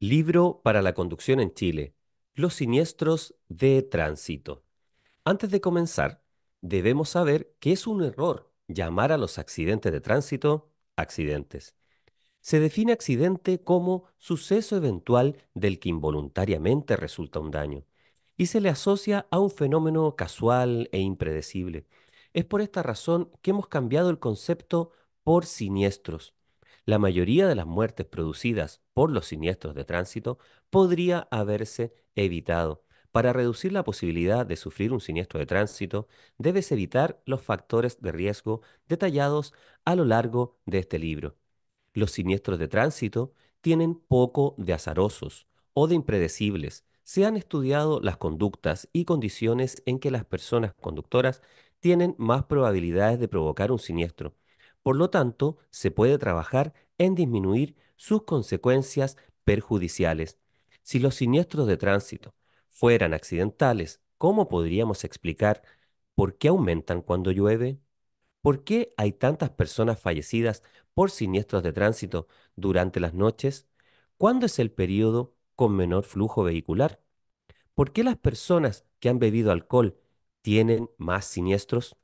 Libro para la conducción en Chile. Los siniestros de tránsito. Antes de comenzar, debemos saber que es un error llamar a los accidentes de tránsito accidentes. Se define accidente como suceso eventual del que involuntariamente resulta un daño y se le asocia a un fenómeno casual e impredecible. Es por esta razón que hemos cambiado el concepto por siniestros la mayoría de las muertes producidas por los siniestros de tránsito podría haberse evitado. Para reducir la posibilidad de sufrir un siniestro de tránsito, debes evitar los factores de riesgo detallados a lo largo de este libro. Los siniestros de tránsito tienen poco de azarosos o de impredecibles. Se han estudiado las conductas y condiciones en que las personas conductoras tienen más probabilidades de provocar un siniestro por lo tanto, se puede trabajar en disminuir sus consecuencias perjudiciales. Si los siniestros de tránsito fueran accidentales, ¿cómo podríamos explicar por qué aumentan cuando llueve? ¿Por qué hay tantas personas fallecidas por siniestros de tránsito durante las noches? ¿Cuándo es el periodo con menor flujo vehicular? ¿Por qué las personas que han bebido alcohol tienen más siniestros?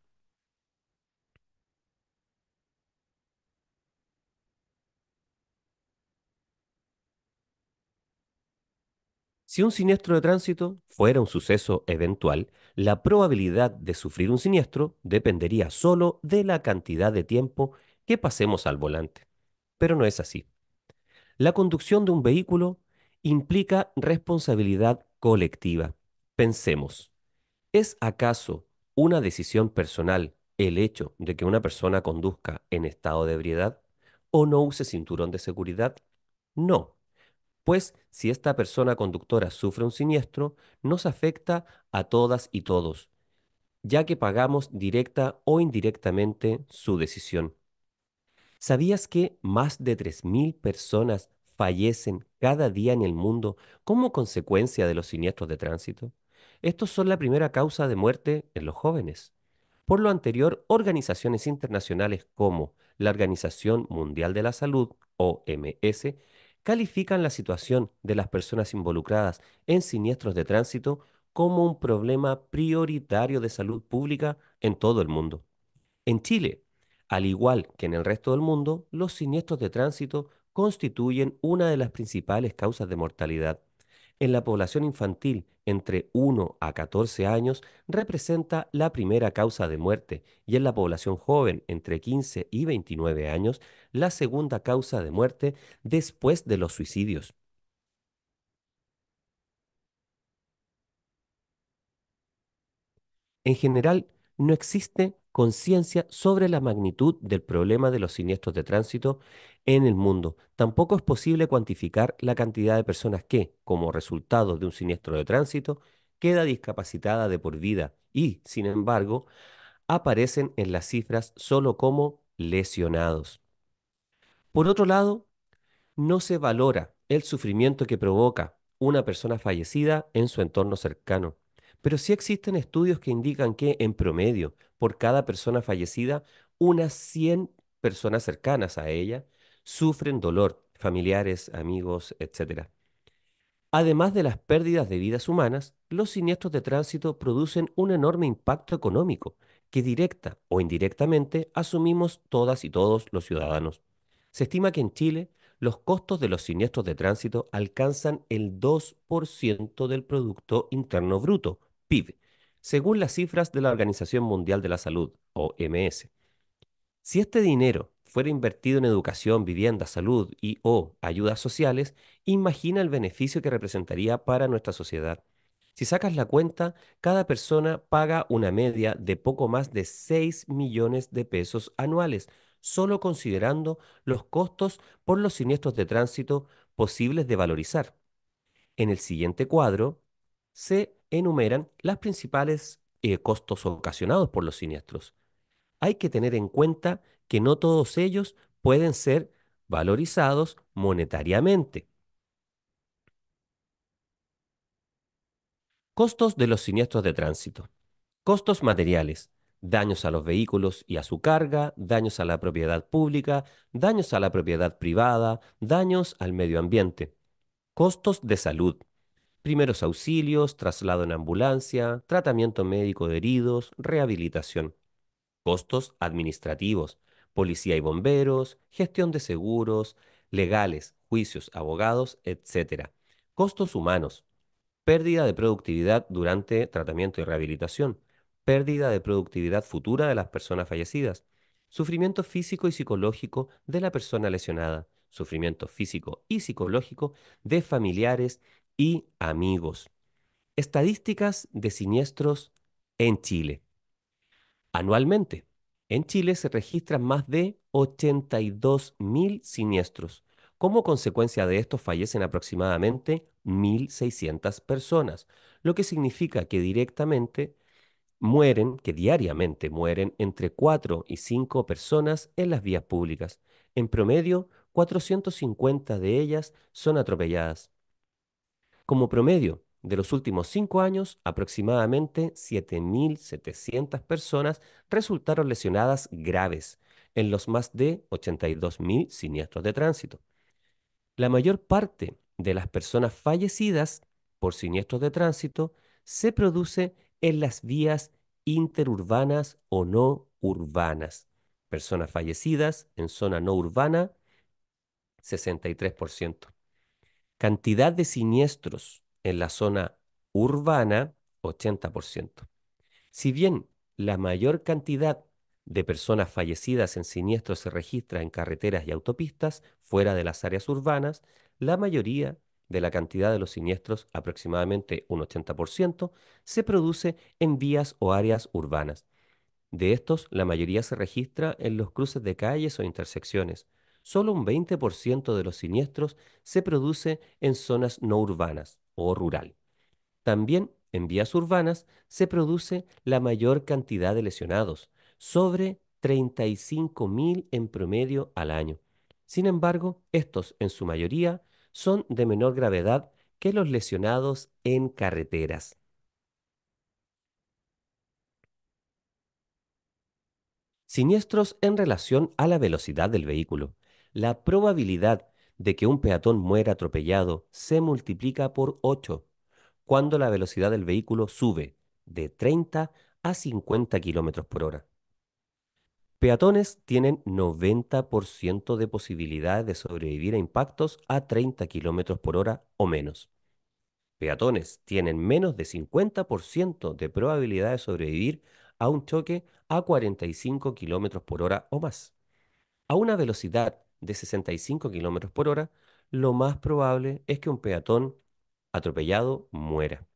Si un siniestro de tránsito fuera un suceso eventual, la probabilidad de sufrir un siniestro dependería solo de la cantidad de tiempo que pasemos al volante. Pero no es así. La conducción de un vehículo implica responsabilidad colectiva. Pensemos, ¿es acaso una decisión personal el hecho de que una persona conduzca en estado de ebriedad o no use cinturón de seguridad? No pues si esta persona conductora sufre un siniestro, nos afecta a todas y todos, ya que pagamos directa o indirectamente su decisión. ¿Sabías que más de 3.000 personas fallecen cada día en el mundo como consecuencia de los siniestros de tránsito? Estos son la primera causa de muerte en los jóvenes. Por lo anterior, organizaciones internacionales como la Organización Mundial de la Salud, OMS, califican la situación de las personas involucradas en siniestros de tránsito como un problema prioritario de salud pública en todo el mundo. En Chile, al igual que en el resto del mundo, los siniestros de tránsito constituyen una de las principales causas de mortalidad en la población infantil entre 1 a 14 años representa la primera causa de muerte y en la población joven entre 15 y 29 años la segunda causa de muerte después de los suicidios. En general, no existe conciencia sobre la magnitud del problema de los siniestros de tránsito en el mundo. Tampoco es posible cuantificar la cantidad de personas que, como resultado de un siniestro de tránsito, queda discapacitada de por vida y, sin embargo, aparecen en las cifras solo como lesionados. Por otro lado, no se valora el sufrimiento que provoca una persona fallecida en su entorno cercano pero sí existen estudios que indican que, en promedio, por cada persona fallecida, unas 100 personas cercanas a ella sufren dolor, familiares, amigos, etc. Además de las pérdidas de vidas humanas, los siniestros de tránsito producen un enorme impacto económico que directa o indirectamente asumimos todas y todos los ciudadanos. Se estima que en Chile los costos de los siniestros de tránsito alcanzan el 2% del Producto Interno Bruto, PIB, según las cifras de la Organización Mundial de la Salud, OMS. Si este dinero fuera invertido en educación, vivienda, salud y o ayudas sociales, imagina el beneficio que representaría para nuestra sociedad. Si sacas la cuenta, cada persona paga una media de poco más de 6 millones de pesos anuales, solo considerando los costos por los siniestros de tránsito posibles de valorizar. En el siguiente cuadro se enumeran los principales eh, costos ocasionados por los siniestros. Hay que tener en cuenta que no todos ellos pueden ser valorizados monetariamente. Costos de los siniestros de tránsito. Costos materiales. Daños a los vehículos y a su carga, daños a la propiedad pública, daños a la propiedad privada, daños al medio ambiente. Costos de salud primeros auxilios, traslado en ambulancia, tratamiento médico de heridos, rehabilitación, costos administrativos, policía y bomberos, gestión de seguros, legales, juicios, abogados, etc. Costos humanos, pérdida de productividad durante tratamiento y rehabilitación, pérdida de productividad futura de las personas fallecidas, sufrimiento físico y psicológico de la persona lesionada, sufrimiento físico y psicológico de familiares y amigos. Estadísticas de siniestros en Chile. Anualmente, en Chile se registran más de 82.000 siniestros. Como consecuencia de esto fallecen aproximadamente 1.600 personas, lo que significa que directamente mueren, que diariamente mueren entre 4 y 5 personas en las vías públicas. En promedio, 450 de ellas son atropelladas. Como promedio de los últimos cinco años, aproximadamente 7.700 personas resultaron lesionadas graves en los más de 82.000 siniestros de tránsito. La mayor parte de las personas fallecidas por siniestros de tránsito se produce en las vías interurbanas o no urbanas. Personas fallecidas en zona no urbana, 63%. Cantidad de siniestros en la zona urbana, 80%. Si bien la mayor cantidad de personas fallecidas en siniestros se registra en carreteras y autopistas fuera de las áreas urbanas, la mayoría de la cantidad de los siniestros, aproximadamente un 80%, se produce en vías o áreas urbanas. De estos, la mayoría se registra en los cruces de calles o intersecciones, solo un 20% de los siniestros se produce en zonas no urbanas o rural. También en vías urbanas se produce la mayor cantidad de lesionados, sobre 35.000 en promedio al año. Sin embargo, estos en su mayoría son de menor gravedad que los lesionados en carreteras. Siniestros en relación a la velocidad del vehículo la probabilidad de que un peatón muera atropellado se multiplica por 8 cuando la velocidad del vehículo sube de 30 a 50 km por hora. Peatones tienen 90% de posibilidad de sobrevivir a impactos a 30 km por hora o menos. Peatones tienen menos de 50% de probabilidad de sobrevivir a un choque a 45 km por hora o más. A una velocidad de 65 km por hora, lo más probable es que un peatón atropellado muera.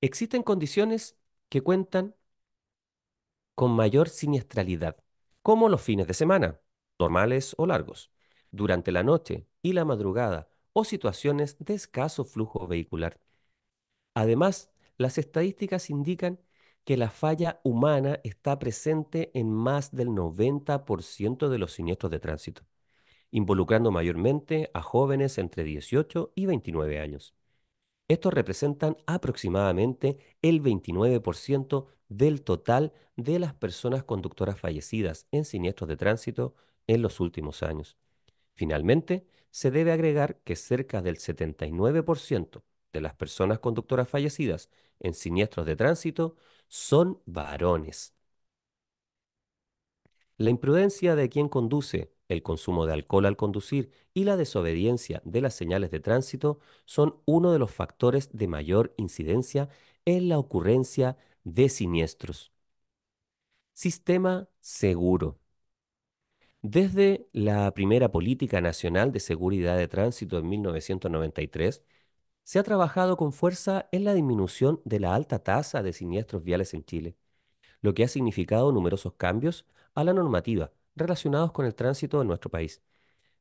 Existen condiciones que cuentan con mayor siniestralidad, como los fines de semana, normales o largos, durante la noche y la madrugada, o situaciones de escaso flujo vehicular. Además, las estadísticas indican que la falla humana está presente en más del 90% de los siniestros de tránsito, involucrando mayormente a jóvenes entre 18 y 29 años. Estos representan aproximadamente el 29% del total de las personas conductoras fallecidas en siniestros de tránsito en los últimos años. Finalmente, se debe agregar que cerca del 79% de las personas conductoras fallecidas en siniestros de tránsito son varones. La imprudencia de quien conduce, el consumo de alcohol al conducir y la desobediencia de las señales de tránsito son uno de los factores de mayor incidencia en la ocurrencia de siniestros. Sistema seguro. Desde la primera política nacional de seguridad de tránsito en 1993, se ha trabajado con fuerza en la disminución de la alta tasa de siniestros viales en Chile, lo que ha significado numerosos cambios a la normativa relacionados con el tránsito de nuestro país,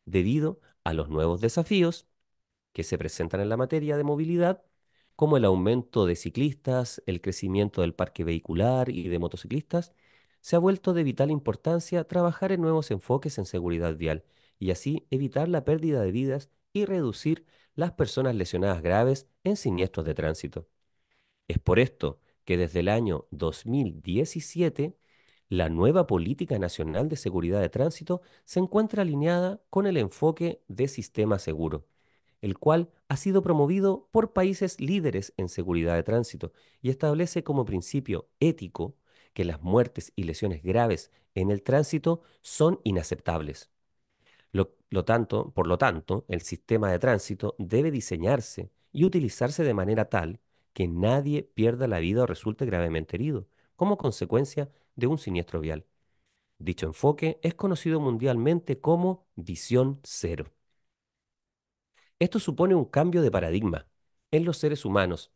debido a los nuevos desafíos que se presentan en la materia de movilidad, como el aumento de ciclistas, el crecimiento del parque vehicular y de motociclistas, se ha vuelto de vital importancia trabajar en nuevos enfoques en seguridad vial y así evitar la pérdida de vidas y reducir las personas lesionadas graves en siniestros de tránsito. Es por esto que desde el año 2017 la nueva Política Nacional de Seguridad de Tránsito se encuentra alineada con el enfoque de sistema seguro, el cual ha sido promovido por países líderes en seguridad de tránsito y establece como principio ético que las muertes y lesiones graves en el tránsito son inaceptables tanto, por lo tanto, el sistema de tránsito debe diseñarse y utilizarse de manera tal que nadie pierda la vida o resulte gravemente herido, como consecuencia de un siniestro vial. Dicho enfoque es conocido mundialmente como visión cero. Esto supone un cambio de paradigma en los seres humanos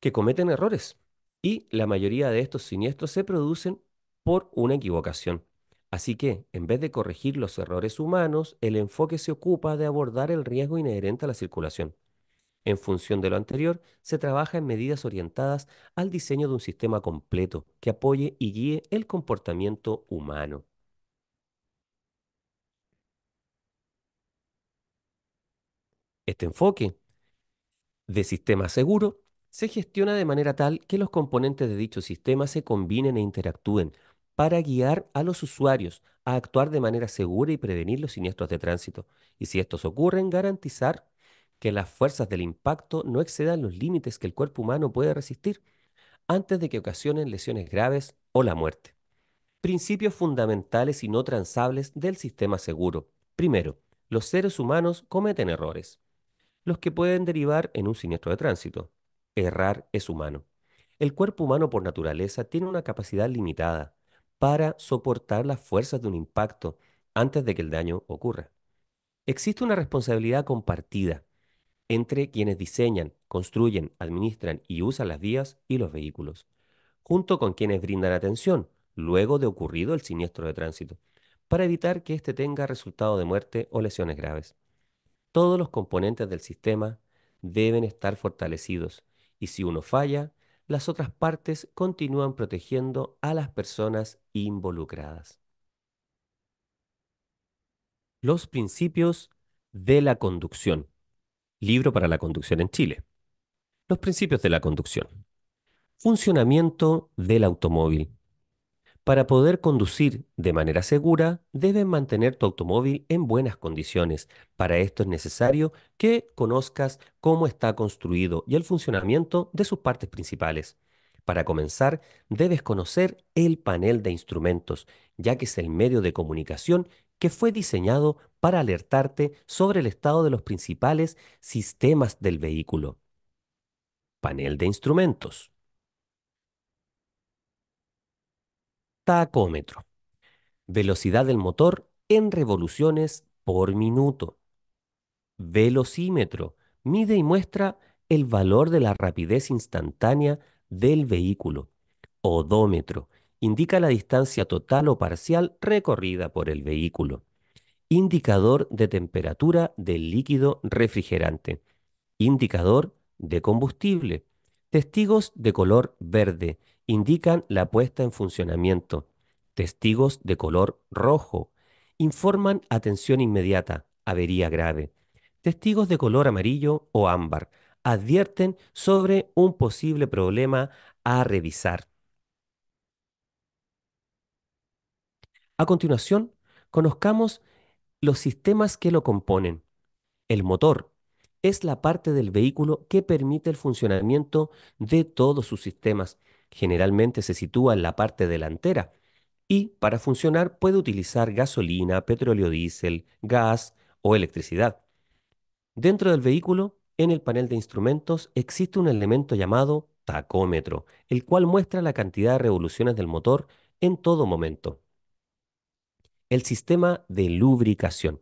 que cometen errores y la mayoría de estos siniestros se producen por una equivocación. Así que, en vez de corregir los errores humanos, el enfoque se ocupa de abordar el riesgo inherente a la circulación. En función de lo anterior, se trabaja en medidas orientadas al diseño de un sistema completo que apoye y guíe el comportamiento humano. Este enfoque de sistema seguro se gestiona de manera tal que los componentes de dicho sistema se combinen e interactúen para guiar a los usuarios a actuar de manera segura y prevenir los siniestros de tránsito. Y si estos ocurren, garantizar que las fuerzas del impacto no excedan los límites que el cuerpo humano puede resistir antes de que ocasionen lesiones graves o la muerte. Principios fundamentales y no transables del sistema seguro. Primero, los seres humanos cometen errores, los que pueden derivar en un siniestro de tránsito. Errar es humano. El cuerpo humano por naturaleza tiene una capacidad limitada para soportar las fuerzas de un impacto antes de que el daño ocurra. Existe una responsabilidad compartida entre quienes diseñan, construyen, administran y usan las vías y los vehículos, junto con quienes brindan atención luego de ocurrido el siniestro de tránsito, para evitar que éste tenga resultado de muerte o lesiones graves. Todos los componentes del sistema deben estar fortalecidos y si uno falla, las otras partes continúan protegiendo a las personas involucradas. Los principios de la conducción. Libro para la conducción en Chile. Los principios de la conducción. Funcionamiento del automóvil. Para poder conducir de manera segura, debes mantener tu automóvil en buenas condiciones. Para esto es necesario que conozcas cómo está construido y el funcionamiento de sus partes principales. Para comenzar, debes conocer el panel de instrumentos, ya que es el medio de comunicación que fue diseñado para alertarte sobre el estado de los principales sistemas del vehículo. Panel de instrumentos. tacómetro. Velocidad del motor en revoluciones por minuto. Velocímetro. Mide y muestra el valor de la rapidez instantánea del vehículo. Odómetro. Indica la distancia total o parcial recorrida por el vehículo. Indicador de temperatura del líquido refrigerante. Indicador de combustible. Testigos de color verde indican la puesta en funcionamiento. Testigos de color rojo informan atención inmediata, avería grave. Testigos de color amarillo o ámbar advierten sobre un posible problema a revisar. A continuación, conozcamos los sistemas que lo componen. El motor es la parte del vehículo que permite el funcionamiento de todos sus sistemas, generalmente se sitúa en la parte delantera y para funcionar puede utilizar gasolina, petróleo diésel, gas o electricidad. Dentro del vehículo, en el panel de instrumentos, existe un elemento llamado tacómetro, el cual muestra la cantidad de revoluciones del motor en todo momento. El sistema de lubricación.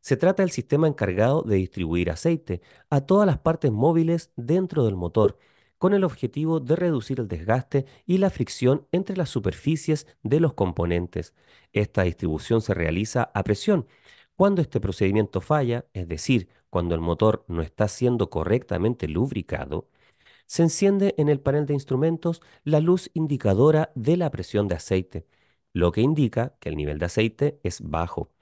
Se trata del sistema encargado de distribuir aceite a todas las partes móviles dentro del motor con el objetivo de reducir el desgaste y la fricción entre las superficies de los componentes. Esta distribución se realiza a presión. Cuando este procedimiento falla, es decir, cuando el motor no está siendo correctamente lubricado, se enciende en el panel de instrumentos la luz indicadora de la presión de aceite, lo que indica que el nivel de aceite es bajo.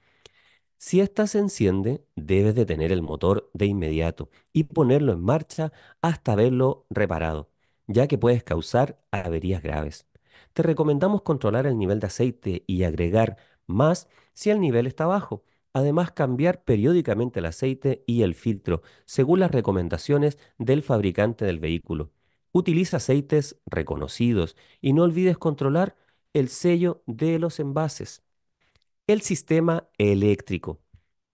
Si ésta se enciende, debes detener el motor de inmediato y ponerlo en marcha hasta verlo reparado, ya que puedes causar averías graves. Te recomendamos controlar el nivel de aceite y agregar más si el nivel está bajo. Además, cambiar periódicamente el aceite y el filtro según las recomendaciones del fabricante del vehículo. Utiliza aceites reconocidos y no olvides controlar el sello de los envases. El sistema eléctrico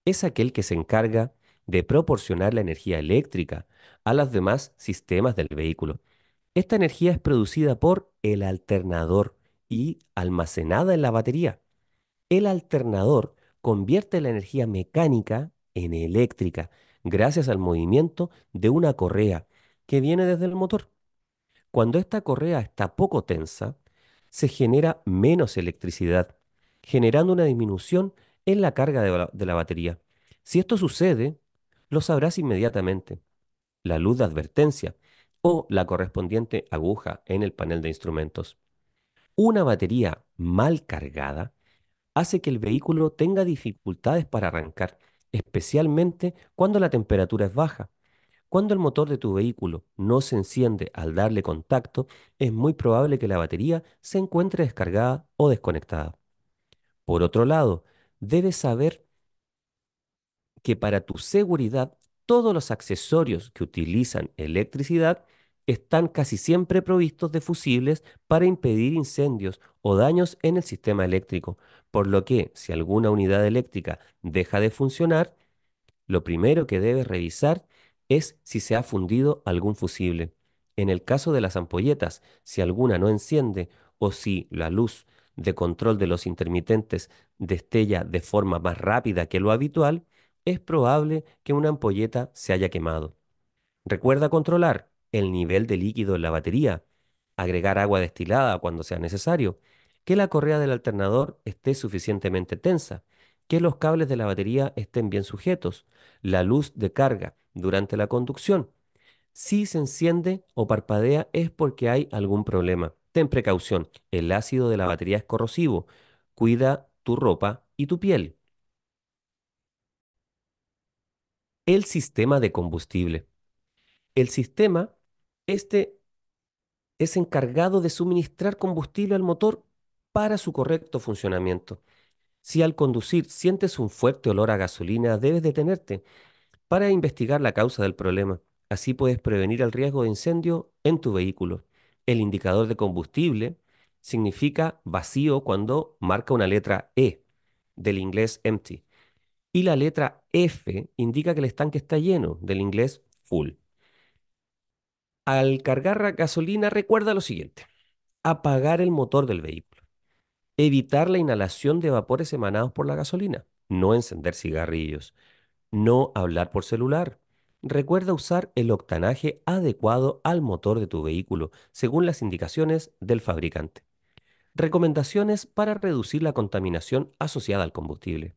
es aquel que se encarga de proporcionar la energía eléctrica a los demás sistemas del vehículo. Esta energía es producida por el alternador y almacenada en la batería. El alternador convierte la energía mecánica en eléctrica gracias al movimiento de una correa que viene desde el motor. Cuando esta correa está poco tensa, se genera menos electricidad generando una disminución en la carga de la, batería. Si esto sucede, lo sabrás inmediatamente. La luz de advertencia o la correspondiente aguja en el panel de instrumentos. Una batería mal cargada hace que el vehículo tenga dificultades para arrancar, especialmente cuando la temperatura es baja. Cuando el motor de tu vehículo no se enciende al darle contacto, es muy probable que la batería se encuentre descargada o desconectada. Por otro lado, debes saber que para tu seguridad todos los accesorios que utilizan electricidad están casi siempre provistos de fusibles para impedir incendios o daños en el sistema eléctrico, por lo que si alguna unidad eléctrica deja de funcionar, lo primero que debes revisar es si se ha fundido algún fusible. En el caso de las ampolletas, si alguna no enciende o si la luz de control de los intermitentes destella de forma más rápida que lo habitual, es probable que una ampolleta se haya quemado. Recuerda controlar el nivel de líquido en la batería, agregar agua destilada cuando sea necesario, que la correa del alternador esté suficientemente tensa, que los cables de la batería estén bien sujetos, la luz de carga durante la conducción. Si se enciende o parpadea es porque hay algún problema. Ten precaución, el ácido de la batería es corrosivo. Cuida tu ropa y tu piel. El sistema de combustible. El sistema, este es encargado de suministrar combustible al motor para su correcto funcionamiento. Si al conducir sientes un fuerte olor a gasolina, debes detenerte para investigar la causa del problema. Así puedes prevenir el riesgo de incendio en tu vehículo. El indicador de combustible significa vacío cuando marca una letra E del inglés empty. Y la letra F indica que el estanque está lleno del inglés full. Al cargar gasolina, recuerda lo siguiente. Apagar el motor del vehículo. Evitar la inhalación de vapores emanados por la gasolina. No encender cigarrillos. No hablar por celular. Recuerda usar el octanaje adecuado al motor de tu vehículo, según las indicaciones del fabricante. Recomendaciones para reducir la contaminación asociada al combustible.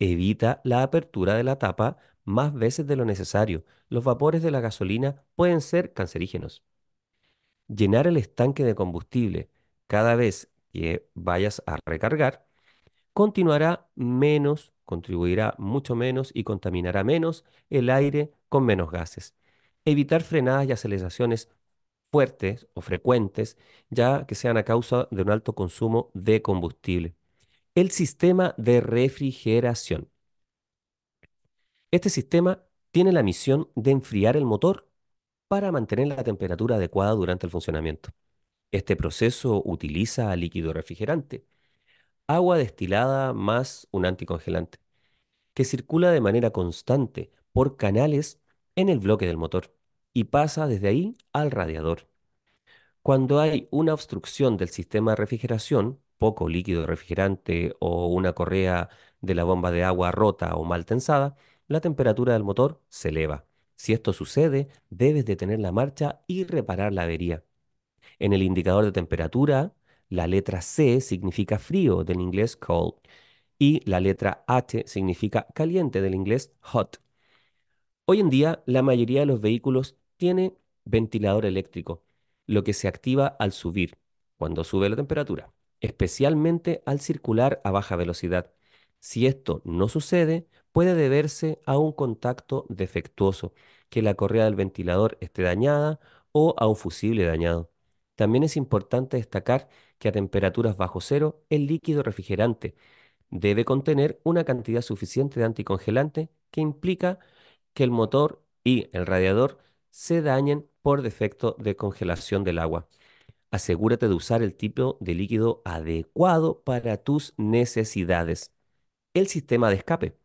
Evita la apertura de la tapa más veces de lo necesario. Los vapores de la gasolina pueden ser cancerígenos. Llenar el estanque de combustible cada vez que vayas a recargar continuará menos, contribuirá mucho menos y contaminará menos el aire con menos gases. Evitar frenadas y aceleraciones fuertes o frecuentes, ya que sean a causa de un alto consumo de combustible. El sistema de refrigeración. Este sistema tiene la misión de enfriar el motor para mantener la temperatura adecuada durante el funcionamiento. Este proceso utiliza líquido refrigerante, agua destilada más un anticongelante, que circula de manera constante por canales en el bloque del motor y pasa desde ahí al radiador. Cuando hay una obstrucción del sistema de refrigeración, poco líquido refrigerante o una correa de la bomba de agua rota o mal tensada, la temperatura del motor se eleva. Si esto sucede, debes detener la marcha y reparar la avería. En el indicador de temperatura la letra C significa frío, del inglés cold. Y la letra H significa caliente, del inglés hot. Hoy en día, la mayoría de los vehículos tiene ventilador eléctrico, lo que se activa al subir, cuando sube la temperatura, especialmente al circular a baja velocidad. Si esto no sucede, puede deberse a un contacto defectuoso, que la correa del ventilador esté dañada o a un fusible dañado. También es importante destacar que a temperaturas bajo cero el líquido refrigerante debe contener una cantidad suficiente de anticongelante que implica que el motor y el radiador se dañen por defecto de congelación del agua. Asegúrate de usar el tipo de líquido adecuado para tus necesidades. El sistema de escape.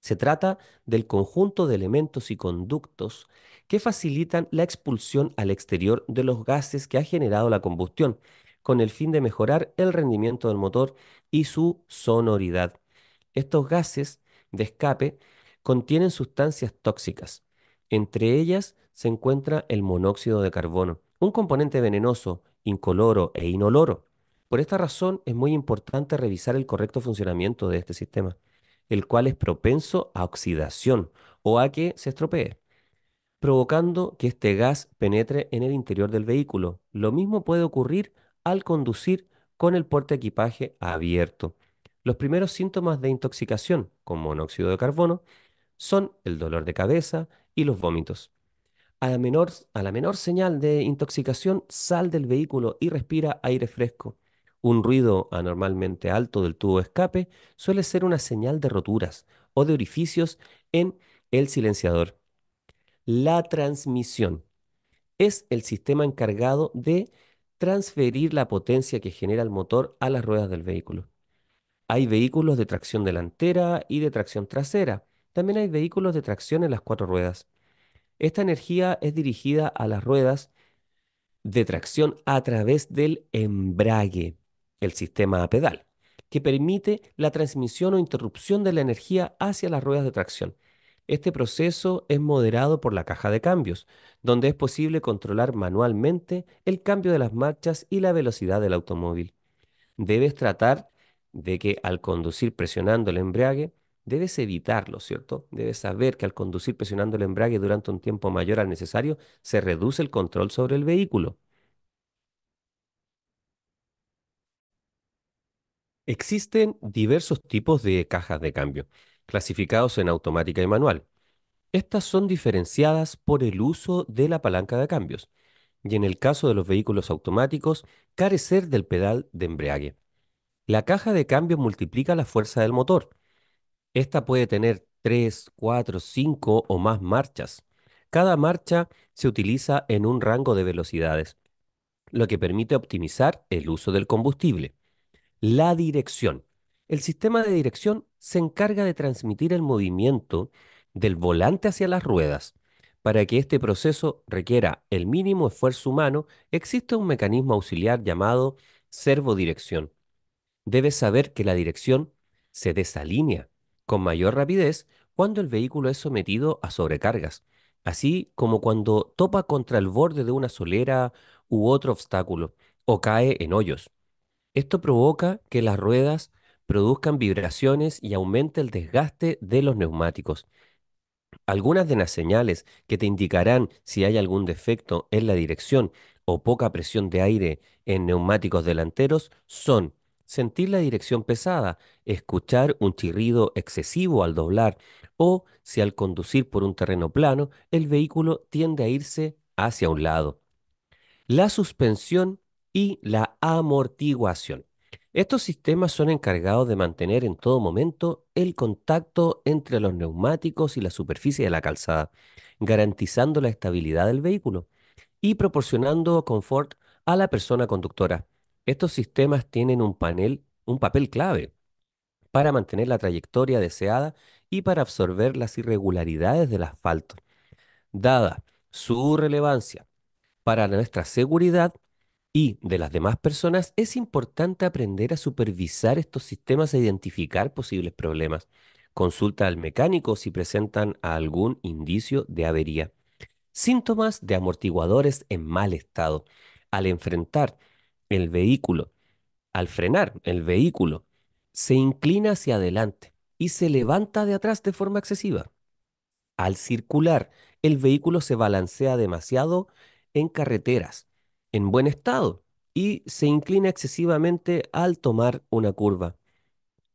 Se trata del conjunto de elementos y conductos que facilitan la expulsión al exterior de los gases que ha generado la combustión con el fin de mejorar el rendimiento del motor y su sonoridad. Estos gases de escape contienen sustancias tóxicas. Entre ellas se encuentra el monóxido de carbono, un componente venenoso, incoloro e inoloro. Por esta razón es muy importante revisar el correcto funcionamiento de este sistema, el cual es propenso a oxidación o a que se estropee, provocando que este gas penetre en el interior del vehículo. Lo mismo puede ocurrir al conducir con el porte equipaje abierto. Los primeros síntomas de intoxicación con monóxido de carbono son el dolor de cabeza y los vómitos. A la, menor, a la menor señal de intoxicación, sal del vehículo y respira aire fresco. Un ruido anormalmente alto del tubo de escape suele ser una señal de roturas o de orificios en el silenciador. La transmisión es el sistema encargado de transferir la potencia que genera el motor a las ruedas del vehículo. Hay vehículos de tracción delantera y de tracción trasera. También hay vehículos de tracción en las cuatro ruedas. Esta energía es dirigida a las ruedas de tracción a través del embrague, el sistema a pedal, que permite la transmisión o interrupción de la energía hacia las ruedas de tracción. Este proceso es moderado por la caja de cambios, donde es posible controlar manualmente el cambio de las marchas y la velocidad del automóvil. Debes tratar de que al conducir presionando el embrague, debes evitarlo, ¿cierto? Debes saber que al conducir presionando el embrague durante un tiempo mayor al necesario, se reduce el control sobre el vehículo. Existen diversos tipos de cajas de cambio clasificados en automática y manual. Estas son diferenciadas por el uso de la palanca de cambios y en el caso de los vehículos automáticos, carecer del pedal de embriague. La caja de cambio multiplica la fuerza del motor. Esta puede tener 3, 4, 5 o más marchas. Cada marcha se utiliza en un rango de velocidades, lo que permite optimizar el uso del combustible. La dirección. El sistema de dirección se encarga de transmitir el movimiento del volante hacia las ruedas. Para que este proceso requiera el mínimo esfuerzo humano, existe un mecanismo auxiliar llamado servodirección. Debes saber que la dirección se desalinea con mayor rapidez cuando el vehículo es sometido a sobrecargas, así como cuando topa contra el borde de una solera u otro obstáculo o cae en hoyos. Esto provoca que las ruedas produzcan vibraciones y aumente el desgaste de los neumáticos. Algunas de las señales que te indicarán si hay algún defecto en la dirección o poca presión de aire en neumáticos delanteros son sentir la dirección pesada, escuchar un chirrido excesivo al doblar o si al conducir por un terreno plano el vehículo tiende a irse hacia un lado. La suspensión y la amortiguación. Estos sistemas son encargados de mantener en todo momento el contacto entre los neumáticos y la superficie de la calzada, garantizando la estabilidad del vehículo y proporcionando confort a la persona conductora. Estos sistemas tienen un panel, un papel clave para mantener la trayectoria deseada y para absorber las irregularidades del asfalto. Dada su relevancia para nuestra seguridad, y de las demás personas, es importante aprender a supervisar estos sistemas e identificar posibles problemas. Consulta al mecánico si presentan algún indicio de avería. Síntomas de amortiguadores en mal estado. Al enfrentar el vehículo, al frenar el vehículo, se inclina hacia adelante y se levanta de atrás de forma excesiva. Al circular, el vehículo se balancea demasiado en carreteras en buen estado y se inclina excesivamente al tomar una curva.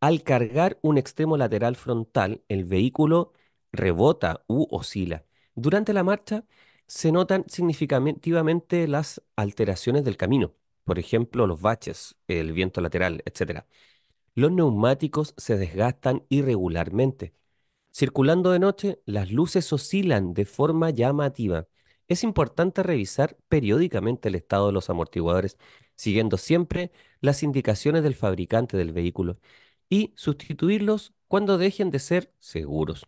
Al cargar un extremo lateral frontal, el vehículo rebota u oscila. Durante la marcha se notan significativamente las alteraciones del camino, por ejemplo los baches, el viento lateral, etc. Los neumáticos se desgastan irregularmente. Circulando de noche, las luces oscilan de forma llamativa es importante revisar periódicamente el estado de los amortiguadores, siguiendo siempre las indicaciones del fabricante del vehículo y sustituirlos cuando dejen de ser seguros.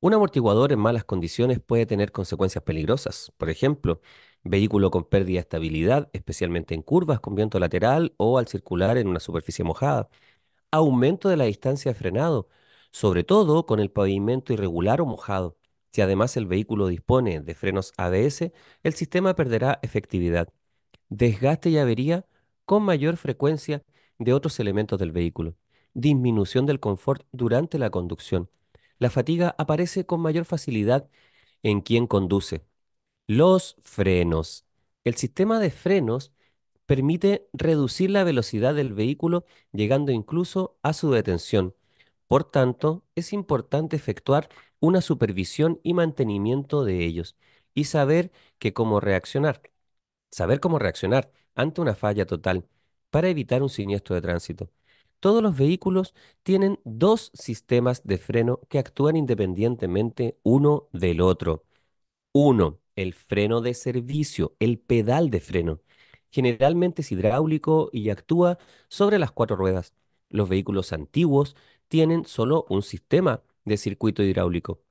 Un amortiguador en malas condiciones puede tener consecuencias peligrosas. Por ejemplo, vehículo con pérdida de estabilidad, especialmente en curvas con viento lateral o al circular en una superficie mojada. Aumento de la distancia de frenado, sobre todo con el pavimento irregular o mojado. Si además el vehículo dispone de frenos ABS, el sistema perderá efectividad. Desgaste y avería con mayor frecuencia de otros elementos del vehículo. Disminución del confort durante la conducción. La fatiga aparece con mayor facilidad en quien conduce. Los frenos. El sistema de frenos permite reducir la velocidad del vehículo llegando incluso a su detención por tanto, es importante efectuar una supervisión y mantenimiento de ellos y saber cómo reaccionar. Saber cómo reaccionar ante una falla total para evitar un siniestro de tránsito. Todos los vehículos tienen dos sistemas de freno que actúan independientemente uno del otro. Uno, el freno de servicio, el pedal de freno. Generalmente es hidráulico y actúa sobre las cuatro ruedas. Los vehículos antiguos tienen solo un sistema de circuito hidráulico,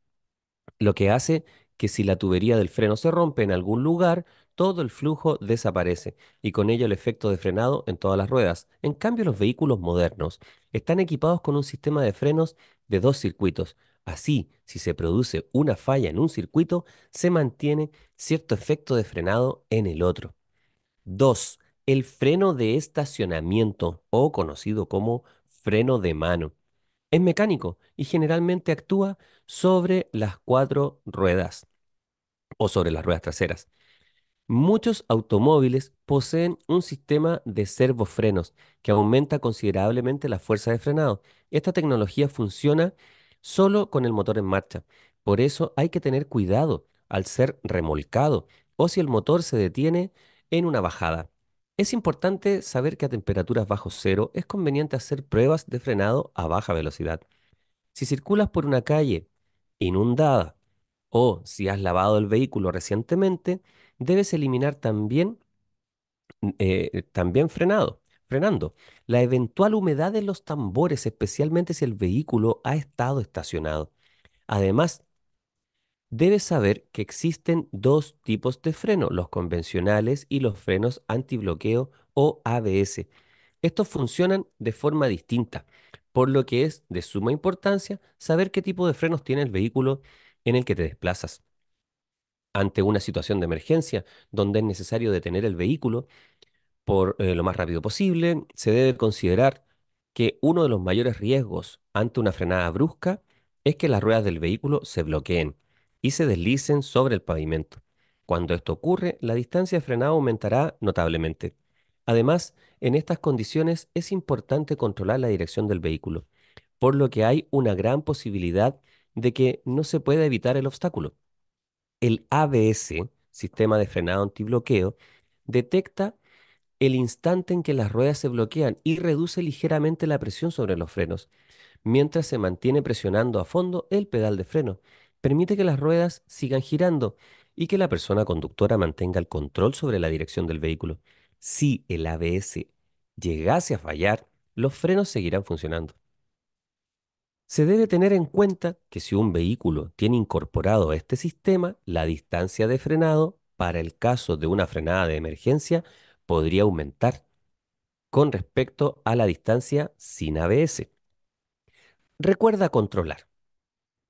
lo que hace que si la tubería del freno se rompe en algún lugar, todo el flujo desaparece y con ello el efecto de frenado en todas las ruedas. En cambio, los vehículos modernos están equipados con un sistema de frenos de dos circuitos. Así, si se produce una falla en un circuito, se mantiene cierto efecto de frenado en el otro. 2. El freno de estacionamiento o conocido como freno de mano. Es mecánico y generalmente actúa sobre las cuatro ruedas o sobre las ruedas traseras. Muchos automóviles poseen un sistema de servofrenos que aumenta considerablemente la fuerza de frenado. Esta tecnología funciona solo con el motor en marcha. Por eso hay que tener cuidado al ser remolcado o si el motor se detiene en una bajada. Es importante saber que a temperaturas bajo cero es conveniente hacer pruebas de frenado a baja velocidad. Si circulas por una calle inundada o si has lavado el vehículo recientemente, debes eliminar también, eh, también frenado, frenando la eventual humedad de los tambores, especialmente si el vehículo ha estado estacionado. Además, Debes saber que existen dos tipos de freno, los convencionales y los frenos antibloqueo o ABS. Estos funcionan de forma distinta, por lo que es de suma importancia saber qué tipo de frenos tiene el vehículo en el que te desplazas. Ante una situación de emergencia donde es necesario detener el vehículo por eh, lo más rápido posible, se debe considerar que uno de los mayores riesgos ante una frenada brusca es que las ruedas del vehículo se bloqueen y se deslicen sobre el pavimento. Cuando esto ocurre, la distancia de frenado aumentará notablemente. Además, en estas condiciones es importante controlar la dirección del vehículo, por lo que hay una gran posibilidad de que no se pueda evitar el obstáculo. El ABS, sistema de frenado antibloqueo, detecta el instante en que las ruedas se bloquean y reduce ligeramente la presión sobre los frenos, mientras se mantiene presionando a fondo el pedal de freno, permite que las ruedas sigan girando y que la persona conductora mantenga el control sobre la dirección del vehículo. Si el ABS llegase a fallar, los frenos seguirán funcionando. Se debe tener en cuenta que si un vehículo tiene incorporado este sistema, la distancia de frenado para el caso de una frenada de emergencia podría aumentar con respecto a la distancia sin ABS. Recuerda controlar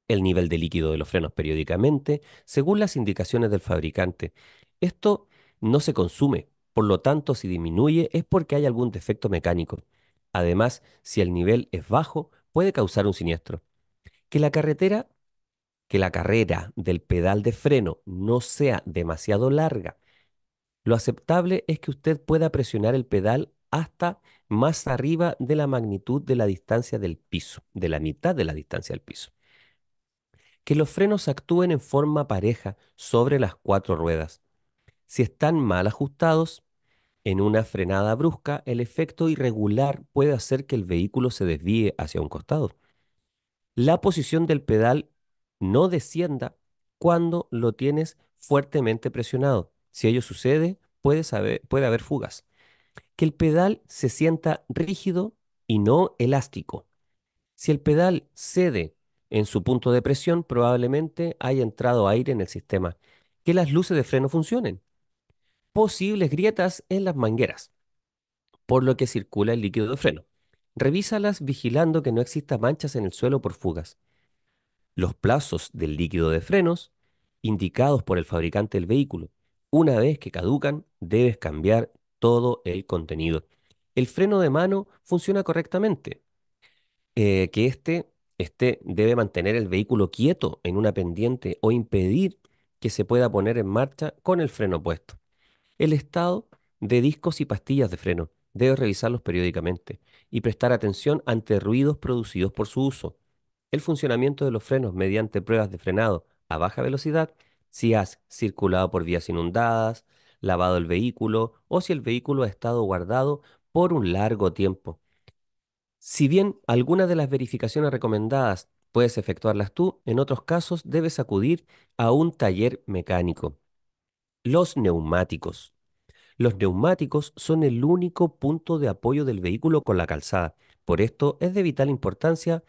el nivel de líquido de los frenos periódicamente, según las indicaciones del fabricante. Esto no se consume, por lo tanto, si disminuye es porque hay algún defecto mecánico. Además, si el nivel es bajo, puede causar un siniestro. Que la carretera, que la carrera del pedal de freno no sea demasiado larga. Lo aceptable es que usted pueda presionar el pedal hasta más arriba de la magnitud de la distancia del piso, de la mitad de la distancia del piso que los frenos actúen en forma pareja sobre las cuatro ruedas. Si están mal ajustados, en una frenada brusca, el efecto irregular puede hacer que el vehículo se desvíe hacia un costado. La posición del pedal no descienda cuando lo tienes fuertemente presionado. Si ello sucede, puede, haber fugas. Que el pedal se sienta rígido y no elástico. Si el pedal cede en su punto de presión probablemente haya entrado aire en el sistema, que las luces de freno funcionen, posibles grietas en las mangueras, por lo que circula el líquido de freno. Revísalas vigilando que no existan manchas en el suelo por fugas. Los plazos del líquido de frenos, indicados por el fabricante del vehículo, una vez que caducan, debes cambiar todo el contenido. El freno de mano funciona correctamente, eh, que este este debe mantener el vehículo quieto en una pendiente o impedir que se pueda poner en marcha con el freno puesto. El estado de discos y pastillas de freno debe revisarlos periódicamente y prestar atención ante ruidos producidos por su uso. El funcionamiento de los frenos mediante pruebas de frenado a baja velocidad si has circulado por vías inundadas, lavado el vehículo o si el vehículo ha estado guardado por un largo tiempo. Si bien algunas de las verificaciones recomendadas puedes efectuarlas tú, en otros casos debes acudir a un taller mecánico. Los neumáticos. Los neumáticos son el único punto de apoyo del vehículo con la calzada. Por esto es de vital importancia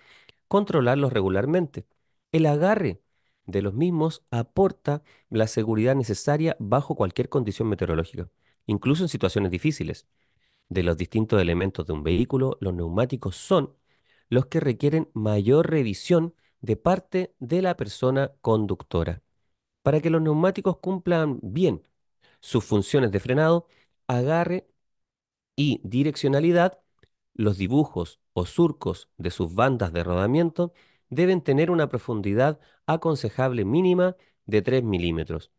controlarlos regularmente. El agarre de los mismos aporta la seguridad necesaria bajo cualquier condición meteorológica, incluso en situaciones difíciles de los distintos elementos de un vehículo, los neumáticos son los que requieren mayor revisión de parte de la persona conductora. Para que los neumáticos cumplan bien sus funciones de frenado, agarre y direccionalidad, los dibujos o surcos de sus bandas de rodamiento deben tener una profundidad aconsejable mínima de 3 milímetros.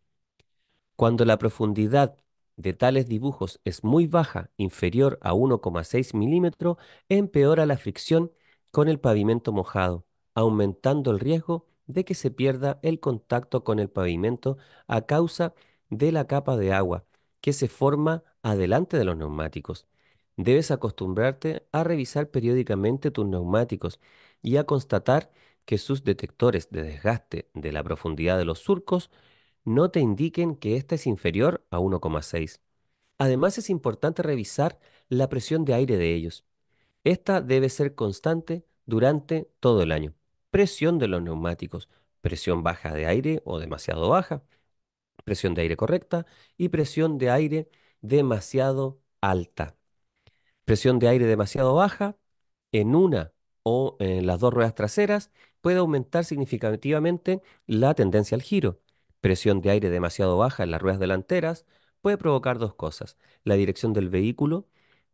Cuando la profundidad de tales dibujos es muy baja, inferior a 1,6 milímetros, empeora la fricción con el pavimento mojado, aumentando el riesgo de que se pierda el contacto con el pavimento a causa de la capa de agua que se forma adelante de los neumáticos. Debes acostumbrarte a revisar periódicamente tus neumáticos y a constatar que sus detectores de desgaste de la profundidad de los surcos no te indiquen que esta es inferior a 1,6. Además es importante revisar la presión de aire de ellos. Esta debe ser constante durante todo el año. Presión de los neumáticos, presión baja de aire o demasiado baja, presión de aire correcta y presión de aire demasiado alta. Presión de aire demasiado baja en una o en las dos ruedas traseras puede aumentar significativamente la tendencia al giro presión de aire demasiado baja en las ruedas delanteras, puede provocar dos cosas. La dirección del vehículo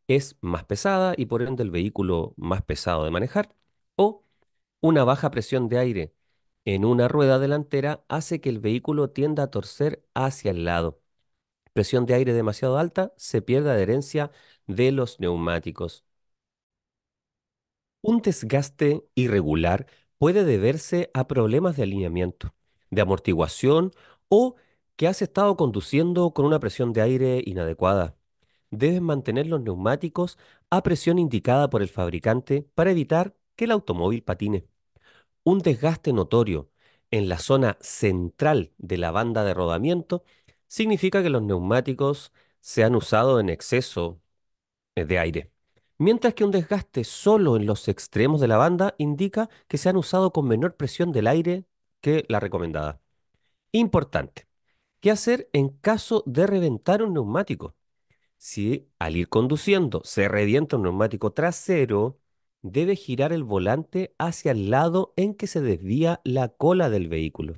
es más pesada y por ende el vehículo más pesado de manejar, o una baja presión de aire en una rueda delantera hace que el vehículo tienda a torcer hacia el lado. Presión de aire demasiado alta, se pierde adherencia de los neumáticos. Un desgaste irregular puede deberse a problemas de alineamiento de amortiguación o que has estado conduciendo con una presión de aire inadecuada. Debes mantener los neumáticos a presión indicada por el fabricante para evitar que el automóvil patine. Un desgaste notorio en la zona central de la banda de rodamiento significa que los neumáticos se han usado en exceso de aire, mientras que un desgaste solo en los extremos de la banda indica que se han usado con menor presión del aire que la recomendada. Importante, ¿qué hacer en caso de reventar un neumático? Si al ir conduciendo se revienta un neumático trasero, debe girar el volante hacia el lado en que se desvía la cola del vehículo.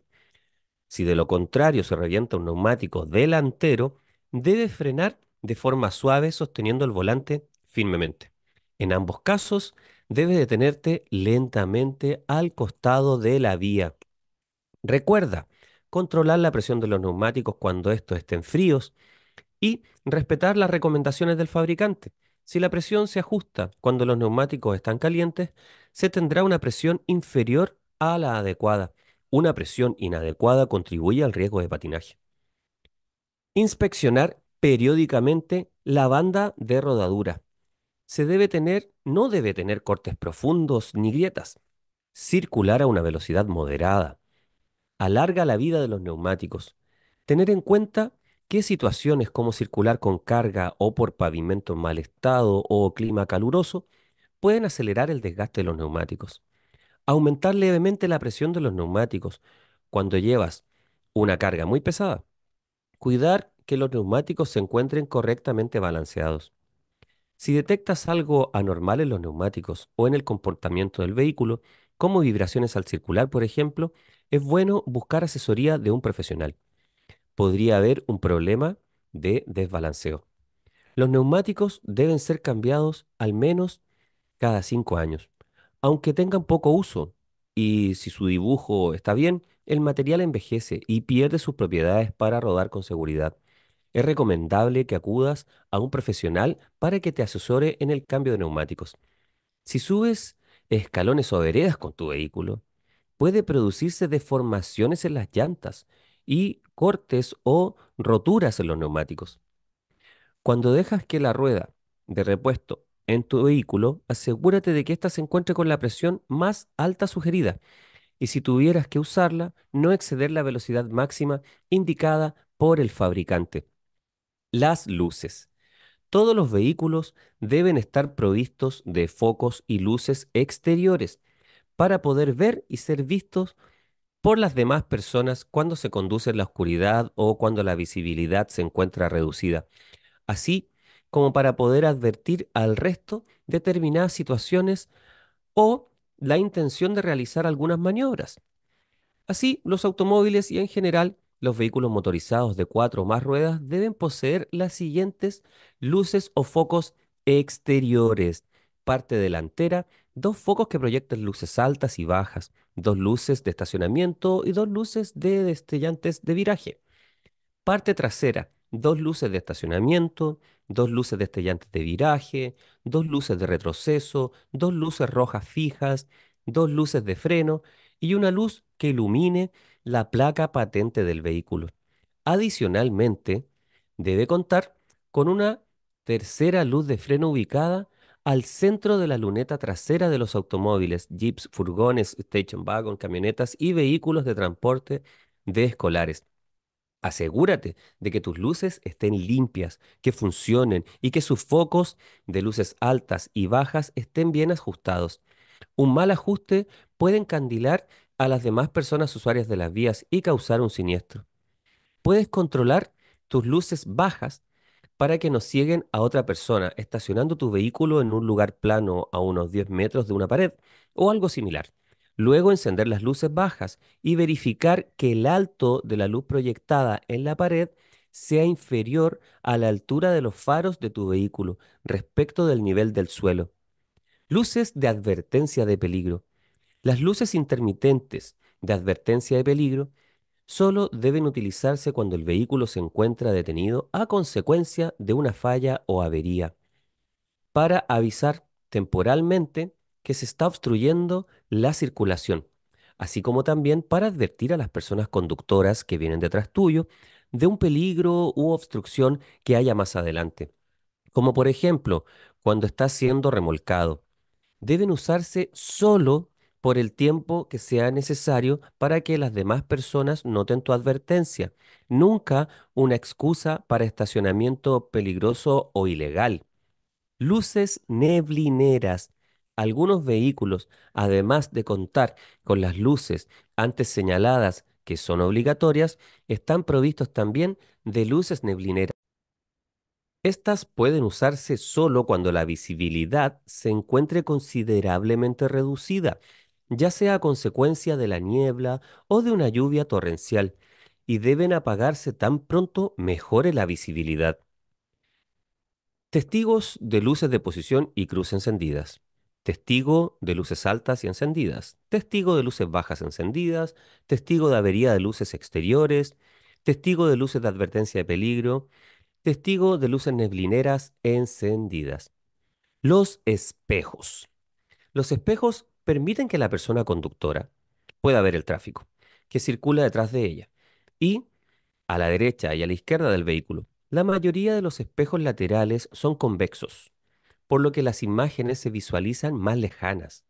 Si de lo contrario se revienta un neumático delantero, debe frenar de forma suave sosteniendo el volante firmemente. En ambos casos, debes detenerte lentamente al costado de la vía Recuerda controlar la presión de los neumáticos cuando estos estén fríos y respetar las recomendaciones del fabricante. Si la presión se ajusta cuando los neumáticos están calientes, se tendrá una presión inferior a la adecuada. Una presión inadecuada contribuye al riesgo de patinaje. Inspeccionar periódicamente la banda de rodadura. Se debe tener, no debe tener cortes profundos ni grietas. Circular a una velocidad moderada alarga la vida de los neumáticos. Tener en cuenta que situaciones como circular con carga o por pavimento en mal estado o clima caluroso pueden acelerar el desgaste de los neumáticos. Aumentar levemente la presión de los neumáticos cuando llevas una carga muy pesada. Cuidar que los neumáticos se encuentren correctamente balanceados. Si detectas algo anormal en los neumáticos o en el comportamiento del vehículo, como vibraciones al circular, por ejemplo, es bueno buscar asesoría de un profesional. Podría haber un problema de desbalanceo. Los neumáticos deben ser cambiados al menos cada cinco años, aunque tengan poco uso. Y si su dibujo está bien, el material envejece y pierde sus propiedades para rodar con seguridad. Es recomendable que acudas a un profesional para que te asesore en el cambio de neumáticos. Si subes escalones o veredas con tu vehículo, puede producirse deformaciones en las llantas y cortes o roturas en los neumáticos. Cuando dejas que la rueda de repuesto en tu vehículo, asegúrate de que ésta se encuentre con la presión más alta sugerida y si tuvieras que usarla, no exceder la velocidad máxima indicada por el fabricante. Las luces. Todos los vehículos deben estar provistos de focos y luces exteriores para poder ver y ser vistos por las demás personas cuando se conduce en la oscuridad o cuando la visibilidad se encuentra reducida, así como para poder advertir al resto determinadas situaciones o la intención de realizar algunas maniobras. Así, los automóviles y en general los vehículos motorizados de cuatro o más ruedas deben poseer las siguientes luces o focos exteriores, parte delantera dos focos que proyectan luces altas y bajas, dos luces de estacionamiento y dos luces de destellantes de viraje. Parte trasera, dos luces de estacionamiento, dos luces destellantes de viraje, dos luces de retroceso, dos luces rojas fijas, dos luces de freno y una luz que ilumine la placa patente del vehículo. Adicionalmente, debe contar con una tercera luz de freno ubicada al centro de la luneta trasera de los automóviles, jeeps, furgones, station wagon, camionetas y vehículos de transporte de escolares. Asegúrate de que tus luces estén limpias, que funcionen y que sus focos de luces altas y bajas estén bien ajustados. Un mal ajuste puede encandilar a las demás personas usuarias de las vías y causar un siniestro. Puedes controlar tus luces bajas para que no cieguen a otra persona, estacionando tu vehículo en un lugar plano a unos 10 metros de una pared o algo similar. Luego encender las luces bajas y verificar que el alto de la luz proyectada en la pared sea inferior a la altura de los faros de tu vehículo respecto del nivel del suelo. Luces de advertencia de peligro. Las luces intermitentes de advertencia de peligro solo deben utilizarse cuando el vehículo se encuentra detenido a consecuencia de una falla o avería, para avisar temporalmente que se está obstruyendo la circulación, así como también para advertir a las personas conductoras que vienen detrás tuyo de un peligro u obstrucción que haya más adelante, como por ejemplo cuando está siendo remolcado. Deben usarse solo por el tiempo que sea necesario para que las demás personas noten tu advertencia. Nunca una excusa para estacionamiento peligroso o ilegal. Luces neblineras. Algunos vehículos, además de contar con las luces antes señaladas que son obligatorias, están provistos también de luces neblineras. Estas pueden usarse solo cuando la visibilidad se encuentre considerablemente reducida ya sea consecuencia de la niebla o de una lluvia torrencial, y deben apagarse tan pronto mejore la visibilidad. Testigos de luces de posición y cruz encendidas. Testigo de luces altas y encendidas. Testigo de luces bajas encendidas. Testigo de avería de luces exteriores. Testigo de luces de advertencia de peligro. Testigo de luces neblineras encendidas. Los espejos. Los espejos permiten que la persona conductora pueda ver el tráfico que circula detrás de ella y a la derecha y a la izquierda del vehículo. La mayoría de los espejos laterales son convexos, por lo que las imágenes se visualizan más lejanas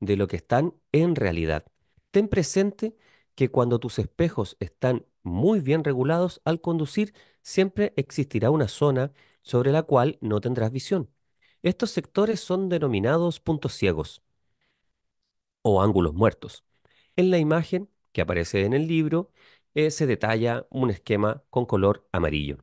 de lo que están en realidad. Ten presente que cuando tus espejos están muy bien regulados al conducir, siempre existirá una zona sobre la cual no tendrás visión. Estos sectores son denominados puntos ciegos o ángulos muertos. En la imagen que aparece en el libro eh, se detalla un esquema con color amarillo.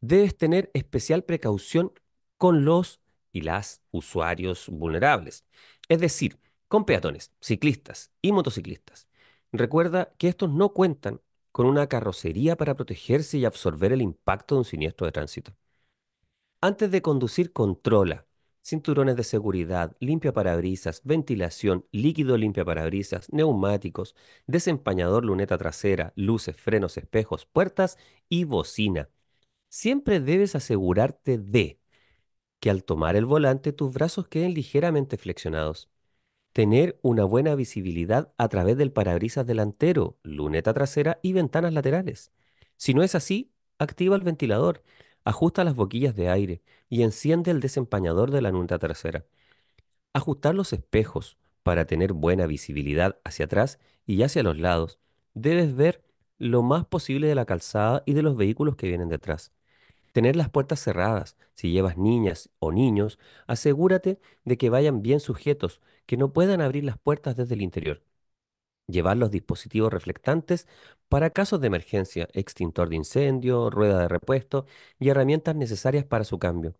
Debes tener especial precaución con los y las usuarios vulnerables, es decir, con peatones, ciclistas y motociclistas. Recuerda que estos no cuentan con una carrocería para protegerse y absorber el impacto de un siniestro de tránsito. Antes de conducir, controla cinturones de seguridad, limpia parabrisas, ventilación, líquido limpia parabrisas, neumáticos, desempañador, luneta trasera, luces, frenos, espejos, puertas y bocina. Siempre debes asegurarte de que al tomar el volante tus brazos queden ligeramente flexionados, tener una buena visibilidad a través del parabrisas delantero, luneta trasera y ventanas laterales. Si no es así, activa el ventilador ajusta las boquillas de aire y enciende el desempañador de la nunta trasera. Ajustar los espejos para tener buena visibilidad hacia atrás y hacia los lados. Debes ver lo más posible de la calzada y de los vehículos que vienen detrás. Tener las puertas cerradas. Si llevas niñas o niños, asegúrate de que vayan bien sujetos, que no puedan abrir las puertas desde el interior llevar los dispositivos reflectantes para casos de emergencia, extintor de incendio, rueda de repuesto y herramientas necesarias para su cambio.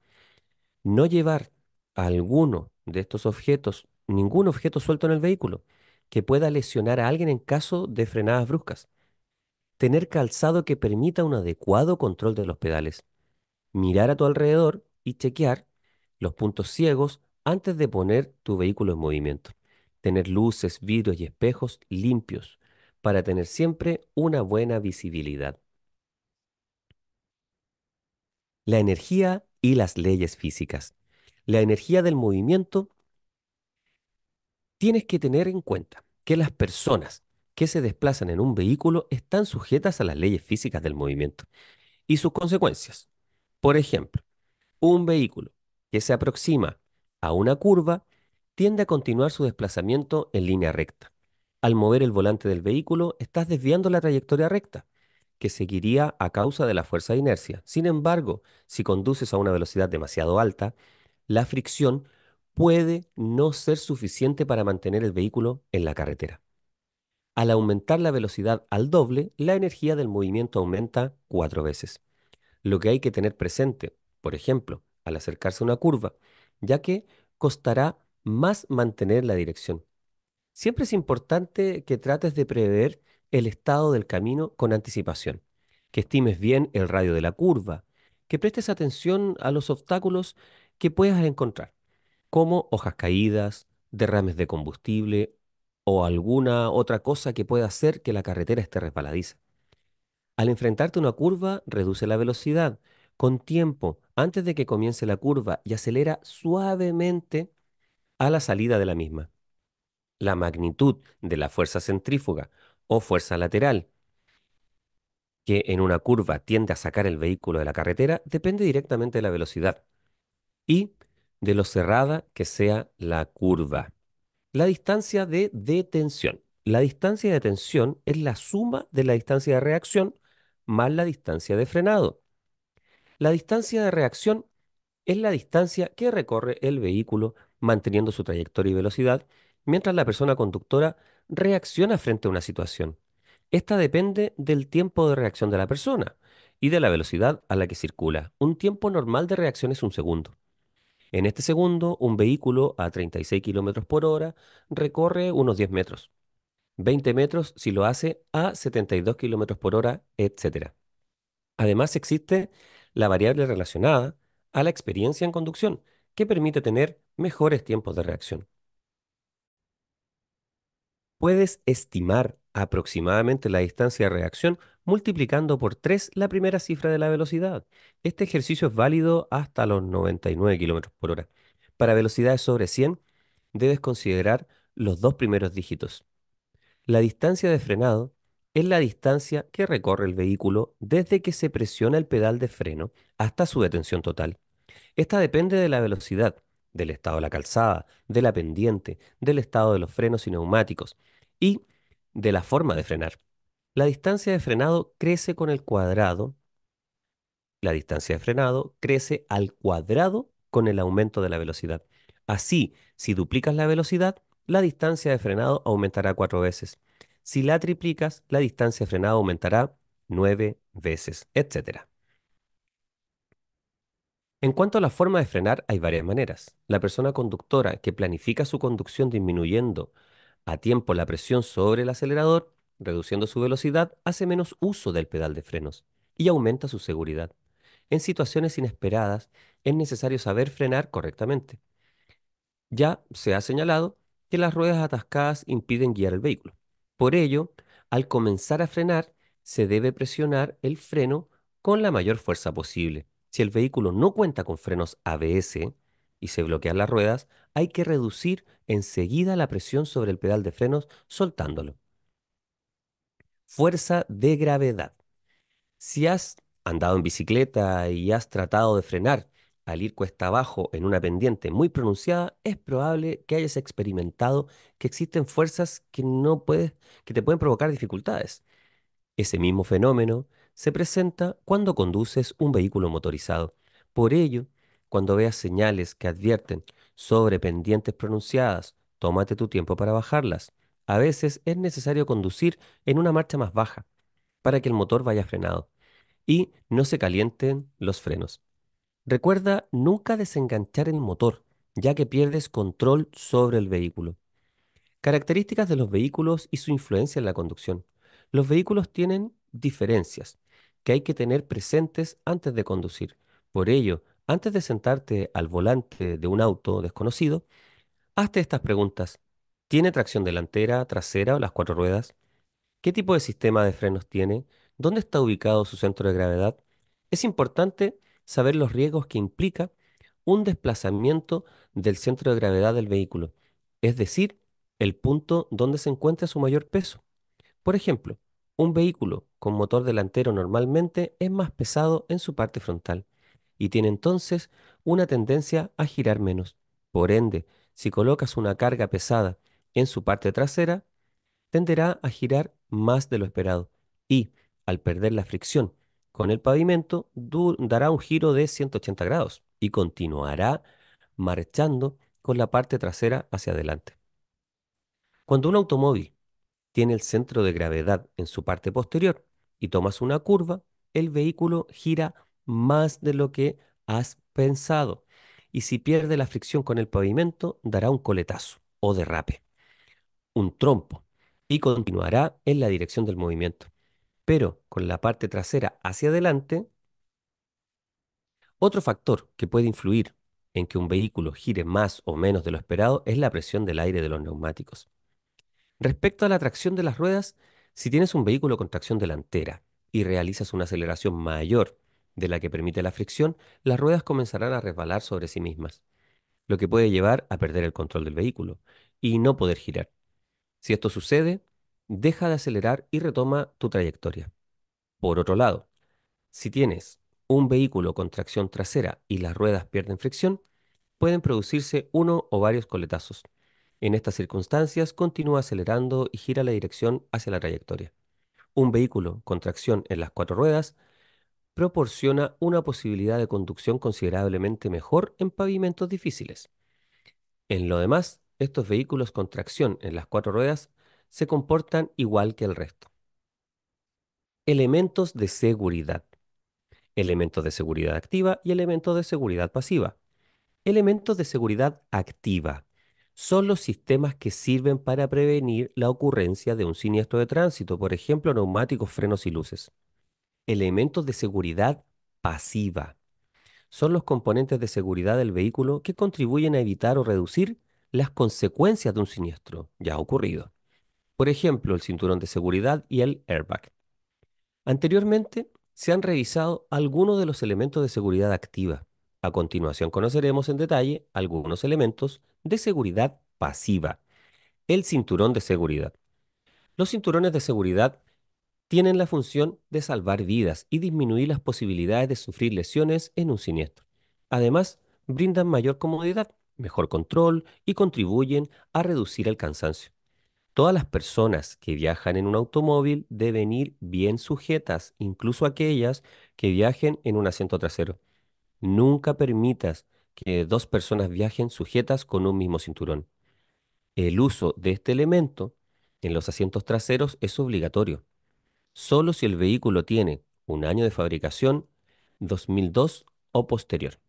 No llevar a alguno de estos objetos, ningún objeto suelto en el vehículo que pueda lesionar a alguien en caso de frenadas bruscas. Tener calzado que permita un adecuado control de los pedales. Mirar a tu alrededor y chequear los puntos ciegos antes de poner tu vehículo en movimiento tener luces, vidrios y espejos limpios para tener siempre una buena visibilidad. La energía y las leyes físicas. La energía del movimiento tienes que tener en cuenta que las personas que se desplazan en un vehículo están sujetas a las leyes físicas del movimiento y sus consecuencias. Por ejemplo, un vehículo que se aproxima a una curva tiende a continuar su desplazamiento en línea recta. Al mover el volante del vehículo, estás desviando la trayectoria recta, que seguiría a causa de la fuerza de inercia. Sin embargo, si conduces a una velocidad demasiado alta, la fricción puede no ser suficiente para mantener el vehículo en la carretera. Al aumentar la velocidad al doble, la energía del movimiento aumenta cuatro veces. Lo que hay que tener presente, por ejemplo, al acercarse a una curva, ya que costará más mantener la dirección. Siempre es importante que trates de prever el estado del camino con anticipación, que estimes bien el radio de la curva, que prestes atención a los obstáculos que puedas encontrar, como hojas caídas, derrames de combustible o alguna otra cosa que pueda hacer que la carretera esté resbaladiza. Al enfrentarte a una curva, reduce la velocidad con tiempo antes de que comience la curva y acelera suavemente a la salida de la misma. La magnitud de la fuerza centrífuga o fuerza lateral, que en una curva tiende a sacar el vehículo de la carretera, depende directamente de la velocidad y de lo cerrada que sea la curva. La distancia de detención. La distancia de tensión es la suma de la distancia de reacción más la distancia de frenado. La distancia de reacción es la distancia que recorre el vehículo manteniendo su trayectoria y velocidad, mientras la persona conductora reacciona frente a una situación. Esta depende del tiempo de reacción de la persona y de la velocidad a la que circula. Un tiempo normal de reacción es un segundo. En este segundo, un vehículo a 36 km por hora recorre unos 10 metros, 20 metros si lo hace a 72 km por hora, etc. Además, existe la variable relacionada a la experiencia en conducción, que permite tener mejores tiempos de reacción. Puedes estimar aproximadamente la distancia de reacción multiplicando por 3 la primera cifra de la velocidad. Este ejercicio es válido hasta los 99 km por hora. Para velocidades sobre 100, debes considerar los dos primeros dígitos. La distancia de frenado es la distancia que recorre el vehículo desde que se presiona el pedal de freno hasta su detención total. Esta depende de la velocidad, del estado de la calzada, de la pendiente, del estado de los frenos y neumáticos y de la forma de frenar. La distancia de frenado crece con el cuadrado. La distancia de frenado crece al cuadrado con el aumento de la velocidad. Así, si duplicas la velocidad, la distancia de frenado aumentará cuatro veces. Si la triplicas, la distancia de frenado aumentará nueve veces, etcétera. En cuanto a la forma de frenar, hay varias maneras. La persona conductora que planifica su conducción disminuyendo a tiempo la presión sobre el acelerador, reduciendo su velocidad, hace menos uso del pedal de frenos y aumenta su seguridad. En situaciones inesperadas es necesario saber frenar correctamente. Ya se ha señalado que las ruedas atascadas impiden guiar el vehículo. Por ello, al comenzar a frenar, se debe presionar el freno con la mayor fuerza posible. Si el vehículo no cuenta con frenos ABS y se bloquean las ruedas, hay que reducir enseguida la presión sobre el pedal de frenos soltándolo. Fuerza de gravedad. Si has andado en bicicleta y has tratado de frenar al ir cuesta abajo en una pendiente muy pronunciada, es probable que hayas experimentado que existen fuerzas que no puedes, que te pueden provocar dificultades. Ese mismo fenómeno se presenta cuando conduces un vehículo motorizado. Por ello, cuando veas señales que advierten sobre pendientes pronunciadas, tómate tu tiempo para bajarlas. A veces es necesario conducir en una marcha más baja para que el motor vaya frenado y no se calienten los frenos. Recuerda nunca desenganchar el motor, ya que pierdes control sobre el vehículo. Características de los vehículos y su influencia en la conducción. Los vehículos tienen diferencias, que hay que tener presentes antes de conducir. Por ello, antes de sentarte al volante de un auto desconocido, hazte estas preguntas. ¿Tiene tracción delantera, trasera o las cuatro ruedas? ¿Qué tipo de sistema de frenos tiene? ¿Dónde está ubicado su centro de gravedad? Es importante saber los riesgos que implica un desplazamiento del centro de gravedad del vehículo, es decir, el punto donde se encuentra su mayor peso. Por ejemplo, un vehículo con motor delantero normalmente es más pesado en su parte frontal y tiene entonces una tendencia a girar menos. Por ende, si colocas una carga pesada en su parte trasera, tenderá a girar más de lo esperado y, al perder la fricción con el pavimento, dará un giro de 180 grados y continuará marchando con la parte trasera hacia adelante. Cuando un automóvil tiene el centro de gravedad en su parte posterior, y tomas una curva, el vehículo gira más de lo que has pensado. Y si pierde la fricción con el pavimento, dará un coletazo o derrape, un trompo, y continuará en la dirección del movimiento. Pero con la parte trasera hacia adelante, otro factor que puede influir en que un vehículo gire más o menos de lo esperado es la presión del aire de los neumáticos. Respecto a la tracción de las ruedas, si tienes un vehículo con tracción delantera y realizas una aceleración mayor de la que permite la fricción, las ruedas comenzarán a resbalar sobre sí mismas, lo que puede llevar a perder el control del vehículo y no poder girar. Si esto sucede, deja de acelerar y retoma tu trayectoria. Por otro lado, si tienes un vehículo con tracción trasera y las ruedas pierden fricción, pueden producirse uno o varios coletazos, en estas circunstancias, continúa acelerando y gira la dirección hacia la trayectoria. Un vehículo con tracción en las cuatro ruedas proporciona una posibilidad de conducción considerablemente mejor en pavimentos difíciles. En lo demás, estos vehículos con tracción en las cuatro ruedas se comportan igual que el resto. Elementos de seguridad. Elementos de seguridad activa y elementos de seguridad pasiva. Elementos de seguridad activa son los sistemas que sirven para prevenir la ocurrencia de un siniestro de tránsito, por ejemplo, neumáticos, frenos y luces. Elementos de seguridad pasiva son los componentes de seguridad del vehículo que contribuyen a evitar o reducir las consecuencias de un siniestro ya ocurrido. Por ejemplo, el cinturón de seguridad y el airbag. Anteriormente se han revisado algunos de los elementos de seguridad activa. A continuación conoceremos en detalle algunos elementos de seguridad pasiva, el cinturón de seguridad. Los cinturones de seguridad tienen la función de salvar vidas y disminuir las posibilidades de sufrir lesiones en un siniestro. Además, brindan mayor comodidad, mejor control y contribuyen a reducir el cansancio. Todas las personas que viajan en un automóvil deben ir bien sujetas, incluso aquellas que viajen en un asiento trasero. Nunca permitas que dos personas viajen sujetas con un mismo cinturón. El uso de este elemento en los asientos traseros es obligatorio, solo si el vehículo tiene un año de fabricación, 2002 o posterior.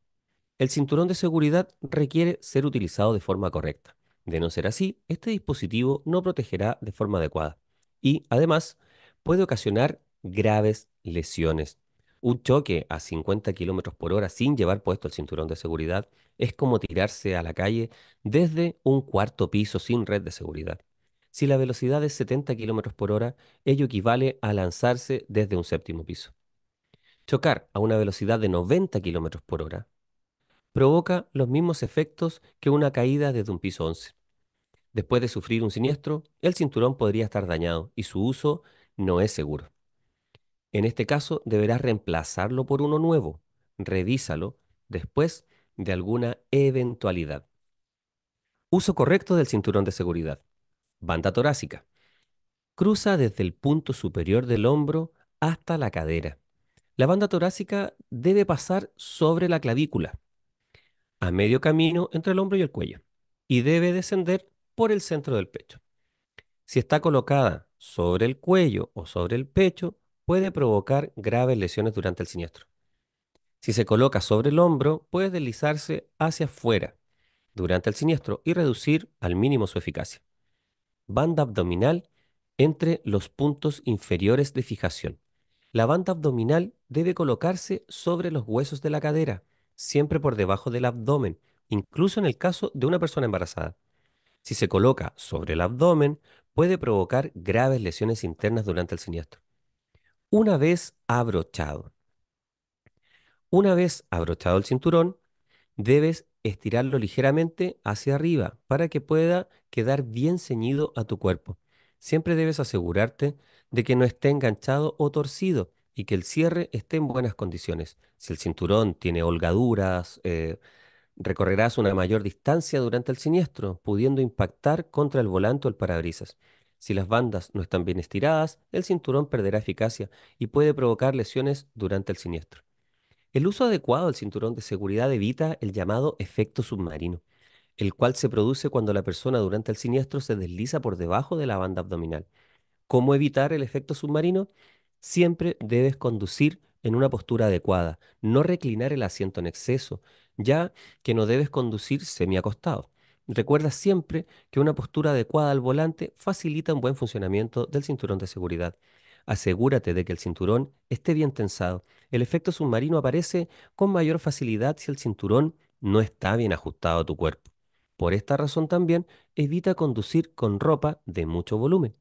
El cinturón de seguridad requiere ser utilizado de forma correcta. De no ser así, este dispositivo no protegerá de forma adecuada y, además, puede ocasionar graves lesiones. Un choque a 50 kilómetros por hora sin llevar puesto el cinturón de seguridad es como tirarse a la calle desde un cuarto piso sin red de seguridad. Si la velocidad es 70 kilómetros por hora, ello equivale a lanzarse desde un séptimo piso. Chocar a una velocidad de 90 kilómetros por hora provoca los mismos efectos que una caída desde un piso 11. Después de sufrir un siniestro, el cinturón podría estar dañado y su uso no es seguro. En este caso, deberás reemplazarlo por uno nuevo. Revísalo después de alguna eventualidad. Uso correcto del cinturón de seguridad. Banda torácica. Cruza desde el punto superior del hombro hasta la cadera. La banda torácica debe pasar sobre la clavícula, a medio camino entre el hombro y el cuello, y debe descender por el centro del pecho. Si está colocada sobre el cuello o sobre el pecho, puede provocar graves lesiones durante el siniestro. Si se coloca sobre el hombro, puede deslizarse hacia afuera durante el siniestro y reducir al mínimo su eficacia. Banda abdominal entre los puntos inferiores de fijación. La banda abdominal debe colocarse sobre los huesos de la cadera, siempre por debajo del abdomen, incluso en el caso de una persona embarazada. Si se coloca sobre el abdomen, puede provocar graves lesiones internas durante el siniestro. Una vez abrochado, una vez abrochado el cinturón, debes estirarlo ligeramente hacia arriba para que pueda quedar bien ceñido a tu cuerpo. Siempre debes asegurarte de que no esté enganchado o torcido y que el cierre esté en buenas condiciones. Si el cinturón tiene holgaduras, eh, recorrerás una mayor distancia durante el siniestro, pudiendo impactar contra el volante o el parabrisas. Si las bandas no están bien estiradas, el cinturón perderá eficacia y puede provocar lesiones durante el siniestro. El uso adecuado del cinturón de seguridad evita el llamado efecto submarino, el cual se produce cuando la persona durante el siniestro se desliza por debajo de la banda abdominal. ¿Cómo evitar el efecto submarino? Siempre debes conducir en una postura adecuada, no reclinar el asiento en exceso, ya que no debes conducir semiacostado. Recuerda siempre que una postura adecuada al volante facilita un buen funcionamiento del cinturón de seguridad. Asegúrate de que el cinturón esté bien tensado. El efecto submarino aparece con mayor facilidad si el cinturón no está bien ajustado a tu cuerpo. Por esta razón también evita conducir con ropa de mucho volumen.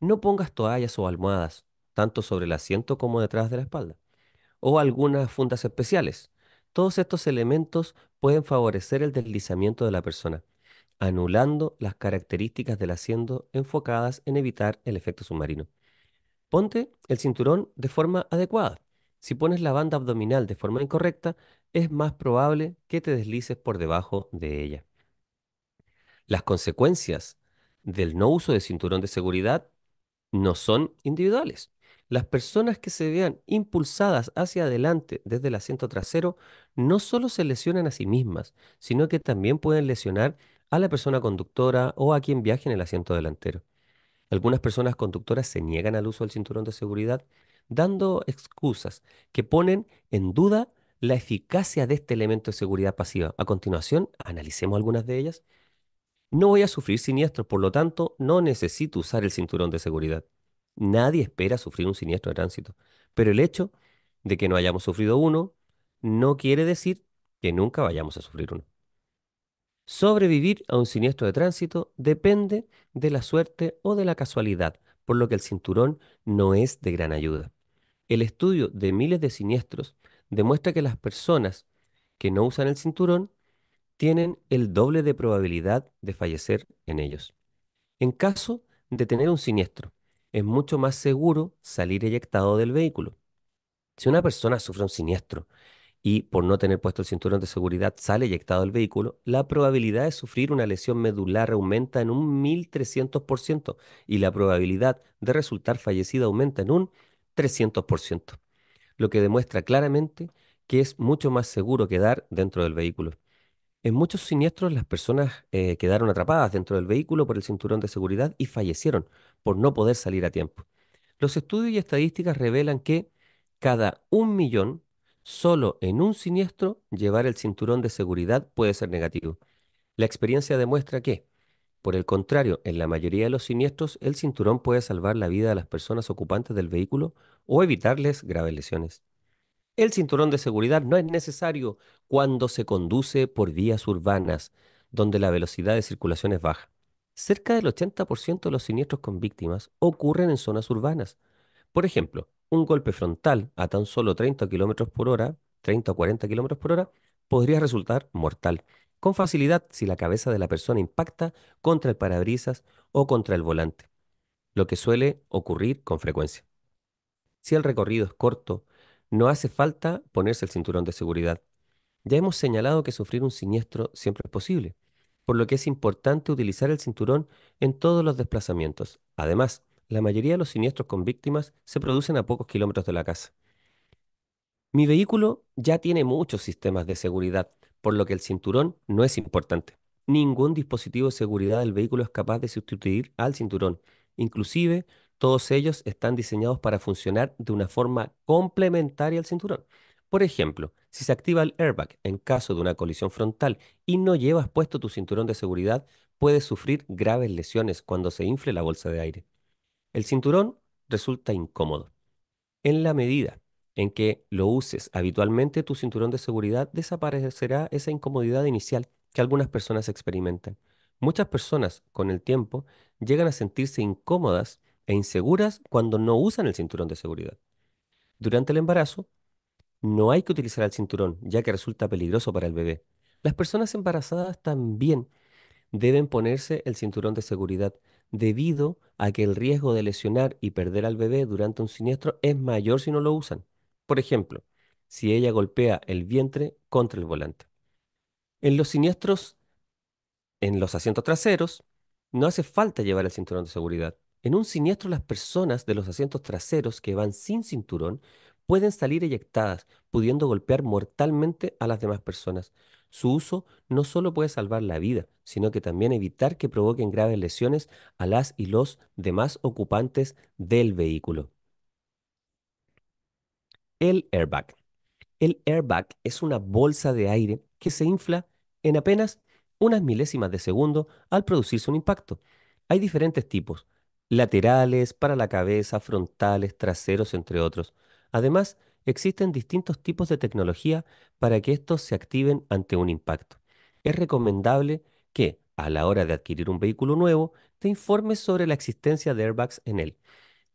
No pongas toallas o almohadas, tanto sobre el asiento como detrás de la espalda, o algunas fundas especiales. Todos estos elementos pueden favorecer el deslizamiento de la persona, anulando las características del asiento enfocadas en evitar el efecto submarino. Ponte el cinturón de forma adecuada. Si pones la banda abdominal de forma incorrecta, es más probable que te deslices por debajo de ella. Las consecuencias del no uso de cinturón de seguridad no son individuales. Las personas que se vean impulsadas hacia adelante desde el asiento trasero no solo se lesionan a sí mismas, sino que también pueden lesionar a la persona conductora o a quien viaje en el asiento delantero. Algunas personas conductoras se niegan al uso del cinturón de seguridad, dando excusas que ponen en duda la eficacia de este elemento de seguridad pasiva. A continuación, analicemos algunas de ellas. No voy a sufrir siniestros, por lo tanto, no necesito usar el cinturón de seguridad. Nadie espera sufrir un siniestro de tránsito, pero el hecho de que no hayamos sufrido uno no quiere decir que nunca vayamos a sufrir uno. Sobrevivir a un siniestro de tránsito depende de la suerte o de la casualidad, por lo que el cinturón no es de gran ayuda. El estudio de miles de siniestros demuestra que las personas que no usan el cinturón tienen el doble de probabilidad de fallecer en ellos. En caso de tener un siniestro, es mucho más seguro salir eyectado del vehículo. Si una persona sufre un siniestro y por no tener puesto el cinturón de seguridad sale eyectado del vehículo, la probabilidad de sufrir una lesión medular aumenta en un 1300% y la probabilidad de resultar fallecida aumenta en un 300%, lo que demuestra claramente que es mucho más seguro quedar dentro del vehículo. En muchos siniestros las personas eh, quedaron atrapadas dentro del vehículo por el cinturón de seguridad y fallecieron, por no poder salir a tiempo. Los estudios y estadísticas revelan que cada un millón, solo en un siniestro, llevar el cinturón de seguridad puede ser negativo. La experiencia demuestra que, por el contrario, en la mayoría de los siniestros, el cinturón puede salvar la vida a las personas ocupantes del vehículo o evitarles graves lesiones. El cinturón de seguridad no es necesario cuando se conduce por vías urbanas, donde la velocidad de circulación es baja. Cerca del 80% de los siniestros con víctimas ocurren en zonas urbanas. Por ejemplo, un golpe frontal a tan solo 30 km por 30 o 40 km por hora, podría resultar mortal, con facilidad si la cabeza de la persona impacta contra el parabrisas o contra el volante, lo que suele ocurrir con frecuencia. Si el recorrido es corto, no hace falta ponerse el cinturón de seguridad. Ya hemos señalado que sufrir un siniestro siempre es posible por lo que es importante utilizar el cinturón en todos los desplazamientos. Además, la mayoría de los siniestros con víctimas se producen a pocos kilómetros de la casa. Mi vehículo ya tiene muchos sistemas de seguridad, por lo que el cinturón no es importante. Ningún dispositivo de seguridad del vehículo es capaz de sustituir al cinturón. Inclusive, todos ellos están diseñados para funcionar de una forma complementaria al cinturón. Por ejemplo, si se activa el airbag en caso de una colisión frontal y no llevas puesto tu cinturón de seguridad, puedes sufrir graves lesiones cuando se infle la bolsa de aire. El cinturón resulta incómodo. En la medida en que lo uses habitualmente, tu cinturón de seguridad desaparecerá esa incomodidad inicial que algunas personas experimentan. Muchas personas, con el tiempo, llegan a sentirse incómodas e inseguras cuando no usan el cinturón de seguridad. Durante el embarazo, no hay que utilizar el cinturón, ya que resulta peligroso para el bebé. Las personas embarazadas también deben ponerse el cinturón de seguridad, debido a que el riesgo de lesionar y perder al bebé durante un siniestro es mayor si no lo usan. Por ejemplo, si ella golpea el vientre contra el volante. En los siniestros, en los asientos traseros, no hace falta llevar el cinturón de seguridad. En un siniestro, las personas de los asientos traseros que van sin cinturón pueden salir eyectadas, pudiendo golpear mortalmente a las demás personas. Su uso no solo puede salvar la vida, sino que también evitar que provoquen graves lesiones a las y los demás ocupantes del vehículo. El airbag. El airbag es una bolsa de aire que se infla en apenas unas milésimas de segundo al producirse un impacto. Hay diferentes tipos, laterales, para la cabeza, frontales, traseros, entre otros. Además, existen distintos tipos de tecnología para que estos se activen ante un impacto. Es recomendable que, a la hora de adquirir un vehículo nuevo, te informes sobre la existencia de airbags en él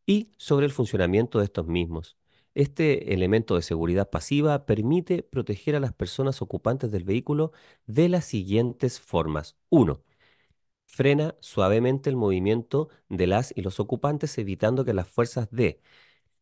y sobre el funcionamiento de estos mismos. Este elemento de seguridad pasiva permite proteger a las personas ocupantes del vehículo de las siguientes formas. 1. Frena suavemente el movimiento de las y los ocupantes evitando que las fuerzas de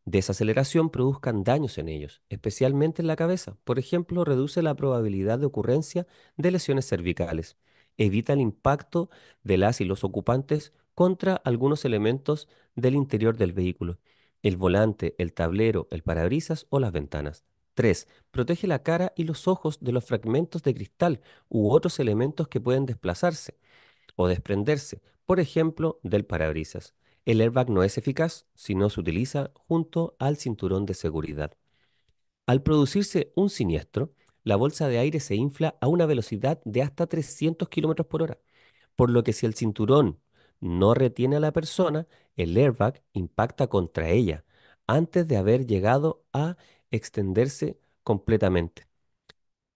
desaceleración produzcan daños en ellos, especialmente en la cabeza. Por ejemplo, reduce la probabilidad de ocurrencia de lesiones cervicales. Evita el impacto de las y los ocupantes contra algunos elementos del interior del vehículo, el volante, el tablero, el parabrisas o las ventanas. 3. Protege la cara y los ojos de los fragmentos de cristal u otros elementos que pueden desplazarse o desprenderse, por ejemplo, del parabrisas. El airbag no es eficaz si no se utiliza junto al cinturón de seguridad. Al producirse un siniestro, la bolsa de aire se infla a una velocidad de hasta 300 km por hora, por lo que si el cinturón no retiene a la persona, el airbag impacta contra ella antes de haber llegado a extenderse completamente.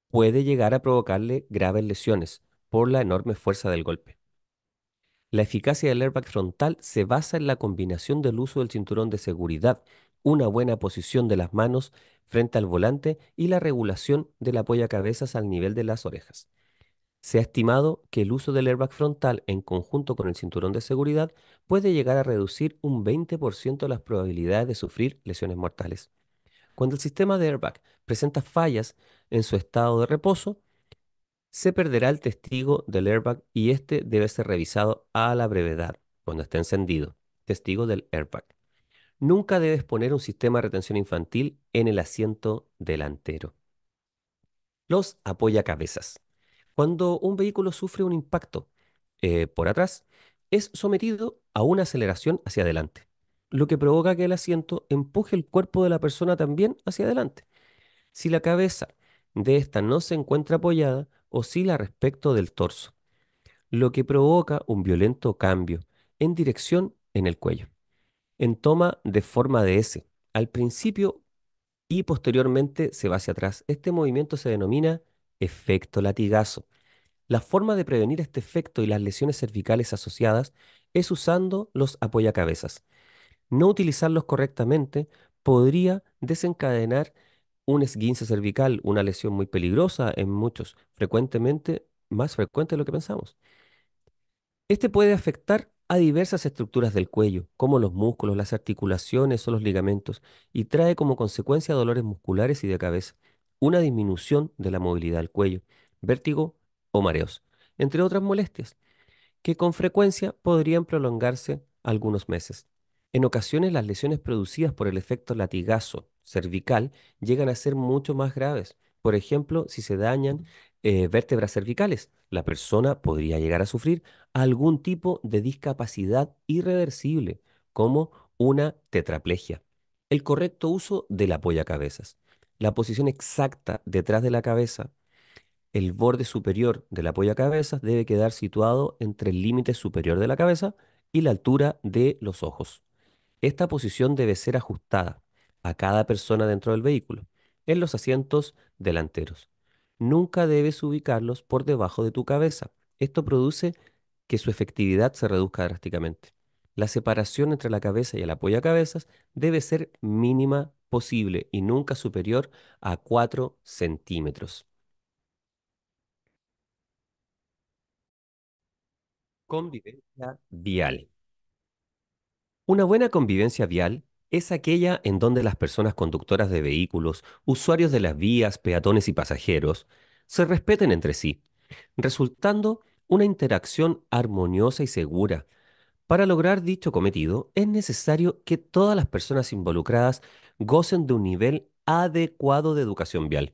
Puede llegar a provocarle graves lesiones por la enorme fuerza del golpe. La eficacia del airbag frontal se basa en la combinación del uso del cinturón de seguridad, una buena posición de las manos frente al volante y la regulación del apoyacabezas al nivel de las orejas. Se ha estimado que el uso del airbag frontal en conjunto con el cinturón de seguridad puede llegar a reducir un 20% las probabilidades de sufrir lesiones mortales. Cuando el sistema de airbag presenta fallas en su estado de reposo, se perderá el testigo del airbag y este debe ser revisado a la brevedad cuando esté encendido. Testigo del airbag. Nunca debes poner un sistema de retención infantil en el asiento delantero. Los apoyacabezas. Cuando un vehículo sufre un impacto eh, por atrás, es sometido a una aceleración hacia adelante, lo que provoca que el asiento empuje el cuerpo de la persona también hacia adelante. Si la cabeza de esta no se encuentra apoyada, oscila respecto del torso, lo que provoca un violento cambio en dirección en el cuello, en toma de forma de S, al principio y posteriormente se va hacia atrás. Este movimiento se denomina efecto latigazo. La forma de prevenir este efecto y las lesiones cervicales asociadas es usando los apoyacabezas. No utilizarlos correctamente podría desencadenar un esguince cervical, una lesión muy peligrosa en muchos, frecuentemente más frecuente de lo que pensamos. Este puede afectar a diversas estructuras del cuello, como los músculos, las articulaciones o los ligamentos, y trae como consecuencia dolores musculares y de cabeza, una disminución de la movilidad del cuello, vértigo o mareos, entre otras molestias, que con frecuencia podrían prolongarse algunos meses. En ocasiones las lesiones producidas por el efecto latigazo cervical llegan a ser mucho más graves. Por ejemplo, si se dañan eh, vértebras cervicales, la persona podría llegar a sufrir algún tipo de discapacidad irreversible, como una tetraplegia. El correcto uso del cabezas. la posición exacta detrás de la cabeza, el borde superior del cabezas debe quedar situado entre el límite superior de la cabeza y la altura de los ojos. Esta posición debe ser ajustada a cada persona dentro del vehículo, en los asientos delanteros. Nunca debes ubicarlos por debajo de tu cabeza. Esto produce que su efectividad se reduzca drásticamente. La separación entre la cabeza y el apoyo a cabezas debe ser mínima posible y nunca superior a 4 centímetros. Convivencia vial. Una buena convivencia vial es aquella en donde las personas conductoras de vehículos, usuarios de las vías, peatones y pasajeros se respeten entre sí, resultando una interacción armoniosa y segura. Para lograr dicho cometido, es necesario que todas las personas involucradas gocen de un nivel adecuado de educación vial.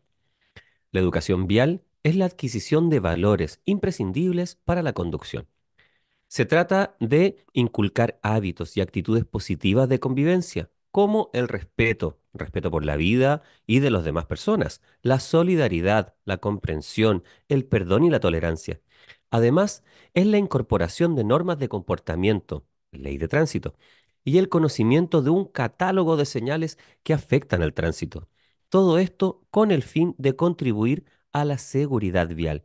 La educación vial es la adquisición de valores imprescindibles para la conducción. Se trata de inculcar hábitos y actitudes positivas de convivencia, como el respeto, respeto por la vida y de las demás personas, la solidaridad, la comprensión, el perdón y la tolerancia. Además, es la incorporación de normas de comportamiento, ley de tránsito, y el conocimiento de un catálogo de señales que afectan al tránsito. Todo esto con el fin de contribuir a la seguridad vial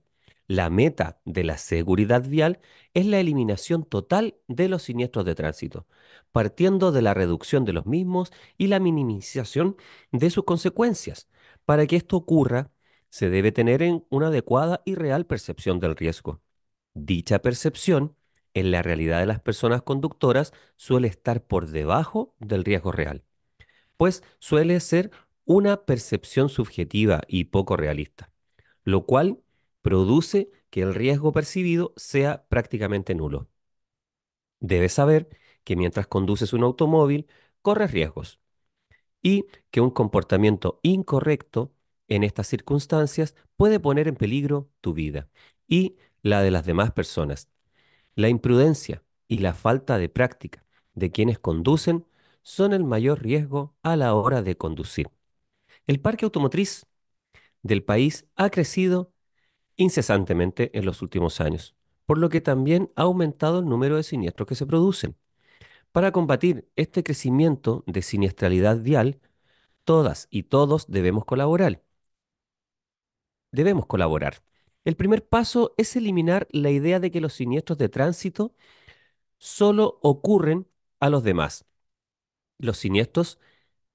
la meta de la seguridad vial es la eliminación total de los siniestros de tránsito, partiendo de la reducción de los mismos y la minimización de sus consecuencias. Para que esto ocurra, se debe tener en una adecuada y real percepción del riesgo. Dicha percepción, en la realidad de las personas conductoras, suele estar por debajo del riesgo real, pues suele ser una percepción subjetiva y poco realista, lo cual produce que el riesgo percibido sea prácticamente nulo. Debes saber que mientras conduces un automóvil, corres riesgos y que un comportamiento incorrecto en estas circunstancias puede poner en peligro tu vida y la de las demás personas. La imprudencia y la falta de práctica de quienes conducen son el mayor riesgo a la hora de conducir. El parque automotriz del país ha crecido incesantemente en los últimos años, por lo que también ha aumentado el número de siniestros que se producen. Para combatir este crecimiento de siniestralidad vial, todas y todos debemos colaborar. Debemos colaborar. El primer paso es eliminar la idea de que los siniestros de tránsito solo ocurren a los demás. Los siniestros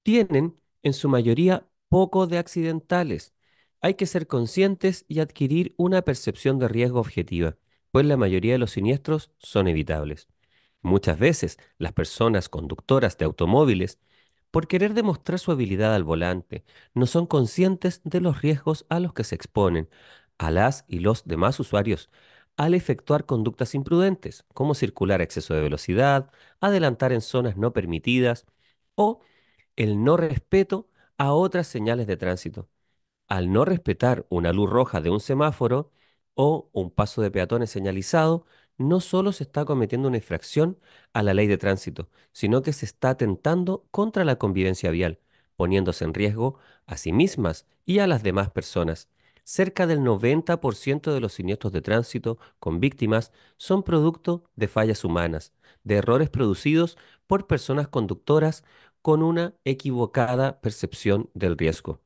tienen en su mayoría poco de accidentales hay que ser conscientes y adquirir una percepción de riesgo objetiva, pues la mayoría de los siniestros son evitables. Muchas veces las personas conductoras de automóviles, por querer demostrar su habilidad al volante, no son conscientes de los riesgos a los que se exponen, a las y los demás usuarios, al efectuar conductas imprudentes, como circular a exceso de velocidad, adelantar en zonas no permitidas o el no respeto a otras señales de tránsito al no respetar una luz roja de un semáforo o un paso de peatones señalizado, no solo se está cometiendo una infracción a la ley de tránsito, sino que se está atentando contra la convivencia vial, poniéndose en riesgo a sí mismas y a las demás personas. Cerca del 90% de los siniestros de tránsito con víctimas son producto de fallas humanas, de errores producidos por personas conductoras con una equivocada percepción del riesgo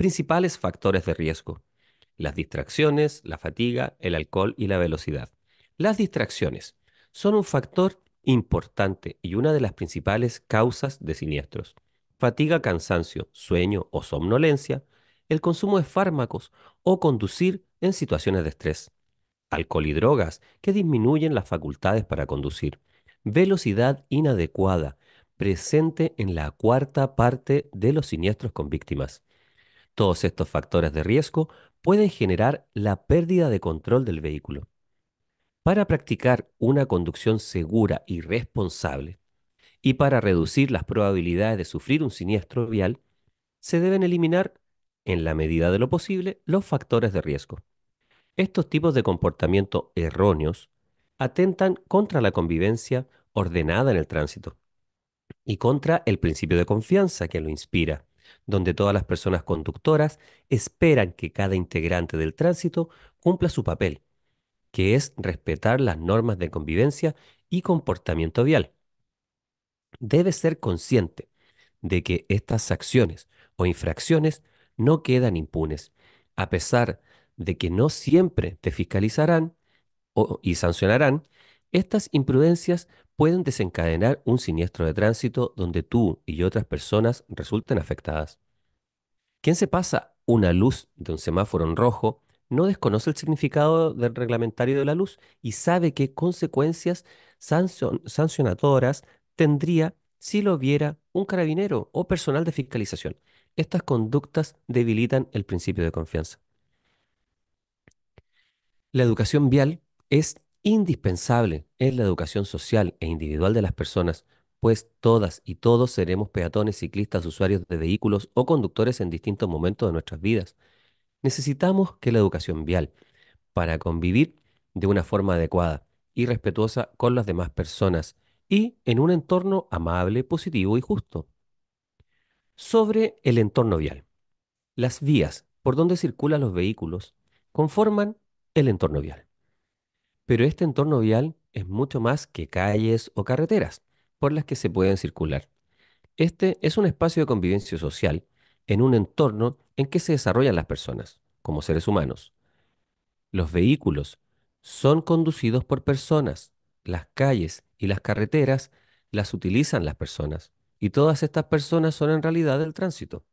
principales factores de riesgo. Las distracciones, la fatiga, el alcohol y la velocidad. Las distracciones son un factor importante y una de las principales causas de siniestros. Fatiga, cansancio, sueño o somnolencia, el consumo de fármacos o conducir en situaciones de estrés. Alcohol y drogas que disminuyen las facultades para conducir. Velocidad inadecuada, presente en la cuarta parte de los siniestros con víctimas. Todos estos factores de riesgo pueden generar la pérdida de control del vehículo. Para practicar una conducción segura y responsable y para reducir las probabilidades de sufrir un siniestro vial, se deben eliminar, en la medida de lo posible, los factores de riesgo. Estos tipos de comportamiento erróneos atentan contra la convivencia ordenada en el tránsito y contra el principio de confianza que lo inspira donde todas las personas conductoras esperan que cada integrante del tránsito cumpla su papel, que es respetar las normas de convivencia y comportamiento vial. Debe ser consciente de que estas acciones o infracciones no quedan impunes, a pesar de que no siempre te fiscalizarán y sancionarán, estas imprudencias pueden desencadenar un siniestro de tránsito donde tú y otras personas resulten afectadas. Quien se pasa una luz de un semáforo en rojo no desconoce el significado del reglamentario de la luz y sabe qué consecuencias sancionadoras tendría si lo viera un carabinero o personal de fiscalización. Estas conductas debilitan el principio de confianza. La educación vial es indispensable es la educación social e individual de las personas, pues todas y todos seremos peatones, ciclistas, usuarios de vehículos o conductores en distintos momentos de nuestras vidas. Necesitamos que la educación vial, para convivir de una forma adecuada y respetuosa con las demás personas y en un entorno amable, positivo y justo. Sobre el entorno vial. Las vías por donde circulan los vehículos conforman el entorno vial pero este entorno vial es mucho más que calles o carreteras por las que se pueden circular. Este es un espacio de convivencia social en un entorno en que se desarrollan las personas, como seres humanos. Los vehículos son conducidos por personas, las calles y las carreteras las utilizan las personas, y todas estas personas son en realidad el tránsito.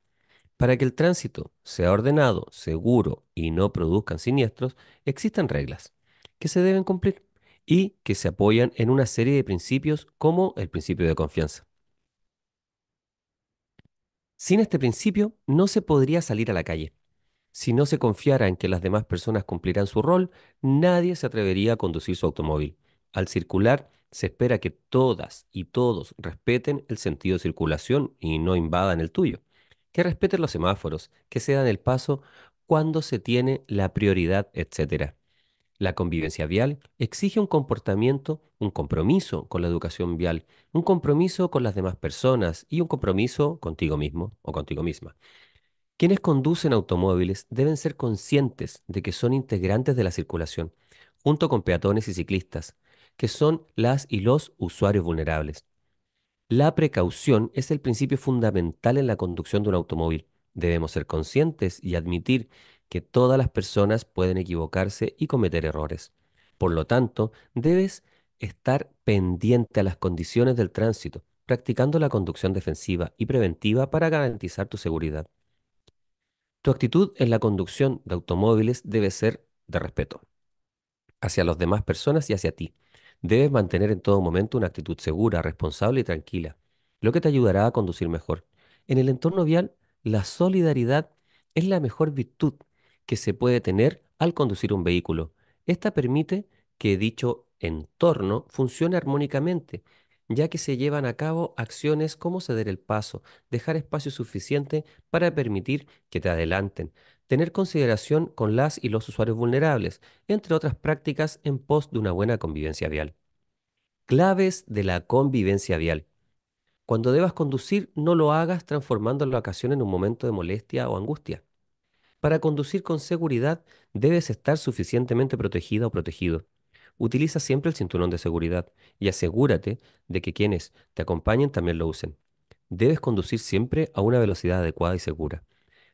Para que el tránsito sea ordenado, seguro y no produzcan siniestros, existen reglas que se deben cumplir y que se apoyan en una serie de principios como el principio de confianza. Sin este principio no se podría salir a la calle. Si no se confiara en que las demás personas cumplirán su rol, nadie se atrevería a conducir su automóvil. Al circular, se espera que todas y todos respeten el sentido de circulación y no invadan el tuyo. Que respeten los semáforos, que se dan el paso cuando se tiene la prioridad, etcétera. La convivencia vial exige un comportamiento, un compromiso con la educación vial, un compromiso con las demás personas y un compromiso contigo mismo o contigo misma. Quienes conducen automóviles deben ser conscientes de que son integrantes de la circulación, junto con peatones y ciclistas, que son las y los usuarios vulnerables. La precaución es el principio fundamental en la conducción de un automóvil. Debemos ser conscientes y admitir que todas las personas pueden equivocarse y cometer errores. Por lo tanto, debes estar pendiente a las condiciones del tránsito, practicando la conducción defensiva y preventiva para garantizar tu seguridad. Tu actitud en la conducción de automóviles debe ser de respeto hacia las demás personas y hacia ti. Debes mantener en todo momento una actitud segura, responsable y tranquila, lo que te ayudará a conducir mejor. En el entorno vial, la solidaridad es la mejor virtud que se puede tener al conducir un vehículo. Esta permite que dicho entorno funcione armónicamente, ya que se llevan a cabo acciones como ceder el paso, dejar espacio suficiente para permitir que te adelanten, tener consideración con las y los usuarios vulnerables, entre otras prácticas en pos de una buena convivencia vial. Claves de la convivencia vial. Cuando debas conducir, no lo hagas transformando la ocasión en un momento de molestia o angustia. Para conducir con seguridad debes estar suficientemente protegida o protegido. Utiliza siempre el cinturón de seguridad y asegúrate de que quienes te acompañen también lo usen. Debes conducir siempre a una velocidad adecuada y segura,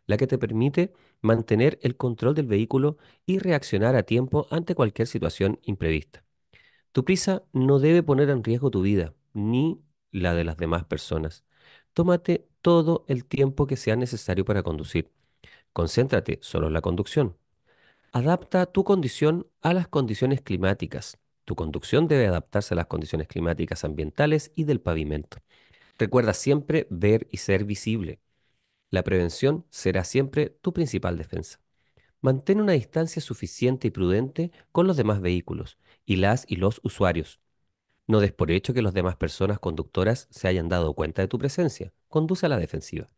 la que te permite mantener el control del vehículo y reaccionar a tiempo ante cualquier situación imprevista. Tu prisa no debe poner en riesgo tu vida ni la de las demás personas. Tómate todo el tiempo que sea necesario para conducir Concéntrate solo en la conducción. Adapta tu condición a las condiciones climáticas. Tu conducción debe adaptarse a las condiciones climáticas ambientales y del pavimento. Recuerda siempre ver y ser visible. La prevención será siempre tu principal defensa. Mantén una distancia suficiente y prudente con los demás vehículos y las y los usuarios. No des por hecho que las demás personas conductoras se hayan dado cuenta de tu presencia. Conduce a la defensiva.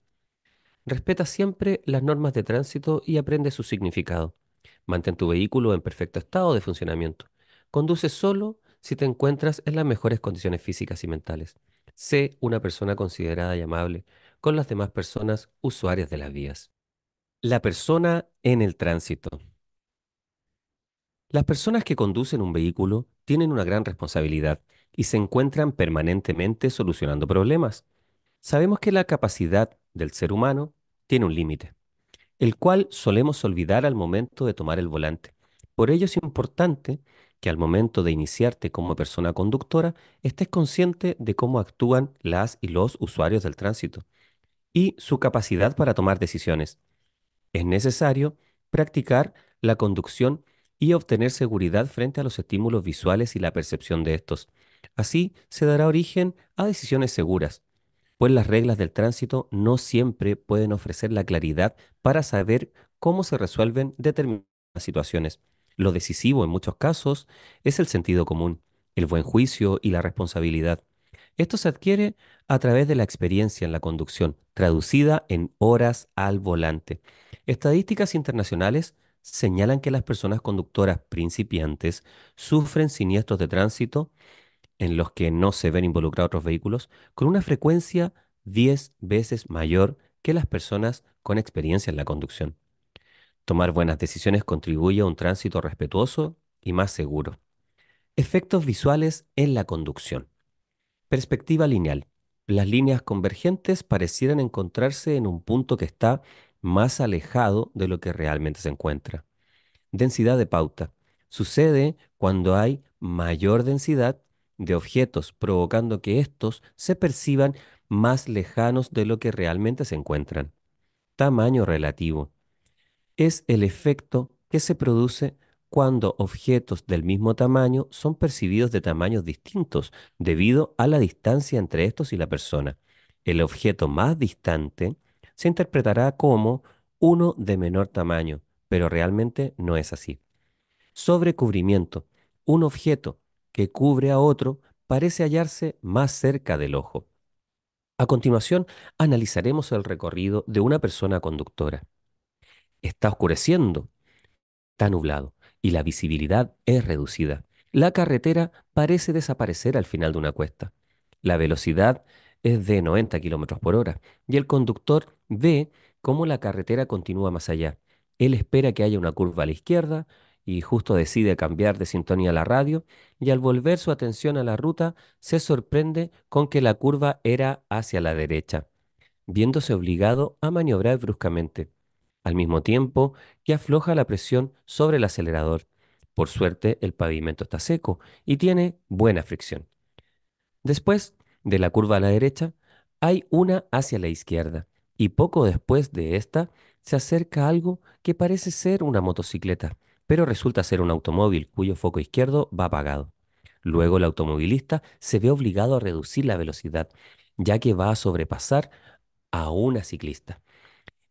Respeta siempre las normas de tránsito y aprende su significado. Mantén tu vehículo en perfecto estado de funcionamiento. Conduce solo si te encuentras en las mejores condiciones físicas y mentales. Sé una persona considerada y amable con las demás personas usuarias de las vías. La persona en el tránsito. Las personas que conducen un vehículo tienen una gran responsabilidad y se encuentran permanentemente solucionando problemas. Sabemos que la capacidad del ser humano tiene un límite, el cual solemos olvidar al momento de tomar el volante. Por ello es importante que al momento de iniciarte como persona conductora estés consciente de cómo actúan las y los usuarios del tránsito y su capacidad para tomar decisiones. Es necesario practicar la conducción y obtener seguridad frente a los estímulos visuales y la percepción de estos. Así se dará origen a decisiones seguras, pues las reglas del tránsito no siempre pueden ofrecer la claridad para saber cómo se resuelven determinadas situaciones. Lo decisivo en muchos casos es el sentido común, el buen juicio y la responsabilidad. Esto se adquiere a través de la experiencia en la conducción, traducida en horas al volante. Estadísticas internacionales señalan que las personas conductoras principiantes sufren siniestros de tránsito en los que no se ven involucrados otros vehículos con una frecuencia 10 veces mayor que las personas con experiencia en la conducción. Tomar buenas decisiones contribuye a un tránsito respetuoso y más seguro. Efectos visuales en la conducción. Perspectiva lineal. Las líneas convergentes parecieran encontrarse en un punto que está más alejado de lo que realmente se encuentra. Densidad de pauta. Sucede cuando hay mayor densidad de objetos, provocando que estos se perciban más lejanos de lo que realmente se encuentran. Tamaño relativo. Es el efecto que se produce cuando objetos del mismo tamaño son percibidos de tamaños distintos debido a la distancia entre estos y la persona. El objeto más distante se interpretará como uno de menor tamaño, pero realmente no es así. Sobrecubrimiento. Un objeto que cubre a otro parece hallarse más cerca del ojo. A continuación, analizaremos el recorrido de una persona conductora. Está oscureciendo, está nublado y la visibilidad es reducida. La carretera parece desaparecer al final de una cuesta. La velocidad es de 90 km por hora y el conductor ve cómo la carretera continúa más allá. Él espera que haya una curva a la izquierda, y justo decide cambiar de sintonía la radio y al volver su atención a la ruta se sorprende con que la curva era hacia la derecha, viéndose obligado a maniobrar bruscamente, al mismo tiempo que afloja la presión sobre el acelerador. Por suerte el pavimento está seco y tiene buena fricción. Después de la curva a la derecha, hay una hacia la izquierda y poco después de esta se acerca algo que parece ser una motocicleta pero resulta ser un automóvil cuyo foco izquierdo va apagado. Luego el automovilista se ve obligado a reducir la velocidad, ya que va a sobrepasar a una ciclista.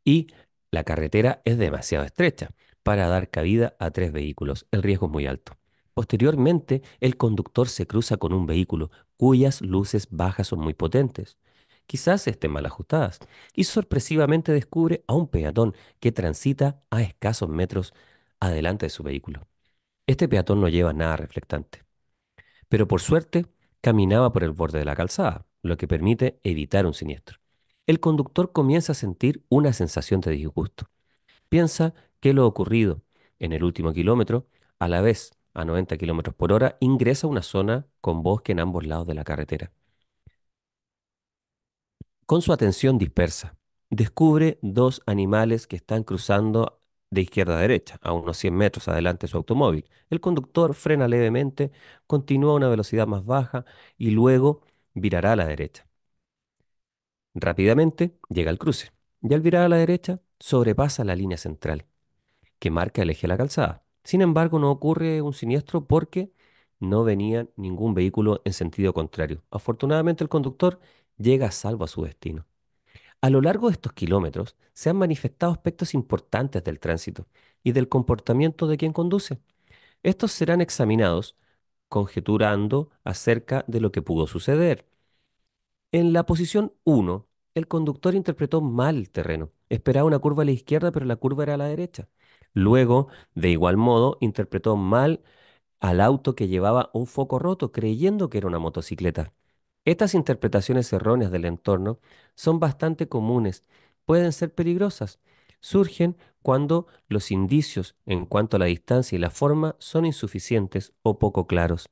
Y la carretera es demasiado estrecha para dar cabida a tres vehículos. El riesgo es muy alto. Posteriormente, el conductor se cruza con un vehículo cuyas luces bajas son muy potentes quizás estén mal ajustadas, y sorpresivamente descubre a un peatón que transita a escasos metros adelante de su vehículo. Este peatón no lleva nada reflectante. Pero por suerte, caminaba por el borde de la calzada, lo que permite evitar un siniestro. El conductor comienza a sentir una sensación de disgusto. Piensa que lo ocurrido en el último kilómetro, a la vez a 90 kilómetros por hora, ingresa a una zona con bosque en ambos lados de la carretera. Con su atención dispersa, descubre dos animales que están cruzando de izquierda a derecha, a unos 100 metros adelante de su automóvil. El conductor frena levemente, continúa a una velocidad más baja y luego virará a la derecha. Rápidamente llega al cruce y al virar a la derecha sobrepasa la línea central, que marca el eje de la calzada. Sin embargo, no ocurre un siniestro porque no venía ningún vehículo en sentido contrario. Afortunadamente el conductor llega a salvo a su destino. A lo largo de estos kilómetros se han manifestado aspectos importantes del tránsito y del comportamiento de quien conduce. Estos serán examinados conjeturando acerca de lo que pudo suceder. En la posición 1, el conductor interpretó mal el terreno. Esperaba una curva a la izquierda, pero la curva era a la derecha. Luego, de igual modo, interpretó mal al auto que llevaba un foco roto, creyendo que era una motocicleta. Estas interpretaciones erróneas del entorno son bastante comunes, pueden ser peligrosas. Surgen cuando los indicios en cuanto a la distancia y la forma son insuficientes o poco claros.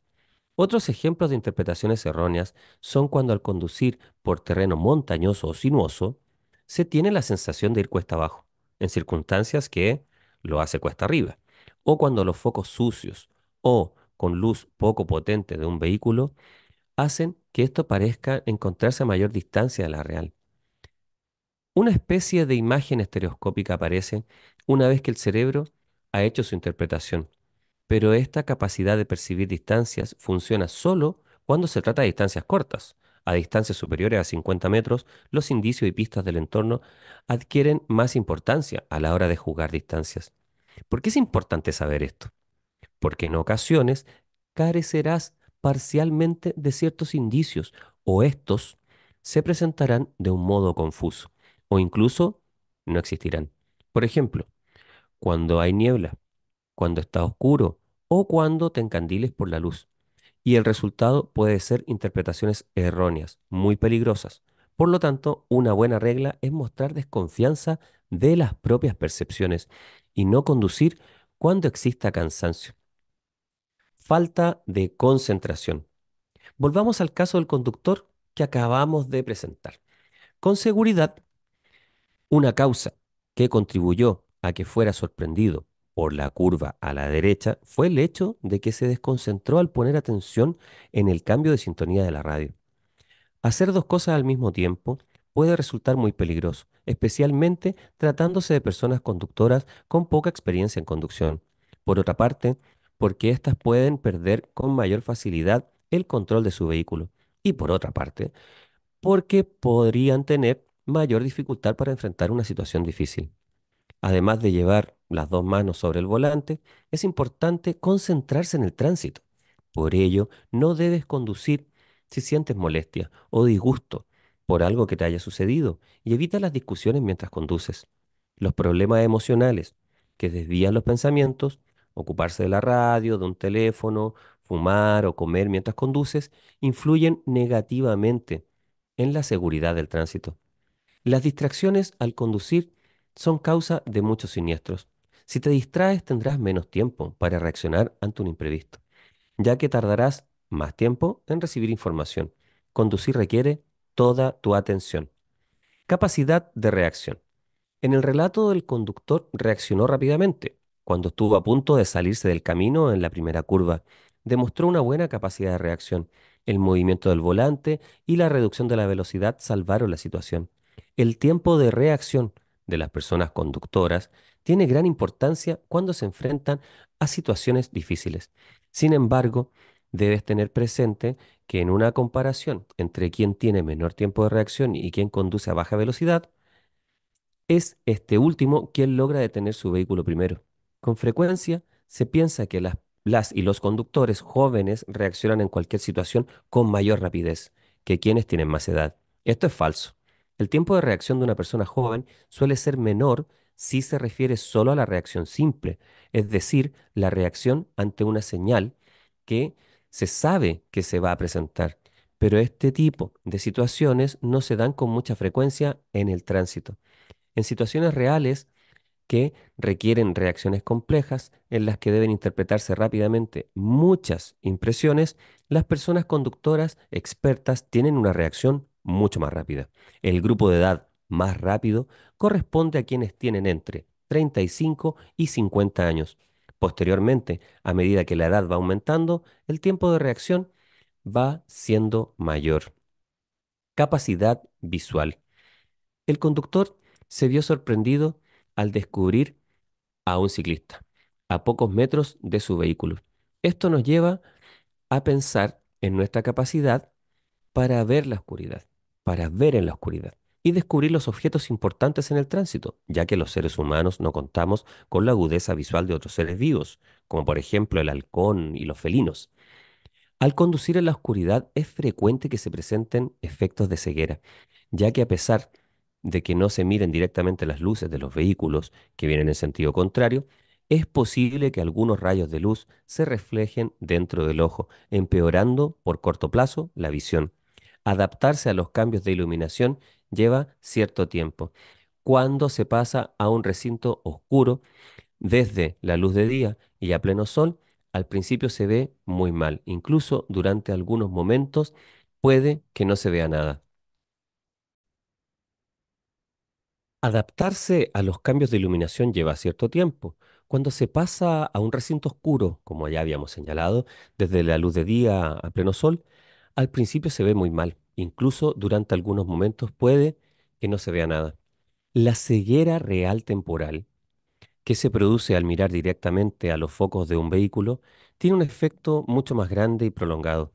Otros ejemplos de interpretaciones erróneas son cuando al conducir por terreno montañoso o sinuoso, se tiene la sensación de ir cuesta abajo, en circunstancias que lo hace cuesta arriba, o cuando los focos sucios o con luz poco potente de un vehículo hacen que esto parezca encontrarse a mayor distancia de la real. Una especie de imagen estereoscópica aparece una vez que el cerebro ha hecho su interpretación, pero esta capacidad de percibir distancias funciona solo cuando se trata de distancias cortas. A distancias superiores a 50 metros, los indicios y pistas del entorno adquieren más importancia a la hora de jugar distancias. ¿Por qué es importante saber esto? Porque en ocasiones carecerás parcialmente de ciertos indicios o estos se presentarán de un modo confuso o incluso no existirán. Por ejemplo, cuando hay niebla, cuando está oscuro o cuando te encandiles por la luz. Y el resultado puede ser interpretaciones erróneas, muy peligrosas. Por lo tanto, una buena regla es mostrar desconfianza de las propias percepciones y no conducir cuando exista cansancio falta de concentración. Volvamos al caso del conductor que acabamos de presentar. Con seguridad, una causa que contribuyó a que fuera sorprendido por la curva a la derecha fue el hecho de que se desconcentró al poner atención en el cambio de sintonía de la radio. Hacer dos cosas al mismo tiempo puede resultar muy peligroso, especialmente tratándose de personas conductoras con poca experiencia en conducción. Por otra parte, porque éstas pueden perder con mayor facilidad el control de su vehículo. Y por otra parte, porque podrían tener mayor dificultad para enfrentar una situación difícil. Además de llevar las dos manos sobre el volante, es importante concentrarse en el tránsito. Por ello, no debes conducir si sientes molestia o disgusto por algo que te haya sucedido y evita las discusiones mientras conduces. Los problemas emocionales que desvían los pensamientos ocuparse de la radio, de un teléfono, fumar o comer mientras conduces, influyen negativamente en la seguridad del tránsito. Las distracciones al conducir son causa de muchos siniestros. Si te distraes tendrás menos tiempo para reaccionar ante un imprevisto, ya que tardarás más tiempo en recibir información. Conducir requiere toda tu atención. Capacidad de reacción. En el relato del conductor reaccionó rápidamente, cuando estuvo a punto de salirse del camino en la primera curva. Demostró una buena capacidad de reacción. El movimiento del volante y la reducción de la velocidad salvaron la situación. El tiempo de reacción de las personas conductoras tiene gran importancia cuando se enfrentan a situaciones difíciles. Sin embargo, debes tener presente que en una comparación entre quien tiene menor tiempo de reacción y quien conduce a baja velocidad, es este último quien logra detener su vehículo primero. Con frecuencia se piensa que las, las y los conductores jóvenes reaccionan en cualquier situación con mayor rapidez que quienes tienen más edad. Esto es falso. El tiempo de reacción de una persona joven suele ser menor si se refiere solo a la reacción simple, es decir, la reacción ante una señal que se sabe que se va a presentar. Pero este tipo de situaciones no se dan con mucha frecuencia en el tránsito. En situaciones reales, que requieren reacciones complejas en las que deben interpretarse rápidamente muchas impresiones, las personas conductoras expertas tienen una reacción mucho más rápida. El grupo de edad más rápido corresponde a quienes tienen entre 35 y 50 años. Posteriormente, a medida que la edad va aumentando, el tiempo de reacción va siendo mayor. Capacidad visual. El conductor se vio sorprendido al descubrir a un ciclista a pocos metros de su vehículo. Esto nos lleva a pensar en nuestra capacidad para ver la oscuridad, para ver en la oscuridad y descubrir los objetos importantes en el tránsito, ya que los seres humanos no contamos con la agudeza visual de otros seres vivos, como por ejemplo el halcón y los felinos. Al conducir en la oscuridad es frecuente que se presenten efectos de ceguera, ya que a pesar de que no se miren directamente las luces de los vehículos que vienen en sentido contrario, es posible que algunos rayos de luz se reflejen dentro del ojo, empeorando por corto plazo la visión. Adaptarse a los cambios de iluminación lleva cierto tiempo. Cuando se pasa a un recinto oscuro, desde la luz de día y a pleno sol, al principio se ve muy mal. Incluso durante algunos momentos puede que no se vea nada. Adaptarse a los cambios de iluminación lleva cierto tiempo. Cuando se pasa a un recinto oscuro, como ya habíamos señalado, desde la luz de día a pleno sol, al principio se ve muy mal. Incluso durante algunos momentos puede que no se vea nada. La ceguera real temporal, que se produce al mirar directamente a los focos de un vehículo, tiene un efecto mucho más grande y prolongado,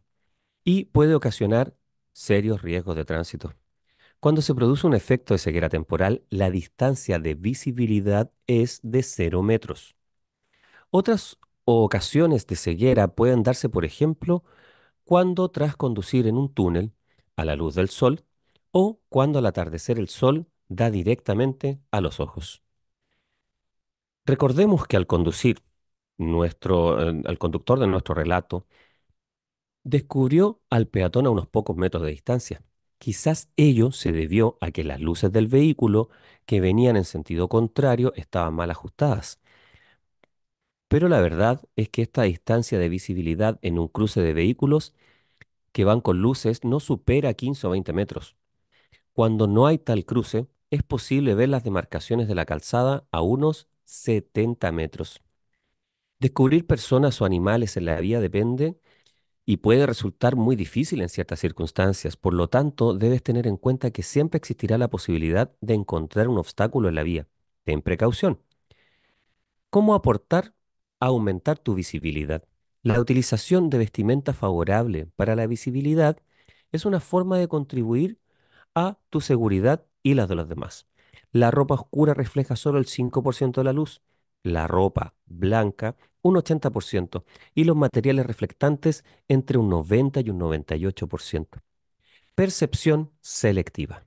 y puede ocasionar serios riesgos de tránsito. Cuando se produce un efecto de ceguera temporal, la distancia de visibilidad es de 0 metros. Otras ocasiones de ceguera pueden darse, por ejemplo, cuando tras conducir en un túnel a la luz del sol o cuando al atardecer el sol da directamente a los ojos. Recordemos que al conducir, nuestro, el eh, conductor de nuestro relato descubrió al peatón a unos pocos metros de distancia Quizás ello se debió a que las luces del vehículo que venían en sentido contrario estaban mal ajustadas. Pero la verdad es que esta distancia de visibilidad en un cruce de vehículos que van con luces no supera 15 o 20 metros. Cuando no hay tal cruce, es posible ver las demarcaciones de la calzada a unos 70 metros. Descubrir personas o animales en la vía depende y puede resultar muy difícil en ciertas circunstancias. Por lo tanto, debes tener en cuenta que siempre existirá la posibilidad de encontrar un obstáculo en la vía. Ten precaución. ¿Cómo aportar a aumentar tu visibilidad? La utilización de vestimenta favorable para la visibilidad es una forma de contribuir a tu seguridad y la de los demás. La ropa oscura refleja solo el 5% de la luz la ropa blanca un 80% y los materiales reflectantes entre un 90 y un 98%. Percepción selectiva.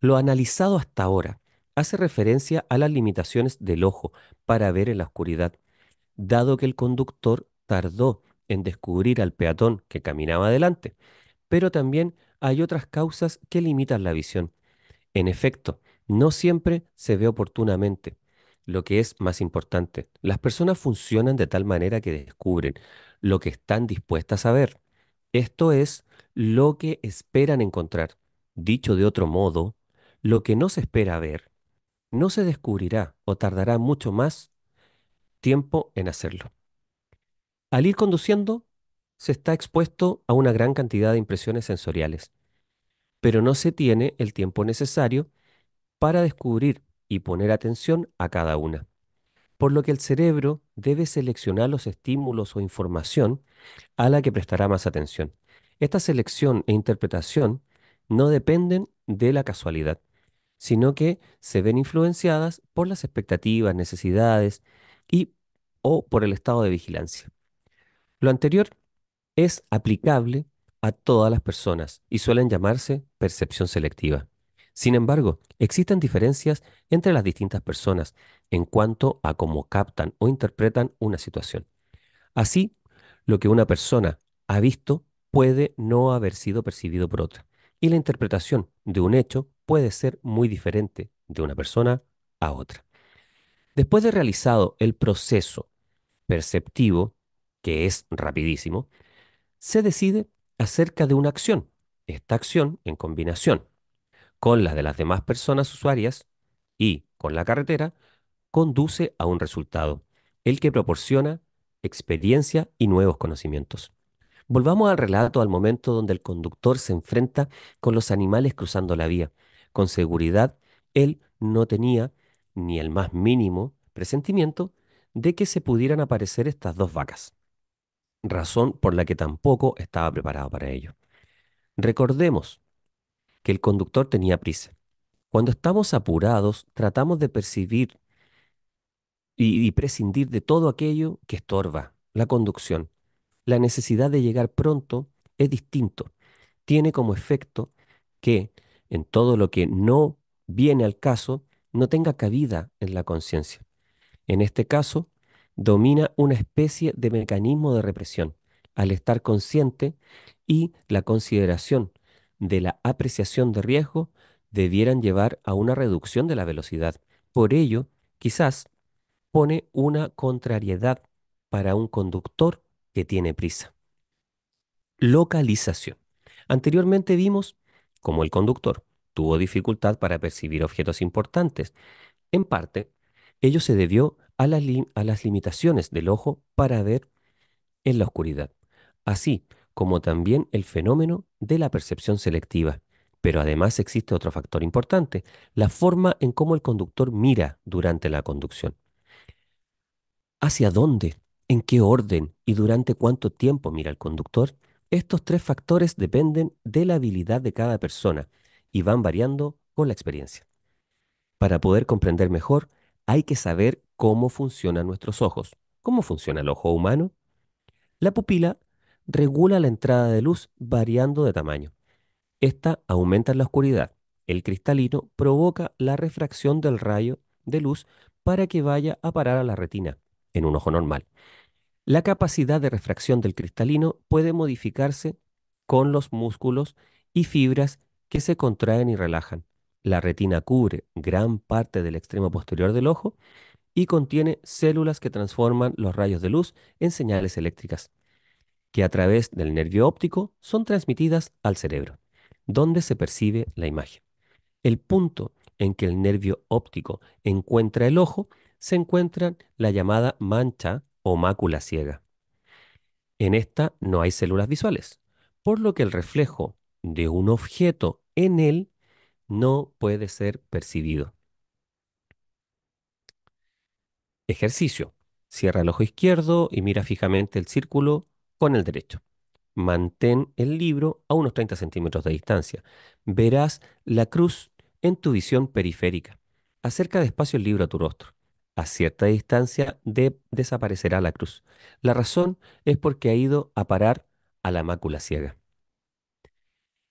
Lo analizado hasta ahora hace referencia a las limitaciones del ojo para ver en la oscuridad, dado que el conductor tardó en descubrir al peatón que caminaba adelante, pero también hay otras causas que limitan la visión. En efecto, no siempre se ve oportunamente, lo que es más importante. Las personas funcionan de tal manera que descubren lo que están dispuestas a ver. Esto es lo que esperan encontrar. Dicho de otro modo, lo que no se espera ver no se descubrirá o tardará mucho más tiempo en hacerlo. Al ir conduciendo, se está expuesto a una gran cantidad de impresiones sensoriales, pero no se tiene el tiempo necesario para descubrir y poner atención a cada una. Por lo que el cerebro debe seleccionar los estímulos o información a la que prestará más atención. Esta selección e interpretación no dependen de la casualidad, sino que se ven influenciadas por las expectativas, necesidades y o por el estado de vigilancia. Lo anterior es aplicable a todas las personas y suelen llamarse percepción selectiva. Sin embargo, existen diferencias entre las distintas personas en cuanto a cómo captan o interpretan una situación. Así, lo que una persona ha visto puede no haber sido percibido por otra, y la interpretación de un hecho puede ser muy diferente de una persona a otra. Después de realizado el proceso perceptivo, que es rapidísimo, se decide acerca de una acción. Esta acción, en combinación con las de las demás personas usuarias y con la carretera conduce a un resultado, el que proporciona experiencia y nuevos conocimientos. Volvamos al relato al momento donde el conductor se enfrenta con los animales cruzando la vía. Con seguridad, él no tenía ni el más mínimo presentimiento de que se pudieran aparecer estas dos vacas, razón por la que tampoco estaba preparado para ello. Recordemos que el conductor tenía prisa. Cuando estamos apurados, tratamos de percibir y, y prescindir de todo aquello que estorba la conducción. La necesidad de llegar pronto es distinto. Tiene como efecto que en todo lo que no viene al caso no tenga cabida en la conciencia. En este caso, domina una especie de mecanismo de represión al estar consciente y la consideración de la apreciación de riesgo debieran llevar a una reducción de la velocidad. Por ello, quizás pone una contrariedad para un conductor que tiene prisa. Localización. Anteriormente vimos cómo el conductor tuvo dificultad para percibir objetos importantes. En parte, ello se debió a las, a las limitaciones del ojo para ver en la oscuridad. Así, como también el fenómeno de la percepción selectiva. Pero además existe otro factor importante, la forma en cómo el conductor mira durante la conducción. ¿Hacia dónde? ¿En qué orden? ¿Y durante cuánto tiempo mira el conductor? Estos tres factores dependen de la habilidad de cada persona y van variando con la experiencia. Para poder comprender mejor, hay que saber cómo funcionan nuestros ojos. ¿Cómo funciona el ojo humano? La pupila regula la entrada de luz variando de tamaño. Esta aumenta la oscuridad. El cristalino provoca la refracción del rayo de luz para que vaya a parar a la retina en un ojo normal. La capacidad de refracción del cristalino puede modificarse con los músculos y fibras que se contraen y relajan. La retina cubre gran parte del extremo posterior del ojo y contiene células que transforman los rayos de luz en señales eléctricas que a través del nervio óptico son transmitidas al cerebro, donde se percibe la imagen. El punto en que el nervio óptico encuentra el ojo se encuentra la llamada mancha o mácula ciega. En esta no hay células visuales, por lo que el reflejo de un objeto en él no puede ser percibido. Ejercicio. Cierra el ojo izquierdo y mira fijamente el círculo con el derecho. Mantén el libro a unos 30 centímetros de distancia. Verás la cruz en tu visión periférica. Acerca despacio el libro a tu rostro. A cierta distancia desaparecerá la cruz. La razón es porque ha ido a parar a la mácula ciega.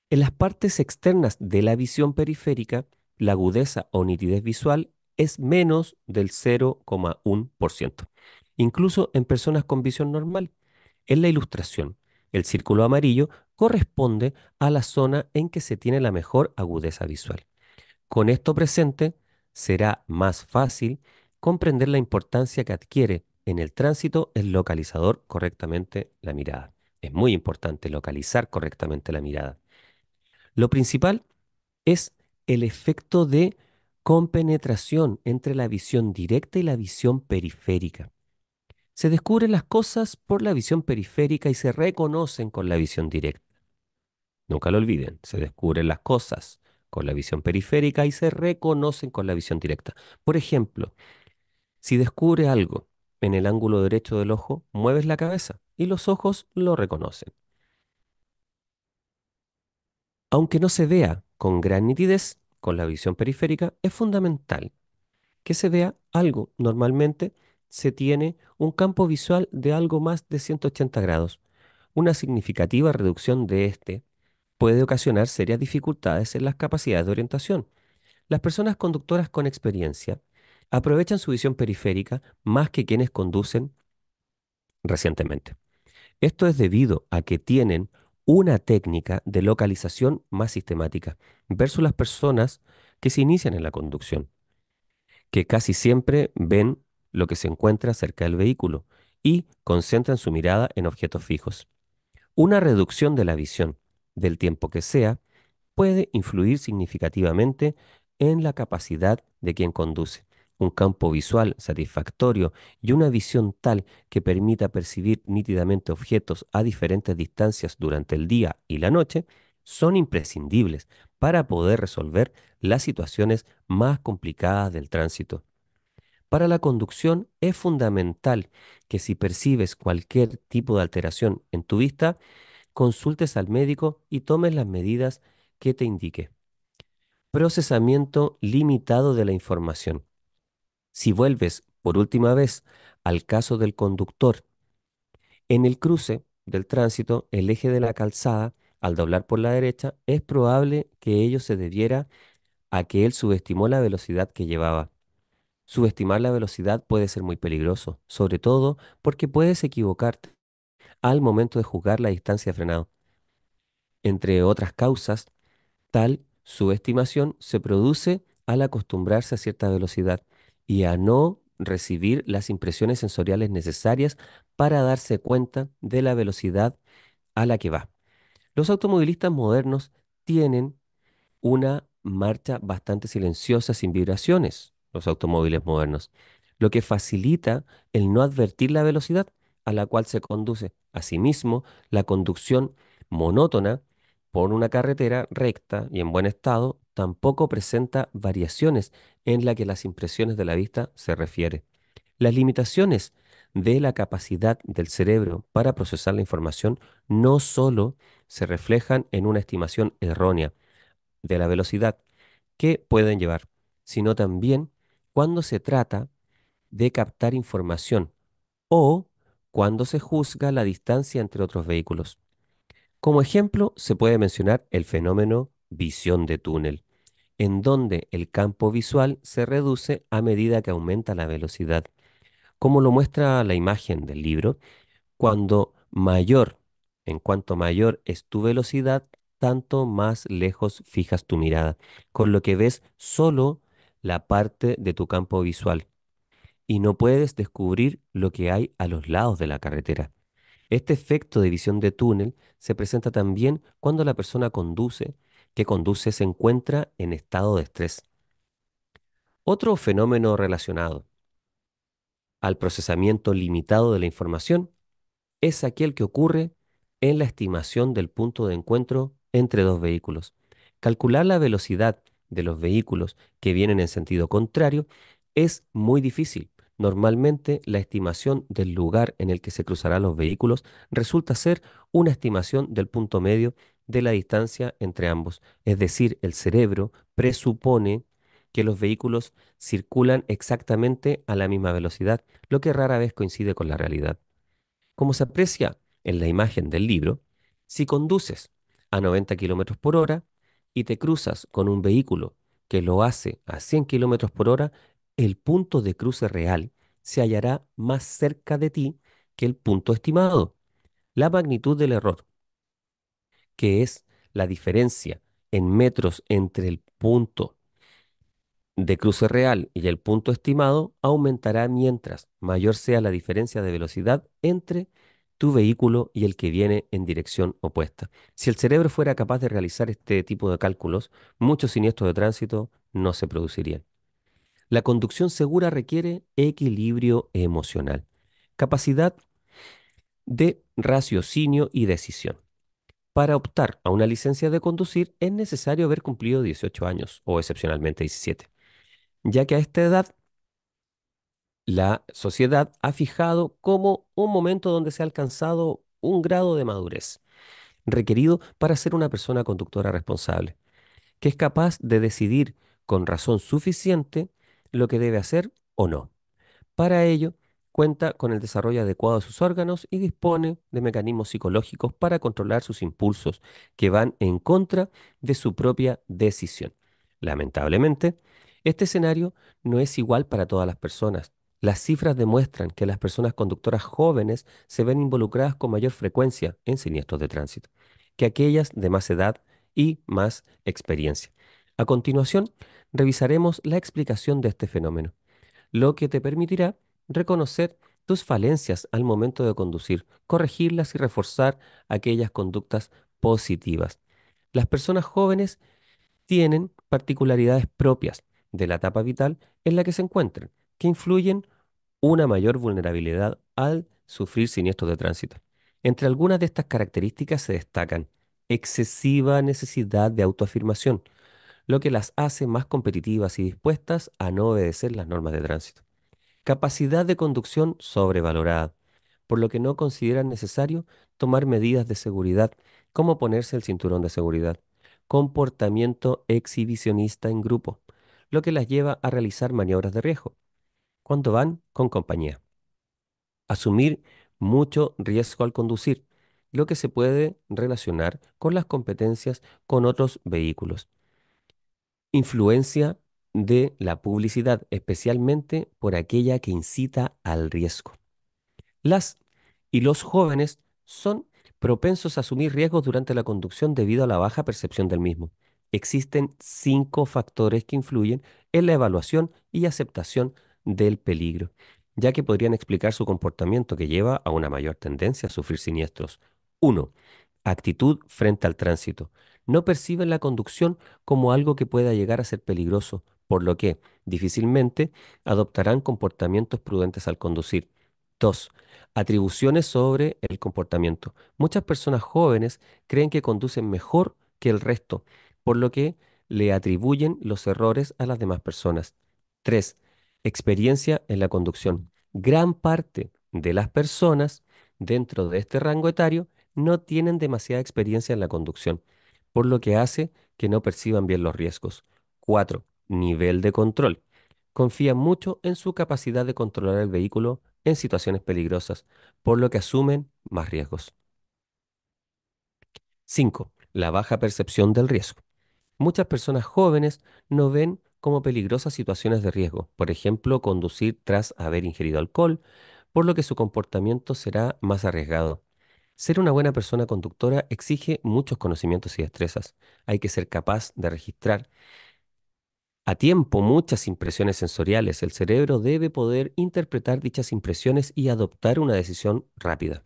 En las partes externas de la visión periférica, la agudeza o nitidez visual es menos del 0,1%, incluso en personas con visión normal. En la ilustración, el círculo amarillo corresponde a la zona en que se tiene la mejor agudeza visual. Con esto presente, será más fácil comprender la importancia que adquiere en el tránsito el localizador correctamente la mirada. Es muy importante localizar correctamente la mirada. Lo principal es el efecto de compenetración entre la visión directa y la visión periférica se descubren las cosas por la visión periférica y se reconocen con la visión directa. Nunca lo olviden, se descubren las cosas con la visión periférica y se reconocen con la visión directa. Por ejemplo, si descubre algo en el ángulo derecho del ojo, mueves la cabeza y los ojos lo reconocen. Aunque no se vea con gran nitidez, con la visión periférica, es fundamental que se vea algo normalmente se tiene un campo visual de algo más de 180 grados. Una significativa reducción de este puede ocasionar serias dificultades en las capacidades de orientación. Las personas conductoras con experiencia aprovechan su visión periférica más que quienes conducen recientemente. Esto es debido a que tienen una técnica de localización más sistemática versus las personas que se inician en la conducción, que casi siempre ven lo que se encuentra cerca del vehículo y concentran su mirada en objetos fijos. Una reducción de la visión, del tiempo que sea, puede influir significativamente en la capacidad de quien conduce. Un campo visual satisfactorio y una visión tal que permita percibir nítidamente objetos a diferentes distancias durante el día y la noche son imprescindibles para poder resolver las situaciones más complicadas del tránsito. Para la conducción es fundamental que si percibes cualquier tipo de alteración en tu vista, consultes al médico y tomes las medidas que te indique. Procesamiento limitado de la información. Si vuelves por última vez al caso del conductor, en el cruce del tránsito, el eje de la calzada, al doblar por la derecha, es probable que ello se debiera a que él subestimó la velocidad que llevaba Subestimar la velocidad puede ser muy peligroso, sobre todo porque puedes equivocarte al momento de juzgar la distancia de frenado. Entre otras causas, tal subestimación se produce al acostumbrarse a cierta velocidad y a no recibir las impresiones sensoriales necesarias para darse cuenta de la velocidad a la que va. Los automovilistas modernos tienen una marcha bastante silenciosa sin vibraciones, los automóviles modernos, lo que facilita el no advertir la velocidad a la cual se conduce. Asimismo, la conducción monótona por una carretera recta y en buen estado tampoco presenta variaciones en la que las impresiones de la vista se refiere. Las limitaciones de la capacidad del cerebro para procesar la información no solo se reflejan en una estimación errónea de la velocidad que pueden llevar, sino también cuando se trata de captar información o cuando se juzga la distancia entre otros vehículos. Como ejemplo, se puede mencionar el fenómeno visión de túnel, en donde el campo visual se reduce a medida que aumenta la velocidad. Como lo muestra la imagen del libro, cuando mayor, en cuanto mayor es tu velocidad, tanto más lejos fijas tu mirada, con lo que ves solo la parte de tu campo visual y no puedes descubrir lo que hay a los lados de la carretera. Este efecto de visión de túnel se presenta también cuando la persona conduce, que conduce se encuentra en estado de estrés. Otro fenómeno relacionado al procesamiento limitado de la información es aquel que ocurre en la estimación del punto de encuentro entre dos vehículos. Calcular la velocidad de los vehículos que vienen en sentido contrario, es muy difícil. Normalmente la estimación del lugar en el que se cruzarán los vehículos resulta ser una estimación del punto medio de la distancia entre ambos. Es decir, el cerebro presupone que los vehículos circulan exactamente a la misma velocidad, lo que rara vez coincide con la realidad. Como se aprecia en la imagen del libro, si conduces a 90 km por hora, y te cruzas con un vehículo que lo hace a 100 kilómetros por hora, el punto de cruce real se hallará más cerca de ti que el punto estimado. La magnitud del error, que es la diferencia en metros entre el punto de cruce real y el punto estimado, aumentará mientras mayor sea la diferencia de velocidad entre tu vehículo y el que viene en dirección opuesta. Si el cerebro fuera capaz de realizar este tipo de cálculos, muchos siniestros de tránsito no se producirían. La conducción segura requiere equilibrio emocional, capacidad de raciocinio y decisión. Para optar a una licencia de conducir es necesario haber cumplido 18 años o excepcionalmente 17, ya que a esta edad la sociedad ha fijado como un momento donde se ha alcanzado un grado de madurez requerido para ser una persona conductora responsable, que es capaz de decidir con razón suficiente lo que debe hacer o no. Para ello, cuenta con el desarrollo adecuado de sus órganos y dispone de mecanismos psicológicos para controlar sus impulsos que van en contra de su propia decisión. Lamentablemente, este escenario no es igual para todas las personas, las cifras demuestran que las personas conductoras jóvenes se ven involucradas con mayor frecuencia en siniestros de tránsito que aquellas de más edad y más experiencia. A continuación, revisaremos la explicación de este fenómeno, lo que te permitirá reconocer tus falencias al momento de conducir, corregirlas y reforzar aquellas conductas positivas. Las personas jóvenes tienen particularidades propias de la etapa vital en la que se encuentran, que influyen una mayor vulnerabilidad al sufrir siniestros de tránsito. Entre algunas de estas características se destacan excesiva necesidad de autoafirmación, lo que las hace más competitivas y dispuestas a no obedecer las normas de tránsito. Capacidad de conducción sobrevalorada, por lo que no consideran necesario tomar medidas de seguridad como ponerse el cinturón de seguridad. Comportamiento exhibicionista en grupo, lo que las lleva a realizar maniobras de riesgo, cuando van con compañía. Asumir mucho riesgo al conducir, lo que se puede relacionar con las competencias con otros vehículos. Influencia de la publicidad, especialmente por aquella que incita al riesgo. Las y los jóvenes son propensos a asumir riesgos durante la conducción debido a la baja percepción del mismo. Existen cinco factores que influyen en la evaluación y aceptación del peligro, ya que podrían explicar su comportamiento que lleva a una mayor tendencia a sufrir siniestros. 1. Actitud frente al tránsito. No perciben la conducción como algo que pueda llegar a ser peligroso, por lo que difícilmente adoptarán comportamientos prudentes al conducir. 2. Atribuciones sobre el comportamiento. Muchas personas jóvenes creen que conducen mejor que el resto, por lo que le atribuyen los errores a las demás personas. 3 experiencia en la conducción. Gran parte de las personas dentro de este rango etario no tienen demasiada experiencia en la conducción, por lo que hace que no perciban bien los riesgos. 4. Nivel de control. Confían mucho en su capacidad de controlar el vehículo en situaciones peligrosas, por lo que asumen más riesgos. 5. La baja percepción del riesgo. Muchas personas jóvenes no ven como peligrosas situaciones de riesgo, por ejemplo, conducir tras haber ingerido alcohol, por lo que su comportamiento será más arriesgado. Ser una buena persona conductora exige muchos conocimientos y destrezas. Hay que ser capaz de registrar a tiempo muchas impresiones sensoriales. El cerebro debe poder interpretar dichas impresiones y adoptar una decisión rápida.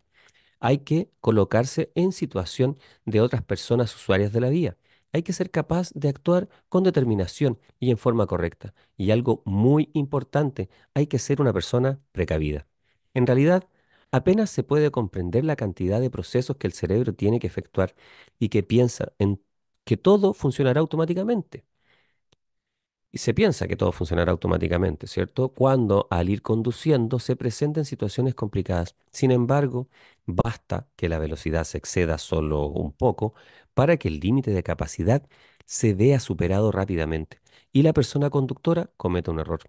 Hay que colocarse en situación de otras personas usuarias de la vía hay que ser capaz de actuar con determinación y en forma correcta. Y algo muy importante, hay que ser una persona precavida. En realidad, apenas se puede comprender la cantidad de procesos que el cerebro tiene que efectuar y que piensa en que todo funcionará automáticamente. Y se piensa que todo funcionará automáticamente, ¿cierto? Cuando al ir conduciendo se presenten situaciones complicadas. Sin embargo, basta que la velocidad se exceda solo un poco para que el límite de capacidad se vea superado rápidamente y la persona conductora cometa un error.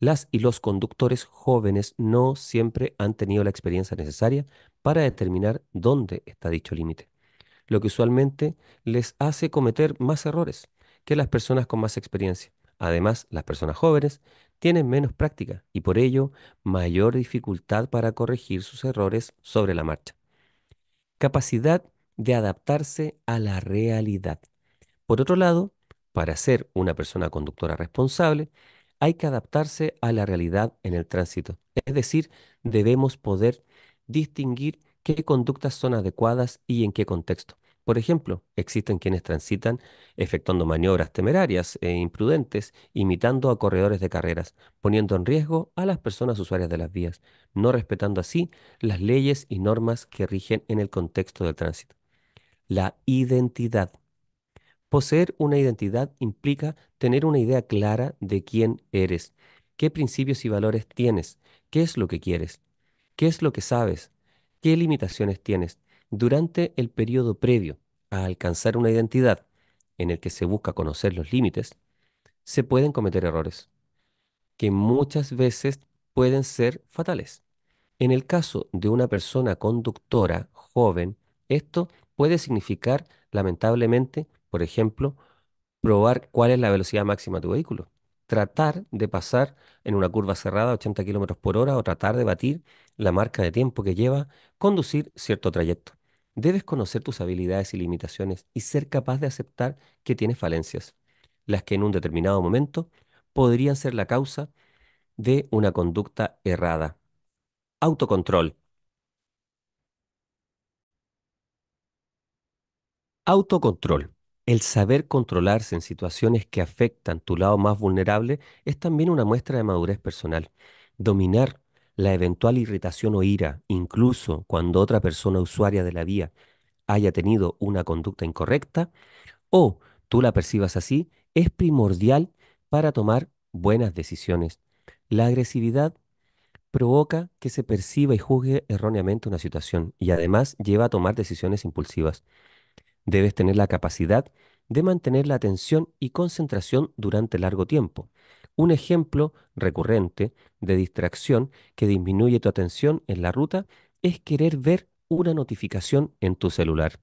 Las y los conductores jóvenes no siempre han tenido la experiencia necesaria para determinar dónde está dicho límite, lo que usualmente les hace cometer más errores que las personas con más experiencia. Además, las personas jóvenes tienen menos práctica y por ello mayor dificultad para corregir sus errores sobre la marcha. Capacidad de adaptarse a la realidad. Por otro lado, para ser una persona conductora responsable, hay que adaptarse a la realidad en el tránsito. Es decir, debemos poder distinguir qué conductas son adecuadas y en qué contexto. Por ejemplo, existen quienes transitan efectuando maniobras temerarias e imprudentes, imitando a corredores de carreras, poniendo en riesgo a las personas usuarias de las vías, no respetando así las leyes y normas que rigen en el contexto del tránsito. La identidad. Poseer una identidad implica tener una idea clara de quién eres, qué principios y valores tienes, qué es lo que quieres, qué es lo que sabes, qué limitaciones tienes durante el periodo previo a alcanzar una identidad en el que se busca conocer los límites, se pueden cometer errores que muchas veces pueden ser fatales. En el caso de una persona conductora joven, esto puede significar, lamentablemente, por ejemplo, probar cuál es la velocidad máxima de tu vehículo, tratar de pasar en una curva cerrada a 80 km por hora o tratar de batir la marca de tiempo que lleva conducir cierto trayecto. Debes conocer tus habilidades y limitaciones y ser capaz de aceptar que tienes falencias, las que en un determinado momento podrían ser la causa de una conducta errada. Autocontrol. Autocontrol. El saber controlarse en situaciones que afectan tu lado más vulnerable es también una muestra de madurez personal. Dominar la eventual irritación o ira, incluso cuando otra persona usuaria de la vía haya tenido una conducta incorrecta, o tú la percibas así, es primordial para tomar buenas decisiones. La agresividad provoca que se perciba y juzgue erróneamente una situación y además lleva a tomar decisiones impulsivas. Debes tener la capacidad de mantener la atención y concentración durante largo tiempo, un ejemplo recurrente de distracción que disminuye tu atención en la ruta es querer ver una notificación en tu celular.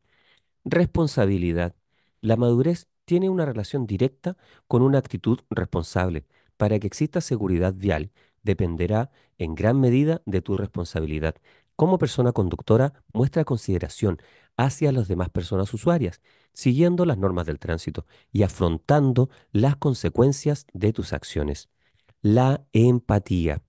Responsabilidad. La madurez tiene una relación directa con una actitud responsable. Para que exista seguridad vial, dependerá en gran medida de tu responsabilidad. Como persona conductora, muestra consideración, hacia las demás personas usuarias, siguiendo las normas del tránsito y afrontando las consecuencias de tus acciones. La empatía.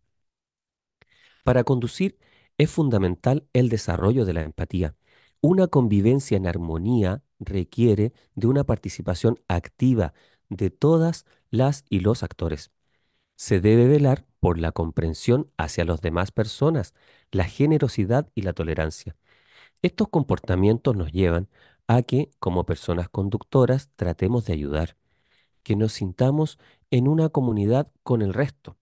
Para conducir es fundamental el desarrollo de la empatía. Una convivencia en armonía requiere de una participación activa de todas las y los actores. Se debe velar por la comprensión hacia las demás personas, la generosidad y la tolerancia. Estos comportamientos nos llevan a que, como personas conductoras, tratemos de ayudar, que nos sintamos en una comunidad con el resto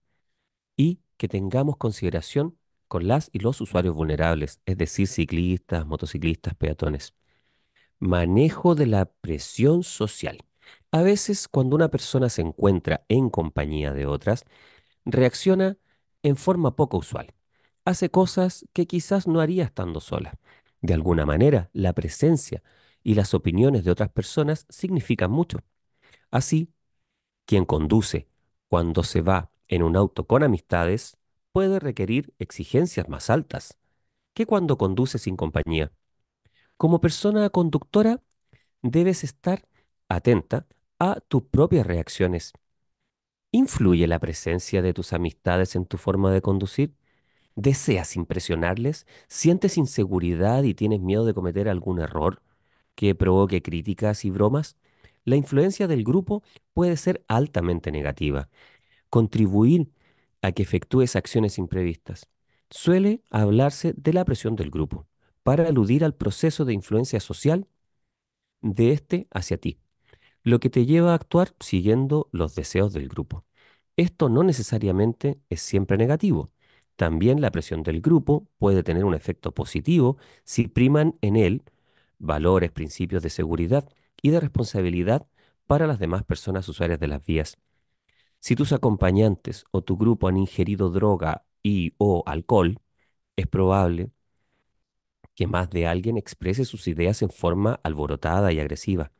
y que tengamos consideración con las y los usuarios vulnerables, es decir, ciclistas, motociclistas, peatones. Manejo de la presión social. A veces cuando una persona se encuentra en compañía de otras, reacciona en forma poco usual. Hace cosas que quizás no haría estando sola. De alguna manera, la presencia y las opiniones de otras personas significan mucho. Así, quien conduce cuando se va en un auto con amistades puede requerir exigencias más altas que cuando conduce sin compañía. Como persona conductora, debes estar atenta a tus propias reacciones. ¿Influye la presencia de tus amistades en tu forma de conducir? deseas impresionarles, sientes inseguridad y tienes miedo de cometer algún error que provoque críticas y bromas, la influencia del grupo puede ser altamente negativa. Contribuir a que efectúes acciones imprevistas. Suele hablarse de la presión del grupo para aludir al proceso de influencia social de éste hacia ti, lo que te lleva a actuar siguiendo los deseos del grupo. Esto no necesariamente es siempre negativo, también la presión del grupo puede tener un efecto positivo si priman en él valores, principios de seguridad y de responsabilidad para las demás personas usuarias de las vías. Si tus acompañantes o tu grupo han ingerido droga y o alcohol, es probable que más de alguien exprese sus ideas en forma alborotada y agresiva.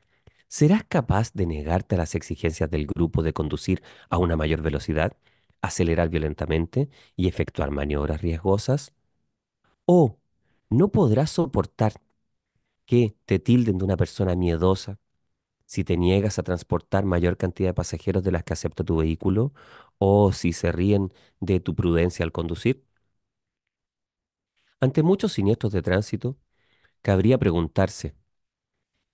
¿Serás capaz de negarte a las exigencias del grupo de conducir a una mayor velocidad? acelerar violentamente y efectuar maniobras riesgosas, o no podrás soportar que te tilden de una persona miedosa si te niegas a transportar mayor cantidad de pasajeros de las que acepta tu vehículo o si se ríen de tu prudencia al conducir. Ante muchos siniestros de tránsito, cabría preguntarse,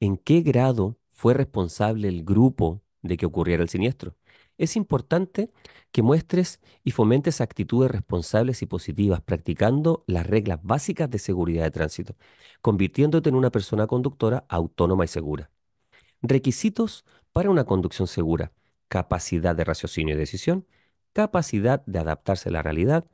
¿en qué grado fue responsable el grupo de que ocurriera el siniestro? Es importante que muestres y fomentes actitudes responsables y positivas, practicando las reglas básicas de seguridad de tránsito, convirtiéndote en una persona conductora autónoma y segura. Requisitos para una conducción segura. Capacidad de raciocinio y decisión, capacidad de adaptarse a la realidad,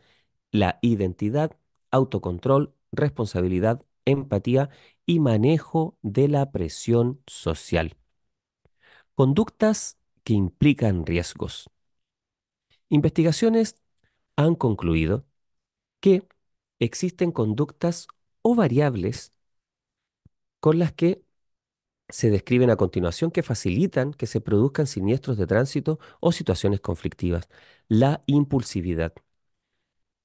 la identidad, autocontrol, responsabilidad, empatía y manejo de la presión social. Conductas que implican riesgos. Investigaciones han concluido que existen conductas o variables con las que se describen a continuación que facilitan que se produzcan siniestros de tránsito o situaciones conflictivas. La impulsividad.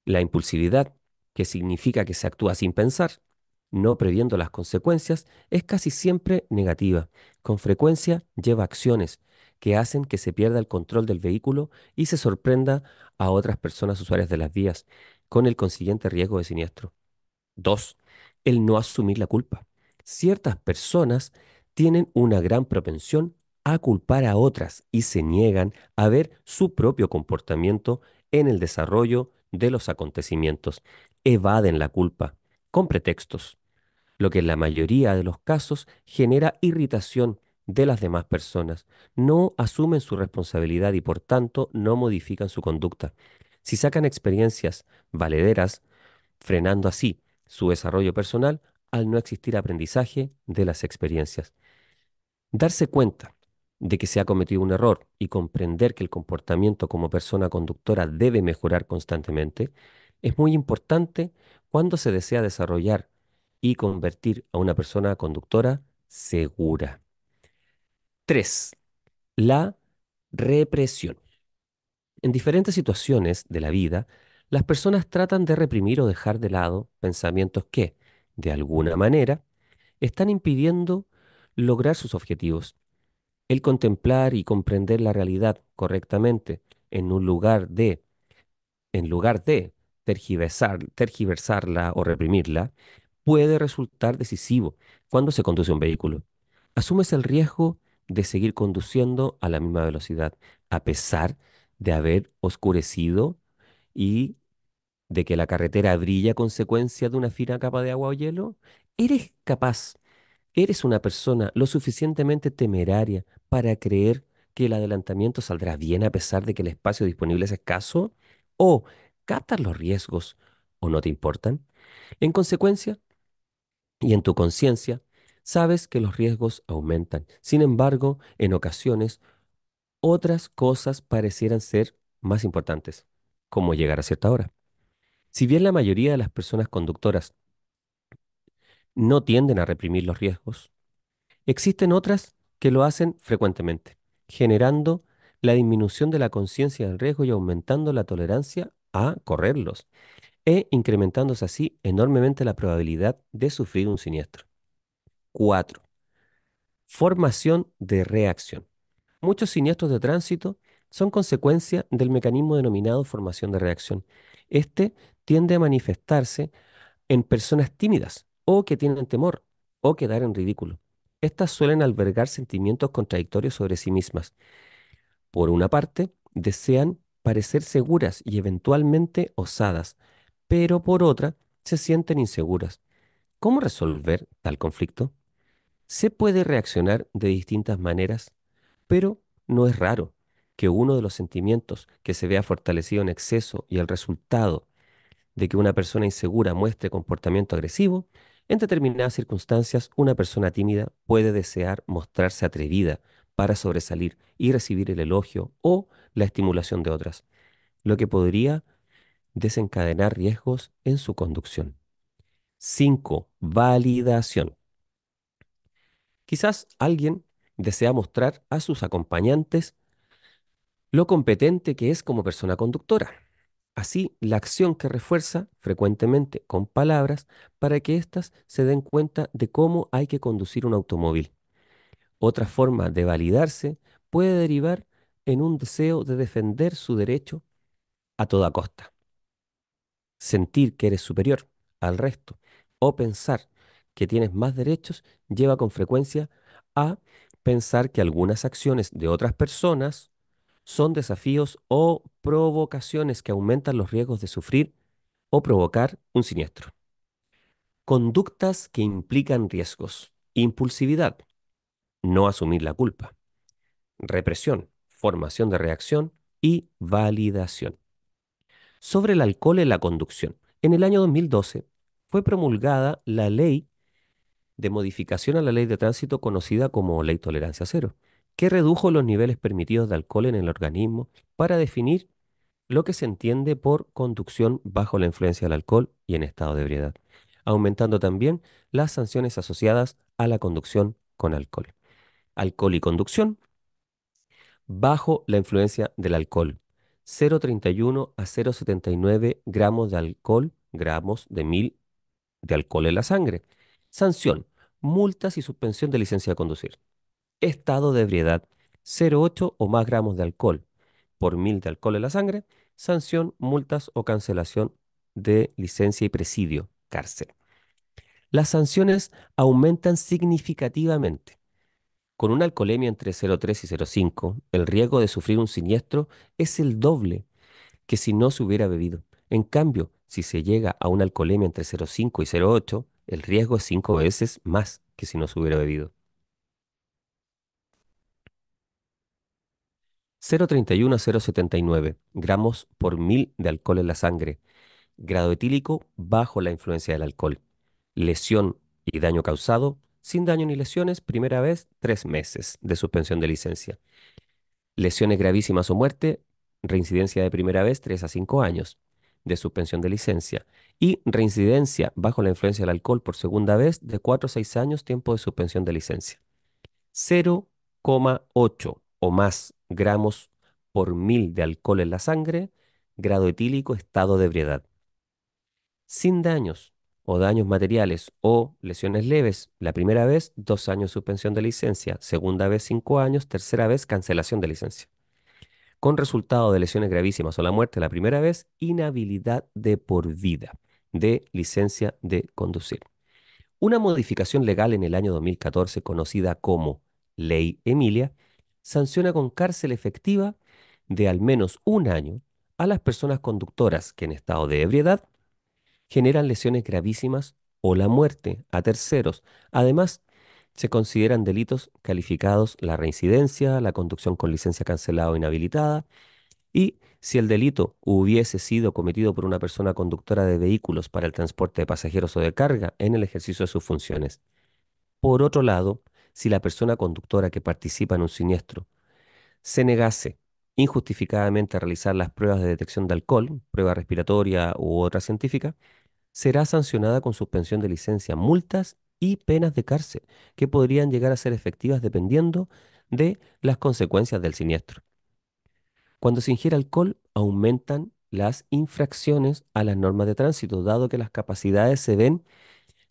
La impulsividad, que significa que se actúa sin pensar, no previendo las consecuencias, es casi siempre negativa. Con frecuencia lleva acciones que hacen que se pierda el control del vehículo y se sorprenda a otras personas usuarias de las vías, con el consiguiente riesgo de siniestro. 2. El no asumir la culpa. Ciertas personas tienen una gran propensión a culpar a otras y se niegan a ver su propio comportamiento en el desarrollo de los acontecimientos. Evaden la culpa con pretextos lo que en la mayoría de los casos genera irritación de las demás personas. No asumen su responsabilidad y por tanto no modifican su conducta. Si sacan experiencias valederas, frenando así su desarrollo personal al no existir aprendizaje de las experiencias. Darse cuenta de que se ha cometido un error y comprender que el comportamiento como persona conductora debe mejorar constantemente es muy importante cuando se desea desarrollar y convertir a una persona conductora segura. 3. la represión. En diferentes situaciones de la vida, las personas tratan de reprimir o dejar de lado pensamientos que, de alguna manera, están impidiendo lograr sus objetivos. El contemplar y comprender la realidad correctamente en un lugar de, en lugar de tergiversar, tergiversarla o reprimirla, puede resultar decisivo cuando se conduce un vehículo. Asumes el riesgo de seguir conduciendo a la misma velocidad, a pesar de haber oscurecido y de que la carretera brilla a consecuencia de una fina capa de agua o hielo. ¿Eres capaz? ¿Eres una persona lo suficientemente temeraria para creer que el adelantamiento saldrá bien a pesar de que el espacio disponible es escaso? ¿O captas los riesgos o no te importan? En consecuencia, y en tu conciencia, sabes que los riesgos aumentan. Sin embargo, en ocasiones, otras cosas parecieran ser más importantes, como llegar a cierta hora. Si bien la mayoría de las personas conductoras no tienden a reprimir los riesgos, existen otras que lo hacen frecuentemente, generando la disminución de la conciencia del riesgo y aumentando la tolerancia a correrlos e incrementándose así enormemente la probabilidad de sufrir un siniestro. 4. Formación de reacción. Muchos siniestros de tránsito son consecuencia del mecanismo denominado formación de reacción. Este tiende a manifestarse en personas tímidas o que tienen temor o quedar en ridículo. Estas suelen albergar sentimientos contradictorios sobre sí mismas. Por una parte, desean parecer seguras y eventualmente osadas, pero por otra se sienten inseguras. ¿Cómo resolver tal conflicto? Se puede reaccionar de distintas maneras, pero no es raro que uno de los sentimientos que se vea fortalecido en exceso y el resultado de que una persona insegura muestre comportamiento agresivo, en determinadas circunstancias una persona tímida puede desear mostrarse atrevida para sobresalir y recibir el elogio o la estimulación de otras, lo que podría desencadenar riesgos en su conducción. 5. Validación. Quizás alguien desea mostrar a sus acompañantes lo competente que es como persona conductora. Así, la acción que refuerza frecuentemente con palabras para que éstas se den cuenta de cómo hay que conducir un automóvil. Otra forma de validarse puede derivar en un deseo de defender su derecho a toda costa. Sentir que eres superior al resto o pensar que tienes más derechos lleva con frecuencia a pensar que algunas acciones de otras personas son desafíos o provocaciones que aumentan los riesgos de sufrir o provocar un siniestro. Conductas que implican riesgos. Impulsividad. No asumir la culpa. Represión. Formación de reacción y validación sobre el alcohol en la conducción. En el año 2012 fue promulgada la ley de modificación a la ley de tránsito conocida como ley tolerancia cero, que redujo los niveles permitidos de alcohol en el organismo para definir lo que se entiende por conducción bajo la influencia del alcohol y en estado de ebriedad, aumentando también las sanciones asociadas a la conducción con alcohol. Alcohol y conducción bajo la influencia del alcohol. 0,31 a 0,79 gramos de alcohol, gramos de mil de alcohol en la sangre. Sanción, multas y suspensión de licencia de conducir. Estado de ebriedad, 0,8 o más gramos de alcohol por mil de alcohol en la sangre. Sanción, multas o cancelación de licencia y presidio, cárcel. Las sanciones aumentan significativamente. Con una alcoholemia entre 0,3 y 0,5, el riesgo de sufrir un siniestro es el doble que si no se hubiera bebido. En cambio, si se llega a una alcoholemia entre 0,5 y 0,8, el riesgo es cinco veces más que si no se hubiera bebido. 0,31 a 0,79 gramos por mil de alcohol en la sangre. Grado etílico bajo la influencia del alcohol. Lesión y daño causado sin daño ni lesiones, primera vez, tres meses de suspensión de licencia. Lesiones gravísimas o muerte, reincidencia de primera vez, tres a cinco años de suspensión de licencia. Y reincidencia bajo la influencia del alcohol por segunda vez, de cuatro a seis años, tiempo de suspensión de licencia. 0,8 o más gramos por mil de alcohol en la sangre, grado etílico, estado de ebriedad. Sin daños, o daños materiales o lesiones leves, la primera vez, dos años suspensión de licencia, segunda vez, cinco años, tercera vez, cancelación de licencia. Con resultado de lesiones gravísimas o la muerte la primera vez, inhabilidad de por vida de licencia de conducir. Una modificación legal en el año 2014 conocida como Ley Emilia sanciona con cárcel efectiva de al menos un año a las personas conductoras que en estado de ebriedad generan lesiones gravísimas o la muerte a terceros. Además, se consideran delitos calificados la reincidencia, la conducción con licencia cancelada o inhabilitada, y si el delito hubiese sido cometido por una persona conductora de vehículos para el transporte de pasajeros o de carga en el ejercicio de sus funciones. Por otro lado, si la persona conductora que participa en un siniestro se negase injustificadamente a realizar las pruebas de detección de alcohol, prueba respiratoria u otra científica, será sancionada con suspensión de licencia, multas y penas de cárcel, que podrían llegar a ser efectivas dependiendo de las consecuencias del siniestro. Cuando se ingiere alcohol, aumentan las infracciones a las normas de tránsito, dado que las capacidades se ven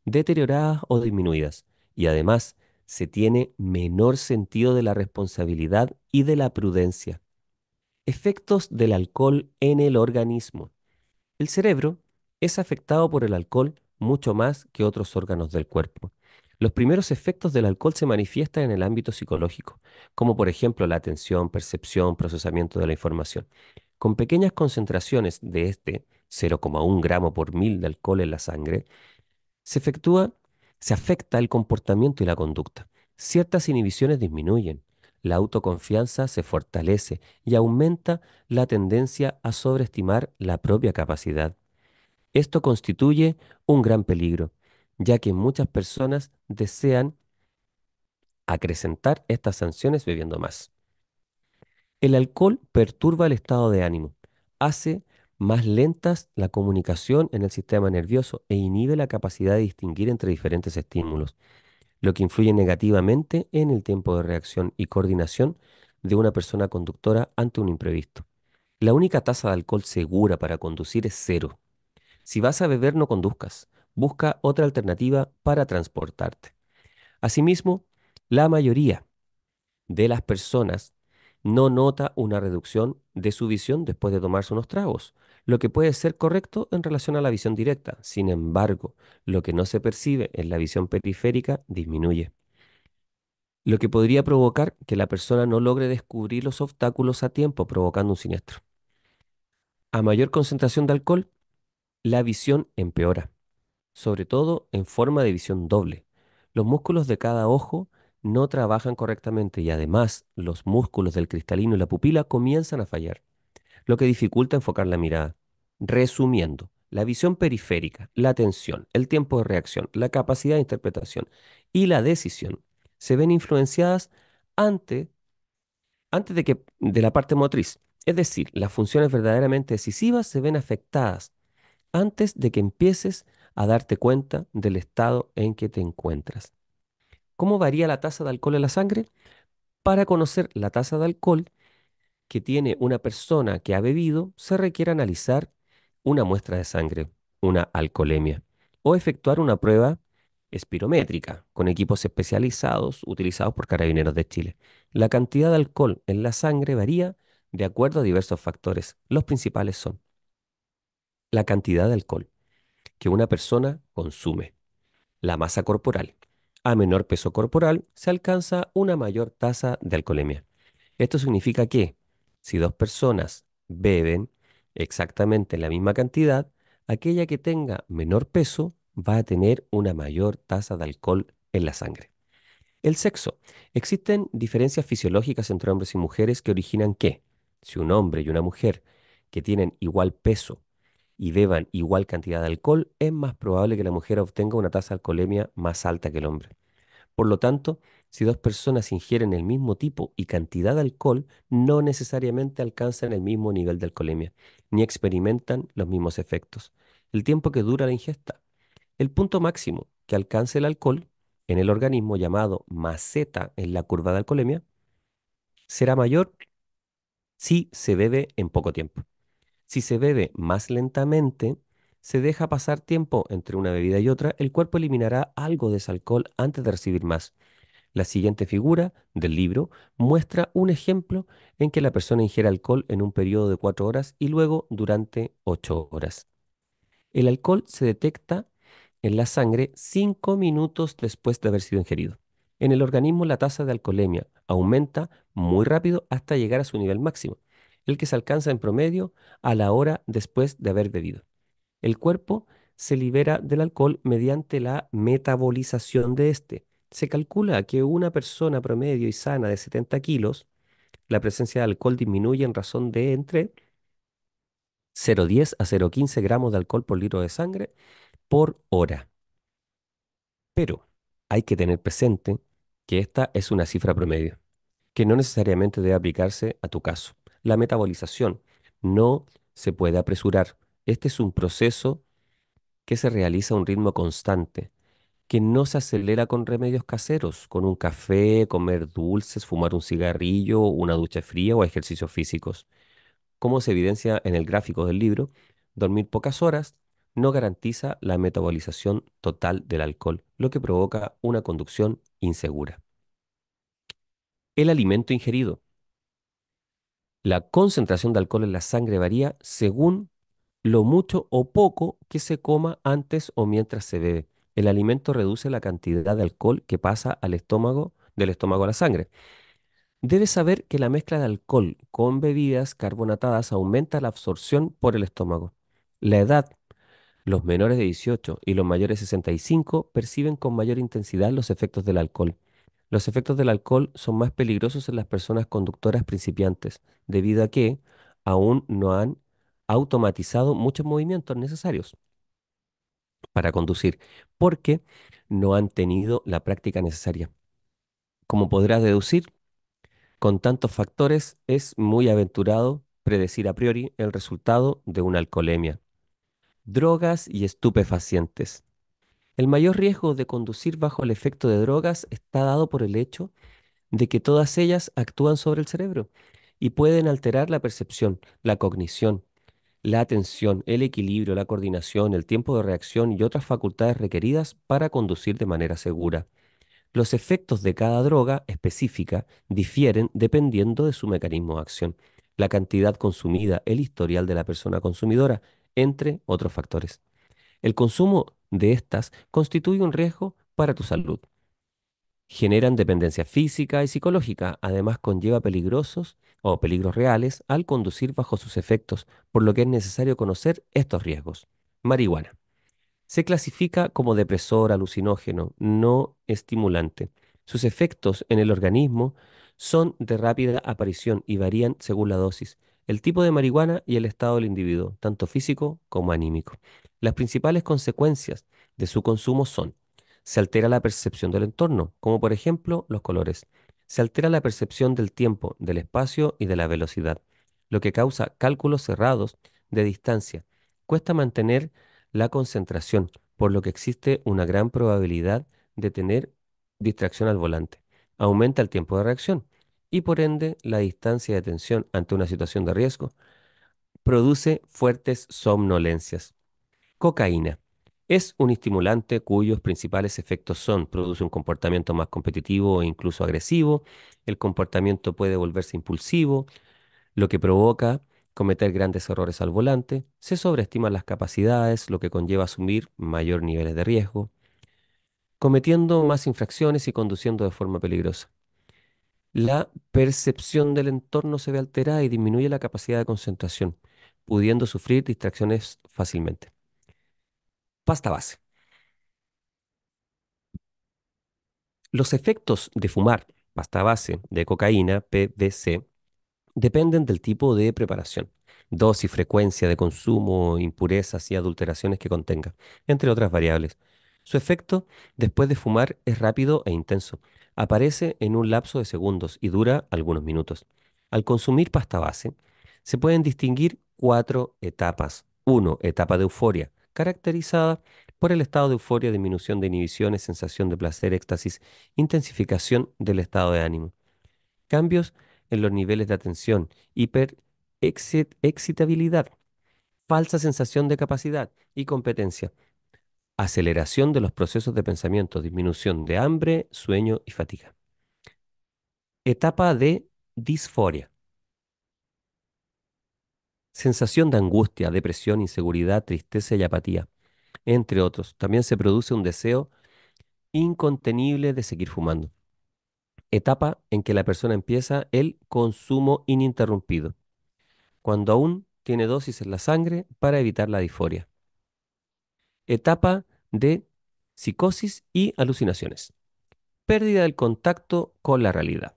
deterioradas o disminuidas. Y además, se tiene menor sentido de la responsabilidad y de la prudencia. Efectos del alcohol en el organismo. El cerebro es afectado por el alcohol mucho más que otros órganos del cuerpo. Los primeros efectos del alcohol se manifiestan en el ámbito psicológico, como por ejemplo la atención, percepción, procesamiento de la información. Con pequeñas concentraciones de este, 0,1 gramo por mil de alcohol en la sangre, se efectúa, se afecta el comportamiento y la conducta. Ciertas inhibiciones disminuyen, la autoconfianza se fortalece y aumenta la tendencia a sobreestimar la propia capacidad. Esto constituye un gran peligro, ya que muchas personas desean acrecentar estas sanciones bebiendo más. El alcohol perturba el estado de ánimo, hace más lentas la comunicación en el sistema nervioso e inhibe la capacidad de distinguir entre diferentes estímulos, lo que influye negativamente en el tiempo de reacción y coordinación de una persona conductora ante un imprevisto. La única tasa de alcohol segura para conducir es cero. Si vas a beber, no conduzcas. Busca otra alternativa para transportarte. Asimismo, la mayoría de las personas no nota una reducción de su visión después de tomarse unos tragos, lo que puede ser correcto en relación a la visión directa. Sin embargo, lo que no se percibe en la visión periférica disminuye, lo que podría provocar que la persona no logre descubrir los obstáculos a tiempo, provocando un siniestro. A mayor concentración de alcohol, la visión empeora, sobre todo en forma de visión doble. Los músculos de cada ojo no trabajan correctamente y además los músculos del cristalino y la pupila comienzan a fallar, lo que dificulta enfocar la mirada. Resumiendo, la visión periférica, la atención, el tiempo de reacción, la capacidad de interpretación y la decisión se ven influenciadas antes de, que, de la parte motriz. Es decir, las funciones verdaderamente decisivas se ven afectadas antes de que empieces a darte cuenta del estado en que te encuentras. ¿Cómo varía la tasa de alcohol en la sangre? Para conocer la tasa de alcohol que tiene una persona que ha bebido, se requiere analizar una muestra de sangre, una alcoholemia, o efectuar una prueba espirométrica con equipos especializados utilizados por carabineros de Chile. La cantidad de alcohol en la sangre varía de acuerdo a diversos factores. Los principales son la cantidad de alcohol que una persona consume. La masa corporal. A menor peso corporal se alcanza una mayor tasa de alcoholemia. Esto significa que si dos personas beben exactamente la misma cantidad, aquella que tenga menor peso va a tener una mayor tasa de alcohol en la sangre. El sexo. Existen diferencias fisiológicas entre hombres y mujeres que originan que, si un hombre y una mujer que tienen igual peso y beban igual cantidad de alcohol, es más probable que la mujer obtenga una tasa de alcoholemia más alta que el hombre. Por lo tanto, si dos personas ingieren el mismo tipo y cantidad de alcohol, no necesariamente alcanzan el mismo nivel de alcoholemia, ni experimentan los mismos efectos. El tiempo que dura la ingesta. El punto máximo que alcance el alcohol en el organismo llamado maceta en la curva de alcoholemia será mayor si se bebe en poco tiempo. Si se bebe más lentamente, se deja pasar tiempo entre una bebida y otra, el cuerpo eliminará algo de ese alcohol antes de recibir más. La siguiente figura del libro muestra un ejemplo en que la persona ingiere alcohol en un periodo de cuatro horas y luego durante ocho horas. El alcohol se detecta en la sangre cinco minutos después de haber sido ingerido. En el organismo la tasa de alcoholemia aumenta muy rápido hasta llegar a su nivel máximo el que se alcanza en promedio a la hora después de haber bebido. El cuerpo se libera del alcohol mediante la metabolización de este. Se calcula que una persona promedio y sana de 70 kilos, la presencia de alcohol disminuye en razón de entre 0,10 a 0,15 gramos de alcohol por litro de sangre por hora. Pero hay que tener presente que esta es una cifra promedio, que no necesariamente debe aplicarse a tu caso la metabolización. No se puede apresurar. Este es un proceso que se realiza a un ritmo constante, que no se acelera con remedios caseros, con un café, comer dulces, fumar un cigarrillo, una ducha fría o ejercicios físicos. Como se evidencia en el gráfico del libro, dormir pocas horas no garantiza la metabolización total del alcohol, lo que provoca una conducción insegura. El alimento ingerido. La concentración de alcohol en la sangre varía según lo mucho o poco que se coma antes o mientras se bebe. El alimento reduce la cantidad de alcohol que pasa al estómago, del estómago a la sangre. Debes saber que la mezcla de alcohol con bebidas carbonatadas aumenta la absorción por el estómago. La edad, los menores de 18 y los mayores de 65 perciben con mayor intensidad los efectos del alcohol. Los efectos del alcohol son más peligrosos en las personas conductoras principiantes, debido a que aún no han automatizado muchos movimientos necesarios para conducir, porque no han tenido la práctica necesaria. Como podrás deducir, con tantos factores es muy aventurado predecir a priori el resultado de una alcoholemia. Drogas y estupefacientes. El mayor riesgo de conducir bajo el efecto de drogas está dado por el hecho de que todas ellas actúan sobre el cerebro y pueden alterar la percepción, la cognición, la atención, el equilibrio, la coordinación, el tiempo de reacción y otras facultades requeridas para conducir de manera segura. Los efectos de cada droga específica difieren dependiendo de su mecanismo de acción, la cantidad consumida, el historial de la persona consumidora, entre otros factores. El consumo de estas constituye un riesgo para tu salud. Generan dependencia física y psicológica, además conlleva peligrosos o peligros reales al conducir bajo sus efectos, por lo que es necesario conocer estos riesgos. Marihuana. Se clasifica como depresor, alucinógeno, no estimulante. Sus efectos en el organismo son de rápida aparición y varían según la dosis, el tipo de marihuana y el estado del individuo, tanto físico como anímico. Las principales consecuencias de su consumo son, se altera la percepción del entorno, como por ejemplo los colores, se altera la percepción del tiempo, del espacio y de la velocidad, lo que causa cálculos cerrados de distancia. Cuesta mantener la concentración, por lo que existe una gran probabilidad de tener distracción al volante. Aumenta el tiempo de reacción y por ende la distancia de atención ante una situación de riesgo. Produce fuertes somnolencias. Cocaína. Es un estimulante cuyos principales efectos son, produce un comportamiento más competitivo e incluso agresivo, el comportamiento puede volverse impulsivo, lo que provoca cometer grandes errores al volante, se sobreestiman las capacidades, lo que conlleva asumir mayor niveles de riesgo, cometiendo más infracciones y conduciendo de forma peligrosa. La percepción del entorno se ve alterada y disminuye la capacidad de concentración, pudiendo sufrir distracciones fácilmente. Pasta base. Los efectos de fumar pasta base de cocaína, PBC, dependen del tipo de preparación, dosis, frecuencia de consumo, impurezas y adulteraciones que contenga, entre otras variables. Su efecto después de fumar es rápido e intenso. Aparece en un lapso de segundos y dura algunos minutos. Al consumir pasta base, se pueden distinguir cuatro etapas. 1. Etapa de euforia caracterizada por el estado de euforia, disminución de inhibiciones, sensación de placer, éxtasis, intensificación del estado de ánimo. Cambios en los niveles de atención, hiperexcitabilidad, falsa sensación de capacidad y competencia, aceleración de los procesos de pensamiento, disminución de hambre, sueño y fatiga. Etapa de disforia sensación de angustia, depresión, inseguridad, tristeza y apatía, entre otros. También se produce un deseo incontenible de seguir fumando. Etapa en que la persona empieza el consumo ininterrumpido, cuando aún tiene dosis en la sangre para evitar la disforia. Etapa de psicosis y alucinaciones. Pérdida del contacto con la realidad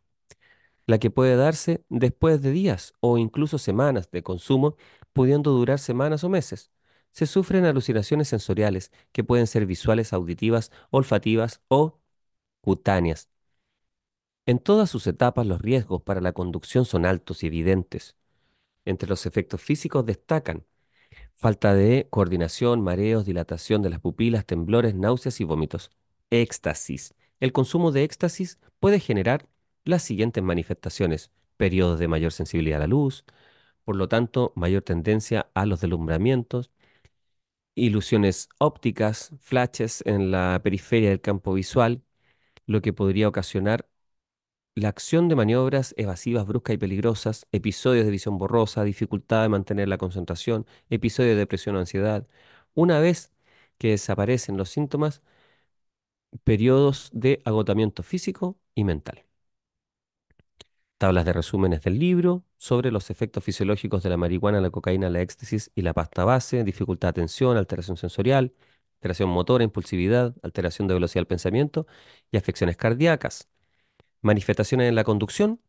la que puede darse después de días o incluso semanas de consumo, pudiendo durar semanas o meses. Se sufren alucinaciones sensoriales, que pueden ser visuales, auditivas, olfativas o cutáneas. En todas sus etapas los riesgos para la conducción son altos y evidentes. Entre los efectos físicos destacan falta de coordinación, mareos, dilatación de las pupilas, temblores, náuseas y vómitos. Éxtasis. El consumo de éxtasis puede generar las siguientes manifestaciones, periodos de mayor sensibilidad a la luz, por lo tanto, mayor tendencia a los deslumbramientos, ilusiones ópticas, flashes en la periferia del campo visual, lo que podría ocasionar la acción de maniobras evasivas bruscas y peligrosas, episodios de visión borrosa, dificultad de mantener la concentración, episodios de depresión o ansiedad. Una vez que desaparecen los síntomas, periodos de agotamiento físico y mental tablas de resúmenes del libro sobre los efectos fisiológicos de la marihuana, la cocaína, la éxtasis y la pasta base, dificultad de atención, alteración sensorial, alteración motora, impulsividad, alteración de velocidad del pensamiento y afecciones cardíacas, manifestaciones en la conducción,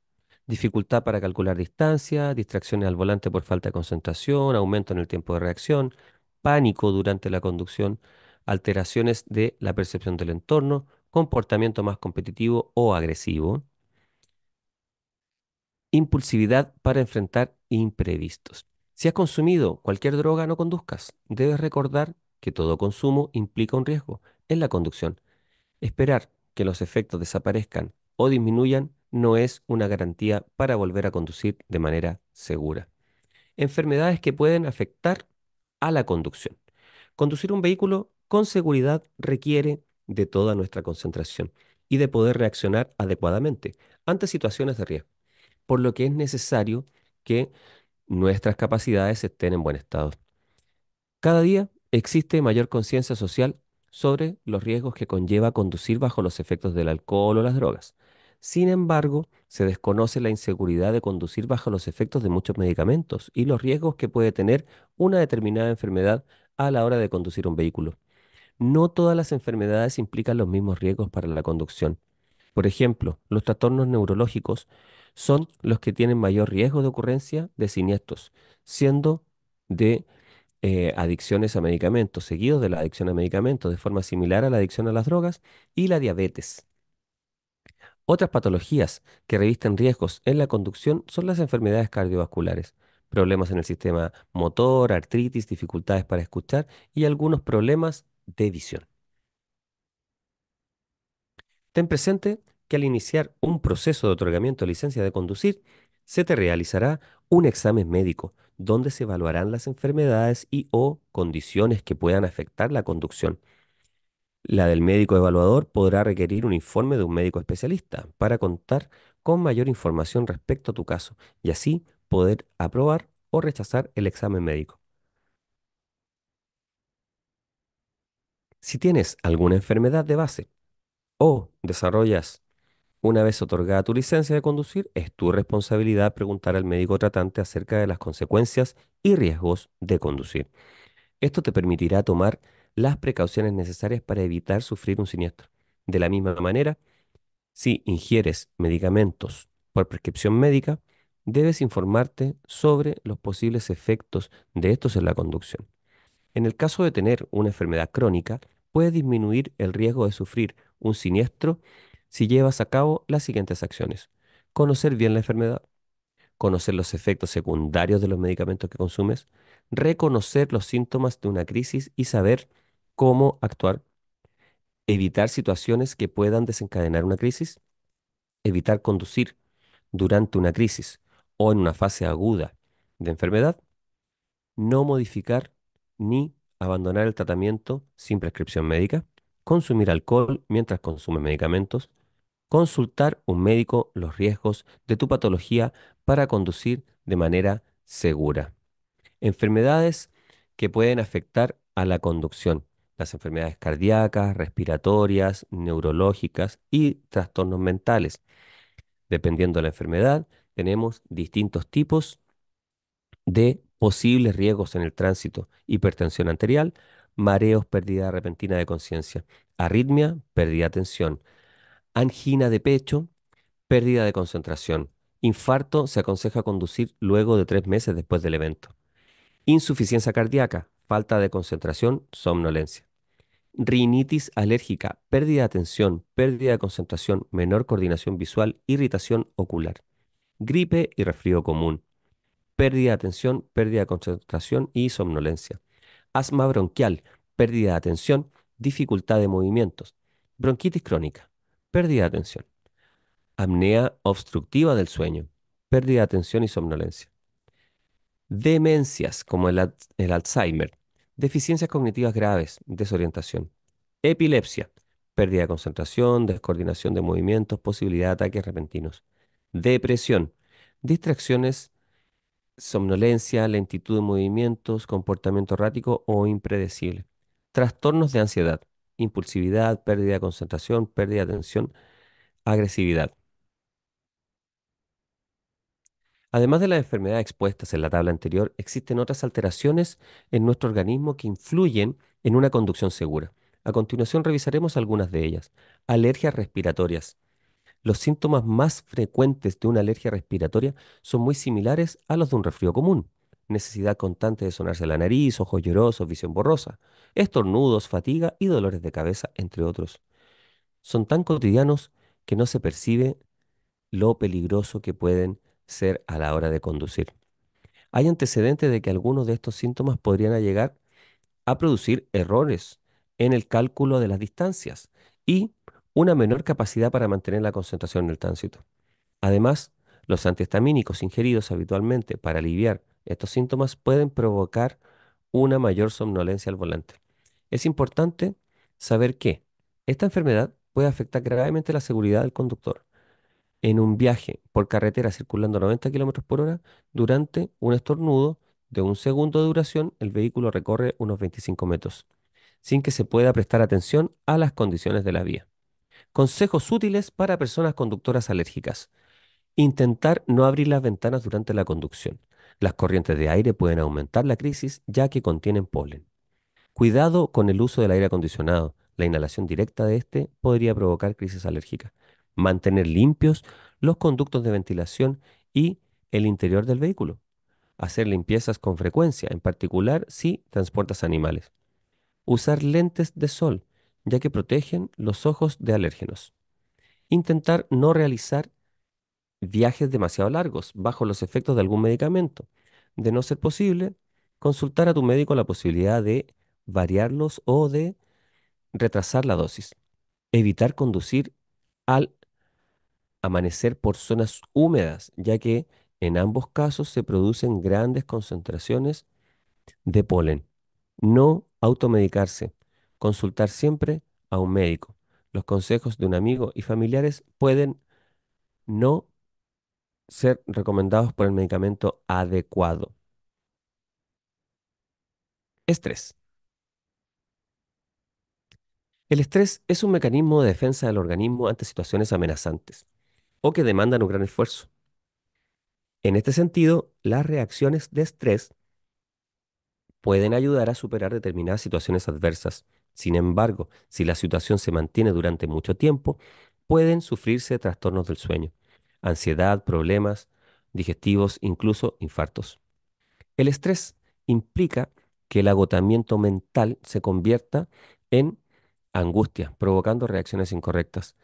dificultad para calcular distancia, distracciones al volante por falta de concentración, aumento en el tiempo de reacción, pánico durante la conducción, alteraciones de la percepción del entorno, comportamiento más competitivo o agresivo, impulsividad para enfrentar imprevistos. Si has consumido cualquier droga, no conduzcas. Debes recordar que todo consumo implica un riesgo en la conducción. Esperar que los efectos desaparezcan o disminuyan no es una garantía para volver a conducir de manera segura. Enfermedades que pueden afectar a la conducción. Conducir un vehículo con seguridad requiere de toda nuestra concentración y de poder reaccionar adecuadamente ante situaciones de riesgo por lo que es necesario que nuestras capacidades estén en buen estado. Cada día existe mayor conciencia social sobre los riesgos que conlleva conducir bajo los efectos del alcohol o las drogas. Sin embargo, se desconoce la inseguridad de conducir bajo los efectos de muchos medicamentos y los riesgos que puede tener una determinada enfermedad a la hora de conducir un vehículo. No todas las enfermedades implican los mismos riesgos para la conducción. Por ejemplo, los trastornos neurológicos son los que tienen mayor riesgo de ocurrencia de siniestros, siendo de eh, adicciones a medicamentos, seguidos de la adicción a medicamentos, de forma similar a la adicción a las drogas y la diabetes. Otras patologías que revisten riesgos en la conducción son las enfermedades cardiovasculares, problemas en el sistema motor, artritis, dificultades para escuchar y algunos problemas de visión. Ten presente que al iniciar un proceso de otorgamiento de licencia de conducir, se te realizará un examen médico donde se evaluarán las enfermedades y o condiciones que puedan afectar la conducción. La del médico evaluador podrá requerir un informe de un médico especialista para contar con mayor información respecto a tu caso y así poder aprobar o rechazar el examen médico. Si tienes alguna enfermedad de base o desarrollas una vez otorgada tu licencia de conducir, es tu responsabilidad preguntar al médico tratante acerca de las consecuencias y riesgos de conducir. Esto te permitirá tomar las precauciones necesarias para evitar sufrir un siniestro. De la misma manera, si ingieres medicamentos por prescripción médica, debes informarte sobre los posibles efectos de estos en la conducción. En el caso de tener una enfermedad crónica, puede disminuir el riesgo de sufrir un siniestro si llevas a cabo las siguientes acciones. Conocer bien la enfermedad, conocer los efectos secundarios de los medicamentos que consumes, reconocer los síntomas de una crisis y saber cómo actuar, evitar situaciones que puedan desencadenar una crisis, evitar conducir durante una crisis o en una fase aguda de enfermedad, no modificar ni abandonar el tratamiento sin prescripción médica, consumir alcohol mientras consume medicamentos, consultar un médico los riesgos de tu patología para conducir de manera segura. Enfermedades que pueden afectar a la conducción, las enfermedades cardíacas, respiratorias, neurológicas y trastornos mentales. Dependiendo de la enfermedad, tenemos distintos tipos de posibles riesgos en el tránsito, hipertensión arterial, mareos, pérdida repentina de conciencia, arritmia, pérdida de atención, angina de pecho, pérdida de concentración, infarto se aconseja conducir luego de tres meses después del evento, insuficiencia cardíaca, falta de concentración, somnolencia, rinitis alérgica, pérdida de atención, pérdida de concentración, menor coordinación visual, irritación ocular, gripe y resfrío común, pérdida de atención, pérdida de concentración y somnolencia asma bronquial, pérdida de atención, dificultad de movimientos, bronquitis crónica, pérdida de atención, apnea obstructiva del sueño, pérdida de atención y somnolencia, demencias como el, Alzheimer, deficiencias cognitivas graves, desorientación, epilepsia, pérdida de concentración, descoordinación de movimientos, posibilidad de ataques repentinos, depresión, distracciones somnolencia, lentitud de movimientos, comportamiento errático o impredecible. Trastornos de ansiedad, impulsividad, pérdida de concentración, pérdida de atención, agresividad. Además de las enfermedades expuestas en la tabla anterior, existen otras alteraciones en nuestro organismo que influyen en una conducción segura. A continuación revisaremos algunas de ellas. Alergias respiratorias, los síntomas más frecuentes de una alergia respiratoria son muy similares a los de un resfrío común. Necesidad constante de sonarse la nariz, ojos llorosos, visión borrosa, estornudos, fatiga y dolores de cabeza, entre otros. Son tan cotidianos que no se percibe lo peligroso que pueden ser a la hora de conducir. Hay antecedentes de que algunos de estos síntomas podrían llegar a producir errores en el cálculo de las distancias y una menor capacidad para mantener la concentración en el tránsito. Además, los antihistamínicos ingeridos habitualmente para aliviar estos síntomas pueden provocar una mayor somnolencia al volante. Es importante saber que esta enfermedad puede afectar gravemente la seguridad del conductor en un viaje por carretera circulando a 90 km por hora durante un estornudo de un segundo de duración, el vehículo recorre unos 25 metros, sin que se pueda prestar atención a las condiciones de la vía. Consejos útiles para personas conductoras alérgicas. Intentar no abrir las ventanas durante la conducción. Las corrientes de aire pueden aumentar la crisis ya que contienen polen. Cuidado con el uso del aire acondicionado. La inhalación directa de este podría provocar crisis alérgica. Mantener limpios los conductos de ventilación y el interior del vehículo. Hacer limpiezas con frecuencia, en particular si transportas animales. Usar lentes de sol ya que protegen los ojos de alérgenos. Intentar no realizar viajes demasiado largos bajo los efectos de algún medicamento. De no ser posible, consultar a tu médico la posibilidad de variarlos o de retrasar la dosis. Evitar conducir al amanecer por zonas húmedas, ya que en ambos casos se producen grandes concentraciones de polen. No automedicarse consultar siempre a un médico. Los consejos de un amigo y familiares pueden no ser recomendados por el medicamento adecuado. Estrés. El estrés es un mecanismo de defensa del organismo ante situaciones amenazantes o que demandan un gran esfuerzo. En este sentido, las reacciones de estrés pueden ayudar a superar determinadas situaciones adversas sin embargo, si la situación se mantiene durante mucho tiempo, pueden sufrirse trastornos del sueño, ansiedad, problemas digestivos, incluso infartos. El estrés implica que el agotamiento mental se convierta en angustia, provocando reacciones incorrectas,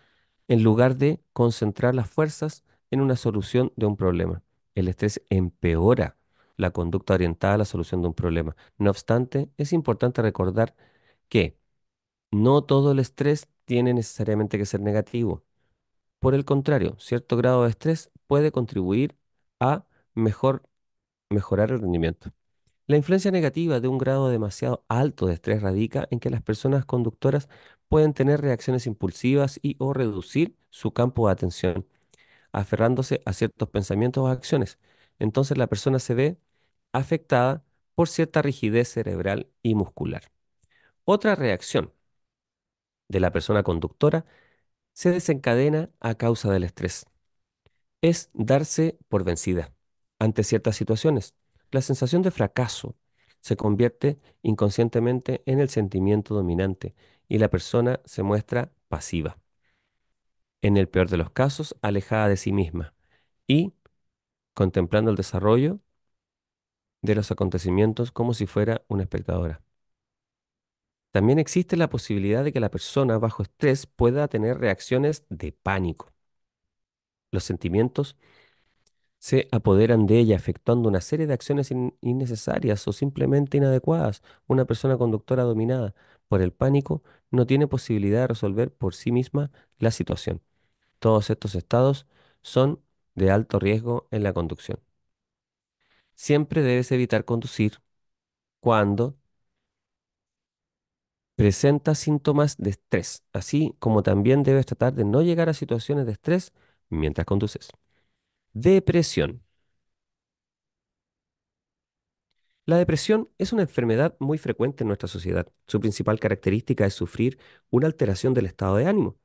en lugar de concentrar las fuerzas en una solución de un problema. El estrés empeora la conducta orientada a la solución de un problema. No obstante, es importante recordar que no todo el estrés tiene necesariamente que ser negativo. Por el contrario, cierto grado de estrés puede contribuir a mejorar el rendimiento. La influencia negativa de un grado demasiado alto de estrés radica en que las personas conductoras pueden tener reacciones impulsivas y o reducir su campo de atención, aferrándose a ciertos pensamientos o acciones. Entonces la persona se ve afectada por cierta rigidez cerebral y muscular. Otra reacción de la persona conductora se desencadena a causa del estrés. Es darse por vencida ante ciertas situaciones. La sensación de fracaso se convierte inconscientemente en el sentimiento dominante y la persona se muestra pasiva. En el peor de los casos, alejada de sí misma y contemplando el desarrollo de los acontecimientos como si fuera una espectadora. También existe la posibilidad de que la persona bajo estrés pueda tener reacciones de pánico. Los sentimientos se apoderan de ella, efectuando una serie de acciones innecesarias o simplemente inadecuadas. Una persona conductora dominada por el pánico no tiene posibilidad de resolver por sí misma la situación. Todos estos estados son de alto riesgo en la conducción. Siempre debes evitar conducir cuando presenta síntomas de estrés, así como también debes tratar de no llegar a situaciones de estrés mientras conduces. Depresión. La depresión es una enfermedad muy frecuente en nuestra sociedad. Su principal característica es sufrir una alteración del estado de ánimo,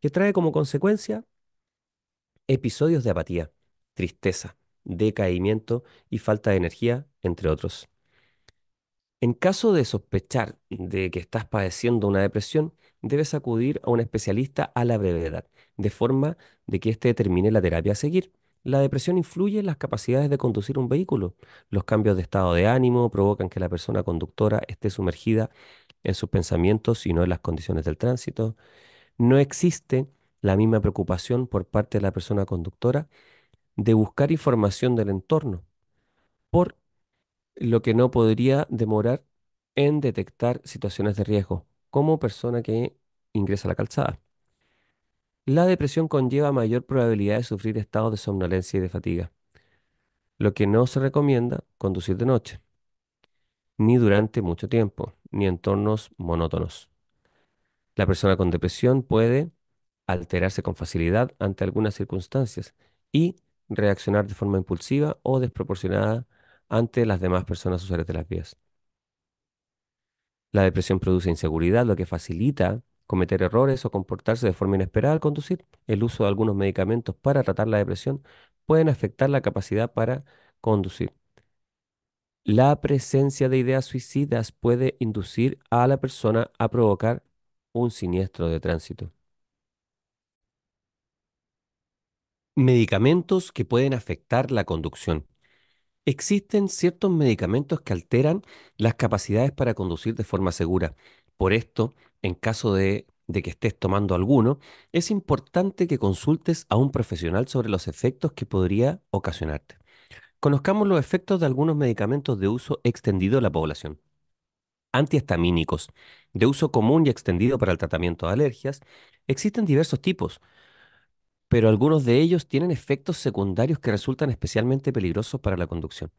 que trae como consecuencia episodios de apatía, tristeza, decaimiento y falta de energía, entre otros. En caso de sospechar de que estás padeciendo una depresión, debes acudir a un especialista a la brevedad, de forma de que éste determine la terapia a seguir. La depresión influye en las capacidades de conducir un vehículo. Los cambios de estado de ánimo provocan que la persona conductora esté sumergida en sus pensamientos y no en las condiciones del tránsito. No existe la misma preocupación por parte de la persona conductora de buscar información del entorno por lo que no podría demorar en detectar situaciones de riesgo, como persona que ingresa a la calzada. La depresión conlleva mayor probabilidad de sufrir estados de somnolencia y de fatiga, lo que no se recomienda conducir de noche, ni durante mucho tiempo, ni en entornos monótonos. La persona con depresión puede alterarse con facilidad ante algunas circunstancias y reaccionar de forma impulsiva o desproporcionada ante las demás personas usuarias de las vías. La depresión produce inseguridad, lo que facilita cometer errores o comportarse de forma inesperada al conducir. El uso de algunos medicamentos para tratar la depresión pueden afectar la capacidad para conducir. La presencia de ideas suicidas puede inducir a la persona a provocar un siniestro de tránsito. Medicamentos que pueden afectar la conducción. Existen ciertos medicamentos que alteran las capacidades para conducir de forma segura. Por esto, en caso de, que estés tomando alguno, es importante que consultes a un profesional sobre los efectos que podría ocasionarte. Conozcamos los efectos de algunos medicamentos de uso extendido en la población. Antihistamínicos, de uso común y extendido para el tratamiento de alergias, existen diversos tipos, pero algunos de ellos tienen efectos secundarios que resultan especialmente peligrosos para la conducción.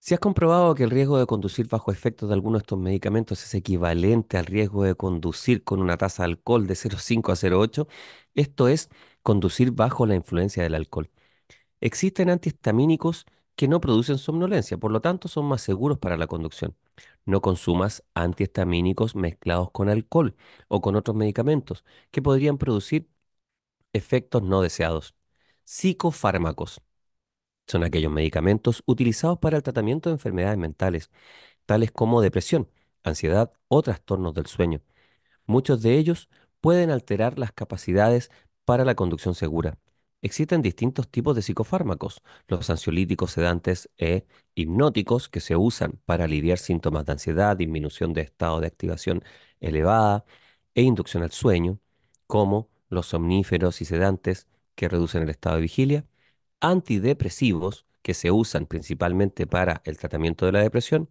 Si has comprobado que el riesgo de conducir bajo efectos de alguno de estos medicamentos es equivalente al riesgo de conducir con una tasa de alcohol de 0,5 a 0,8, esto es conducir bajo la influencia del alcohol. Existen antihistamínicos que no producen somnolencia, por lo tanto son más seguros para la conducción. No consumas antihistamínicos mezclados con alcohol o con otros medicamentos que podrían producir Efectos no deseados. Psicofármacos. Son aquellos medicamentos utilizados para el tratamiento de enfermedades mentales, tales como depresión, ansiedad o trastornos del sueño. Muchos de ellos pueden alterar las capacidades para la conducción segura. Existen distintos tipos de psicofármacos, los ansiolíticos, sedantes e hipnóticos que se usan para aliviar síntomas de ansiedad, disminución de estado de activación elevada e inducción al sueño, como los somníferos y sedantes que reducen el estado de vigilia, antidepresivos que se usan principalmente para el tratamiento de la depresión,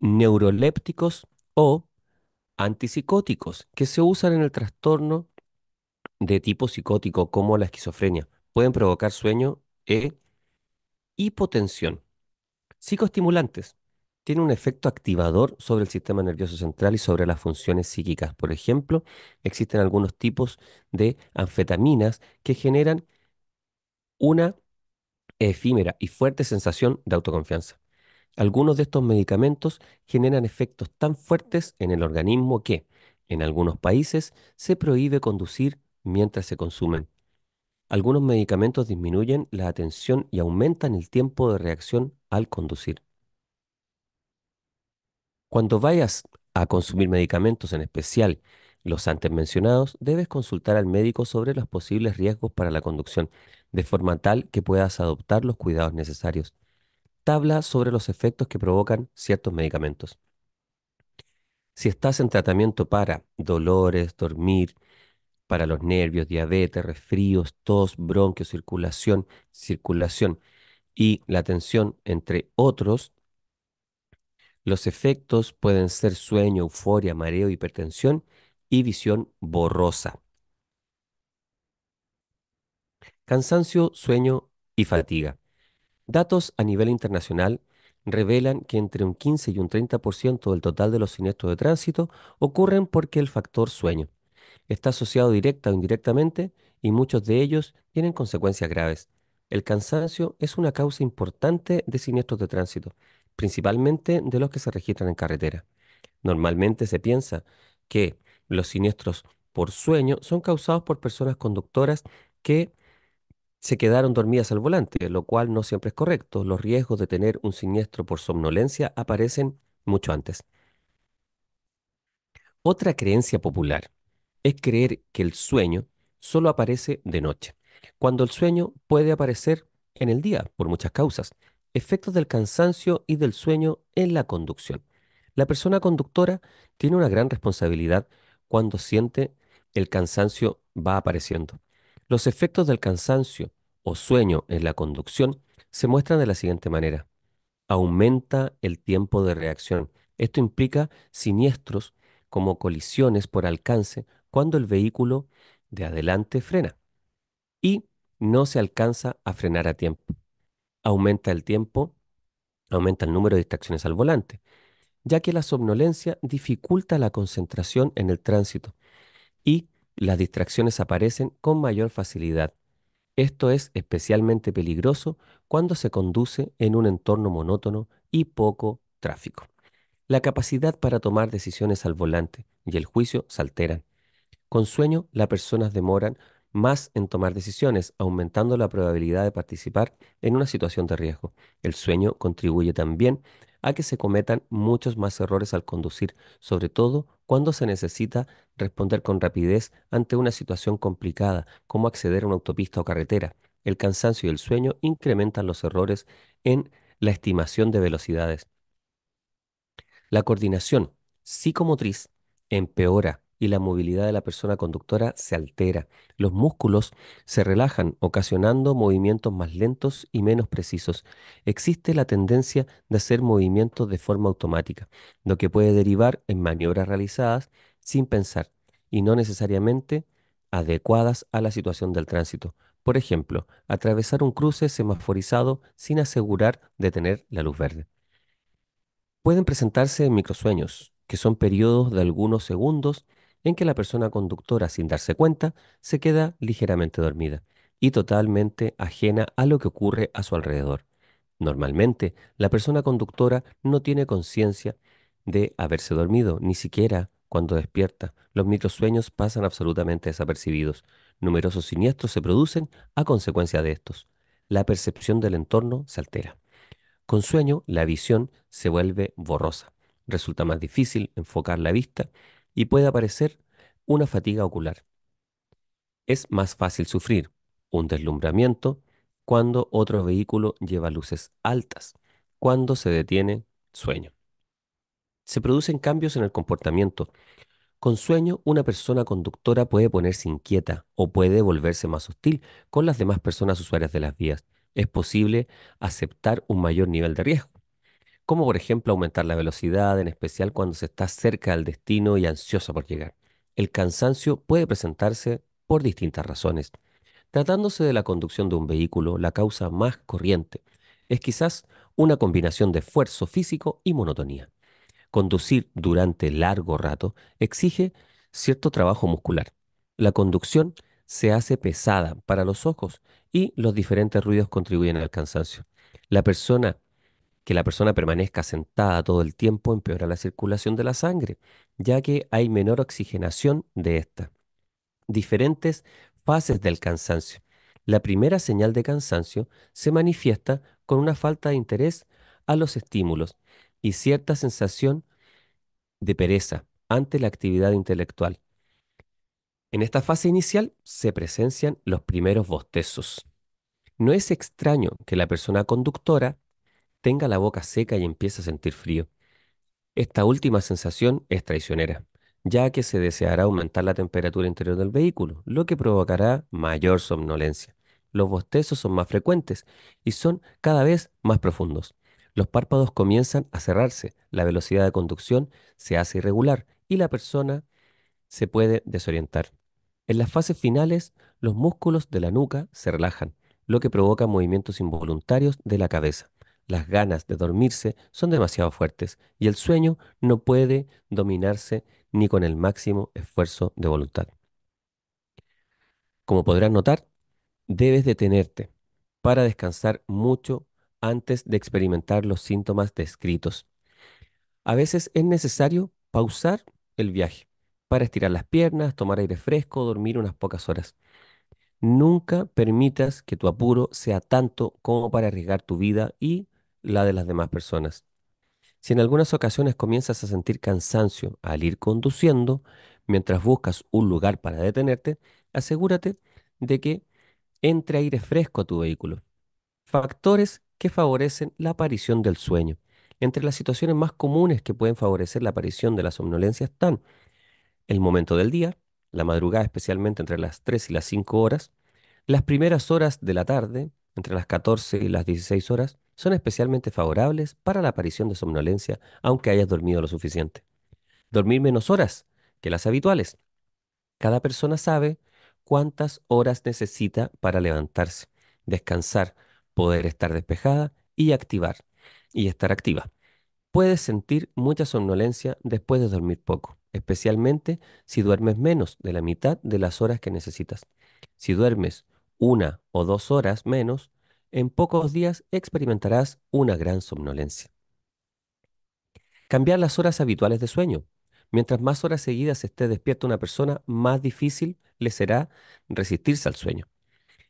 neurolépticos o antipsicóticos que se usan en el trastorno de tipo psicótico como la esquizofrenia. Pueden provocar sueño e hipotensión. Psicoestimulantes tiene un efecto activador sobre el sistema nervioso central y sobre las funciones psíquicas. Por ejemplo, existen algunos tipos de anfetaminas que generan una efímera y fuerte sensación de autoconfianza. Algunos de estos medicamentos generan efectos tan fuertes en el organismo que, en algunos países, se prohíbe conducir mientras se consumen. Algunos medicamentos disminuyen la atención y aumentan el tiempo de reacción al conducir. Cuando vayas a consumir medicamentos, en especial los antes mencionados, debes consultar al médico sobre los posibles riesgos para la conducción, de forma tal que puedas adoptar los cuidados necesarios. Tabla sobre los efectos que provocan ciertos medicamentos. Si estás en tratamiento para dolores, dormir, para los nervios, diabetes, resfríos, tos, bronquios, circulación, circulación y la tensión, entre otros, los efectos pueden ser sueño, euforia, mareo, hipertensión y visión borrosa. Cansancio, sueño y fatiga. Datos a nivel internacional revelan que entre un 15 y un 30% del total de los siniestros de tránsito ocurren porque el factor sueño está asociado directa o indirectamente y muchos de ellos tienen consecuencias graves. El cansancio es una causa importante de siniestros de tránsito principalmente de los que se registran en carretera. Normalmente se piensa que los siniestros por sueño son causados por personas conductoras que se quedaron dormidas al volante, lo cual no siempre es correcto. Los riesgos de tener un siniestro por somnolencia aparecen mucho antes. Otra creencia popular es creer que el sueño solo aparece de noche, cuando el sueño puede aparecer en el día por muchas causas. Efectos del cansancio y del sueño en la conducción. La persona conductora tiene una gran responsabilidad cuando siente el cansancio va apareciendo. Los efectos del cansancio o sueño en la conducción se muestran de la siguiente manera. Aumenta el tiempo de reacción. Esto implica siniestros como colisiones por alcance cuando el vehículo de adelante frena y no se alcanza a frenar a tiempo aumenta el tiempo, aumenta el número de distracciones al volante, ya que la somnolencia dificulta la concentración en el tránsito y las distracciones aparecen con mayor facilidad. Esto es especialmente peligroso cuando se conduce en un entorno monótono y poco tráfico. La capacidad para tomar decisiones al volante y el juicio se alteran. Con sueño, las personas demoran más en tomar decisiones, aumentando la probabilidad de participar en una situación de riesgo. El sueño contribuye también a que se cometan muchos más errores al conducir, sobre todo cuando se necesita responder con rapidez ante una situación complicada, como acceder a una autopista o carretera. El cansancio y el sueño incrementan los errores en la estimación de velocidades. La coordinación psicomotriz empeora y la movilidad de la persona conductora se altera. Los músculos se relajan, ocasionando movimientos más lentos y menos precisos. Existe la tendencia de hacer movimientos de forma automática, lo que puede derivar en maniobras realizadas sin pensar y no necesariamente adecuadas a la situación del tránsito. Por ejemplo, atravesar un cruce semaforizado sin asegurar de tener la luz verde. Pueden presentarse microsueños, que son periodos de algunos segundos en que la persona conductora, sin darse cuenta, se queda ligeramente dormida y totalmente ajena a lo que ocurre a su alrededor. Normalmente, la persona conductora no tiene conciencia de haberse dormido, ni siquiera cuando despierta. Los microsueños pasan absolutamente desapercibidos. Numerosos siniestros se producen a consecuencia de estos. La percepción del entorno se altera. Con sueño, la visión se vuelve borrosa. Resulta más difícil enfocar la vista y puede aparecer una fatiga ocular. Es más fácil sufrir un deslumbramiento cuando otro vehículo lleva luces altas, cuando se detiene sueño. Se producen cambios en el comportamiento. Con sueño, una persona conductora puede ponerse inquieta o puede volverse más hostil con las demás personas usuarias de las vías. Es posible aceptar un mayor nivel de riesgo como por ejemplo aumentar la velocidad, en especial cuando se está cerca del destino y ansiosa por llegar. El cansancio puede presentarse por distintas razones. Tratándose de la conducción de un vehículo, la causa más corriente es quizás una combinación de esfuerzo físico y monotonía. Conducir durante largo rato exige cierto trabajo muscular. La conducción se hace pesada para los ojos y los diferentes ruidos contribuyen al cansancio. La persona que la persona permanezca sentada todo el tiempo empeora la circulación de la sangre, ya que hay menor oxigenación de esta. Diferentes fases del cansancio. La primera señal de cansancio se manifiesta con una falta de interés a los estímulos y cierta sensación de pereza ante la actividad intelectual. En esta fase inicial se presencian los primeros bostezos. No es extraño que la persona conductora tenga la boca seca y empiece a sentir frío. Esta última sensación es traicionera, ya que se deseará aumentar la temperatura interior del vehículo, lo que provocará mayor somnolencia. Los bostezos son más frecuentes y son cada vez más profundos. Los párpados comienzan a cerrarse, la velocidad de conducción se hace irregular y la persona se puede desorientar. En las fases finales, los músculos de la nuca se relajan, lo que provoca movimientos involuntarios de la cabeza. Las ganas de dormirse son demasiado fuertes y el sueño no puede dominarse ni con el máximo esfuerzo de voluntad. Como podrás notar, debes detenerte para descansar mucho antes de experimentar los síntomas descritos. A veces es necesario pausar el viaje para estirar las piernas, tomar aire fresco, dormir unas pocas horas. Nunca permitas que tu apuro sea tanto como para arriesgar tu vida y la de las demás personas. Si en algunas ocasiones comienzas a sentir cansancio al ir conduciendo, mientras buscas un lugar para detenerte, asegúrate de que entre aire fresco a tu vehículo. Factores que favorecen la aparición del sueño. Entre las situaciones más comunes que pueden favorecer la aparición de la somnolencia están el momento del día, la madrugada especialmente entre las 3 y las 5 horas, las primeras horas de la tarde, entre las 14 y las 16 horas, son especialmente favorables para la aparición de somnolencia, aunque hayas dormido lo suficiente. Dormir menos horas que las habituales. Cada persona sabe cuántas horas necesita para levantarse, descansar, poder estar despejada y activar, y estar activa. Puedes sentir mucha somnolencia después de dormir poco, especialmente si duermes menos de la mitad de las horas que necesitas. Si duermes una o dos horas menos, en pocos días experimentarás una gran somnolencia. Cambiar las horas habituales de sueño. Mientras más horas seguidas esté despierta una persona, más difícil le será resistirse al sueño.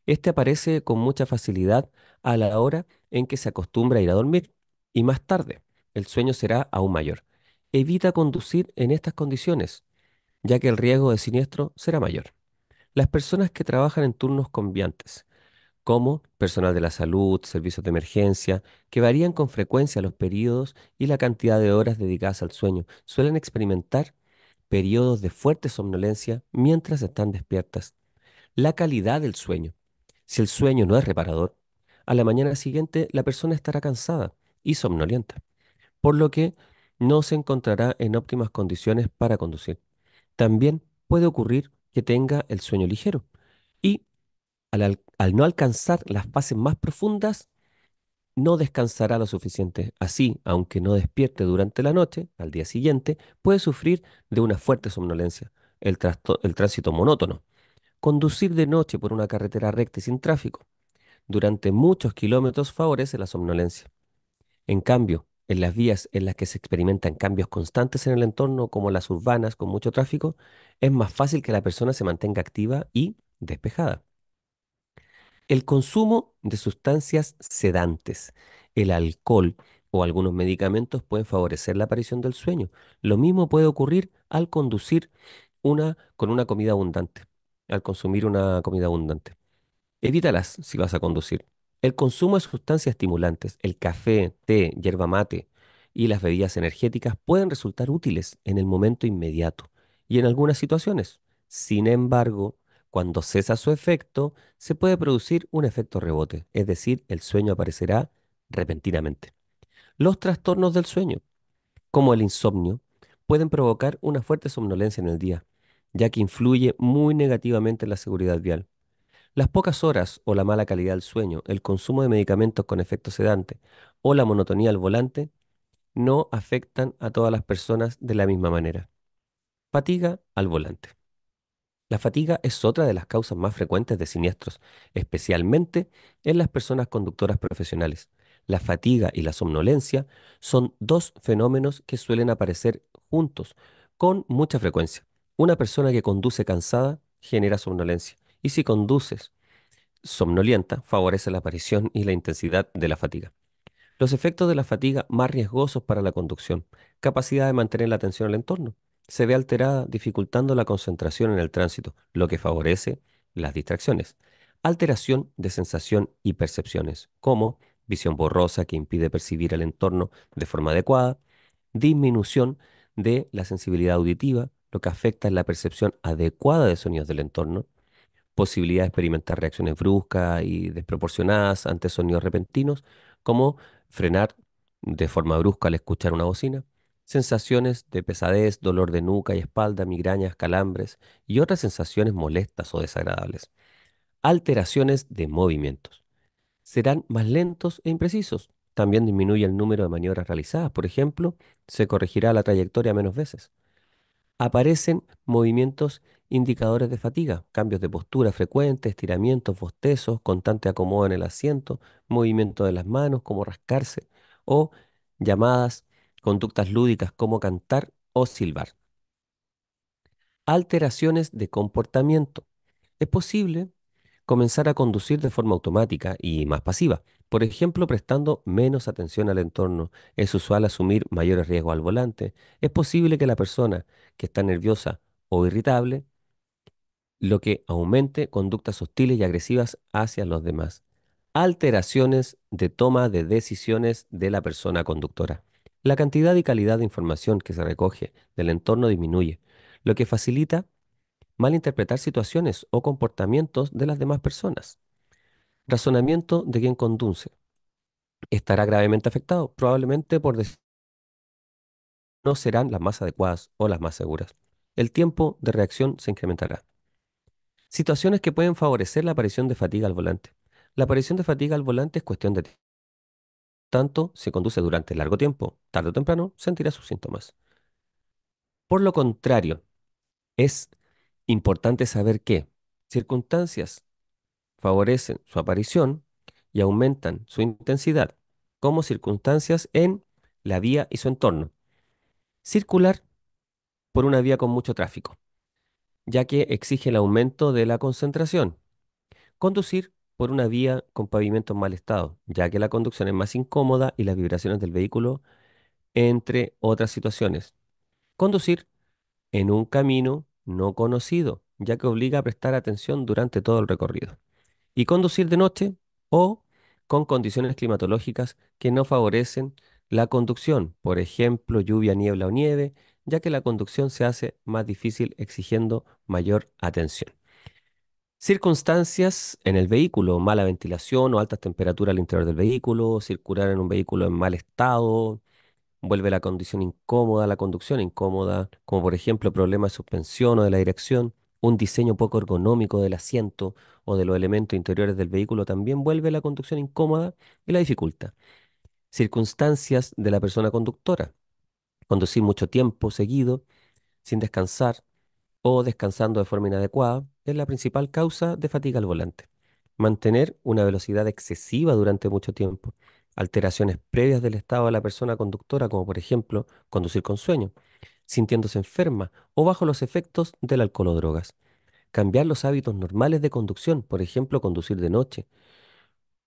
Este aparece con mucha facilidad a la hora en que se acostumbra a ir a dormir y más tarde el sueño será aún mayor. Evita conducir en estas condiciones, ya que el riesgo de siniestro será mayor. Las personas que trabajan en turnos cambiantes como personal de la salud, servicios de emergencia, que varían con frecuencia los periodos y la cantidad de horas dedicadas al sueño, suelen experimentar periodos de fuerte somnolencia mientras están despiertas. La calidad del sueño. Si el sueño no es reparador, a la mañana siguiente la persona estará cansada y somnolienta, por lo que no se encontrará en óptimas condiciones para conducir. También puede ocurrir que tenga el sueño ligero, al, no alcanzar las fases más profundas, no descansará lo suficiente. Así, aunque no despierte durante la noche, al día siguiente, puede sufrir de una fuerte somnolencia, el, el, tránsito monótono, conducir de noche por una carretera recta y sin tráfico. Durante muchos kilómetros favorece la somnolencia. En cambio, en las vías en las que se experimentan cambios constantes en el entorno, como las urbanas con mucho tráfico, es más fácil que la persona se mantenga activa y despejada. El consumo de sustancias sedantes, el alcohol o algunos medicamentos pueden favorecer la aparición del sueño. Lo mismo puede ocurrir al conducir una, con una comida abundante, al consumir una comida abundante. Evítalas si vas a conducir. El consumo de sustancias estimulantes, el café, té, yerba mate y las bebidas energéticas pueden resultar útiles en el momento inmediato y en algunas situaciones. Sin embargo, cuando cesa su efecto, se puede producir un efecto rebote, es decir, el sueño aparecerá repentinamente. Los trastornos del sueño, como el insomnio, pueden provocar una fuerte somnolencia en el día, ya que influye muy negativamente en la seguridad vial. Las pocas horas o la mala calidad del sueño, el consumo de medicamentos con efecto sedante o la monotonía al volante no afectan a todas las personas de la misma manera. Fatiga al volante. La fatiga es otra de las causas más frecuentes de siniestros, especialmente en las personas conductoras profesionales. La fatiga y la somnolencia son dos fenómenos que suelen aparecer juntos con mucha frecuencia. Una persona que conduce cansada genera somnolencia y si conduces somnolienta favorece la aparición y la intensidad de la fatiga. Los efectos de la fatiga más riesgosos para la conducción, capacidad de mantener la atención al entorno, se ve alterada, dificultando la concentración en el tránsito, lo que favorece las distracciones. Alteración de sensación y percepciones, como visión borrosa que impide percibir el entorno de forma adecuada, disminución de la sensibilidad auditiva, lo que afecta es la percepción adecuada de sonidos del entorno, posibilidad de experimentar reacciones bruscas y desproporcionadas ante sonidos repentinos, como frenar de forma brusca al escuchar una bocina, sensaciones de pesadez, dolor de nuca y espalda, migrañas, calambres y otras sensaciones molestas o desagradables. Alteraciones de movimientos. Serán más lentos e imprecisos. También disminuye el número de maniobras realizadas. Por ejemplo, se corregirá la trayectoria menos veces. Aparecen movimientos indicadores de fatiga, cambios de postura frecuentes, estiramientos, bostezos, constante acomodo en el asiento, movimiento de las manos como rascarse o llamadas conductas lúdicas como cantar o silbar. Alteraciones de comportamiento. Es posible comenzar a conducir de forma automática y más pasiva, por ejemplo, prestando menos atención al entorno. Es usual asumir mayores riesgos al volante. Es posible que la persona que está nerviosa o irritable lo que aumente conductas hostiles y agresivas hacia los demás. Alteraciones de toma de decisiones de la persona conductora. La cantidad y calidad de información que se recoge del entorno disminuye, lo que facilita malinterpretar situaciones o comportamientos de las demás personas. Razonamiento de quien conduce. Estará gravemente afectado, probablemente por no serán las más adecuadas o las más seguras. El tiempo de reacción se incrementará. Situaciones que pueden favorecer la aparición de fatiga al volante. La aparición de fatiga al volante es cuestión de tiempo tanto se conduce durante largo tiempo, tarde o temprano sentirá sus síntomas. Por lo contrario, es importante saber que circunstancias favorecen su aparición y aumentan su intensidad, como circunstancias en la vía y su entorno. Circular por una vía con mucho tráfico, ya que exige el aumento de la concentración. Conducir por una vía con pavimento en mal estado, ya que la conducción es más incómoda y las vibraciones del vehículo, entre otras situaciones. Conducir en un camino no conocido, ya que obliga a prestar atención durante todo el recorrido. Y conducir de noche o con condiciones climatológicas que no favorecen la conducción, por ejemplo, lluvia, niebla o nieve, ya que la conducción se hace más difícil exigiendo mayor atención. Circunstancias en el vehículo, mala ventilación o altas temperaturas al interior del vehículo, circular en un vehículo en mal estado, vuelve la condición incómoda, la conducción incómoda, como por ejemplo problemas de suspensión o de la dirección, un diseño poco ergonómico del asiento o de los elementos interiores del vehículo también vuelve la conducción incómoda y la dificulta. Circunstancias de la persona conductora, conducir mucho tiempo seguido, sin descansar o descansando de forma inadecuada es la principal causa de fatiga al volante. Mantener una velocidad excesiva durante mucho tiempo, alteraciones previas del estado de la persona conductora, como por ejemplo conducir con sueño, sintiéndose enferma o bajo los efectos del alcohol o drogas. Cambiar los hábitos normales de conducción, por ejemplo conducir de noche,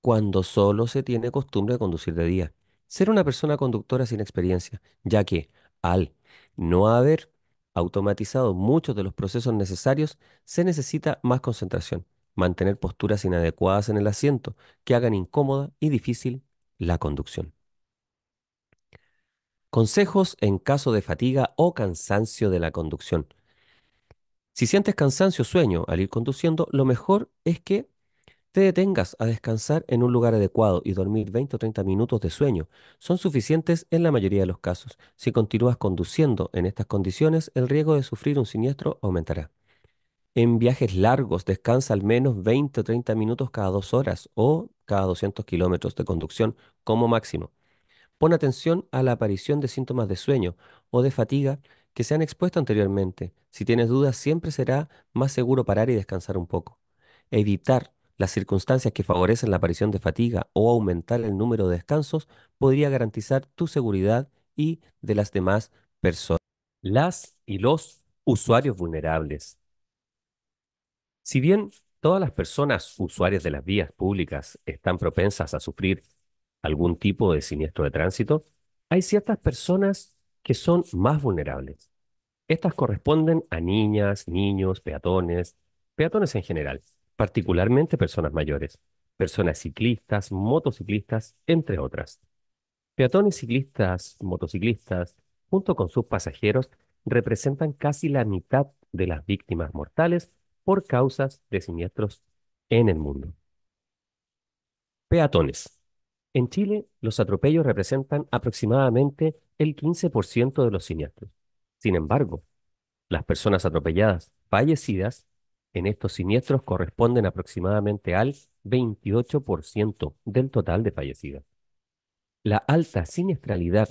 cuando solo se tiene costumbre de conducir de día. Ser una persona conductora sin experiencia, ya que al no haber automatizado muchos de los procesos necesarios, se necesita más concentración, mantener posturas inadecuadas en el asiento que hagan incómoda y difícil la conducción. Consejos en caso de fatiga o cansancio de la conducción. Si sientes cansancio o sueño al ir conduciendo, lo mejor es que te detengas a descansar en un lugar adecuado y dormir 20 o 30 minutos de sueño son suficientes en la mayoría de los casos. Si continúas conduciendo en estas condiciones, el riesgo de sufrir un siniestro aumentará. En viajes largos, descansa al menos 20 o 30 minutos cada dos horas o cada 200 kilómetros de conducción como máximo. Pon atención a la aparición de síntomas de sueño o de fatiga que se han expuesto anteriormente. Si tienes dudas, siempre será más seguro parar y descansar un poco. Evitar las circunstancias que favorecen la aparición de fatiga o aumentar el número de descansos podría garantizar tu seguridad y de las demás personas. Las y los usuarios vulnerables. Si bien todas las personas usuarias de las vías públicas están propensas a sufrir algún tipo de siniestro de tránsito, hay ciertas personas que son más vulnerables. Estas corresponden a niñas, niños, peatones, peatones en general particularmente personas mayores, personas ciclistas, motociclistas, entre otras. Peatones ciclistas, motociclistas, junto con sus pasajeros, representan casi la mitad de las víctimas mortales por causas de siniestros en el mundo. Peatones. En Chile, los atropellos representan aproximadamente el 15% de los siniestros. Sin embargo, las personas atropelladas, fallecidas, en estos siniestros corresponden aproximadamente al 28% del total de fallecidas. La alta siniestralidad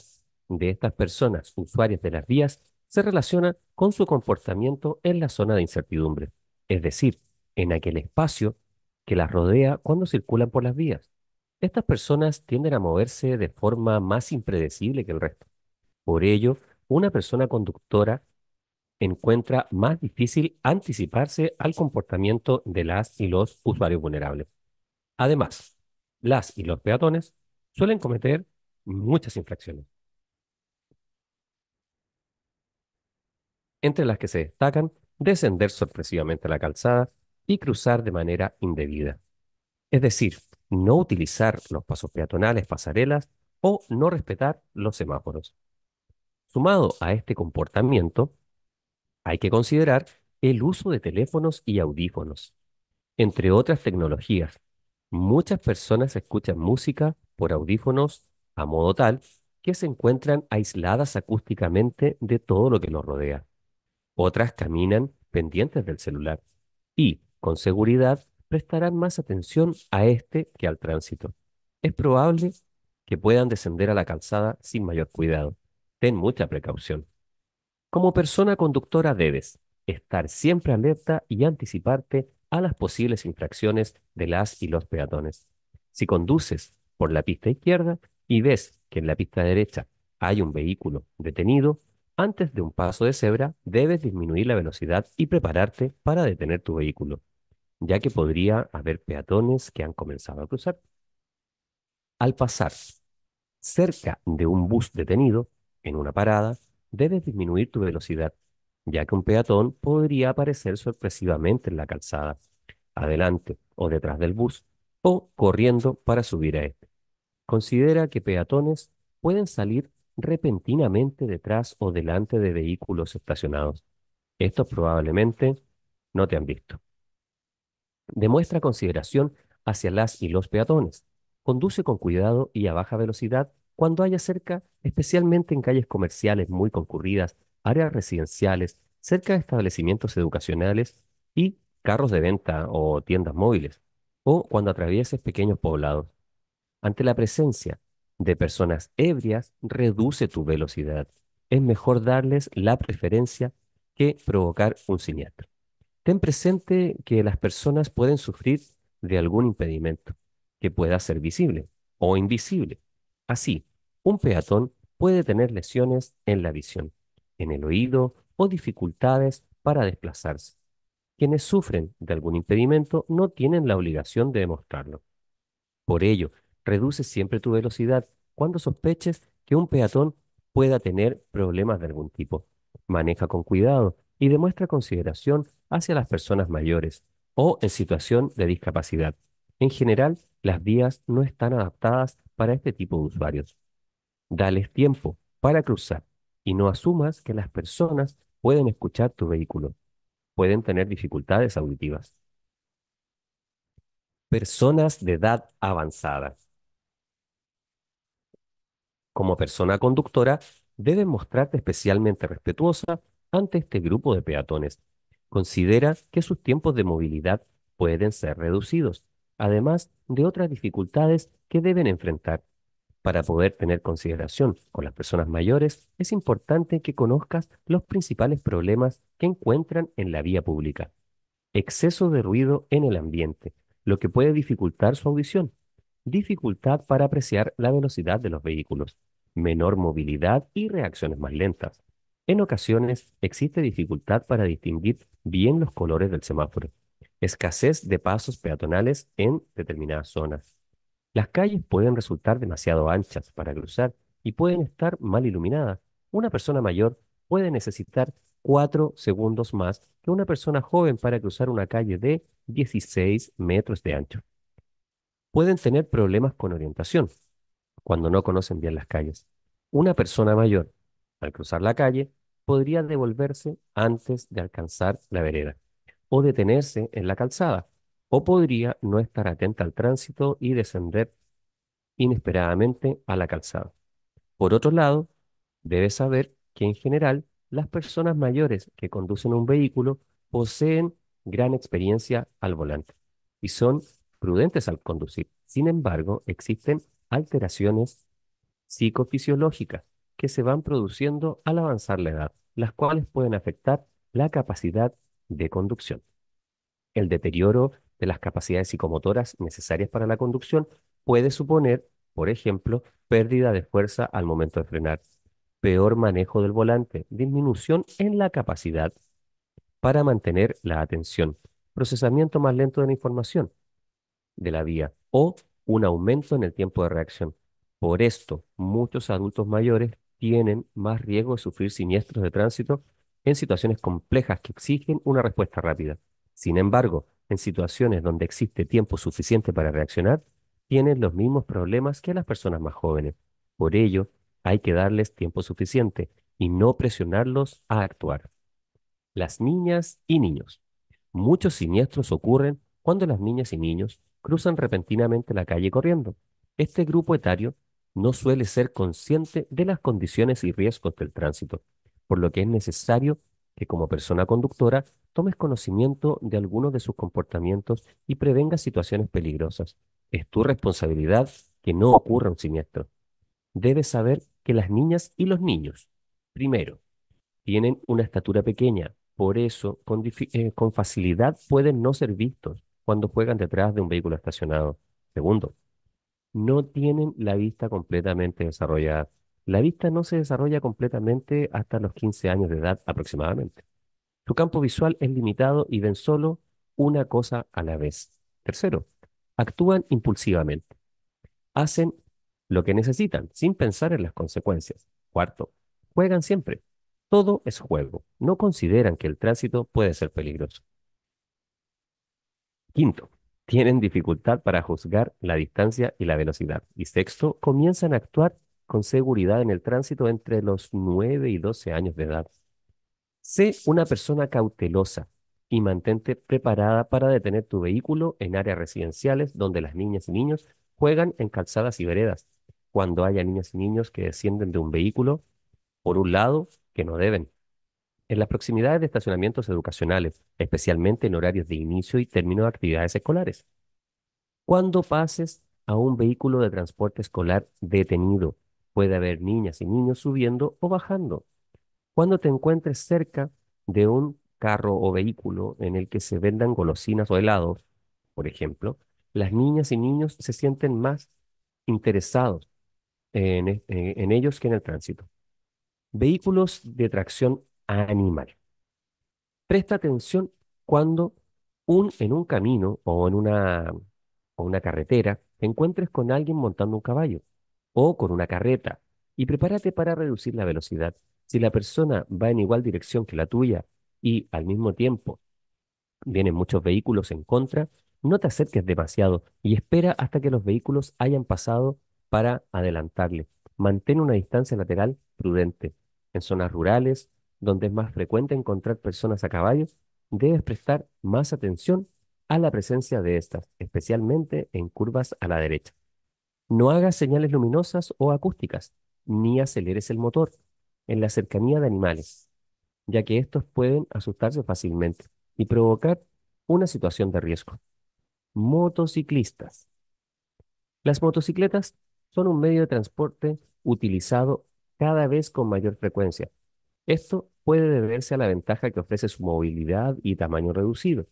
de estas personas usuarias de las vías se relaciona con su comportamiento en la zona de incertidumbre, es decir, en aquel espacio que las rodea cuando circulan por las vías. Estas personas tienden a moverse de forma más impredecible que el resto. Por ello, una persona conductora encuentra más difícil anticiparse al comportamiento de las y los usuarios vulnerables. Además, las y los peatones suelen cometer muchas infracciones, entre las que se destacan descender sorpresivamente la calzada y cruzar de manera indebida. Es decir, no utilizar los pasos peatonales, pasarelas o no respetar los semáforos. Sumado a este comportamiento, hay que considerar el uso de teléfonos y audífonos, entre otras tecnologías. Muchas personas escuchan música por audífonos a modo tal que se encuentran aisladas acústicamente de todo lo que los rodea. Otras caminan pendientes del celular y, con seguridad, prestarán más atención a este que al tránsito. Es probable que puedan descender a la calzada sin mayor cuidado. Ten mucha precaución. Como persona conductora debes estar siempre alerta y anticiparte a las posibles infracciones de las y los peatones. Si conduces por la pista izquierda y ves que en la pista derecha hay un vehículo detenido, antes de un paso de cebra debes disminuir la velocidad y prepararte para detener tu vehículo, ya que podría haber peatones que han comenzado a cruzar. Al pasar cerca de un bus detenido en una parada, debes disminuir tu velocidad, ya que un peatón podría aparecer sorpresivamente en la calzada, adelante o detrás del bus, o corriendo para subir a este. Considera que peatones pueden salir repentinamente detrás o delante de vehículos estacionados. Estos probablemente no te han visto. Demuestra consideración hacia las y los peatones. Conduce con cuidado y a baja velocidad cuando haya cerca, especialmente en calles comerciales muy concurridas, áreas residenciales, cerca de establecimientos educacionales y carros de venta o tiendas móviles, o cuando atravieses pequeños poblados. Ante la presencia de personas ebrias, reduce tu velocidad. Es mejor darles la preferencia que provocar un siniestro. Ten presente que las personas pueden sufrir de algún impedimento que pueda ser visible o invisible. Así, un peatón puede tener lesiones en la visión, en el oído o dificultades para desplazarse. Quienes sufren de algún impedimento no tienen la obligación de demostrarlo. Por ello, reduce siempre tu velocidad cuando sospeches que un peatón pueda tener problemas de algún tipo. Maneja con cuidado y demuestra consideración hacia las personas mayores o en situación de discapacidad. En general, las vías no están adaptadas para este tipo de usuarios. Dales tiempo para cruzar y no asumas que las personas pueden escuchar tu vehículo. Pueden tener dificultades auditivas. Personas de edad avanzada. Como persona conductora, debes mostrarte especialmente respetuosa ante este grupo de peatones. Considera que sus tiempos de movilidad pueden ser reducidos, además de otras dificultades que deben enfrentar para poder tener consideración con las personas mayores, es importante que conozcas los principales problemas que encuentran en la vía pública. Exceso de ruido en el ambiente, lo que puede dificultar su audición. Dificultad para apreciar la velocidad de los vehículos. Menor movilidad y reacciones más lentas. En ocasiones existe dificultad para distinguir bien los colores del semáforo. Escasez de pasos peatonales en determinadas zonas las calles pueden resultar demasiado anchas para cruzar y pueden estar mal iluminadas. Una persona mayor puede necesitar cuatro segundos más que una persona joven para cruzar una calle de 16 metros de ancho. Pueden tener problemas con orientación cuando no conocen bien las calles. Una persona mayor, al cruzar la calle, podría devolverse antes de alcanzar la vereda o detenerse en la calzada o podría no estar atenta al tránsito y descender inesperadamente a la calzada. Por otro lado, debe saber que en general las personas mayores que conducen un vehículo poseen gran experiencia al volante y son prudentes al conducir. Sin embargo, existen alteraciones psicofisiológicas que se van produciendo al avanzar la edad, las cuales pueden afectar la capacidad de conducción. El deterioro las capacidades psicomotoras necesarias para la conducción puede suponer, por ejemplo, pérdida de fuerza al momento de frenar, peor manejo del volante, disminución en la capacidad para mantener la atención, procesamiento más lento de la información de la vía o un aumento en el tiempo de reacción. Por esto, muchos adultos mayores tienen más riesgo de sufrir siniestros de tránsito en situaciones complejas que exigen una respuesta rápida. Sin embargo, en situaciones donde existe tiempo suficiente para reaccionar, tienen los mismos problemas que las personas más jóvenes. Por ello, hay que darles tiempo suficiente y no presionarlos a actuar. Las niñas y niños. Muchos siniestros ocurren cuando las niñas y niños cruzan repentinamente la calle corriendo. Este grupo etario no suele ser consciente de las condiciones y riesgos del tránsito, por lo que es necesario que como persona conductora tomes conocimiento de algunos de sus comportamientos y prevenga situaciones peligrosas. Es tu responsabilidad que no ocurra un siniestro. Debes saber que las niñas y los niños, primero, tienen una estatura pequeña, por eso con, eh, con facilidad pueden no ser vistos cuando juegan detrás de un vehículo estacionado. Segundo, no tienen la vista completamente desarrollada. La vista no se desarrolla completamente hasta los 15 años de edad aproximadamente. Tu campo visual es limitado y ven solo una cosa a la vez. Tercero, actúan impulsivamente. Hacen lo que necesitan sin pensar en las consecuencias. Cuarto, juegan siempre. Todo es juego. No consideran que el tránsito puede ser peligroso. Quinto, tienen dificultad para juzgar la distancia y la velocidad. Y sexto, comienzan a actuar con seguridad en el tránsito entre los 9 y 12 años de edad. Sé una persona cautelosa y mantente preparada para detener tu vehículo en áreas residenciales donde las niñas y niños juegan en calzadas y veredas, cuando haya niñas y niños que descienden de un vehículo por un lado que no deben. En las proximidades de estacionamientos educacionales, especialmente en horarios de inicio y término de actividades escolares. Cuando pases a un vehículo de transporte escolar detenido, puede haber niñas y niños subiendo o bajando cuando te encuentres cerca de un carro o vehículo en el que se vendan golosinas o helados, por ejemplo, las niñas y niños se sienten más interesados en, eh, ellos que en el tránsito. Vehículos de tracción animal. Presta atención cuando en un camino o en una, una carretera encuentres con alguien montando un caballo o con una carreta y prepárate para reducir la velocidad si la persona va en igual dirección que la tuya y al mismo tiempo vienen muchos vehículos en contra, no te acerques demasiado y espera hasta que los vehículos hayan pasado para adelantarle. Mantén una distancia lateral prudente. En zonas rurales, donde es más frecuente encontrar personas a caballo, debes prestar más atención a la presencia de estas, especialmente en curvas a la derecha. No hagas señales luminosas o acústicas, ni aceleres el motor, en la cercanía de animales, ya que estos pueden asustarse fácilmente y provocar una situación de riesgo. Motociclistas. Las motocicletas son un medio de transporte utilizado cada vez con mayor frecuencia. Esto puede deberse a la ventaja que ofrece su movilidad y tamaño reducido.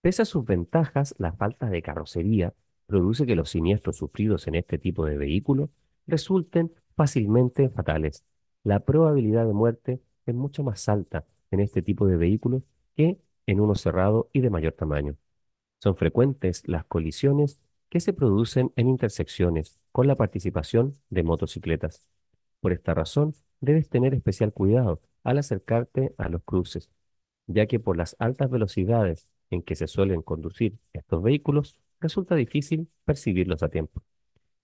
Pese a sus ventajas, la falta de carrocería produce que los siniestros sufridos en este tipo de vehículo resulten fácilmente fatales la probabilidad de muerte es mucho más alta en este tipo de vehículos que en uno cerrado y de mayor tamaño. Son frecuentes las colisiones que se producen en intersecciones con la participación de motocicletas. Por esta razón, debes tener especial cuidado al acercarte a los cruces, ya que por las altas velocidades en que se suelen conducir estos vehículos, resulta difícil percibirlos a tiempo.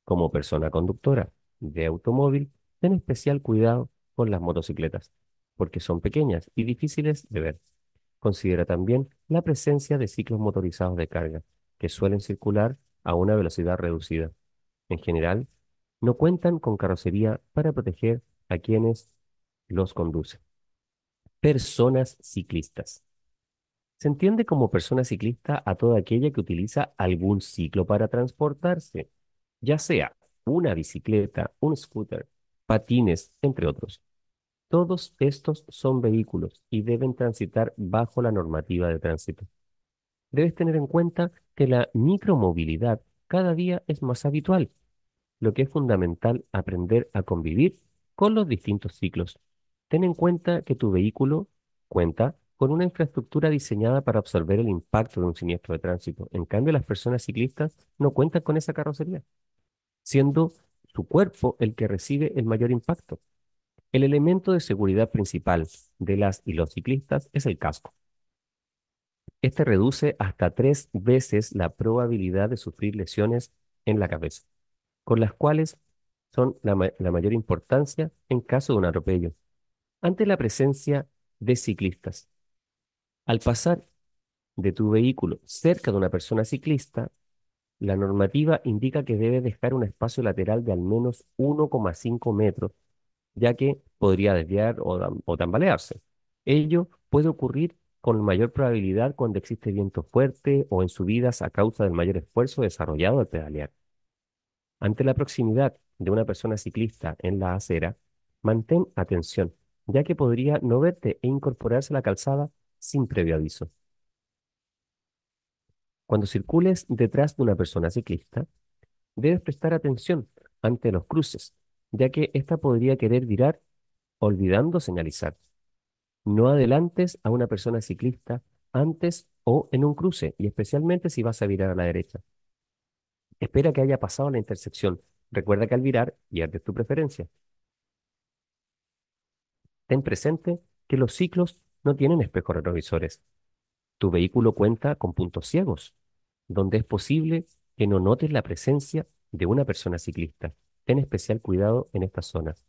Como persona conductora de automóvil, ten especial cuidado con las motocicletas, porque son pequeñas y difíciles de ver. Considera también la presencia de ciclos motorizados de carga, que suelen circular a una velocidad reducida. En general, no cuentan con carrocería para proteger a quienes los conducen. Personas ciclistas. Se entiende como persona ciclista a toda aquella que utiliza algún ciclo para transportarse, ya sea una bicicleta, un scooter, patines, entre otros. Todos estos son vehículos y deben transitar bajo la normativa de tránsito. Debes tener en cuenta que la micromovilidad cada día es más habitual, lo que es fundamental aprender a convivir con los distintos ciclos. Ten en cuenta que tu vehículo cuenta con una infraestructura diseñada para absorber el impacto de un siniestro de tránsito. En cambio, las personas ciclistas no cuentan con esa carrocería, siendo su cuerpo el que recibe el mayor impacto. El elemento de seguridad principal de las y los ciclistas es el casco. Este reduce hasta tres veces la probabilidad de sufrir lesiones en la cabeza, con las cuales son la, mayor importancia en caso de un atropello. Ante la presencia de ciclistas, al pasar de tu vehículo cerca de una persona ciclista, la normativa indica que debe dejar un espacio lateral de al menos 1,5 metros, ya que podría desviar o, o tambalearse. Ello puede ocurrir con mayor probabilidad cuando existe viento fuerte o en subidas a causa del mayor esfuerzo desarrollado al pedalear. Ante la proximidad de una persona ciclista en la acera, mantén atención, ya que podría no verte e incorporarse a la calzada sin previo aviso. Cuando circules detrás de una persona ciclista, debes prestar atención ante los cruces, ya que ésta podría querer virar olvidando señalizar. No adelantes a una persona ciclista antes o en un cruce, y especialmente si vas a virar a la derecha. Espera que haya pasado la intersección. Recuerda que al virar pierdes tu preferencia. Ten presente que los ciclos no tienen espejos retrovisores, tu vehículo cuenta con puntos ciegos, donde es posible que no notes la presencia de una persona ciclista. Ten especial cuidado en estas zonas.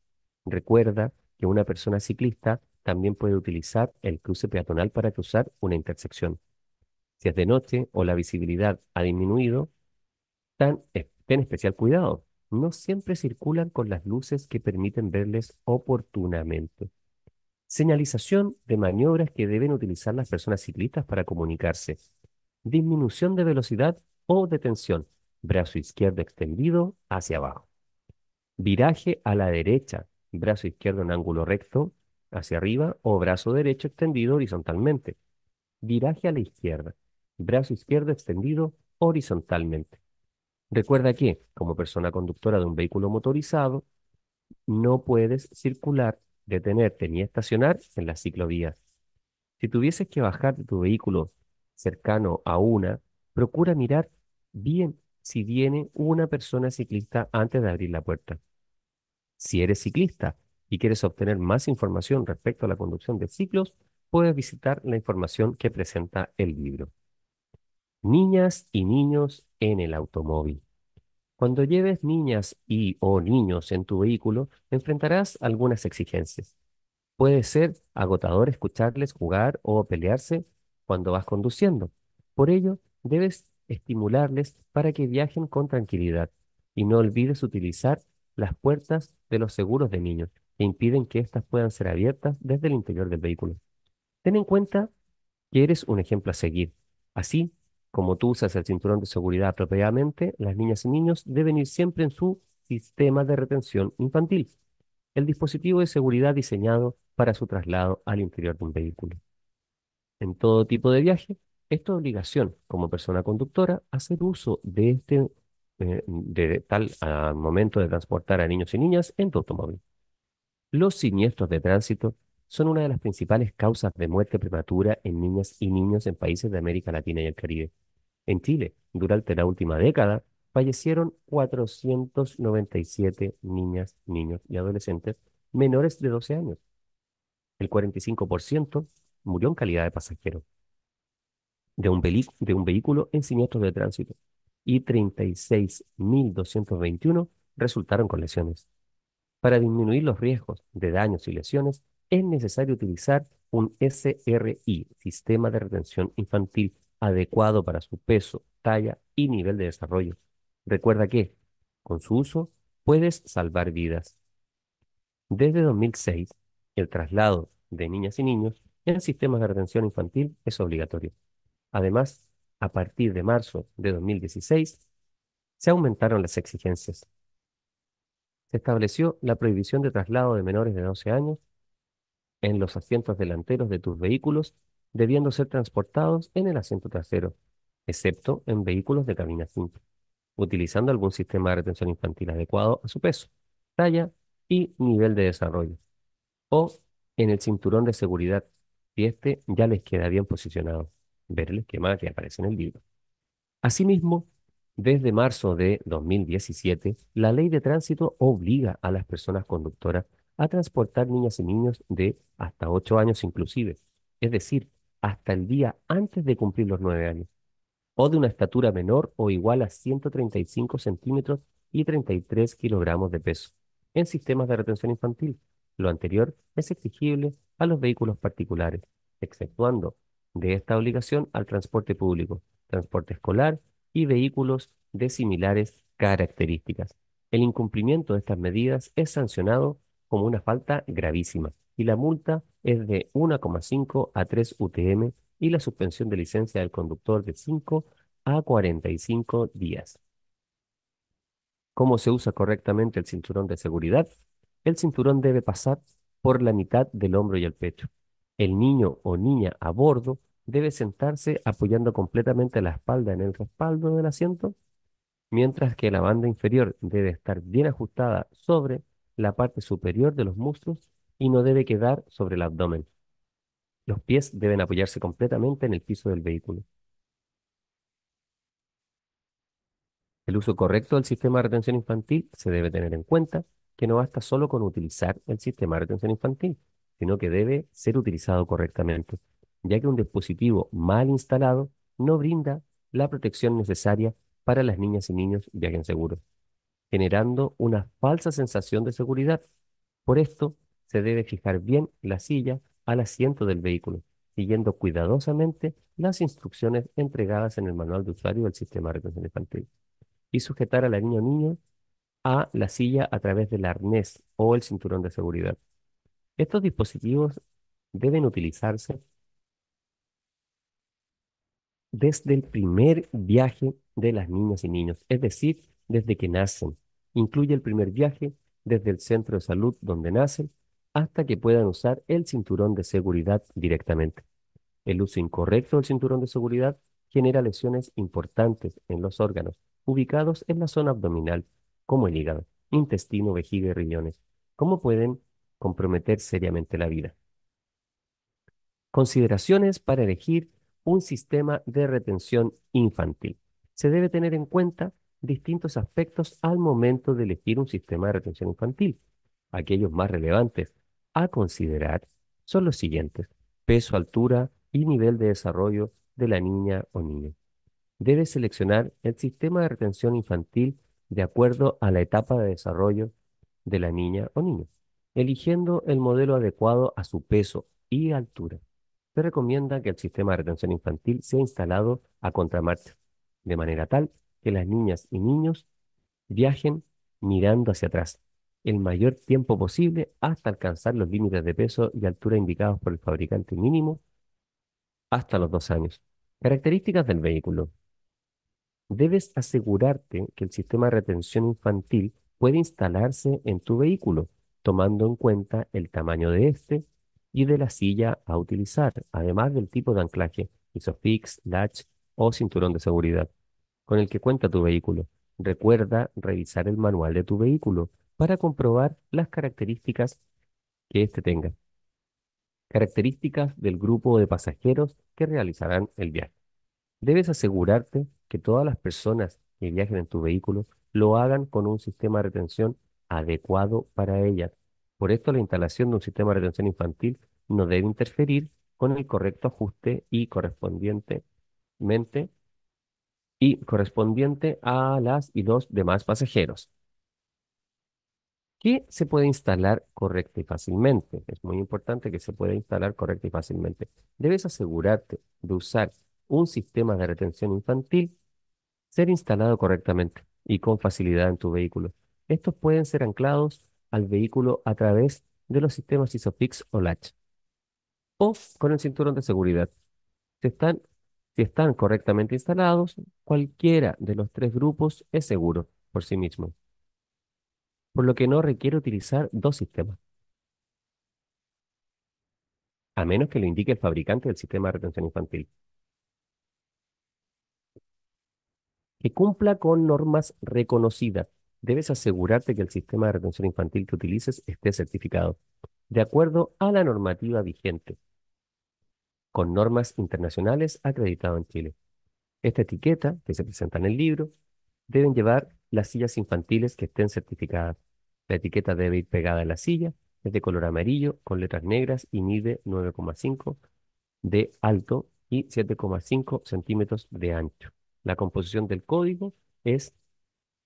Recuerda que una persona ciclista también puede utilizar el cruce peatonal para cruzar una intersección. Si es de noche o la visibilidad ha disminuido, ten especial cuidado. No siempre circulan con las luces que permiten verles oportunamente. Señalización de maniobras que deben utilizar las personas ciclistas para comunicarse. Disminución de velocidad o tensión, Brazo izquierdo extendido hacia abajo. Viraje a la derecha. Brazo izquierdo en ángulo recto hacia arriba o brazo derecho extendido horizontalmente. Viraje a la izquierda. Brazo izquierdo extendido horizontalmente. Recuerda que, como persona conductora de un vehículo motorizado, no puedes circular detenerte ni estacionar en las ciclovías. Si tuvieses que bajar de tu vehículo cercano a una, procura mirar bien si viene una persona ciclista antes de abrir la puerta. Si eres ciclista y quieres obtener más información respecto a la conducción de ciclos, puedes visitar la información que presenta el libro. Niñas y niños en el automóvil. Cuando lleves niñas y o niños en tu vehículo, enfrentarás algunas exigencias. Puede ser agotador escucharles jugar o pelearse cuando vas conduciendo. Por ello, debes estimularles para que viajen con tranquilidad y no olvides utilizar las puertas de los seguros de niños que impiden que éstas puedan ser abiertas desde el interior del vehículo. Ten en cuenta que eres un ejemplo a seguir. Así como tú usas el cinturón de seguridad apropiadamente, las niñas y niños deben ir siempre en su sistema de retención infantil, el dispositivo de seguridad diseñado para su traslado al interior de un vehículo. En todo tipo de viaje, es tu obligación como persona conductora hacer uso de este eh, de tal ah, momento de transportar a niños y niñas en tu automóvil. Los siniestros de tránsito son una de las principales causas de muerte prematura en niñas y niños en países de América Latina y el Caribe. En Chile, durante la última década, fallecieron 497 niñas, niños y adolescentes menores de 12 años. El 45% murió en calidad de pasajero de un, vehículo en siniestros de tránsito y 36.221 resultaron con lesiones. Para disminuir los riesgos de daños y lesiones, es necesario utilizar un SRI, Sistema de Retención Infantil, adecuado para su peso, talla y nivel de desarrollo. Recuerda que, con su uso, puedes salvar vidas. Desde 2006, el traslado de niñas y niños en sistemas de retención infantil es obligatorio. Además, a partir de marzo de 2016, se aumentaron las exigencias. Se estableció la prohibición de traslado de menores de 12 años en los asientos delanteros de tus vehículos, debiendo ser transportados en el asiento trasero, excepto en vehículos de cabina simple, utilizando algún sistema de retención infantil adecuado a su peso, talla y nivel de desarrollo, o en el cinturón de seguridad, si este ya les queda bien posicionado. Ver el esquema que aparece en el libro. Asimismo, desde marzo de 2017, la ley de tránsito obliga a las personas conductoras a transportar niñas y niños de hasta 8 años inclusive, es decir, hasta el día antes de cumplir los 9 años, o de una estatura menor o igual a 135 centímetros y 33 kilogramos de peso en sistemas de retención infantil. Lo anterior es exigible a los vehículos particulares, exceptuando de esta obligación al transporte público, transporte escolar y vehículos de similares características. El incumplimiento de estas medidas es sancionado como una falta gravísima y la multa es de 1,5 a 3 UTM y la suspensión de licencia del conductor de 5 a 45 días. ¿Cómo se usa correctamente el cinturón de seguridad? El cinturón debe pasar por la mitad del hombro y el pecho. El niño o niña a bordo debe sentarse apoyando completamente la espalda en el respaldo del asiento, mientras que la banda inferior debe estar bien ajustada sobre la parte superior de los muslos y no debe quedar sobre el abdomen. Los pies deben apoyarse completamente en el piso del vehículo. El uso correcto del sistema de retención infantil se debe tener en cuenta que no basta solo con utilizar el sistema de retención infantil, sino que debe ser utilizado correctamente, ya que un dispositivo mal instalado no brinda la protección necesaria para las niñas y niños viajen seguros generando una falsa sensación de seguridad. Por esto, se debe fijar bien la silla al asiento del vehículo, siguiendo cuidadosamente las instrucciones entregadas en el manual de usuario del sistema de retención infantil y sujetar a la niña o niño a la silla a través del arnés o el cinturón de seguridad. Estos dispositivos deben utilizarse desde el primer viaje de las niñas y niños, es decir, desde que nacen. Incluye el primer viaje desde el centro de salud donde nacen hasta que puedan usar el cinturón de seguridad directamente. El uso incorrecto del cinturón de seguridad genera lesiones importantes en los órganos ubicados en la zona abdominal, como el hígado, intestino, vejiga y riñones, como pueden comprometer seriamente la vida. Consideraciones para elegir un sistema de retención infantil. Se debe tener en cuenta distintos aspectos al momento de elegir un sistema de retención infantil. Aquellos más relevantes a considerar son los siguientes. Peso, altura y nivel de desarrollo de la niña o niño. Debes seleccionar el sistema de retención infantil de acuerdo a la etapa de desarrollo de la niña o niño, eligiendo el modelo adecuado a su peso y altura. Se recomienda que el sistema de retención infantil sea instalado a contramarcha, de manera tal que las niñas y niños viajen mirando hacia atrás el mayor tiempo posible hasta alcanzar los límites de peso y altura indicados por el fabricante mínimo hasta los dos años. Características del vehículo. Debes asegurarte que el sistema de retención infantil puede instalarse en tu vehículo, tomando en cuenta el tamaño de este y de la silla a utilizar, además del tipo de anclaje, isofix, latch o cinturón de seguridad con el que cuenta tu vehículo. Recuerda revisar el manual de tu vehículo para comprobar las características que éste tenga. Características del grupo de pasajeros que realizarán el viaje. Debes asegurarte que todas las personas que viajen en tu vehículo lo hagan con un sistema de retención adecuado para ellas. Por esto, la instalación de un sistema de retención infantil no debe interferir con el correcto ajuste y correspondientemente y correspondiente a las y los demás pasajeros. Que se puede instalar correcta y fácilmente. Es muy importante que se pueda instalar correcta y fácilmente. Debes asegurarte de usar un sistema de retención infantil ser instalado correctamente y con facilidad en tu vehículo. Estos pueden ser anclados al vehículo a través de los sistemas ISOFIX o LATCH o con el cinturón de seguridad. Se están si están correctamente instalados, cualquiera de los tres grupos es seguro por sí mismo, por lo que no requiere utilizar dos sistemas. A menos que lo indique el fabricante del sistema de retención infantil. Que cumpla con normas reconocidas. Debes asegurarte que el sistema de retención infantil que utilices esté certificado, de acuerdo a la normativa vigente con normas internacionales acreditado en Chile. Esta etiqueta que se presenta en el libro deben llevar las sillas infantiles que estén certificadas. La etiqueta debe ir pegada a la silla, es de color amarillo con letras negras y mide 9,5 de alto y 7,5 centímetros de ancho. La composición del código es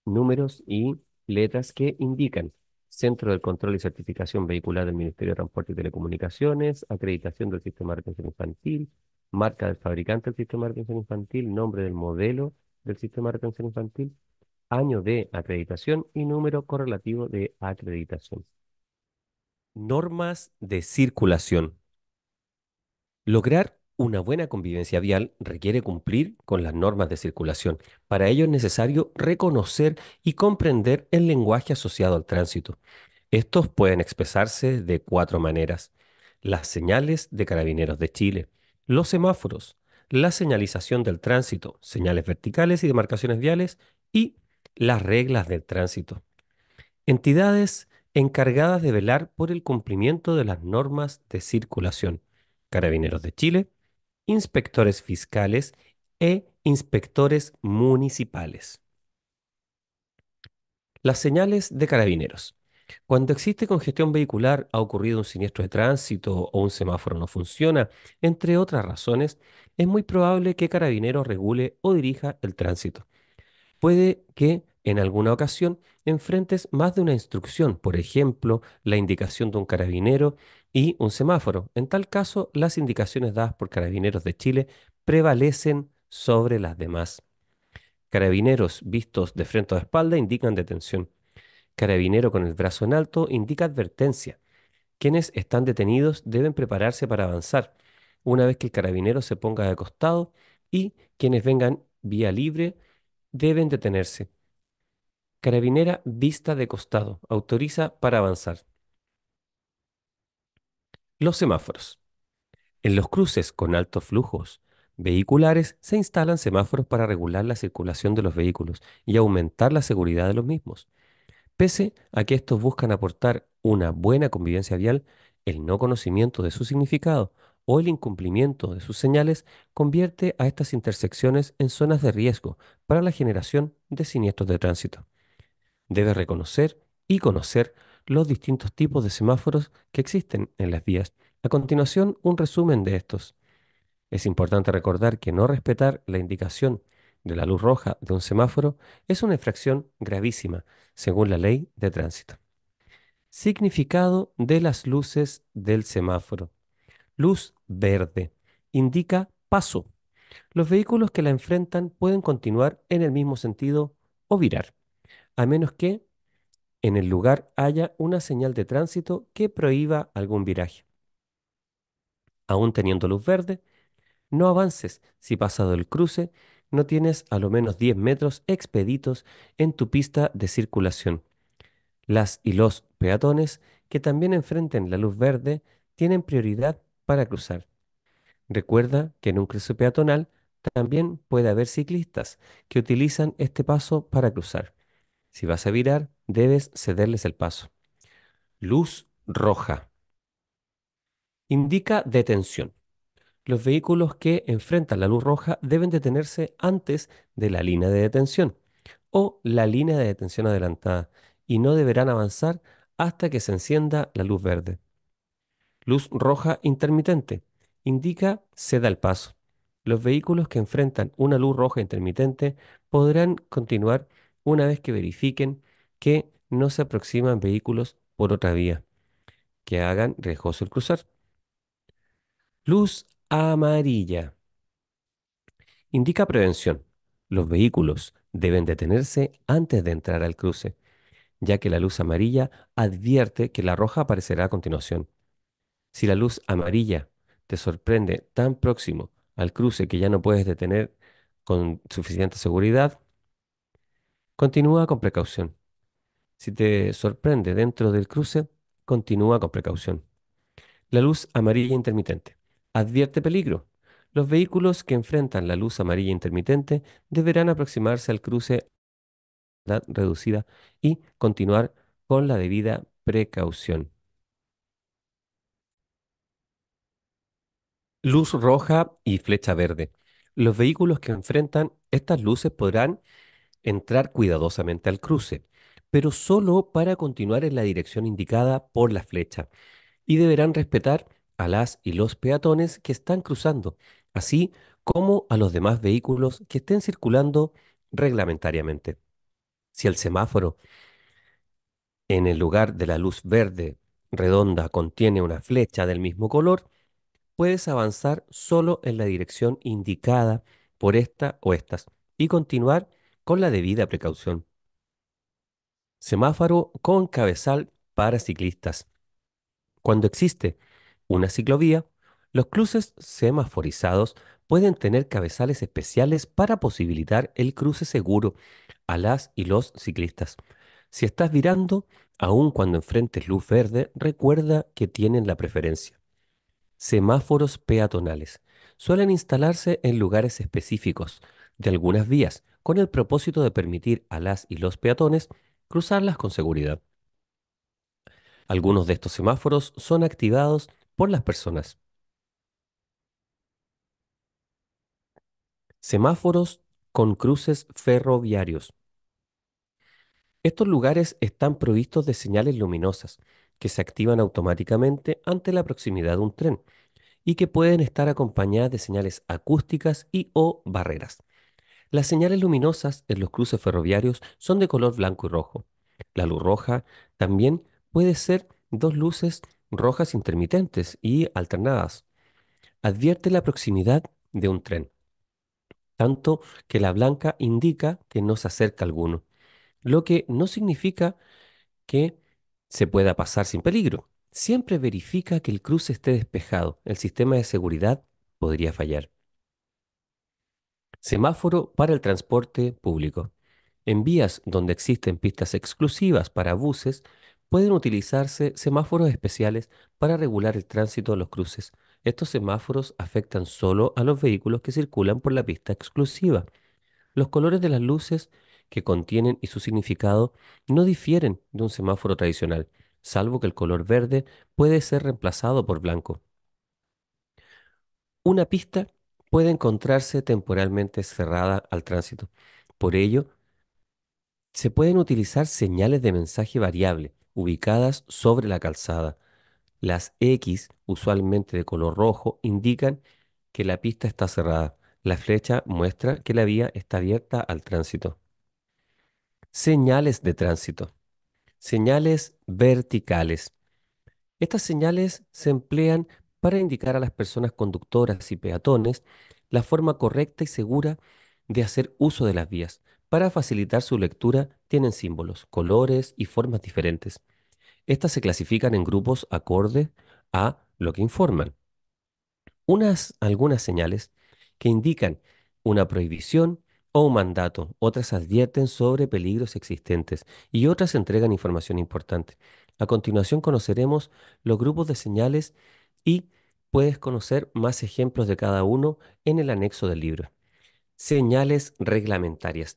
números y letras que indican Centro de Control y Certificación Vehicular del Ministerio de Transporte y Telecomunicaciones, acreditación del sistema de Retención infantil, marca del fabricante del sistema de Retención infantil, nombre del modelo del sistema de Retención infantil, año de acreditación y número correlativo de acreditación. Normas de circulación. Lograr una buena convivencia vial requiere cumplir con las normas de circulación. Para ello es necesario reconocer y comprender el lenguaje asociado al tránsito. Estos pueden expresarse de cuatro maneras. Las señales de carabineros de Chile, los semáforos, la señalización del tránsito, señales verticales y demarcaciones viales y las reglas del tránsito. Entidades encargadas de velar por el cumplimiento de las normas de circulación. Carabineros de Chile, inspectores fiscales e inspectores municipales. Las señales de carabineros. Cuando existe congestión vehicular, ha ocurrido un siniestro de tránsito o un semáforo no funciona, entre otras razones, es muy probable que carabinero regule o dirija el tránsito. Puede que en alguna ocasión enfrentes más de una instrucción, por ejemplo, la indicación de un carabinero y un semáforo. En tal caso, las indicaciones dadas por Carabineros de Chile prevalecen sobre las demás. Carabineros vistos de frente o de espalda indican detención. Carabinero con el brazo en alto indica advertencia. Quienes están detenidos deben prepararse para avanzar una vez que el carabinero se ponga de costado y quienes vengan vía libre deben detenerse. Carabinera vista de costado autoriza para avanzar. Los semáforos. En los cruces con altos flujos vehiculares se instalan semáforos para regular la circulación de los vehículos y aumentar la seguridad de los mismos. Pese a que estos buscan aportar una buena convivencia vial, el no conocimiento de su significado o el incumplimiento de sus señales convierte a estas intersecciones en zonas de riesgo para la generación de siniestros de tránsito. Debe reconocer y conocer los distintos tipos de semáforos que existen en las vías. A continuación, un resumen de estos. Es importante recordar que no respetar la indicación de la luz roja de un semáforo es una infracción gravísima, según la ley de tránsito. Significado de las luces del semáforo. Luz verde. Indica paso. Los vehículos que la enfrentan pueden continuar en el mismo sentido o virar, a menos que en el lugar haya una señal de tránsito que prohíba algún viraje. Aún teniendo luz verde, no avances si pasado el cruce no tienes a lo menos 10 metros expeditos en tu pista de circulación. Las y los peatones que también enfrenten la luz verde tienen prioridad para cruzar. Recuerda que en un cruce peatonal también puede haber ciclistas que utilizan este paso para cruzar. Si vas a virar, debes cederles el paso. Luz roja. Indica detención. Los vehículos que enfrentan la luz roja deben detenerse antes de la línea de detención o la línea de detención adelantada y no deberán avanzar hasta que se encienda la luz verde. Luz roja intermitente. Indica ceda el paso. Los vehículos que enfrentan una luz roja intermitente podrán continuar una vez que verifiquen que no se aproximan vehículos por otra vía, que hagan riesgoso el cruzar. Luz amarilla. Indica prevención. Los vehículos deben detenerse antes de entrar al cruce, ya que la luz amarilla advierte que la roja aparecerá a continuación. Si la luz amarilla te sorprende tan próximo al cruce que ya no puedes detener con suficiente seguridad, continúa con precaución. Si te sorprende dentro del cruce, continúa con precaución. La luz amarilla intermitente. Advierte peligro. Los vehículos que enfrentan la luz amarilla intermitente deberán aproximarse al cruce a reducida y continuar con la debida precaución. Luz roja y flecha verde. Los vehículos que enfrentan estas luces podrán entrar cuidadosamente al cruce pero solo para continuar en la dirección indicada por la flecha, y deberán respetar a las y los peatones que están cruzando, así como a los demás vehículos que estén circulando reglamentariamente. Si el semáforo en el lugar de la luz verde redonda contiene una flecha del mismo color, puedes avanzar solo en la dirección indicada por esta o estas y continuar con la debida precaución semáforo con cabezal para ciclistas. Cuando existe una ciclovía, los cruces semaforizados pueden tener cabezales especiales para posibilitar el cruce seguro a las y los ciclistas. Si estás virando, aun cuando enfrentes luz verde, recuerda que tienen la preferencia. Semáforos peatonales suelen instalarse en lugares específicos de algunas vías con el propósito de permitir a las y los peatones cruzarlas con seguridad. Algunos de estos semáforos son activados por las personas. Semáforos con cruces ferroviarios. Estos lugares están provistos de señales luminosas que se activan automáticamente ante la proximidad de un tren y que pueden estar acompañadas de señales acústicas y o barreras. Las señales luminosas en los cruces ferroviarios son de color blanco y rojo. La luz roja también puede ser dos luces rojas intermitentes y alternadas. Advierte la proximidad de un tren, tanto que la blanca indica que no se acerca alguno, lo que no significa que se pueda pasar sin peligro. Siempre verifica que el cruce esté despejado. El sistema de seguridad podría fallar semáforo para el transporte público. En vías donde existen pistas exclusivas para buses, pueden utilizarse semáforos especiales para regular el tránsito a los cruces. Estos semáforos afectan solo a los vehículos que circulan por la pista exclusiva. Los colores de las luces que contienen y su significado no difieren de un semáforo tradicional, salvo que el color verde puede ser reemplazado por blanco. Una pista puede encontrarse temporalmente cerrada al tránsito. Por ello, se pueden utilizar señales de mensaje variable ubicadas sobre la calzada. Las X, usualmente de color rojo, indican que la pista está cerrada. La flecha muestra que la vía está abierta al tránsito. Señales de tránsito. Señales verticales. Estas señales se emplean para indicar a las personas conductoras y peatones la forma correcta y segura de hacer uso de las vías. Para facilitar su lectura tienen símbolos, colores y formas diferentes. Estas se clasifican en grupos acorde a lo que informan. algunas señales que indican una prohibición o un mandato, otras advierten sobre peligros existentes y otras entregan información importante. A continuación conoceremos los grupos de señales y Puedes conocer más ejemplos de cada uno en el anexo del libro. Señales reglamentarias.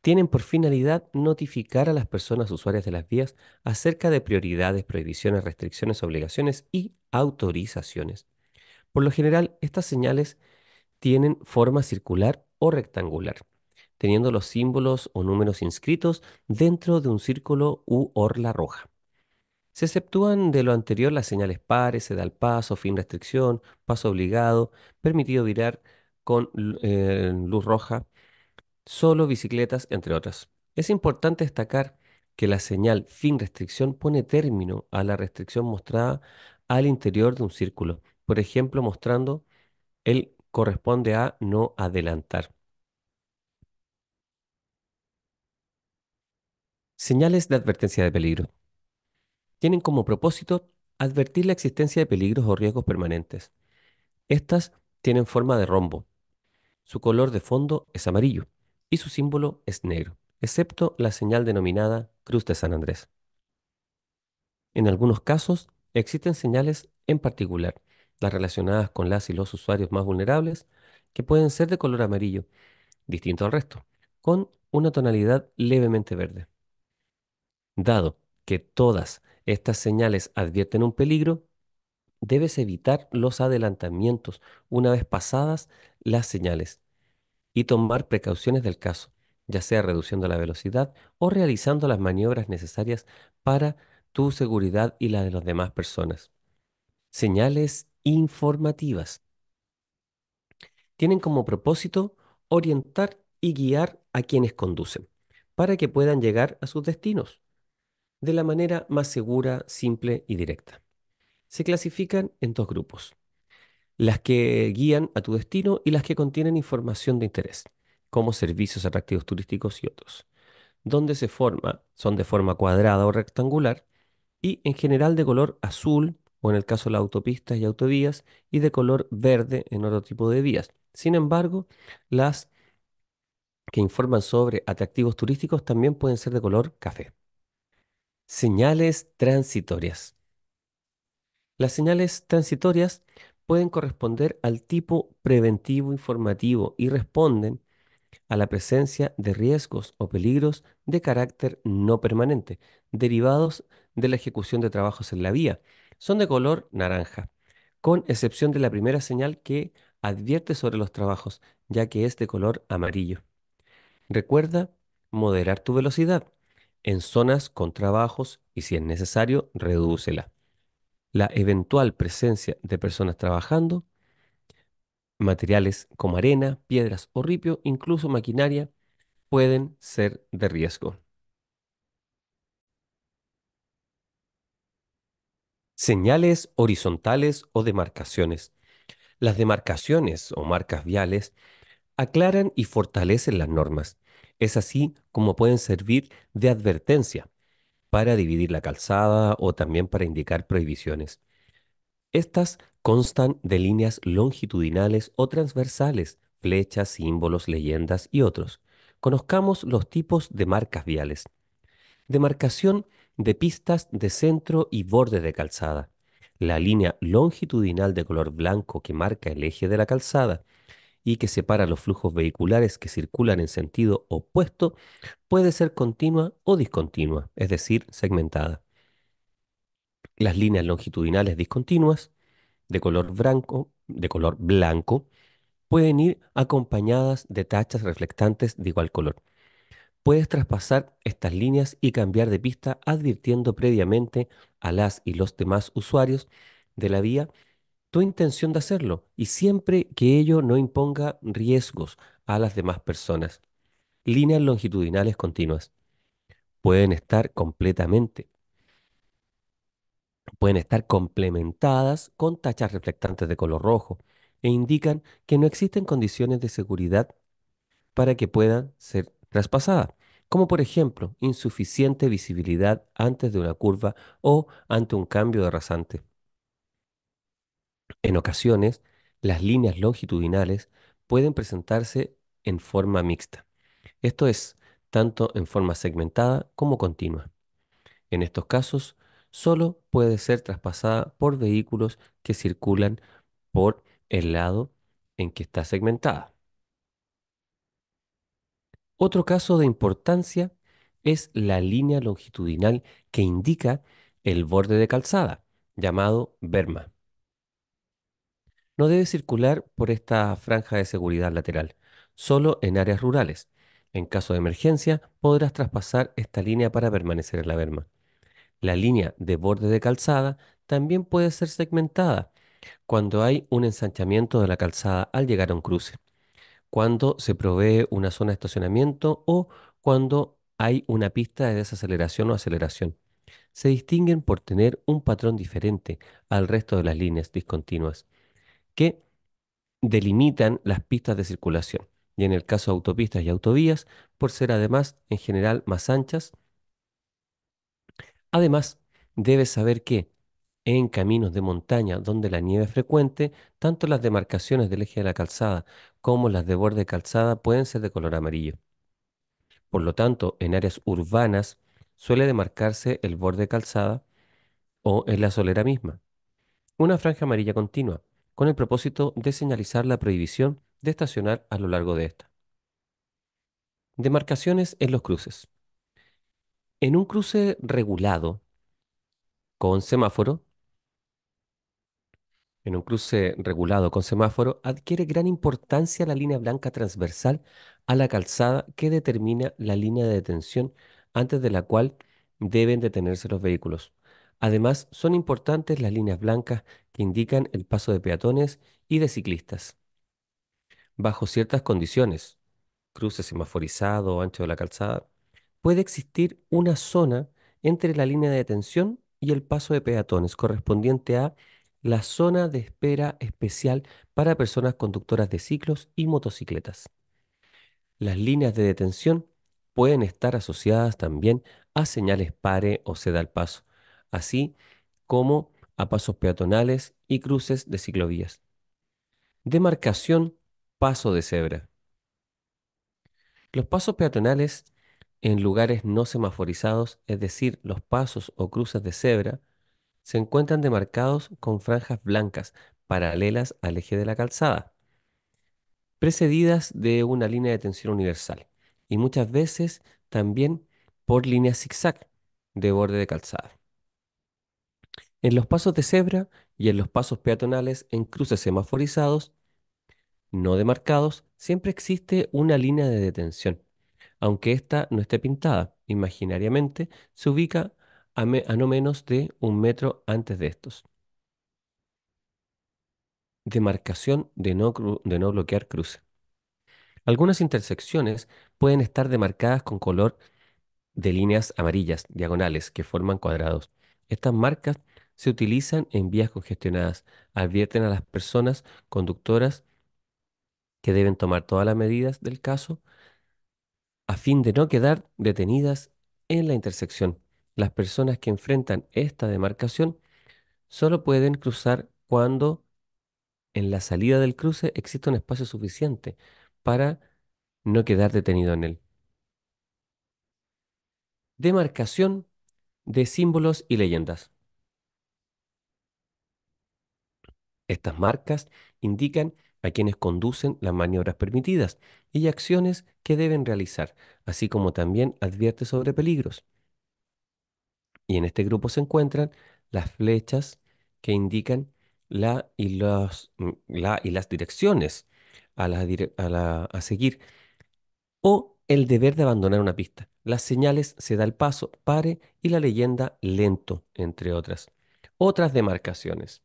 Tienen por finalidad notificar a las personas usuarias de las vías acerca de prioridades, prohibiciones, restricciones, obligaciones y autorizaciones. Por lo general, estas señales tienen forma circular o rectangular, teniendo los símbolos o números inscritos dentro de un círculo u orla roja. Se exceptúan de lo anterior las señales pares, se da el paso, fin restricción, paso obligado, permitido virar con eh, luz roja, solo bicicletas, entre otras. Es importante destacar que la señal fin restricción pone término a la restricción mostrada al interior de un círculo, por ejemplo mostrando el corresponde a no adelantar. Señales de advertencia de peligro tienen como propósito advertir la existencia de peligros o riesgos permanentes. Estas tienen forma de rombo. Su color de fondo es amarillo y su símbolo es negro, excepto la señal denominada Cruz de San Andrés. En algunos casos existen señales en particular, las relacionadas con las y los usuarios más vulnerables, que pueden ser de color amarillo, distinto al resto, con una tonalidad levemente verde. Dado que todas estas señales advierten un peligro, debes evitar los adelantamientos una vez pasadas las señales y tomar precauciones del caso, ya sea reduciendo la velocidad o realizando las maniobras necesarias para tu seguridad y la de las demás personas. Señales informativas. Tienen como propósito orientar y guiar a quienes conducen para que puedan llegar a sus destinos de la manera más segura, simple y directa. Se clasifican en dos grupos, las que guían a tu destino y las que contienen información de interés, como servicios atractivos turísticos y otros, donde se forma, son de forma cuadrada o rectangular y en general de color azul o en el caso de las autopistas y autovías y de color verde en otro tipo de vías. Sin embargo, las que informan sobre atractivos turísticos también pueden ser de color café. Señales transitorias. Las señales transitorias pueden corresponder al tipo preventivo informativo y responden a la presencia de riesgos o peligros de carácter no permanente, derivados de la ejecución de trabajos en la vía. Son de color naranja, con excepción de la primera señal que advierte sobre los trabajos, ya que es de color amarillo. Recuerda moderar tu velocidad en zonas con trabajos y si es necesario, reducela. La eventual presencia de personas trabajando, materiales como arena, piedras o ripio, incluso maquinaria, pueden ser de riesgo. Señales horizontales o demarcaciones. Las demarcaciones o marcas viales aclaran y fortalecen las normas es así como pueden servir de advertencia para dividir la calzada o también para indicar prohibiciones. Estas constan de líneas longitudinales o transversales, flechas, símbolos, leyendas y otros. Conozcamos los tipos de marcas viales. Demarcación de pistas de centro y borde de calzada. La línea longitudinal de color blanco que marca el eje de la calzada y que separa los flujos vehiculares que circulan en sentido opuesto puede ser continua o discontinua, es decir, segmentada. Las líneas longitudinales discontinuas de color blanco, de color blanco pueden ir acompañadas de tachas reflectantes de igual color. Puedes traspasar estas líneas y cambiar de pista advirtiendo previamente a las y los demás usuarios de la vía tu intención de hacerlo y siempre que ello no imponga riesgos a las demás personas. Líneas longitudinales continuas pueden estar completamente, pueden estar complementadas con tachas reflectantes de color rojo e indican que no existen condiciones de seguridad para que puedan ser traspasadas, como por ejemplo insuficiente visibilidad antes de una curva o ante un cambio de rasante. En ocasiones, las líneas longitudinales pueden presentarse en forma mixta, esto es, tanto en forma segmentada como continua. En estos casos, solo puede ser traspasada por vehículos que circulan por el lado en que está segmentada. Otro caso de importancia es la línea longitudinal que indica el borde de calzada, llamado berma no debe circular por esta franja de seguridad lateral, solo en áreas rurales. En caso de emergencia, podrás traspasar esta línea para permanecer en la berma. La línea de borde de calzada también puede ser segmentada cuando hay un ensanchamiento de la calzada al llegar a un cruce, cuando se provee una zona de estacionamiento o cuando hay una pista de desaceleración o aceleración. Se distinguen por tener un patrón diferente al resto de las líneas discontinuas que delimitan las pistas de circulación, y en el caso de autopistas y autovías, por ser además en general más anchas. Además, debes saber que en caminos de montaña donde la nieve es frecuente, tanto las demarcaciones del eje de la calzada como las de borde calzada pueden ser de color amarillo. Por lo tanto, en áreas urbanas suele demarcarse el borde calzada o en la solera misma. Una franja amarilla continua, con el propósito de señalizar la prohibición de estacionar a lo largo de esta. Demarcaciones en los cruces. En un cruce regulado con semáforo, en un cruce regulado con semáforo, adquiere gran importancia la línea blanca transversal a la calzada que determina la línea de detención antes de la cual deben detenerse los vehículos. Además, son importantes las líneas blancas que indican el paso de peatones y de ciclistas. Bajo ciertas condiciones, cruce semaforizado o ancho de la calzada, puede existir una zona entre la línea de detención y el paso de peatones correspondiente a la zona de espera especial para personas conductoras de ciclos y motocicletas. Las líneas de detención pueden estar asociadas también a señales pare o ceda al paso, así como a pasos peatonales y cruces de ciclovías. Demarcación paso de cebra. Los pasos peatonales en lugares no semaforizados, es decir, los pasos o cruces de cebra, se encuentran demarcados con franjas blancas paralelas al eje de la calzada, precedidas de una línea de tensión universal y muchas veces también por líneas zigzag de borde de calzada. En los pasos de cebra y en los pasos peatonales en cruces semaforizados, no demarcados, siempre existe una línea de detención. Aunque ésta no esté pintada, imaginariamente se ubica a, no menos de un metro antes de estos. Demarcación de no, de no bloquear cruce. Algunas intersecciones pueden estar demarcadas con color de líneas amarillas, diagonales, que forman cuadrados. Estas marcas se utilizan en vías congestionadas. Advierten a las personas conductoras que deben tomar todas las medidas del caso a fin de no quedar detenidas en la intersección. Las personas que enfrentan esta demarcación solo pueden cruzar cuando en la salida del cruce existe un espacio suficiente para no quedar detenido en él. Demarcación de símbolos y leyendas. Estas marcas indican a quienes conducen las maniobras permitidas y acciones que deben realizar, así como también advierte sobre peligros. Y en este grupo se encuentran las flechas que indican la y, mm, las direcciones a, a seguir o el deber de abandonar una pista. Las señales se da el paso, pare y la leyenda lento, entre otras. Otras demarcaciones.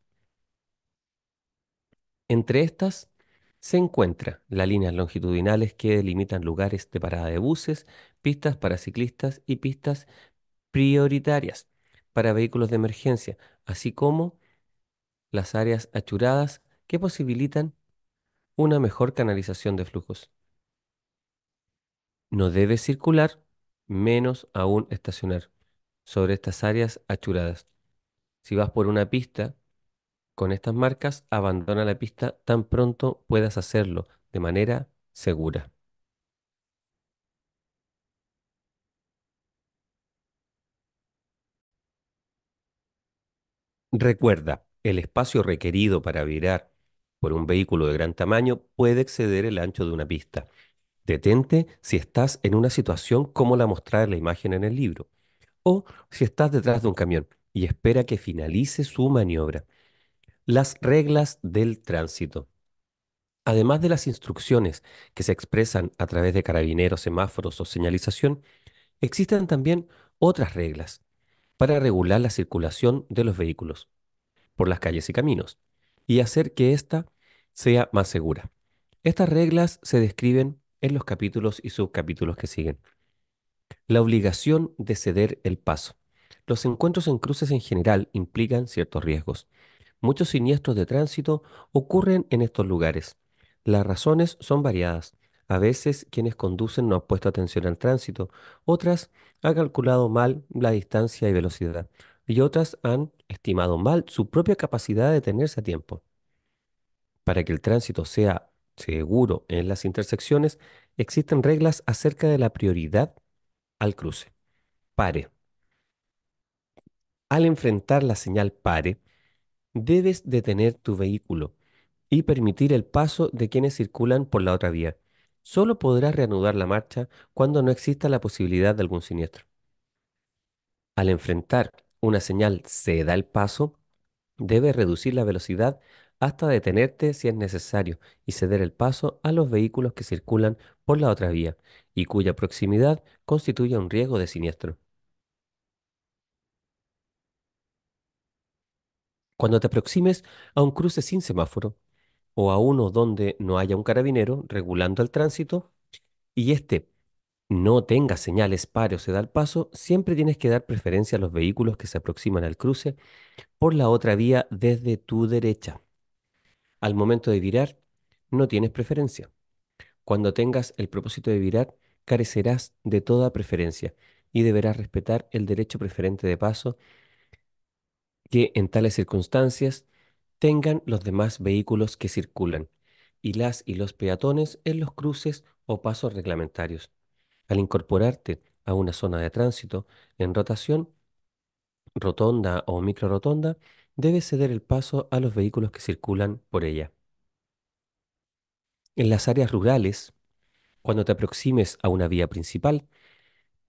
Entre estas se encuentran las líneas longitudinales que delimitan lugares de parada de buses, pistas para ciclistas y pistas prioritarias para vehículos de emergencia, así como las áreas achuradas que posibilitan una mejor canalización de flujos. No debe circular, menos aún estacionar, sobre estas áreas achuradas. Si vas por una pista con estas marcas, abandona la pista tan pronto puedas hacerlo de manera segura. Recuerda, el espacio requerido para virar por un vehículo de gran tamaño puede exceder el ancho de una pista. Detente si estás en una situación como la mostrada en la imagen en el libro, o si estás detrás de un camión y espera que finalice su maniobra. Las reglas del tránsito. Además de las instrucciones que se expresan a través de carabineros, semáforos o señalización, existen también otras reglas para regular la circulación de los vehículos por las calles y caminos y hacer que ésta sea más segura. Estas reglas se describen en los capítulos y subcapítulos que siguen. La obligación de ceder el paso. Los encuentros en cruces en general implican ciertos riesgos Muchos siniestros de tránsito ocurren en estos lugares. Las razones son variadas. A veces quienes conducen no han puesto atención al tránsito, otras han calculado mal la distancia y velocidad, y otras han estimado mal su propia capacidad de detenerse a tiempo. Para que el tránsito sea seguro en las intersecciones, existen reglas acerca de la prioridad al cruce. Pare. Al enfrentar la señal pare, debes detener tu vehículo y permitir el paso de quienes circulan por la otra vía. Solo podrás reanudar la marcha cuando no exista la posibilidad de algún siniestro. Al enfrentar una señal se da el paso, debes reducir la velocidad hasta detenerte si es necesario y ceder el paso a los vehículos que circulan por la otra vía y cuya proximidad constituye un riesgo de siniestro. Cuando te aproximes a un cruce sin semáforo o a uno donde no haya un carabinero regulando el tránsito y este no tenga señales, pare o se da el paso, siempre tienes que dar preferencia a los vehículos que se aproximan al cruce por la otra vía desde tu derecha. Al momento de virar, no tienes preferencia. Cuando tengas el propósito de virar, carecerás de toda preferencia y deberás respetar el derecho preferente de paso que en tales circunstancias tengan los demás vehículos que circulan y las y los peatones en los cruces o pasos reglamentarios. Al incorporarte a una zona de tránsito en rotación, rotonda o microrotonda, debes ceder el paso a los vehículos que circulan por ella. En las áreas rurales, cuando te aproximes a una vía principal,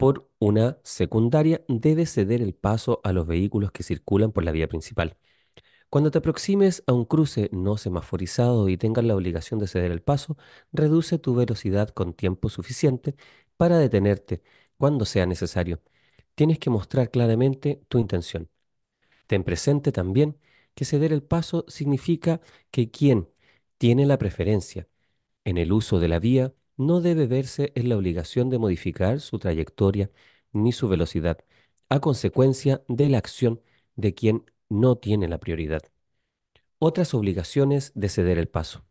por una secundaria debe ceder el paso a los vehículos que circulan por la vía principal. Cuando te aproximes a un cruce no semaforizado y tengas la obligación de ceder el paso, reduce tu velocidad con tiempo suficiente para detenerte cuando sea necesario. Tienes que mostrar claramente tu intención. Ten presente también que ceder el paso significa que quien tiene la preferencia en el uso de la vía no debe verse en la obligación de modificar su trayectoria ni su velocidad a consecuencia de la acción de quien no tiene la prioridad. Otras obligaciones de ceder el paso.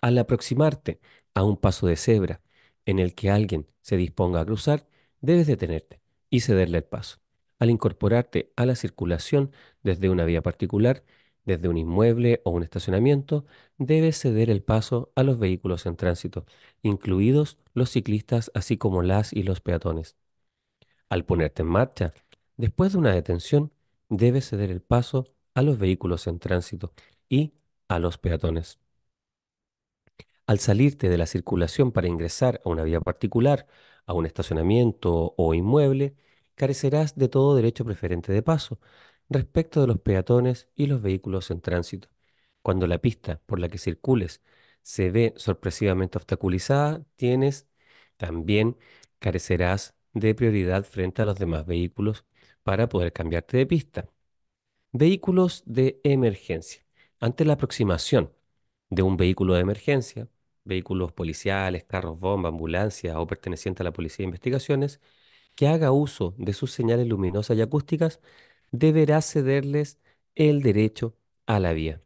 Al aproximarte a un paso de cebra en el que alguien se disponga a cruzar, debes detenerte y cederle el paso. Al incorporarte a la circulación desde una vía particular, desde un inmueble o un estacionamiento, debe ceder el paso a los vehículos en tránsito, incluidos los ciclistas así como las y los peatones. Al ponerte en marcha, después de una detención, debe ceder el paso a los vehículos en tránsito y a los peatones. Al salirte de la circulación para ingresar a una vía particular, a un estacionamiento o inmueble, carecerás de todo derecho preferente de paso, respecto de los peatones y los vehículos en tránsito. Cuando la pista por la que circules se ve sorpresivamente obstaculizada, tienes también carecerás de prioridad frente a los demás vehículos para poder cambiarte de pista. Vehículos de emergencia. Ante la aproximación de un vehículo de emergencia, vehículos policiales, carros bomba, ambulancias o perteneciente a la Policía de Investigaciones, que haga uso de sus señales luminosas y acústicas, deberá cederles el derecho a la vía,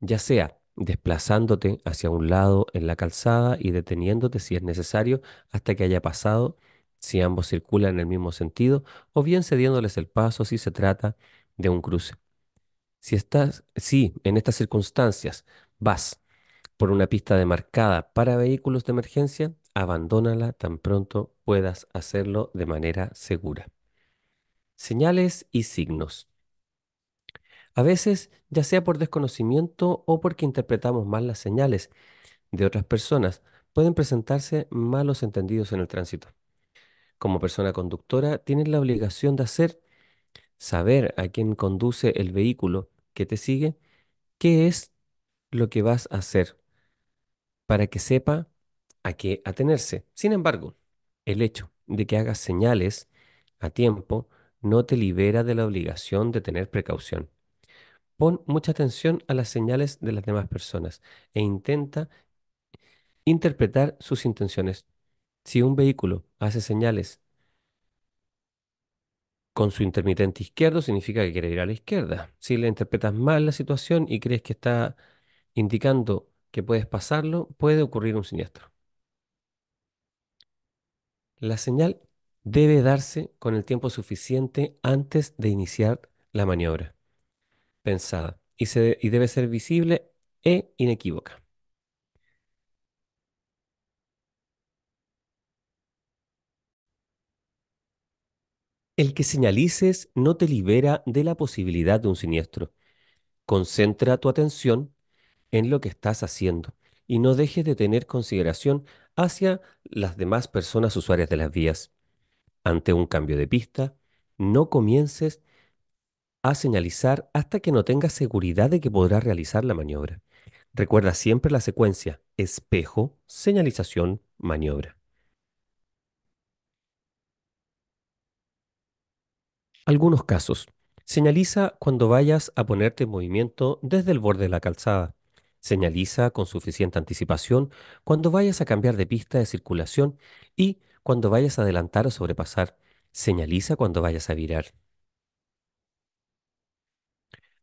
ya sea desplazándote hacia un lado en la calzada y deteniéndote si es necesario hasta que haya pasado, si ambos circulan en el mismo sentido, o bien cediéndoles el paso si se trata de un cruce. Si estás, si en estas circunstancias vas por una pista demarcada para vehículos de emergencia, abandónala tan pronto puedas hacerlo de manera segura. Señales y signos. A veces, ya sea por desconocimiento o porque interpretamos mal las señales de otras personas, pueden presentarse malos entendidos en el tránsito. Como persona conductora, tienes la obligación de hacer saber a quien conduce el vehículo que te sigue qué es lo que vas a hacer para que sepa a qué atenerse. Sin embargo, el hecho de que hagas señales a tiempo no te libera de la obligación de tener precaución. Pon mucha atención a las señales de las demás personas e intenta interpretar sus intenciones. Si un vehículo hace señales con su intermitente izquierdo, significa que quiere ir a la izquierda. Si le interpretas mal la situación y crees que está indicando que puedes pasarlo, puede ocurrir un siniestro. La señal debe darse con el tiempo suficiente antes de iniciar la maniobra pensada y, debe ser visible e inequívoca. El que señalices no te libera de la posibilidad de un siniestro. Concentra tu atención en lo que estás haciendo y no dejes de tener consideración hacia las demás personas usuarias de las vías ante un cambio de pista, no comiences a señalizar hasta que no tengas seguridad de que podrás realizar la maniobra. Recuerda siempre la secuencia espejo, señalización, maniobra. Algunos casos. Señaliza cuando vayas a ponerte en movimiento desde el borde de la calzada. Señaliza con suficiente anticipación cuando vayas a cambiar de pista de circulación y cuando vayas a adelantar o sobrepasar, señaliza cuando vayas a virar.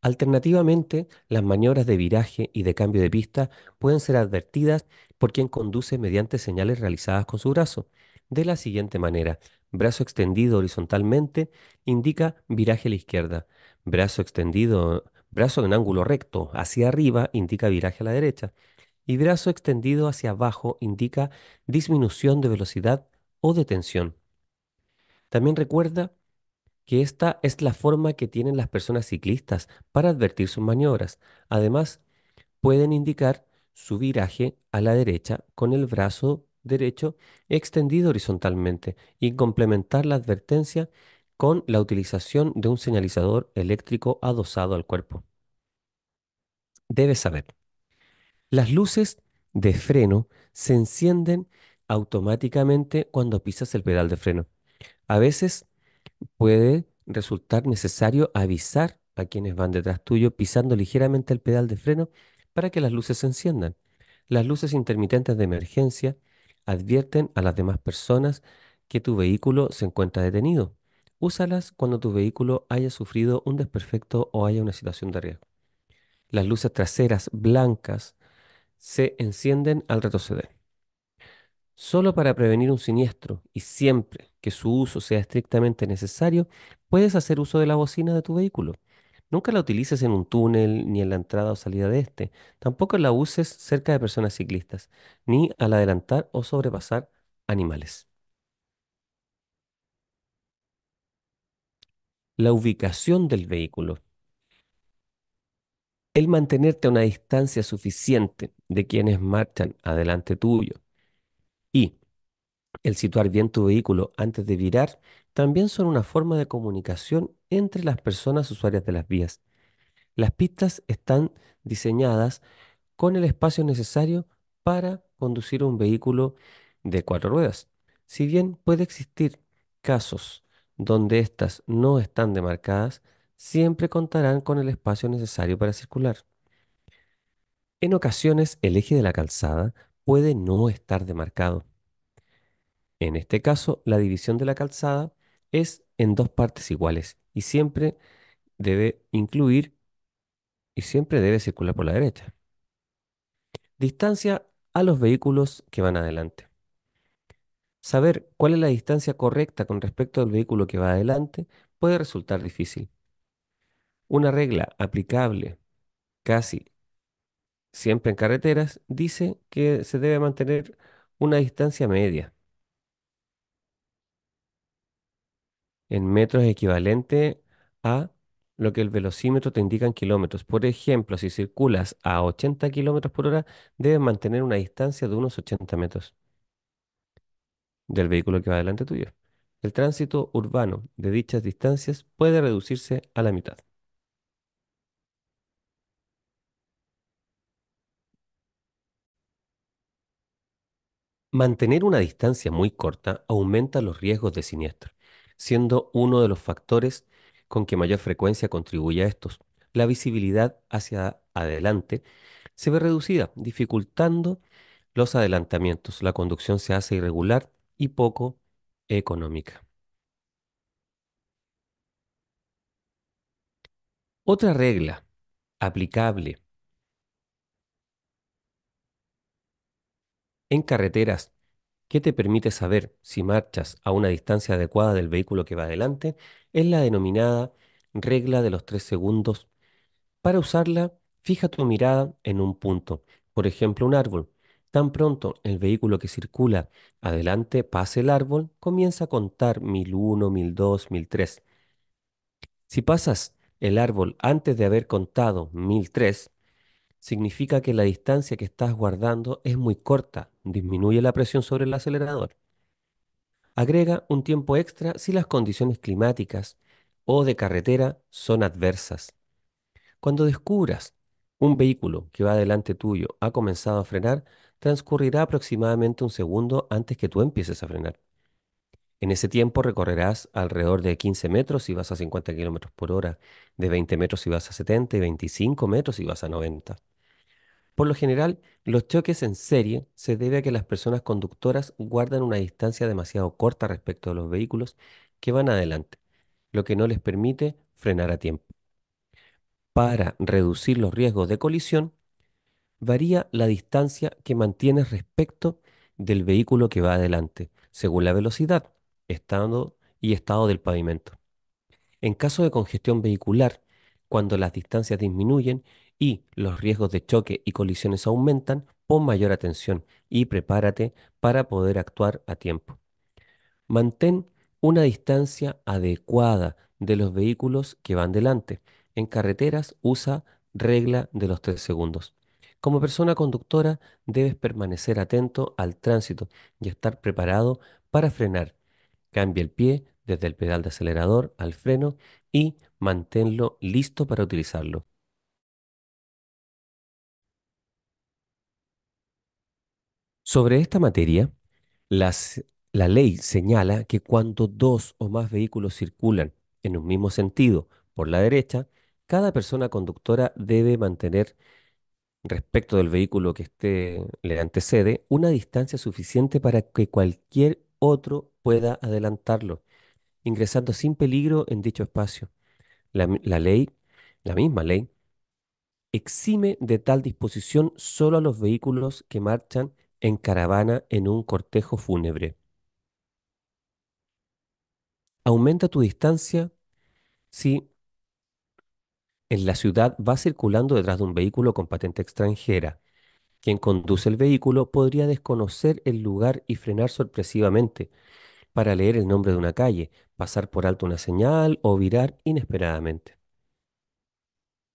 Alternativamente, las maniobras de viraje y de cambio de pista pueden ser advertidas por quien conduce mediante señales realizadas con su brazo. De la siguiente manera, brazo extendido horizontalmente indica viraje a la izquierda, brazo extendido, brazo en ángulo recto hacia arriba indica viraje a la derecha y brazo extendido hacia abajo indica disminución de velocidad o tensión. También recuerda que esta es la forma que tienen las personas ciclistas para advertir sus maniobras. Además, pueden indicar su viraje a la derecha con el brazo derecho extendido horizontalmente y complementar la advertencia con la utilización de un señalizador eléctrico adosado al cuerpo. Debes saber, las luces de freno se encienden automáticamente cuando pisas el pedal de freno. A veces puede resultar necesario avisar a quienes van detrás tuyo pisando ligeramente el pedal de freno para que las luces se enciendan. Las luces intermitentes de emergencia advierten a las demás personas que tu vehículo se encuentra detenido. Úsalas cuando tu vehículo haya sufrido un desperfecto o haya una situación de riesgo. Las luces traseras blancas se encienden al retroceder. Solo para prevenir un siniestro y siempre que su uso sea estrictamente necesario, puedes hacer uso de la bocina de tu vehículo. Nunca la utilices en un túnel ni en la entrada o salida de este. Tampoco la uses cerca de personas ciclistas, ni al adelantar o sobrepasar animales. La ubicación del vehículo. El mantenerte a una distancia suficiente de quienes marchan adelante tuyo el situar bien tu vehículo antes de virar también son una forma de comunicación entre las personas usuarias de las vías. Las pistas están diseñadas con el espacio necesario para conducir un vehículo de cuatro ruedas. Si bien puede existir casos donde estas no están demarcadas, siempre contarán con el espacio necesario para circular. En ocasiones el eje de la calzada puede no estar demarcado, en este caso, la división de la calzada es en dos partes iguales y siempre debe incluir y siempre debe circular por la derecha. Distancia a los vehículos que van adelante. Saber cuál es la distancia correcta con respecto al vehículo que va adelante puede resultar difícil. Una regla aplicable casi siempre en carreteras dice que se debe mantener una distancia media en metros es equivalente a lo que el velocímetro te indica en kilómetros. Por ejemplo, si circulas a 80 kilómetros por hora, debes mantener una distancia de unos 80 metros del vehículo que va delante tuyo. El tránsito urbano de dichas distancias puede reducirse a la mitad. Mantener una distancia muy corta aumenta los riesgos de siniestro siendo uno de los factores con que mayor frecuencia contribuye a estos. La visibilidad hacia adelante se ve reducida, dificultando los adelantamientos. La conducción se hace irregular y poco económica. Otra regla aplicable en carreteras que te permite saber si marchas a una distancia adecuada del vehículo que va adelante es la denominada regla de los tres segundos. Para usarla, fija tu mirada en un punto, por ejemplo un árbol. Tan pronto el vehículo que circula adelante pase el árbol, comienza a contar 1001, 1002, 1003. Si pasas el árbol antes de haber contado 1003, significa que la distancia que estás guardando es muy corta, disminuye la presión sobre el acelerador. Agrega un tiempo extra si las condiciones climáticas o de carretera son adversas. Cuando descubras un vehículo que va delante tuyo ha comenzado a frenar, transcurrirá aproximadamente un segundo antes que tú empieces a frenar. En ese tiempo recorrerás alrededor de 15 metros si vas a 50 kilómetros por hora, de 20 metros si vas a 70 y 25 metros si vas a 90. Por lo general, los choques en serie se debe a que las personas conductoras guardan una distancia demasiado corta respecto a los vehículos que van adelante, lo que no les permite frenar a tiempo. Para reducir los riesgos de colisión, varía la distancia que mantienes respecto del vehículo que va adelante, según la velocidad, estado y estado del pavimento. En caso de congestión vehicular, cuando las distancias disminuyen y los riesgos de choque y colisiones aumentan, pon mayor atención y prepárate para poder actuar a tiempo. Mantén una distancia adecuada de los vehículos que van delante. En carreteras usa regla de los 3 segundos. Como persona conductora debes permanecer atento al tránsito y estar preparado para frenar Cambia el pie desde el pedal de acelerador al freno y manténlo listo para utilizarlo. Sobre esta materia, la ley señala que cuando dos o más vehículos circulan en un mismo sentido por la derecha, cada persona conductora debe mantener respecto del vehículo que esté, le antecede una distancia suficiente para que cualquier otro pueda adelantarlo, ingresando sin peligro en dicho espacio. La, ley, la misma ley, exime de tal disposición solo a los vehículos que marchan en caravana en un cortejo fúnebre. Aumenta tu distancia si en la ciudad va circulando detrás de un vehículo con patente extranjera. Quien conduce el vehículo podría desconocer el lugar y frenar sorpresivamente, para leer el nombre de una calle, pasar por alto una señal o virar inesperadamente.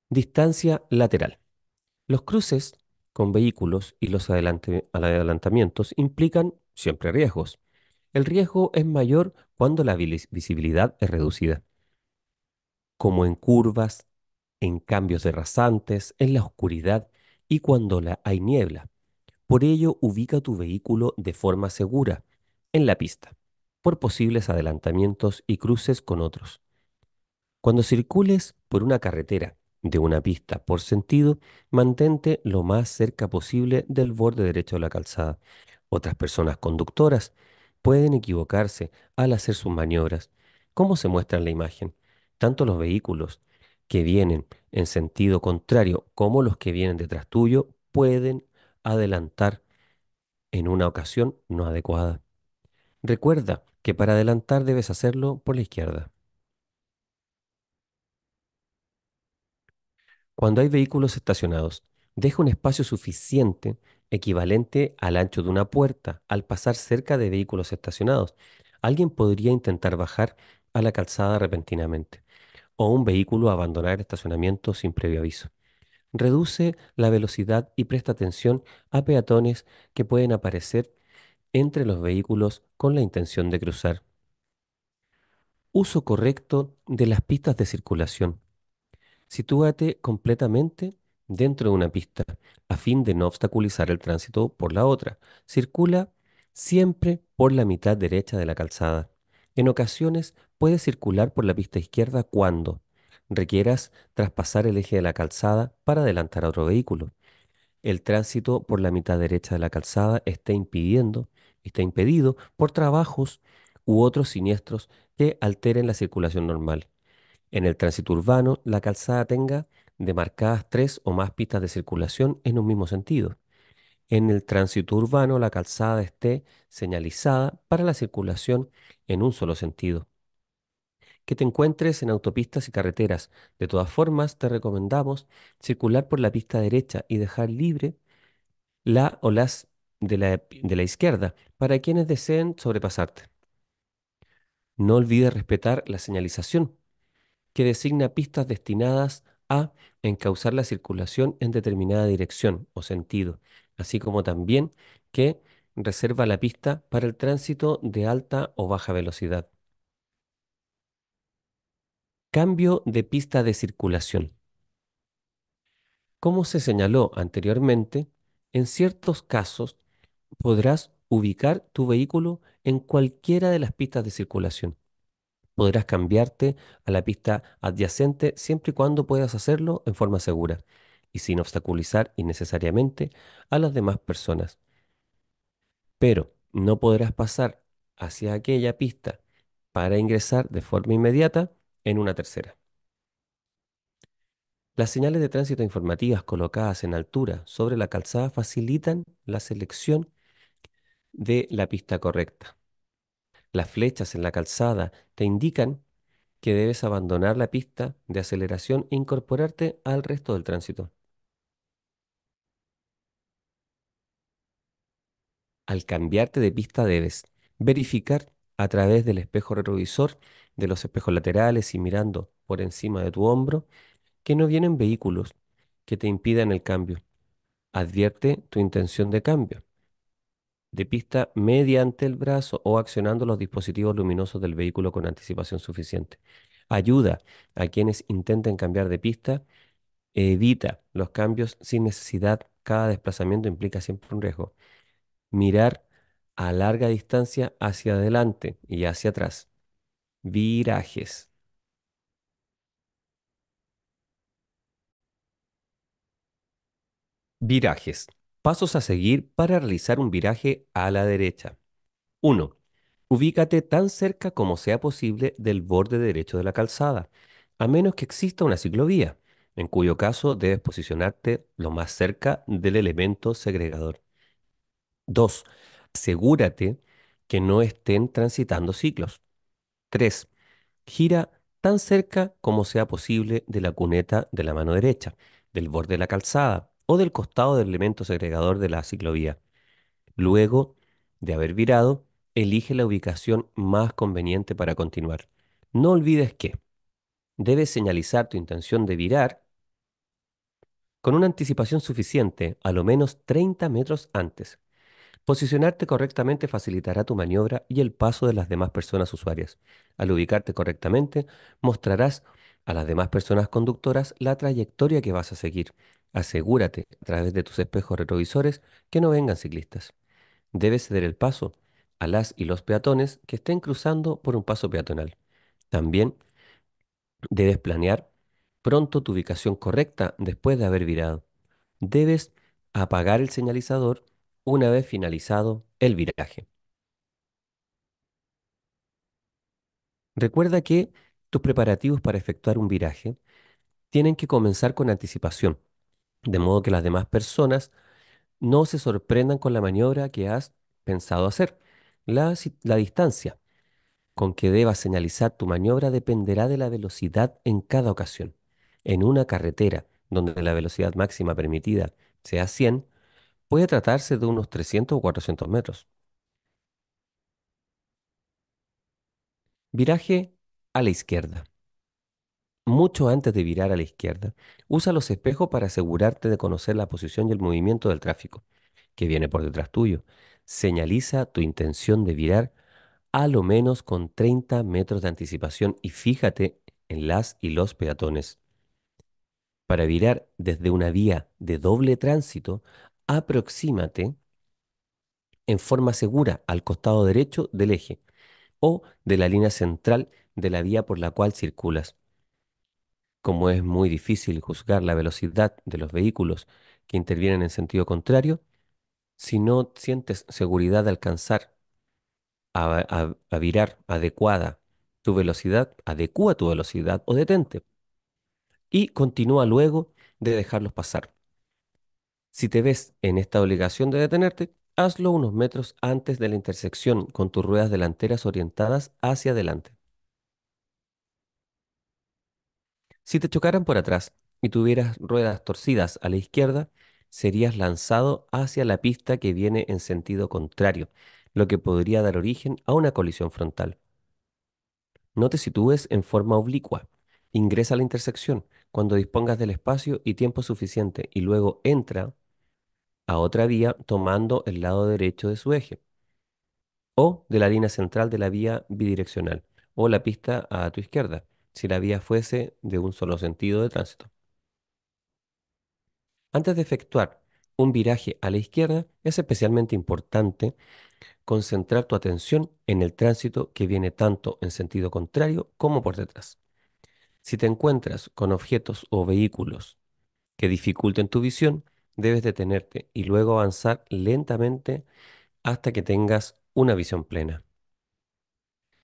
Distancia lateral. Los cruces con vehículos y los adelantamientos implican siempre riesgos. El riesgo es mayor cuando la visibilidad es reducida, como en curvas, en cambios de rasantes, en la oscuridad y cuando la hay niebla. Por ello, ubica tu vehículo de forma segura en la pista por posibles adelantamientos y cruces con otros. Cuando circules por una carretera de una pista por sentido, mantente lo más cerca posible del borde derecho de la calzada. Otras personas conductoras pueden equivocarse al hacer sus maniobras, como se muestra en la imagen. Tanto los vehículos que vienen en sentido contrario como los que vienen detrás tuyo pueden adelantar en una ocasión no adecuada. Recuerda que para adelantar debes hacerlo por la izquierda. Cuando hay vehículos estacionados, deja un espacio suficiente equivalente al ancho de una puerta al pasar cerca de vehículos estacionados. Alguien podría intentar bajar a la calzada repentinamente o un vehículo abandonar el estacionamiento sin previo aviso. Reduce la velocidad y presta atención a peatones que pueden aparecer entre los vehículos con la intención de cruzar. Uso correcto de las pistas de circulación. Sitúate completamente dentro de una pista a fin de no obstaculizar el tránsito por la otra. Circula siempre por la mitad derecha de la calzada. En ocasiones puedes circular por la pista izquierda cuando requieras traspasar el eje de la calzada para adelantar a otro vehículo. El tránsito por la mitad derecha de la calzada está impidiendo está impedido por trabajos u otros siniestros que alteren la circulación normal. En el tránsito urbano, la calzada tenga demarcadas tres o más pistas de circulación en un mismo sentido. En el tránsito urbano, la calzada esté señalizada para la circulación en un solo sentido. Que te encuentres en autopistas y carreteras. De todas formas, te recomendamos circular por la pista derecha y dejar libre la o las de la, izquierda para quienes deseen sobrepasarte. No olvides respetar la señalización, que designa pistas destinadas a encauzar la circulación en determinada dirección o sentido, así como también que reserva la pista para el tránsito de alta o baja velocidad. Cambio de pista de circulación. Como se señaló anteriormente, en ciertos casos podrás ubicar tu vehículo en cualquiera de las pistas de circulación. Podrás cambiarte a la pista adyacente siempre y cuando puedas hacerlo en forma segura y sin obstaculizar innecesariamente a las demás personas. Pero no podrás pasar hacia aquella pista para ingresar de forma inmediata en una tercera. Las señales de tránsito informativas colocadas en altura sobre la calzada facilitan la selección de la pista correcta. Las flechas en la calzada te indican que debes abandonar la pista de aceleración e incorporarte al resto del tránsito. Al cambiarte de pista debes verificar a través del espejo retrovisor, de los espejos laterales y mirando por encima de tu hombro que no vienen vehículos que te impidan el cambio. Advierte tu intención de cambio de pista mediante el brazo o accionando los dispositivos luminosos del vehículo con anticipación suficiente. Ayuda a quienes intenten cambiar de pista. Evita los cambios sin necesidad. Cada desplazamiento implica siempre un riesgo. Mirar a larga distancia hacia adelante y hacia atrás. Virajes. Virajes. Pasos a seguir para realizar un viraje a la derecha. 1. Ubícate tan cerca como sea posible del borde derecho de la calzada, a menos que exista una ciclovía, en cuyo caso debes posicionarte lo más cerca del elemento segregador. 2. Asegúrate que no estén transitando ciclos. 3. Gira tan cerca como sea posible de la cuneta de la mano derecha, del borde de la calzada, o del costado del elemento segregador de la ciclovía. Luego de haber virado, elige la ubicación más conveniente para continuar. No olvides que debes señalizar tu intención de virar con una anticipación suficiente, a lo menos 30 metros antes. Posicionarte correctamente facilitará tu maniobra y el paso de las demás personas usuarias. Al ubicarte correctamente, mostrarás a las demás personas conductoras la trayectoria que vas a seguir, Asegúrate a través de tus espejos retrovisores que no vengan ciclistas. Debes ceder el paso a las y los peatones que estén cruzando por un paso peatonal. También debes planear pronto tu ubicación correcta después de haber virado. Debes apagar el señalizador una vez finalizado el viraje. Recuerda que tus preparativos para efectuar un viraje tienen que comenzar con anticipación de modo que las demás personas no se sorprendan con la maniobra que has pensado hacer. La, la distancia con que debas señalizar tu maniobra dependerá de la velocidad en cada ocasión. En una carretera donde la velocidad máxima permitida sea 100, puede tratarse de unos 300 o 400 metros. Viraje a la izquierda mucho antes de virar a la izquierda, usa los espejos para asegurarte de conocer la posición y el movimiento del tráfico que viene por detrás tuyo. Señaliza tu intención de virar a lo menos con 30 metros de anticipación y fíjate en las y los peatones. Para virar desde una vía de doble tránsito, aproxímate en forma segura al costado derecho del eje o de la línea central de la vía por la cual circulas como es muy difícil juzgar la velocidad de los vehículos que intervienen en sentido contrario, si no sientes seguridad de alcanzar a, virar adecuada tu velocidad, adecúa tu velocidad o detente. Y continúa luego de dejarlos pasar. Si te ves en esta obligación de detenerte, hazlo unos metros antes de la intersección con tus ruedas delanteras orientadas hacia adelante. Si te chocaran por atrás y tuvieras ruedas torcidas a la izquierda, serías lanzado hacia la pista que viene en sentido contrario, lo que podría dar origen a una colisión frontal. No te sitúes en forma oblicua. Ingresa a la intersección cuando dispongas del espacio y tiempo suficiente y luego entra a otra vía tomando el lado derecho de su eje o de la línea central de la vía bidireccional o la pista a tu izquierda si la vía fuese de un solo sentido de tránsito. Antes de efectuar un viraje a la izquierda, es especialmente importante concentrar tu atención en el tránsito que viene tanto en sentido contrario como por detrás. Si te encuentras con objetos o vehículos que dificulten tu visión, debes detenerte y luego avanzar lentamente hasta que tengas una visión plena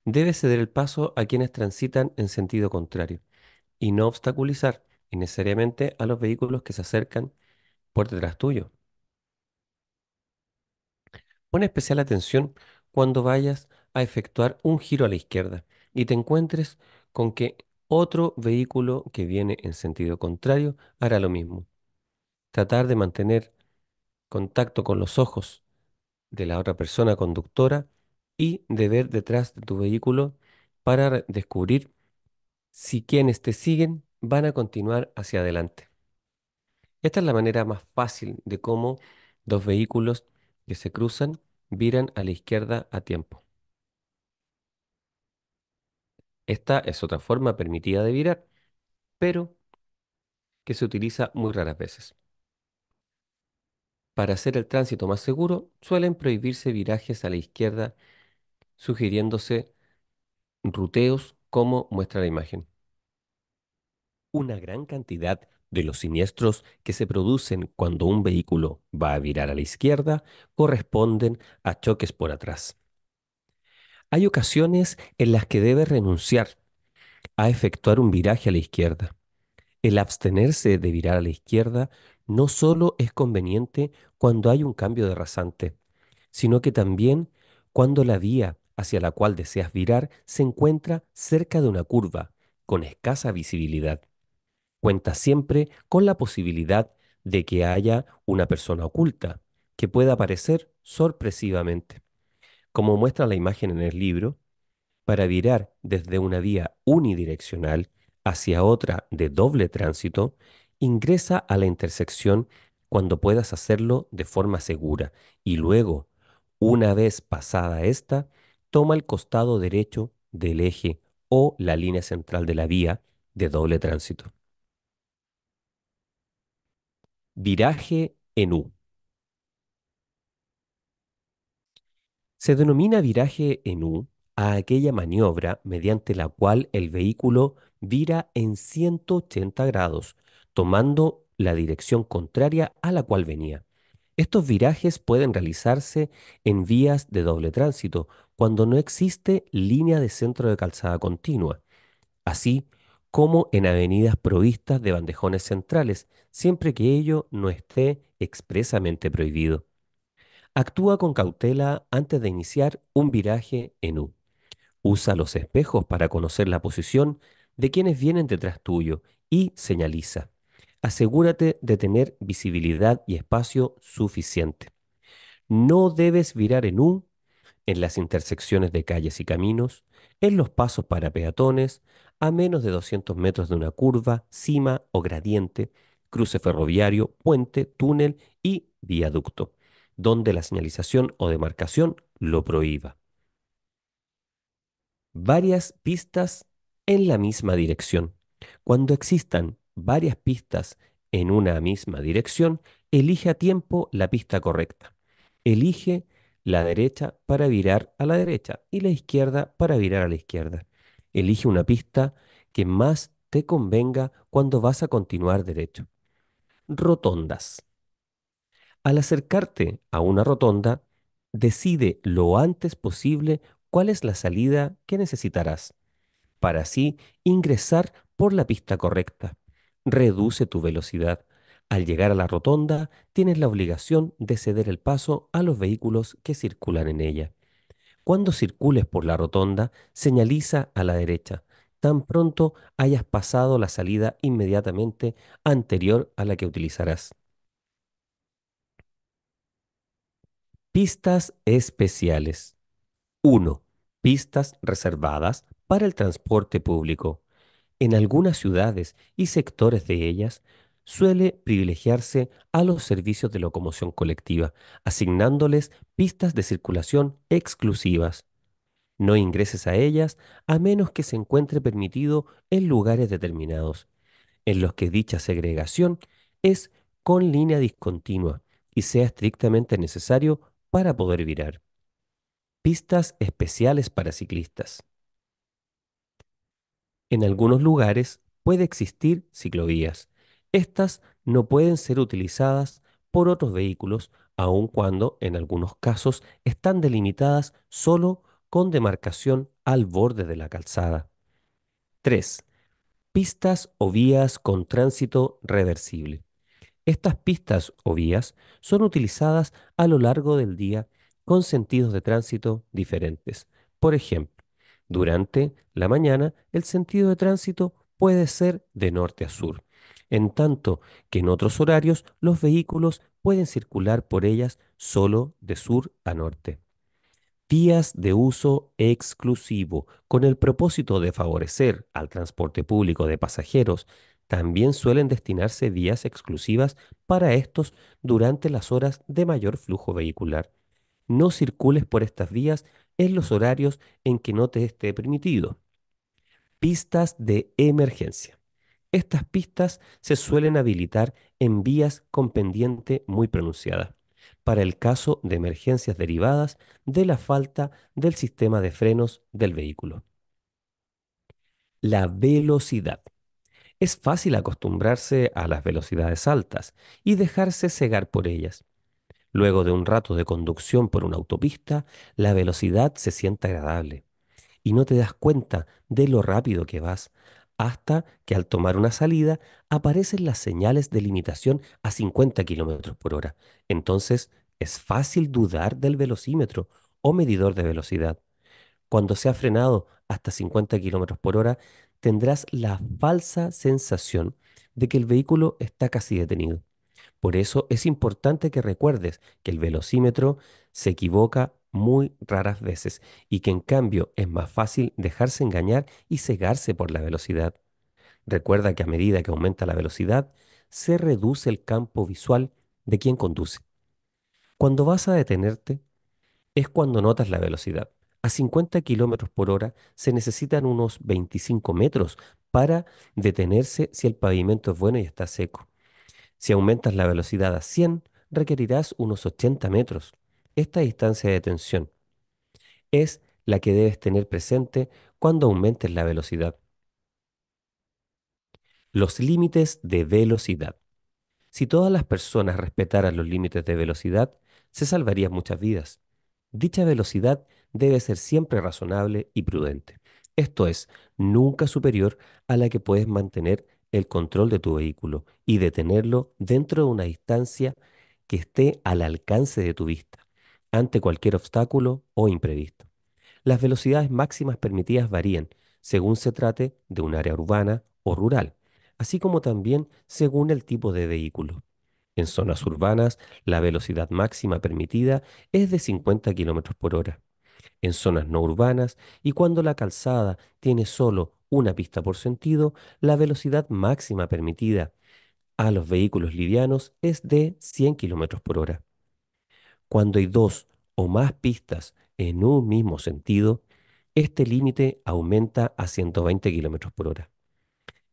debe ceder el paso a quienes transitan en sentido contrario y no obstaculizar innecesariamente a los vehículos que se acercan por detrás tuyo. Pon especial atención cuando vayas a efectuar un giro a la izquierda y te encuentres con que otro vehículo que viene en sentido contrario hará lo mismo. Tratar de mantener contacto con los ojos de la otra persona conductora y de ver detrás de tu vehículo para descubrir si quienes te siguen van a continuar hacia adelante. Esta es la manera más fácil de cómo dos vehículos que se cruzan viran a la izquierda a tiempo. Esta es otra forma permitida de virar, pero que se utiliza muy raras veces. Para hacer el tránsito más seguro, suelen prohibirse virajes a la izquierda sugiriéndose ruteos como muestra la imagen. Una gran cantidad de los siniestros que se producen cuando un vehículo va a virar a la izquierda corresponden a choques por atrás. Hay ocasiones en las que debe renunciar a efectuar un viraje a la izquierda. El abstenerse de virar a la izquierda no solo es conveniente cuando hay un cambio de rasante, sino que también cuando la vía hacia la cual deseas virar se encuentra cerca de una curva, con escasa visibilidad. Cuenta siempre con la posibilidad de que haya una persona oculta, que pueda aparecer sorpresivamente. Como muestra la imagen en el libro, para virar desde una vía unidireccional hacia otra de doble tránsito, ingresa a la intersección cuando puedas hacerlo de forma segura y luego, una vez pasada esta, toma el costado derecho del eje o la línea central de la vía de doble tránsito. Viraje en U. Se denomina viraje en U a aquella maniobra mediante la cual el vehículo vira en 180 grados, tomando la dirección contraria a la cual venía. Estos virajes pueden realizarse en vías de doble tránsito cuando no existe línea de centro de calzada continua, así como en avenidas provistas de bandejones centrales, siempre que ello no esté expresamente prohibido. Actúa con cautela antes de iniciar un viraje en U. Usa los espejos para conocer la posición de quienes vienen detrás tuyo y señaliza asegúrate de tener visibilidad y espacio suficiente. No debes virar en un, en las intersecciones de calles y caminos, en los pasos para peatones, a menos de 200 metros de una curva, cima o gradiente, cruce ferroviario, puente, túnel y viaducto, donde la señalización o demarcación lo prohíba. Varias pistas en la misma dirección. Cuando existan varias pistas en una misma dirección, elige a tiempo la pista correcta. Elige la derecha para virar a la derecha y la izquierda para virar a la izquierda. Elige una pista que más te convenga cuando vas a continuar derecho. Rotondas. Al acercarte a una rotonda, decide lo antes posible cuál es la salida que necesitarás, para así ingresar por la pista correcta reduce tu velocidad. Al llegar a la rotonda, tienes la obligación de ceder el paso a los vehículos que circulan en ella. Cuando circules por la rotonda, señaliza a la derecha, tan pronto hayas pasado la salida inmediatamente anterior a la que utilizarás. Pistas especiales. 1. Pistas reservadas para el transporte público en algunas ciudades y sectores de ellas suele privilegiarse a los servicios de locomoción colectiva, asignándoles pistas de circulación exclusivas. No ingreses a ellas a menos que se encuentre permitido en lugares determinados, en los que dicha segregación es con línea discontinua y sea estrictamente necesario para poder virar. Pistas especiales para ciclistas. En algunos lugares puede existir ciclovías. Estas no pueden ser utilizadas por otros vehículos, aun cuando en algunos casos están delimitadas solo con demarcación al borde de la calzada. 3. Pistas o vías con tránsito reversible. Estas pistas o vías son utilizadas a lo largo del día con sentidos de tránsito diferentes. Por ejemplo, durante la mañana, el sentido de tránsito puede ser de norte a sur, en tanto que en otros horarios los vehículos pueden circular por ellas solo de sur a norte. Días de uso exclusivo, con el propósito de favorecer al transporte público de pasajeros, también suelen destinarse vías exclusivas para estos durante las horas de mayor flujo vehicular no circules por estas vías en los horarios en que no te esté permitido. Pistas de emergencia. Estas pistas se suelen habilitar en vías con pendiente muy pronunciada, para el caso de emergencias derivadas de la falta del sistema de frenos del vehículo. La velocidad. Es fácil acostumbrarse a las velocidades altas y dejarse cegar por ellas. Luego de un rato de conducción por una autopista, la velocidad se siente agradable y no te das cuenta de lo rápido que vas, hasta que al tomar una salida aparecen las señales de limitación a 50 km por hora. Entonces es fácil dudar del velocímetro o medidor de velocidad. Cuando se ha frenado hasta 50 km por hora, tendrás la falsa sensación de que el vehículo está casi detenido. Por eso es importante que recuerdes que el velocímetro se equivoca muy raras veces y que en cambio es más fácil dejarse engañar y cegarse por la velocidad. Recuerda que a medida que aumenta la velocidad, se reduce el campo visual de quien conduce. Cuando vas a detenerte, es cuando notas la velocidad. A 50 km por hora se necesitan unos 25 metros para detenerse si el pavimento es bueno y está seco. Si aumentas la velocidad a 100, requerirás unos 80 metros. Esta distancia de tensión es la que debes tener presente cuando aumentes la velocidad. Los límites de velocidad. Si todas las personas respetaran los límites de velocidad, se salvarían muchas vidas. Dicha velocidad debe ser siempre razonable y prudente, esto es, nunca superior a la que puedes mantener el control de tu vehículo y detenerlo dentro de una distancia que esté al alcance de tu vista, ante cualquier obstáculo o imprevisto. Las velocidades máximas permitidas varían según se trate de un área urbana o rural, así como también según el tipo de vehículo. En zonas urbanas, la velocidad máxima permitida es de 50 km por hora. En zonas no urbanas y cuando la calzada tiene solo una pista por sentido, la velocidad máxima permitida a los vehículos livianos es de 100 km por hora. Cuando hay dos o más pistas en un mismo sentido, este límite aumenta a 120 km por hora.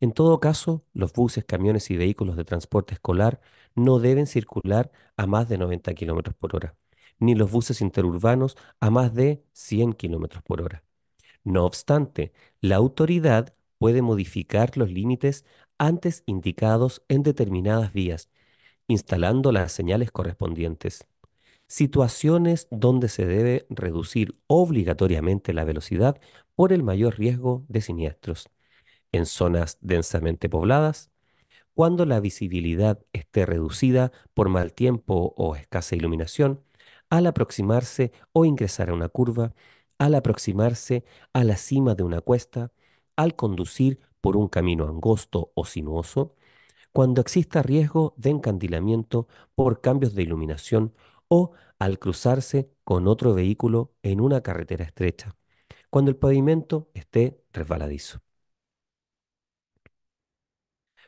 En todo caso, los buses, camiones y vehículos de transporte escolar no deben circular a más de 90 km por hora, ni los buses interurbanos a más de 100 km por hora. No obstante, la autoridad puede modificar los límites antes indicados en determinadas vías, instalando las señales correspondientes. Situaciones donde se debe reducir obligatoriamente la velocidad por el mayor riesgo de siniestros. En zonas densamente pobladas, cuando la visibilidad esté reducida por mal tiempo o escasa iluminación, al aproximarse o ingresar a una curva, al aproximarse a la cima de una cuesta, al conducir por un camino angosto o sinuoso, cuando exista riesgo de encandilamiento por cambios de iluminación o al cruzarse con otro vehículo en una carretera estrecha, cuando el pavimento esté resbaladizo.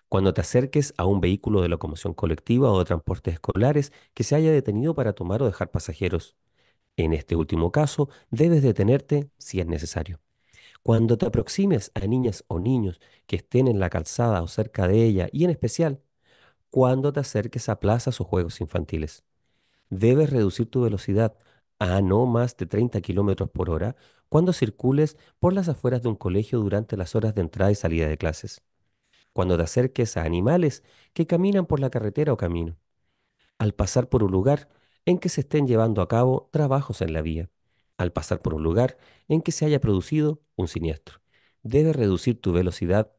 Cuando te acerques a un vehículo de locomoción colectiva o de transportes escolares que se haya detenido para tomar o dejar pasajeros, en este último caso, debes detenerte si es necesario. Cuando te aproximes a niñas o niños que estén en la calzada o cerca de ella, y en especial, cuando te acerques a plazas o juegos infantiles. Debes reducir tu velocidad a no más de 30 km por hora cuando circules por las afueras de un colegio durante las horas de entrada y salida de clases. Cuando te acerques a animales que caminan por la carretera o camino. Al pasar por un lugar, en que se estén llevando a cabo trabajos en la vía, al pasar por un lugar en que se haya producido un siniestro. Debes reducir tu velocidad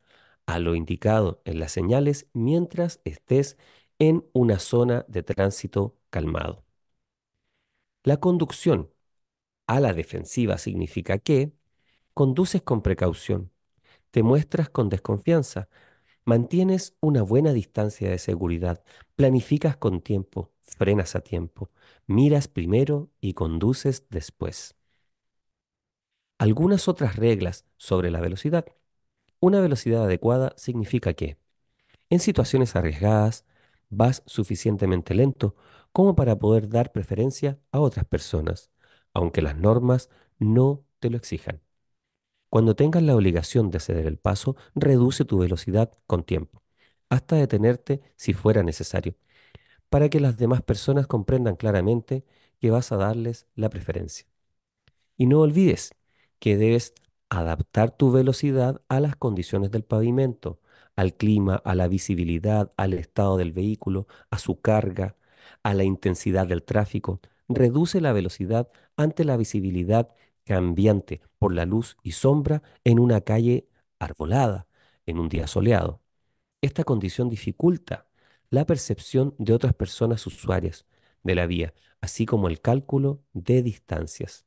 a lo indicado en las señales mientras estés en una zona de tránsito calmado. La conducción a la defensiva significa que conduces con precaución, te muestras con desconfianza, mantienes una buena distancia de seguridad, planificas con tiempo, frenas a tiempo, miras primero y conduces después. Algunas otras reglas sobre la velocidad. Una velocidad adecuada significa que en situaciones arriesgadas vas suficientemente lento como para poder dar preferencia a otras personas, aunque las normas no te lo exijan. Cuando tengas la obligación de ceder el paso, reduce tu velocidad con tiempo, hasta detenerte si fuera necesario para que las demás personas comprendan claramente que vas a darles la preferencia. Y no olvides que debes adaptar tu velocidad a las condiciones del pavimento, al clima, a la visibilidad, al estado del vehículo, a su carga, a la intensidad del tráfico. Reduce la velocidad ante la visibilidad cambiante por la luz y sombra en una calle arbolada, en un día soleado. Esta condición dificulta la percepción de otras personas usuarias de la vía, así como el cálculo de distancias.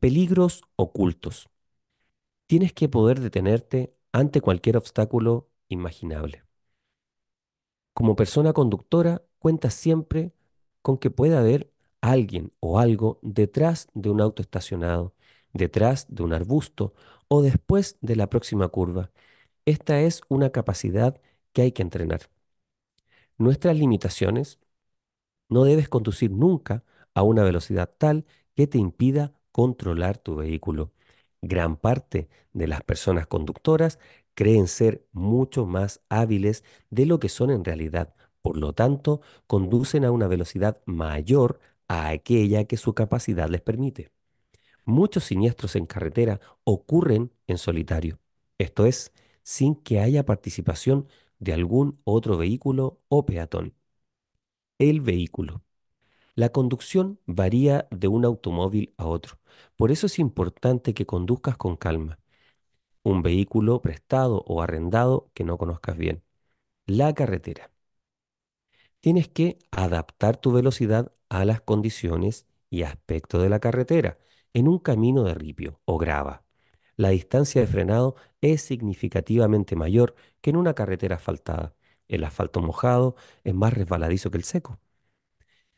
Peligros ocultos. Tienes que poder detenerte ante cualquier obstáculo imaginable. Como persona conductora, cuenta siempre con que pueda haber alguien o algo detrás de un auto estacionado, detrás de un arbusto o después de la próxima curva. Esta es una capacidad que hay que entrenar nuestras limitaciones, no debes conducir nunca a una velocidad tal que te impida controlar tu vehículo. Gran parte de las personas conductoras creen ser mucho más hábiles de lo que son en realidad. Por lo tanto, conducen a una velocidad mayor a aquella que su capacidad les permite. Muchos siniestros en carretera ocurren en solitario, esto es, sin que haya participación de algún otro vehículo o peatón. El vehículo. La conducción varía de un automóvil a otro, por eso es importante que conduzcas con calma. Un vehículo prestado o arrendado que no conozcas bien. La carretera. Tienes que adaptar tu velocidad a las condiciones y aspecto de la carretera en un camino de ripio o grava la distancia de frenado es significativamente mayor que en una carretera asfaltada. El asfalto mojado es más resbaladizo que el seco.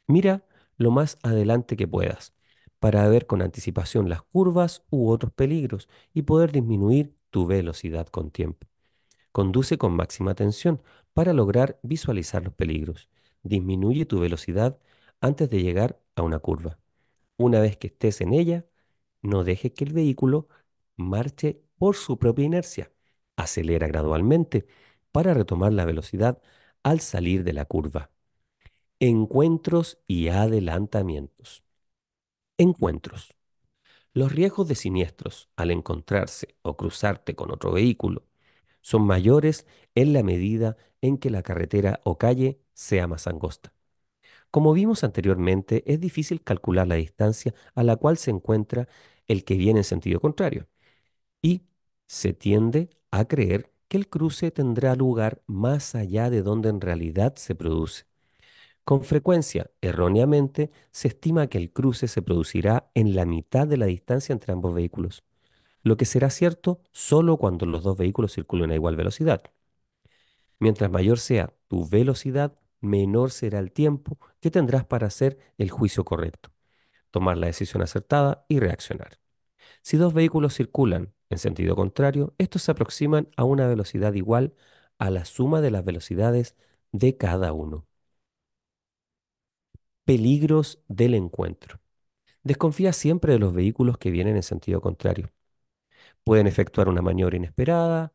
Mira lo más adelante que puedas para ver con anticipación las curvas u otros peligros y poder disminuir tu velocidad con tiempo. Conduce con máxima atención para lograr visualizar los peligros. Disminuye tu velocidad antes de llegar a una curva. Una vez que estés en ella, no dejes que el vehículo marche por su propia inercia. Acelera gradualmente para retomar la velocidad al salir de la curva. Encuentros y adelantamientos. Encuentros. Los riesgos de siniestros al encontrarse o cruzarte con otro vehículo son mayores en la medida en que la carretera o calle sea más angosta. Como vimos anteriormente, es difícil calcular la distancia a la cual se encuentra el que viene en sentido contrario se tiende a creer que el cruce tendrá lugar más allá de donde en realidad se produce. Con frecuencia, erróneamente, se estima que el cruce se producirá en la mitad de la distancia entre ambos vehículos, lo que será cierto solo cuando los dos vehículos circulen a igual velocidad. Mientras mayor sea tu velocidad, menor será el tiempo que tendrás para hacer el juicio correcto, tomar la decisión acertada y reaccionar. Si dos vehículos circulan en sentido contrario, estos se aproximan a una velocidad igual a la suma de las velocidades de cada uno. Peligros del encuentro. Desconfía siempre de los vehículos que vienen en sentido contrario. Pueden efectuar una maniobra inesperada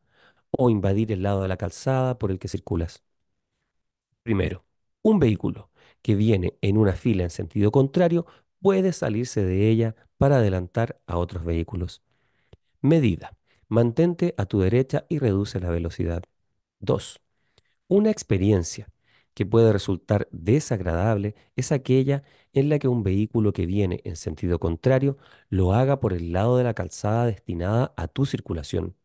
o invadir el lado de la calzada por el que circulas. Primero, un vehículo que viene en una fila en sentido contrario puede salirse de ella para adelantar a otros vehículos. Medida. Mantente a tu derecha y reduce la velocidad. 2. Una experiencia que puede resultar desagradable es aquella en la que un vehículo que viene en sentido contrario lo haga por el lado de la calzada destinada a tu circulación.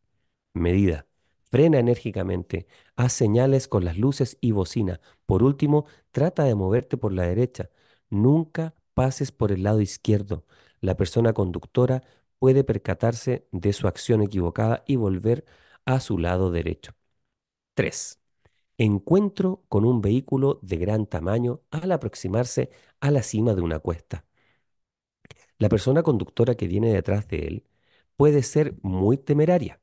Medida. Frena enérgicamente, haz señales con las luces y bocina. Por último, trata de moverte por la derecha. Nunca pases por el lado izquierdo. La persona conductora puede percatarse de su acción equivocada y volver a su lado derecho. 3. Encuentro con un vehículo de gran tamaño al aproximarse a la cima de una cuesta. La persona conductora que viene detrás de él puede ser muy temeraria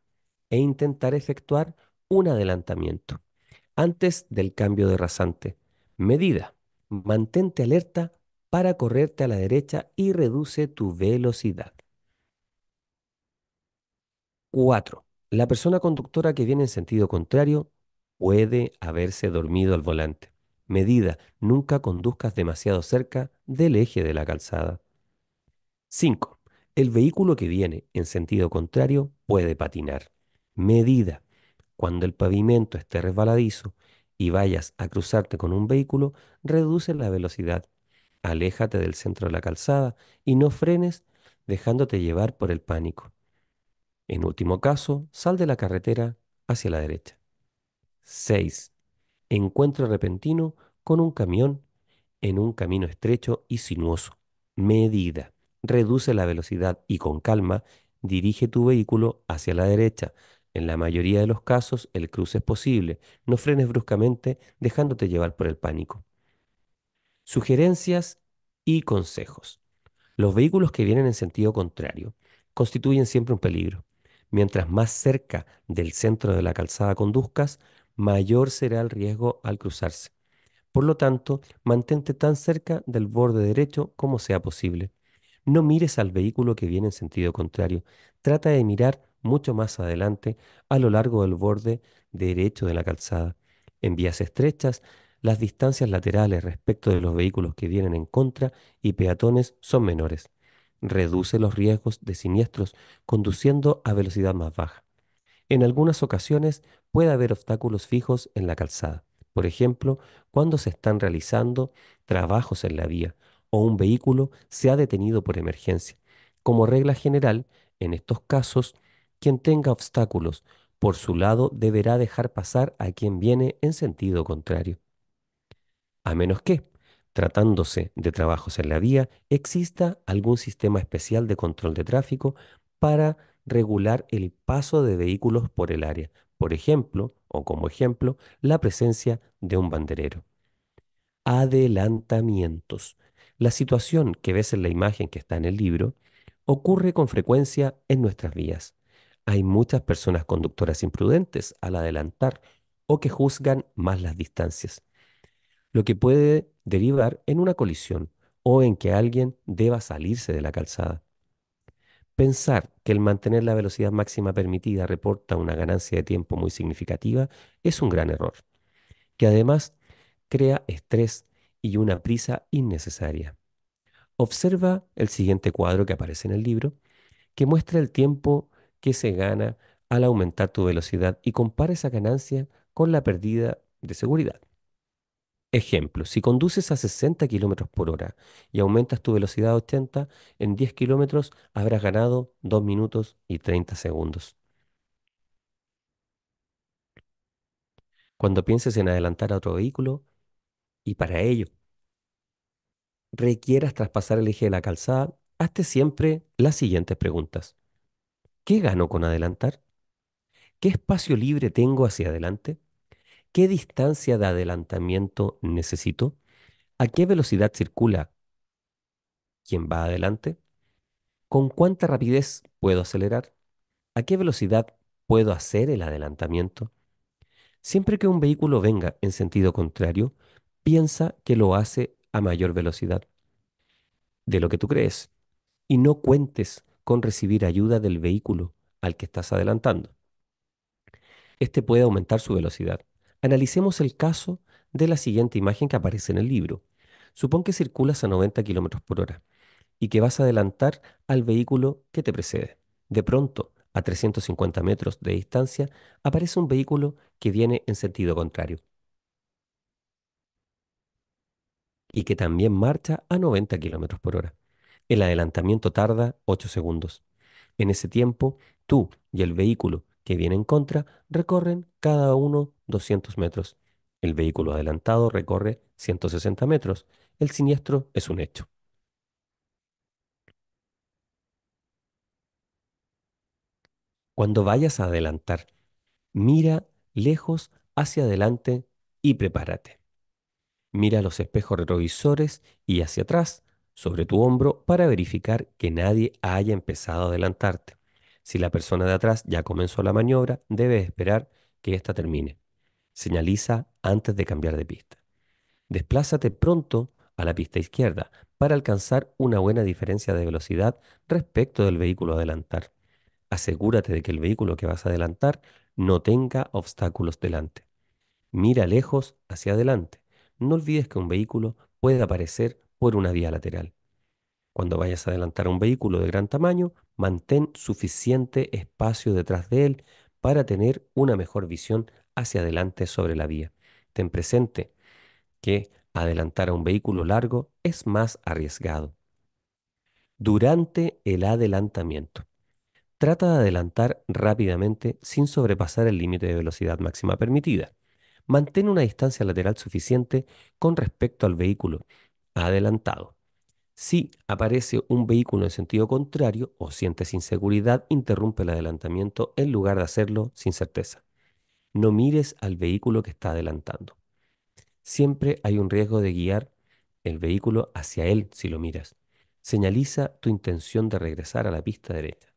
e intentar efectuar un adelantamiento antes del cambio de rasante. Medida. Mantente alerta para correrte a la derecha y reduce tu velocidad. 4. La persona conductora que viene en sentido contrario puede haberse dormido al volante. Medida, nunca conduzcas demasiado cerca del eje de la calzada. 5. El vehículo que viene en sentido contrario puede patinar. Medida, cuando el pavimento esté resbaladizo y vayas a cruzarte con un vehículo, reduce la velocidad. Aléjate del centro de la calzada y no frenes dejándote llevar por el pánico. En último caso, sal de la carretera hacia la derecha. 6. Encuentro repentino con un camión en un camino estrecho y sinuoso. Medida. Reduce la velocidad y con calma dirige tu vehículo hacia la derecha. En la mayoría de los casos el cruce es posible. No frenes bruscamente dejándote llevar por el pánico. Sugerencias y consejos. Los vehículos que vienen en sentido contrario constituyen siempre un peligro. Mientras más cerca del centro de la calzada conduzcas, mayor será el riesgo al cruzarse. Por lo tanto, mantente tan cerca del borde derecho como sea posible. No mires al vehículo que viene en sentido contrario. Trata de mirar mucho más adelante a lo largo del borde derecho de la calzada. En vías estrechas, las distancias laterales respecto de los vehículos que vienen en contra y peatones son menores reduce los riesgos de siniestros conduciendo a velocidad más baja. En algunas ocasiones puede haber obstáculos fijos en la calzada, por ejemplo, cuando se están realizando trabajos en la vía o un vehículo se ha detenido por emergencia. Como regla general, en estos casos, quien tenga obstáculos por su lado deberá dejar pasar a quien viene en sentido contrario. A menos que tratándose de trabajos en la vía, exista algún sistema especial de control de tráfico para regular el paso de vehículos por el área, por ejemplo, o como ejemplo, la presencia de un banderero. Adelantamientos. La situación que ves en la imagen que está en el libro ocurre con frecuencia en nuestras vías. Hay muchas personas conductoras imprudentes al adelantar o que juzgan más las distancias, lo que puede derivar en una colisión o en que alguien deba salirse de la calzada. Pensar que el mantener la velocidad máxima permitida reporta una ganancia de tiempo muy significativa es un gran error, que además crea estrés y una prisa innecesaria. Observa el siguiente cuadro que aparece en el libro, que muestra el tiempo que se gana al aumentar tu velocidad y compara esa ganancia con la pérdida de seguridad. Ejemplo, si conduces a 60 kilómetros por hora y aumentas tu velocidad a 80, en 10 kilómetros habrás ganado 2 minutos y 30 segundos. Cuando pienses en adelantar a otro vehículo, y para ello requieras traspasar el eje de la calzada, hazte siempre las siguientes preguntas. ¿Qué gano con adelantar? ¿Qué espacio libre tengo hacia adelante? ¿Qué distancia de adelantamiento necesito? ¿A qué velocidad circula quien va adelante? ¿Con cuánta rapidez puedo acelerar? ¿A qué velocidad puedo hacer el adelantamiento? Siempre que un vehículo venga en sentido contrario, piensa que lo hace a mayor velocidad de lo que tú crees y no cuentes con recibir ayuda del vehículo al que estás adelantando. Este puede aumentar su velocidad Analicemos el caso de la siguiente imagen que aparece en el libro. Supón que circulas a 90 km por hora y que vas a adelantar al vehículo que te precede. De pronto, a 350 metros de distancia, aparece un vehículo que viene en sentido contrario y que también marcha a 90 km por hora. El adelantamiento tarda 8 segundos. En ese tiempo, tú y el vehículo que viene en contra recorren cada uno 200 metros. El vehículo adelantado recorre 160 metros. El siniestro es un hecho. Cuando vayas a adelantar, mira lejos hacia adelante y prepárate. Mira los espejos retrovisores y hacia atrás sobre tu hombro para verificar que nadie haya empezado a adelantarte. Si la persona de atrás ya comenzó la maniobra, debes esperar que ésta termine señaliza antes de cambiar de pista. Desplázate pronto a la pista izquierda para alcanzar una buena diferencia de velocidad respecto del vehículo adelantar. Asegúrate de que el vehículo que vas a adelantar no tenga obstáculos delante. Mira lejos hacia adelante. No olvides que un vehículo puede aparecer por una vía lateral. Cuando vayas a adelantar un vehículo de gran tamaño, mantén suficiente espacio detrás de él para tener una mejor visión hacia adelante sobre la vía. Ten presente que adelantar a un vehículo largo es más arriesgado. Durante el adelantamiento. Trata de adelantar rápidamente sin sobrepasar el límite de velocidad máxima permitida. Mantén una distancia lateral suficiente con respecto al vehículo adelantado. Si aparece un vehículo en sentido contrario o sientes inseguridad, interrumpe el adelantamiento en lugar de hacerlo sin certeza. No mires al vehículo que está adelantando. Siempre hay un riesgo de guiar el vehículo hacia él si lo miras. Señaliza tu intención de regresar a la pista derecha.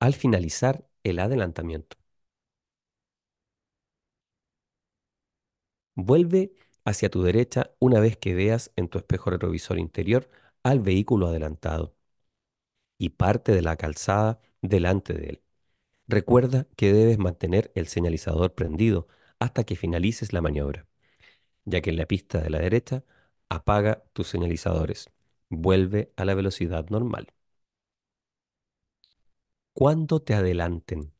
Al finalizar el adelantamiento, vuelve hacia tu derecha una vez que veas en tu espejo retrovisor interior al vehículo adelantado y parte de la calzada delante de él. Recuerda que debes mantener el señalizador prendido hasta que finalices la maniobra, ya que en la pista de la derecha apaga tus señalizadores. Vuelve a la velocidad normal. Cuando te adelanten,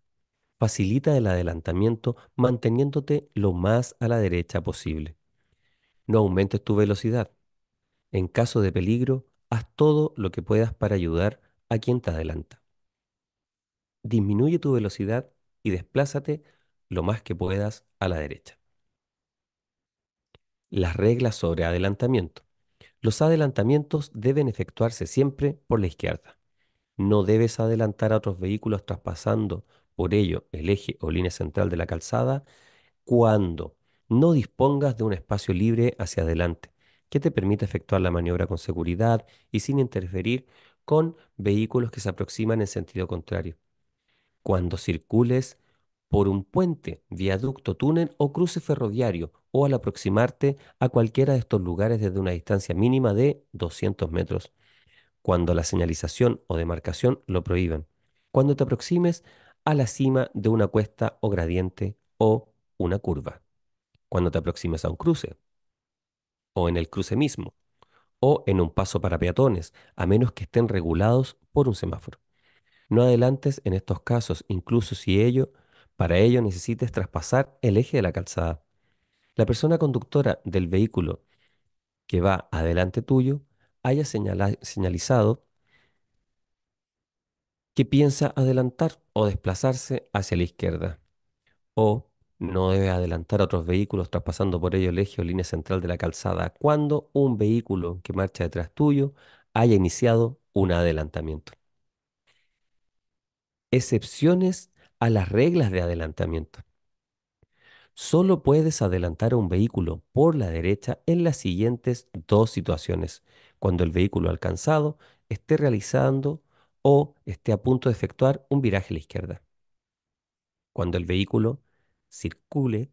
facilita el adelantamiento manteniéndote lo más a la derecha posible. No aumentes tu velocidad. En caso de peligro, haz todo lo que puedas para ayudar a quien te adelanta. Disminuye tu velocidad y desplázate lo más que puedas a la derecha. Las reglas sobre adelantamiento. Los adelantamientos deben efectuarse siempre por la izquierda. No debes adelantar a otros vehículos traspasando por ello el eje o línea central de la calzada cuando no dispongas de un espacio libre hacia adelante que te permita efectuar la maniobra con seguridad y sin interferir con vehículos que se aproximan en sentido contrario. Cuando circules por un puente, viaducto, túnel o cruce ferroviario, o al aproximarte a cualquiera de estos lugares desde una distancia mínima de 200 metros, cuando la señalización o demarcación lo prohíban, cuando te aproximes a la cima de una cuesta o gradiente o una curva, cuando te aproximes a un cruce, o en el cruce mismo, o en un paso para peatones, a menos que estén regulados por un semáforo. No adelantes en estos casos, incluso si ello, para ello necesites traspasar el eje de la calzada. La persona conductora del vehículo que va adelante tuyo haya señalizado que piensa adelantar o desplazarse hacia la izquierda, o no debe adelantar a otros vehículos traspasando por ello el eje o línea central de la calzada cuando un vehículo que marcha detrás tuyo haya iniciado un adelantamiento. Excepciones a las reglas de adelantamiento. Solo puedes adelantar a un vehículo por la derecha en las siguientes dos situaciones. Cuando el vehículo alcanzado esté realizando o esté a punto de efectuar un viraje a la izquierda. Cuando el vehículo circule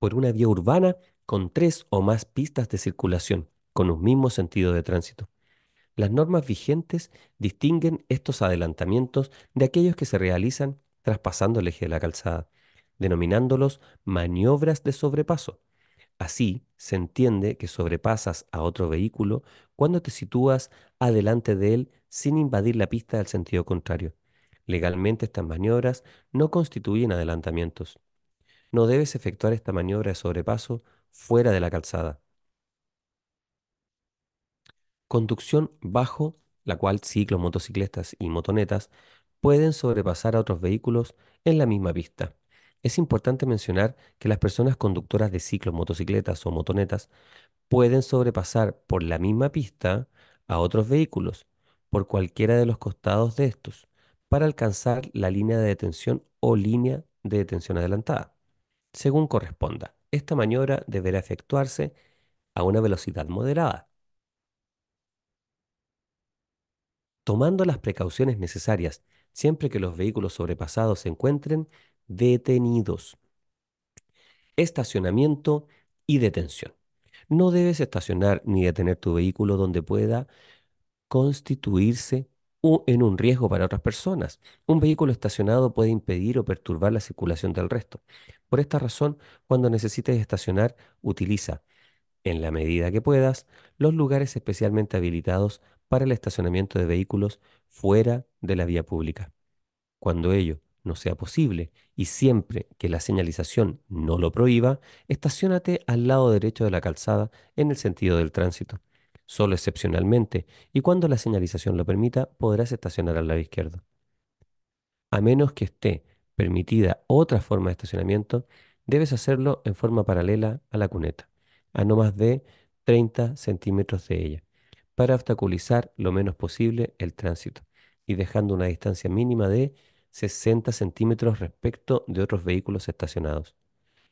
por una vía urbana con tres o más pistas de circulación con un mismo sentido de tránsito. Las normas vigentes distinguen estos adelantamientos de aquellos que se realizan traspasando el eje de la calzada, denominándolos maniobras de sobrepaso. Así se entiende que sobrepasas a otro vehículo cuando te sitúas adelante de él sin invadir la pista del sentido contrario. Legalmente estas maniobras no constituyen adelantamientos. No debes efectuar esta maniobra de sobrepaso fuera de la calzada. Conducción bajo, la cual ciclos, motocicletas y motonetas pueden sobrepasar a otros vehículos en la misma pista. Es importante mencionar que las personas conductoras de ciclos, motocicletas o motonetas pueden sobrepasar por la misma pista a otros vehículos por cualquiera de los costados de estos para alcanzar la línea de detención o línea de detención adelantada, según corresponda. Esta maniobra deberá efectuarse a una velocidad moderada, tomando las precauciones necesarias siempre que los vehículos sobrepasados se encuentren detenidos. Estacionamiento y detención. No debes estacionar ni detener tu vehículo donde pueda constituirse o en un riesgo para otras personas. Un vehículo estacionado puede impedir o perturbar la circulación del resto. Por esta razón, cuando necesites estacionar, utiliza, en la medida que puedas, los lugares especialmente habilitados para el estacionamiento de vehículos fuera de la vía pública. Cuando ello no sea posible y siempre que la señalización no lo prohíba, estacionate al lado derecho de la calzada en el sentido del tránsito solo excepcionalmente, y cuando la señalización lo permita, podrás estacionar al lado izquierdo. A menos que esté permitida otra forma de estacionamiento, debes hacerlo en forma paralela a la cuneta, a no más de 30 centímetros de ella, para obstaculizar lo menos posible el tránsito y dejando una distancia mínima de 60 centímetros respecto de otros vehículos estacionados.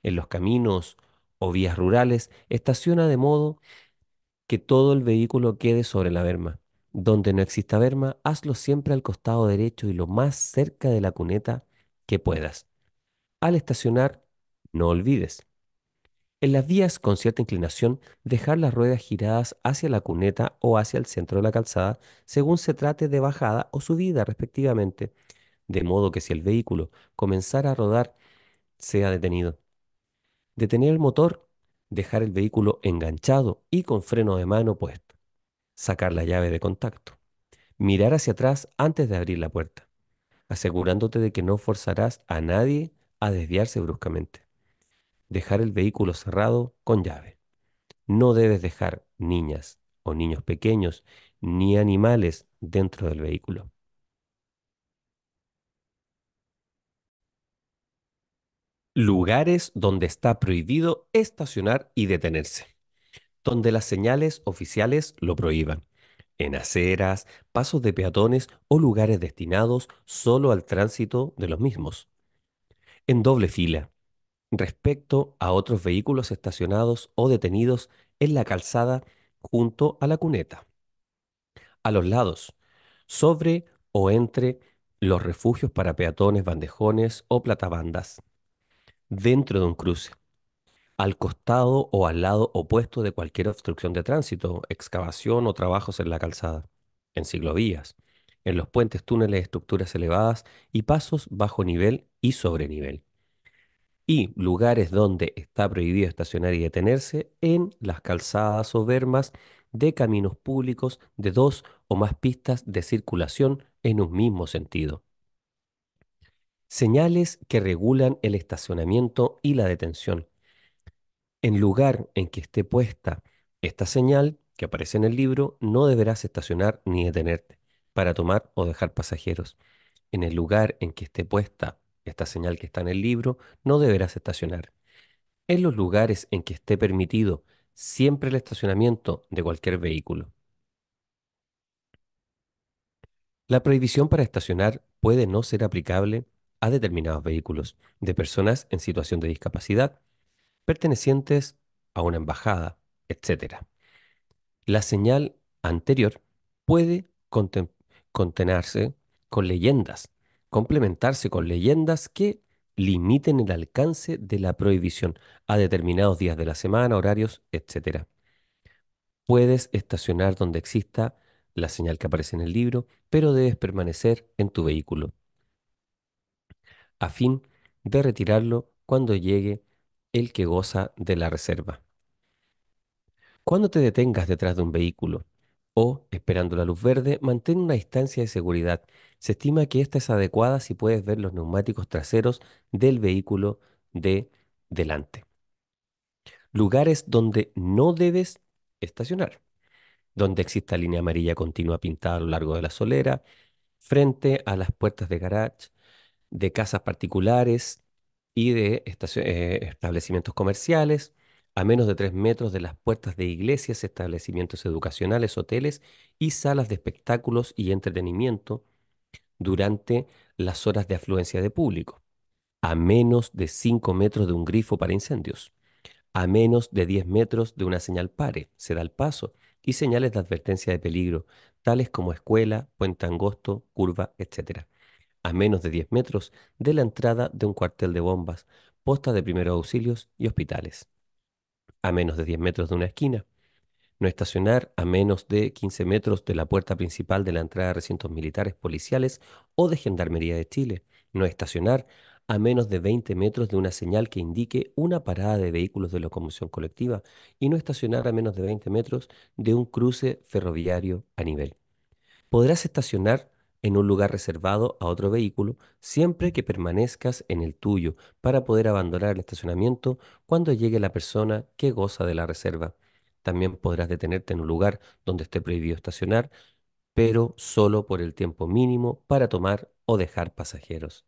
En los caminos o vías rurales, estaciona de modo que todo el vehículo quede sobre la berma. Donde no exista berma, hazlo siempre al costado derecho y lo más cerca de la cuneta que puedas. Al estacionar, no olvides. En las vías con cierta inclinación, dejar las ruedas giradas hacia la cuneta o hacia el centro de la calzada, según se trate de bajada o subida respectivamente, de modo que si el vehículo comenzara a rodar, sea detenido. Detener el motor dejar el vehículo enganchado y con freno de mano puesto, sacar la llave de contacto, mirar hacia atrás antes de abrir la puerta, asegurándote de que no forzarás a nadie a desviarse bruscamente, dejar el vehículo cerrado con llave. No debes dejar niñas o niños pequeños ni animales dentro del vehículo. Lugares donde está prohibido estacionar y detenerse. Donde las señales oficiales lo prohíban. En aceras, pasos de peatones o lugares destinados solo al tránsito de los mismos. En doble fila. Respecto a otros vehículos estacionados o detenidos en la calzada junto a la cuneta. A los lados. Sobre o entre los refugios para peatones, bandejones o platabandas dentro de un cruce, al costado o al lado opuesto de cualquier obstrucción de tránsito, excavación o trabajos en la calzada, en ciclovías, en los puentes, túneles, estructuras elevadas y pasos bajo nivel y sobre nivel. Y lugares donde está prohibido estacionar y detenerse en las calzadas o vermas de caminos públicos de dos o más pistas de circulación en un mismo sentido señales que regulan el estacionamiento y la detención. En lugar en que esté puesta esta señal que aparece en el libro, no deberás estacionar ni detenerte para tomar o dejar pasajeros. En el lugar en que esté puesta esta señal que está en el libro, no deberás estacionar. En los lugares en que esté permitido siempre el estacionamiento de cualquier vehículo. La prohibición para estacionar puede no ser aplicable a determinados vehículos de personas en situación de discapacidad pertenecientes a una embajada, etc. La señal anterior puede contenerse con leyendas, complementarse con leyendas que limiten el alcance de la prohibición a determinados días de la semana, horarios, etc. Puedes estacionar donde exista la señal que aparece en el libro, pero debes permanecer en tu vehículo a fin de retirarlo cuando llegue el que goza de la reserva. Cuando te detengas detrás de un vehículo o, esperando la luz verde, mantén una distancia de seguridad. Se estima que esta es adecuada si puedes ver los neumáticos traseros del vehículo de delante. Lugares donde no debes estacionar. Donde exista línea amarilla continua pintada a lo largo de la solera, frente a las puertas de garage, de casas particulares y de eh, establecimientos comerciales, a menos de tres metros de las puertas de iglesias, establecimientos educacionales, hoteles y salas de espectáculos y entretenimiento durante las horas de afluencia de público, a menos de 5 metros de un grifo para incendios, a menos de 10 metros de una señal pare, se da el paso, y señales de advertencia de peligro, tales como escuela, puente angosto, curva, etc a menos de 10 metros de la entrada de un cuartel de bombas, posta de primeros auxilios y hospitales. A menos de 10 metros de una esquina. No estacionar a menos de 15 metros de la puerta principal de la entrada de recintos militares policiales o de Gendarmería de Chile. No estacionar a menos de 20 metros de una señal que indique una parada de vehículos de locomoción colectiva y no estacionar a menos de 20 metros de un cruce ferroviario a nivel. Podrás estacionar en un lugar reservado a otro vehículo siempre que permanezcas en el tuyo para poder abandonar el estacionamiento cuando llegue la persona que goza de la reserva. También podrás detenerte en un lugar donde esté prohibido estacionar, pero solo por el tiempo mínimo para tomar o dejar pasajeros.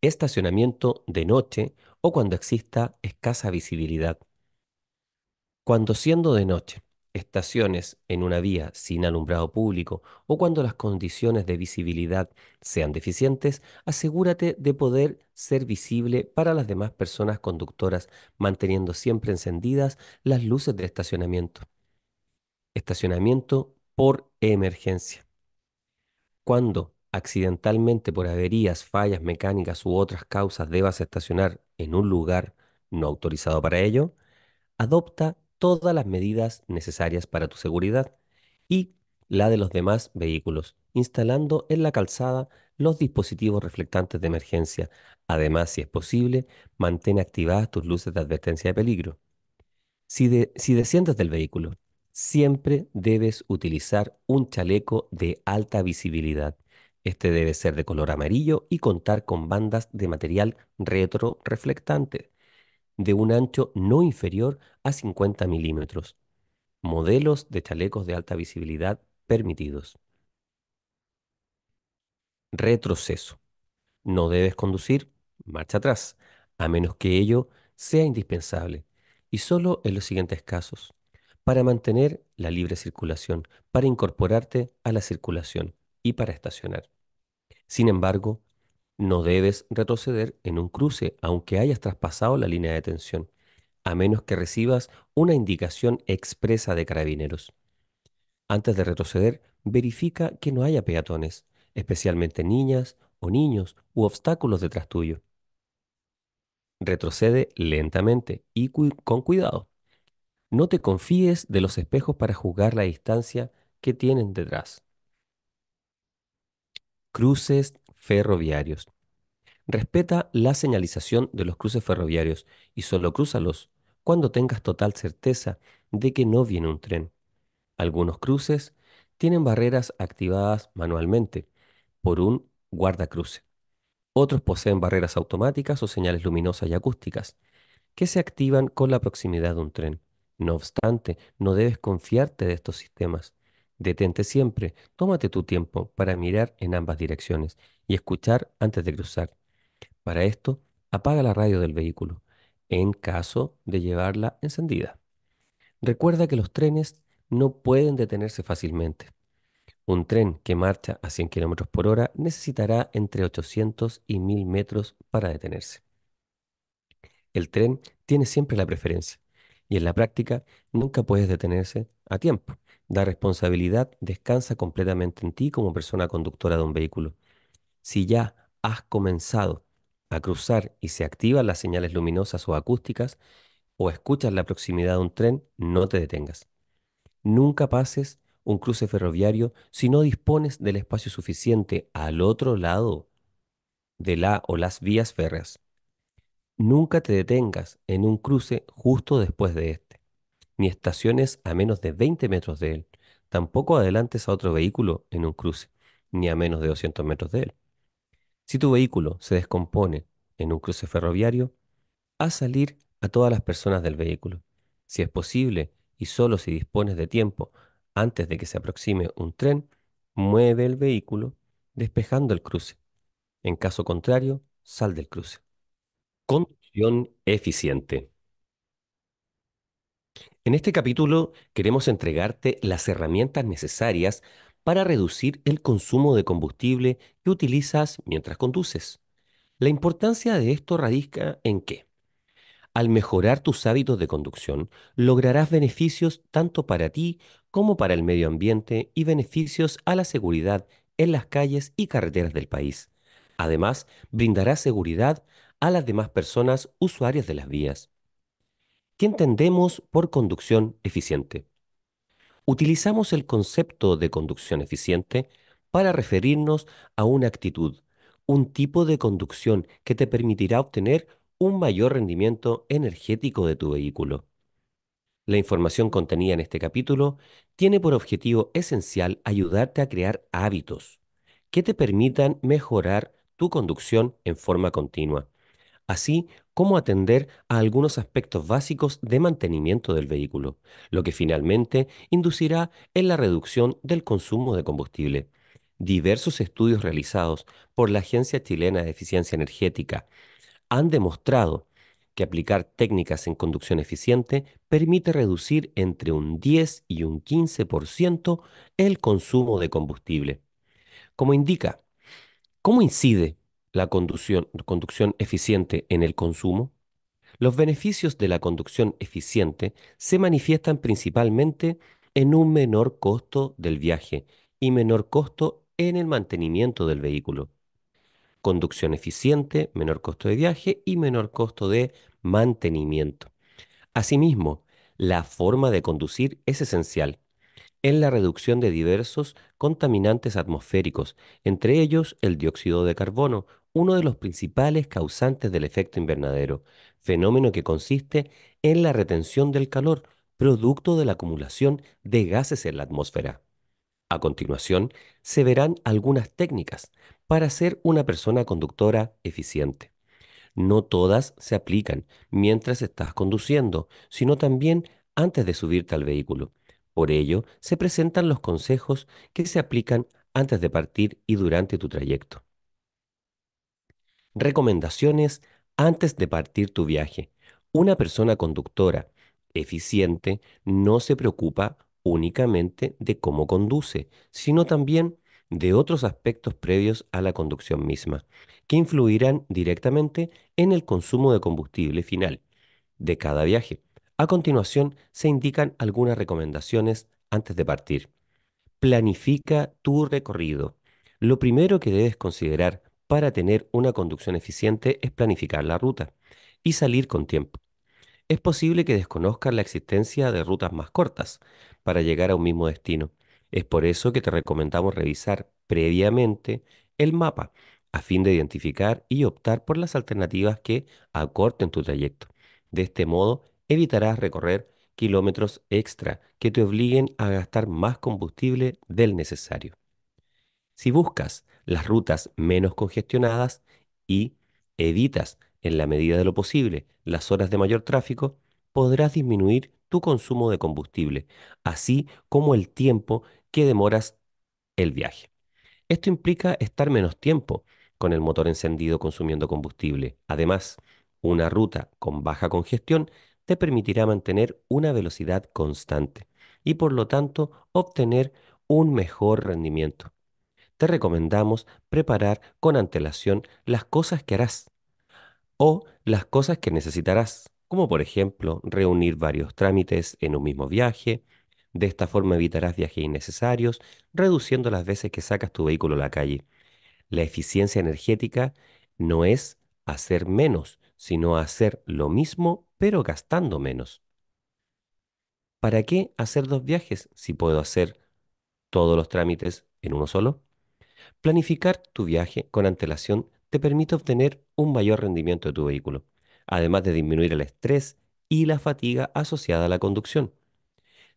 Estacionamiento de noche o cuando exista escasa visibilidad. Cuando siendo de noche estaciones en una vía sin alumbrado público o cuando las condiciones de visibilidad sean deficientes, asegúrate de poder ser visible para las demás personas conductoras, manteniendo siempre encendidas las luces de estacionamiento. Estacionamiento por emergencia. Cuando accidentalmente por averías, fallas mecánicas u otras causas debas estacionar en un lugar no autorizado para ello, adopta todas las medidas necesarias para tu seguridad y la de los demás vehículos, instalando en la calzada los dispositivos reflectantes de emergencia. Además, si es posible, mantén activadas tus luces de advertencia de peligro. Si, si desciendes del vehículo, siempre debes utilizar un chaleco de alta visibilidad. Este debe ser de color amarillo y contar con bandas de material retroreflectante de un ancho no inferior a 50 milímetros. Modelos de chalecos de alta visibilidad permitidos. Retroceso. No debes conducir marcha atrás, a menos que ello sea indispensable, y solo en los siguientes casos. Para mantener la libre circulación, para incorporarte a la circulación y para estacionar. Sin embargo, no debes retroceder en un cruce, aunque hayas traspasado la línea de tensión, a menos que recibas una indicación expresa de carabineros. Antes de retroceder, verifica que no haya peatones, especialmente niñas o niños u obstáculos detrás tuyo. Retrocede lentamente y con cuidado. No te confíes de los espejos para juzgar la distancia que tienen detrás. Cruces ferroviarios. Respeta la señalización de los cruces ferroviarios y solo crúzalos cuando tengas total certeza de que no viene un tren. Algunos cruces tienen barreras activadas manualmente por un guardacruce. Otros poseen barreras automáticas o señales luminosas y acústicas que se activan con la proximidad de un tren. No obstante, no debes confiarte de estos sistemas, Detente siempre, tómate tu tiempo para mirar en ambas direcciones y escuchar antes de cruzar. Para esto, apaga la radio del vehículo, en caso de llevarla encendida. Recuerda que los trenes no pueden detenerse fácilmente. Un tren que marcha a 100 km por hora necesitará entre 800 y 1000 metros para detenerse. El tren tiene siempre la preferencia. Y en la práctica, nunca puedes detenerse a tiempo. La responsabilidad descansa completamente en ti como persona conductora de un vehículo. Si ya has comenzado a cruzar y se activan las señales luminosas o acústicas, o escuchas la proximidad de un tren, no te detengas. Nunca pases un cruce ferroviario si no dispones del espacio suficiente al otro lado de la o las vías férreas. Nunca te detengas en un cruce justo después de este, ni estaciones a menos de 20 metros de él. Tampoco adelantes a otro vehículo en un cruce, ni a menos de 200 metros de él. Si tu vehículo se descompone en un cruce ferroviario, haz salir a todas las personas del vehículo. Si es posible y solo si dispones de tiempo antes de que se aproxime un tren, mueve el vehículo despejando el cruce. En caso contrario, sal del cruce. Conducción eficiente. En este capítulo queremos entregarte las herramientas necesarias para reducir el consumo de combustible que utilizas mientras conduces. La importancia de esto radica en que, al mejorar tus hábitos de conducción, lograrás beneficios tanto para ti como para el medio ambiente y beneficios a la seguridad en las calles y carreteras del país. Además, brindará seguridad a las demás personas usuarias de las vías. ¿Qué entendemos por conducción eficiente? Utilizamos el concepto de conducción eficiente para referirnos a una actitud, un tipo de conducción que te permitirá obtener un mayor rendimiento energético de tu vehículo. La información contenida en este capítulo tiene por objetivo esencial ayudarte a crear hábitos que te permitan mejorar tu conducción en forma continua así como atender a algunos aspectos básicos de mantenimiento del vehículo, lo que finalmente inducirá en la reducción del consumo de combustible. Diversos estudios realizados por la Agencia Chilena de Eficiencia Energética han demostrado que aplicar técnicas en conducción eficiente permite reducir entre un 10 y un 15% el consumo de combustible. Como indica, ¿cómo incide la conducción, eficiente en el consumo? Los beneficios de la conducción eficiente se manifiestan principalmente en un menor costo del viaje y menor costo en el mantenimiento del vehículo. Conducción eficiente, menor costo de viaje y menor costo de mantenimiento. Asimismo, la forma de conducir es esencial en la reducción de diversos contaminantes atmosféricos, entre ellos el dióxido de carbono, uno de los principales causantes del efecto invernadero, fenómeno que consiste en la retención del calor, producto de la acumulación de gases en la atmósfera. A continuación, se verán algunas técnicas para ser una persona conductora eficiente. No todas se aplican mientras estás conduciendo, sino también antes de subirte al vehículo. Por ello, se presentan los consejos que se aplican antes de partir y durante tu trayecto recomendaciones antes de partir tu viaje. Una persona conductora eficiente no se preocupa únicamente de cómo conduce, sino también de otros aspectos previos a la conducción misma, que influirán directamente en el consumo de combustible final de cada viaje. A continuación se indican algunas recomendaciones antes de partir. Planifica tu recorrido. Lo primero que debes considerar para tener una conducción eficiente es planificar la ruta y salir con tiempo. Es posible que desconozcas la existencia de rutas más cortas para llegar a un mismo destino. Es por eso que te recomendamos revisar previamente el mapa a fin de identificar y optar por las alternativas que acorten tu trayecto. De este modo, evitarás recorrer kilómetros extra que te obliguen a gastar más combustible del necesario. Si buscas las rutas menos congestionadas y editas en la medida de lo posible, las horas de mayor tráfico, podrás disminuir tu consumo de combustible, así como el tiempo que demoras el viaje. Esto implica estar menos tiempo con el motor encendido consumiendo combustible. Además, una ruta con baja congestión te permitirá mantener una velocidad constante y por lo tanto obtener un mejor rendimiento te recomendamos preparar con antelación las cosas que harás o las cosas que necesitarás, como por ejemplo reunir varios trámites en un mismo viaje. De esta forma evitarás viajes innecesarios, reduciendo las veces que sacas tu vehículo a la calle. La eficiencia energética no es hacer menos, sino hacer lo mismo pero gastando menos. ¿Para qué hacer dos viajes si puedo hacer todos los trámites en uno solo? Planificar tu viaje con antelación te permite obtener un mayor rendimiento de tu vehículo, además de disminuir el estrés y la fatiga asociada a la conducción.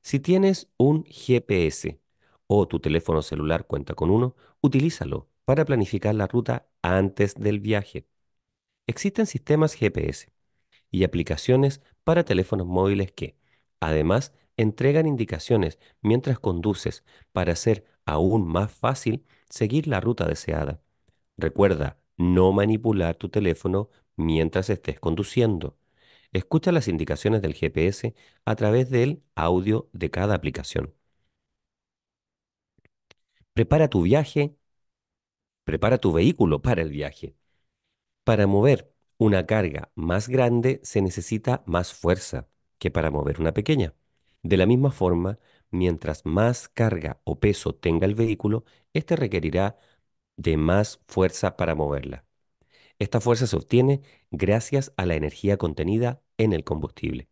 Si tienes un GPS o tu teléfono celular cuenta con uno, utilízalo para planificar la ruta antes del viaje. Existen sistemas GPS y aplicaciones para teléfonos móviles que, además, entregan indicaciones mientras conduces para hacer aún más fácil seguir la ruta deseada. Recuerda no manipular tu teléfono mientras estés conduciendo. Escucha las indicaciones del GPS a través del audio de cada aplicación. Prepara tu viaje, prepara tu vehículo para el viaje. Para mover una carga más grande se necesita más fuerza que para mover una pequeña. De la misma forma, mientras más carga o peso tenga el vehículo, éste requerirá de más fuerza para moverla. Esta fuerza se obtiene gracias a la energía contenida en el combustible.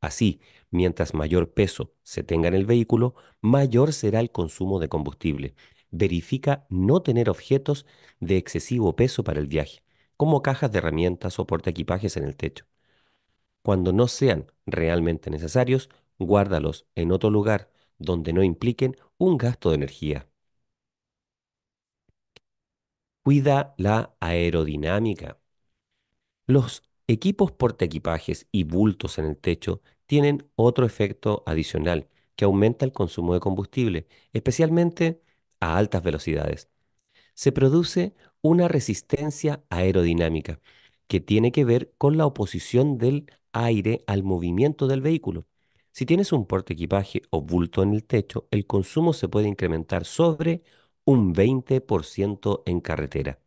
Así, mientras mayor peso se tenga en el vehículo, mayor será el consumo de combustible. Verifica no tener objetos de excesivo peso para el viaje, como cajas de herramientas o equipajes en el techo. Cuando no sean realmente necesarios, guárdalos en otro lugar donde no impliquen un gasto de energía. Cuida la aerodinámica. Los equipos portaequipajes y bultos en el techo tienen otro efecto adicional que aumenta el consumo de combustible, especialmente a altas velocidades. Se produce una resistencia aerodinámica que tiene que ver con la oposición del aire al movimiento del vehículo. Si tienes un porte equipaje o bulto en el techo, el consumo se puede incrementar sobre un 20% en carretera.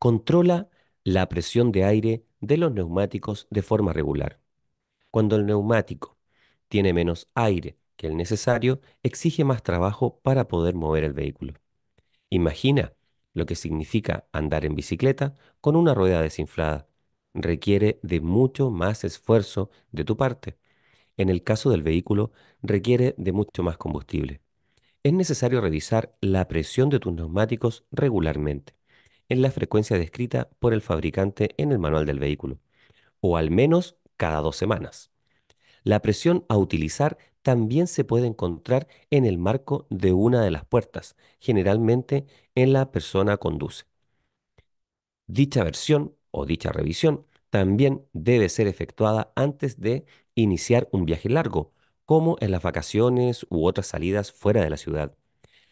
Controla la presión de aire de los neumáticos de forma regular. Cuando el neumático tiene menos aire que el necesario, exige más trabajo para poder mover el vehículo. Imagina lo que significa andar en bicicleta con una rueda desinflada requiere de mucho más esfuerzo de tu parte. En el caso del vehículo, requiere de mucho más combustible. Es necesario revisar la presión de tus neumáticos regularmente, en la frecuencia descrita por el fabricante en el manual del vehículo, o al menos cada dos semanas. La presión a utilizar también se puede encontrar en el marco de una de las puertas, generalmente en la persona conduce. Dicha versión o dicha revisión también debe ser efectuada antes de iniciar un viaje largo, como en las vacaciones u otras salidas fuera de la ciudad.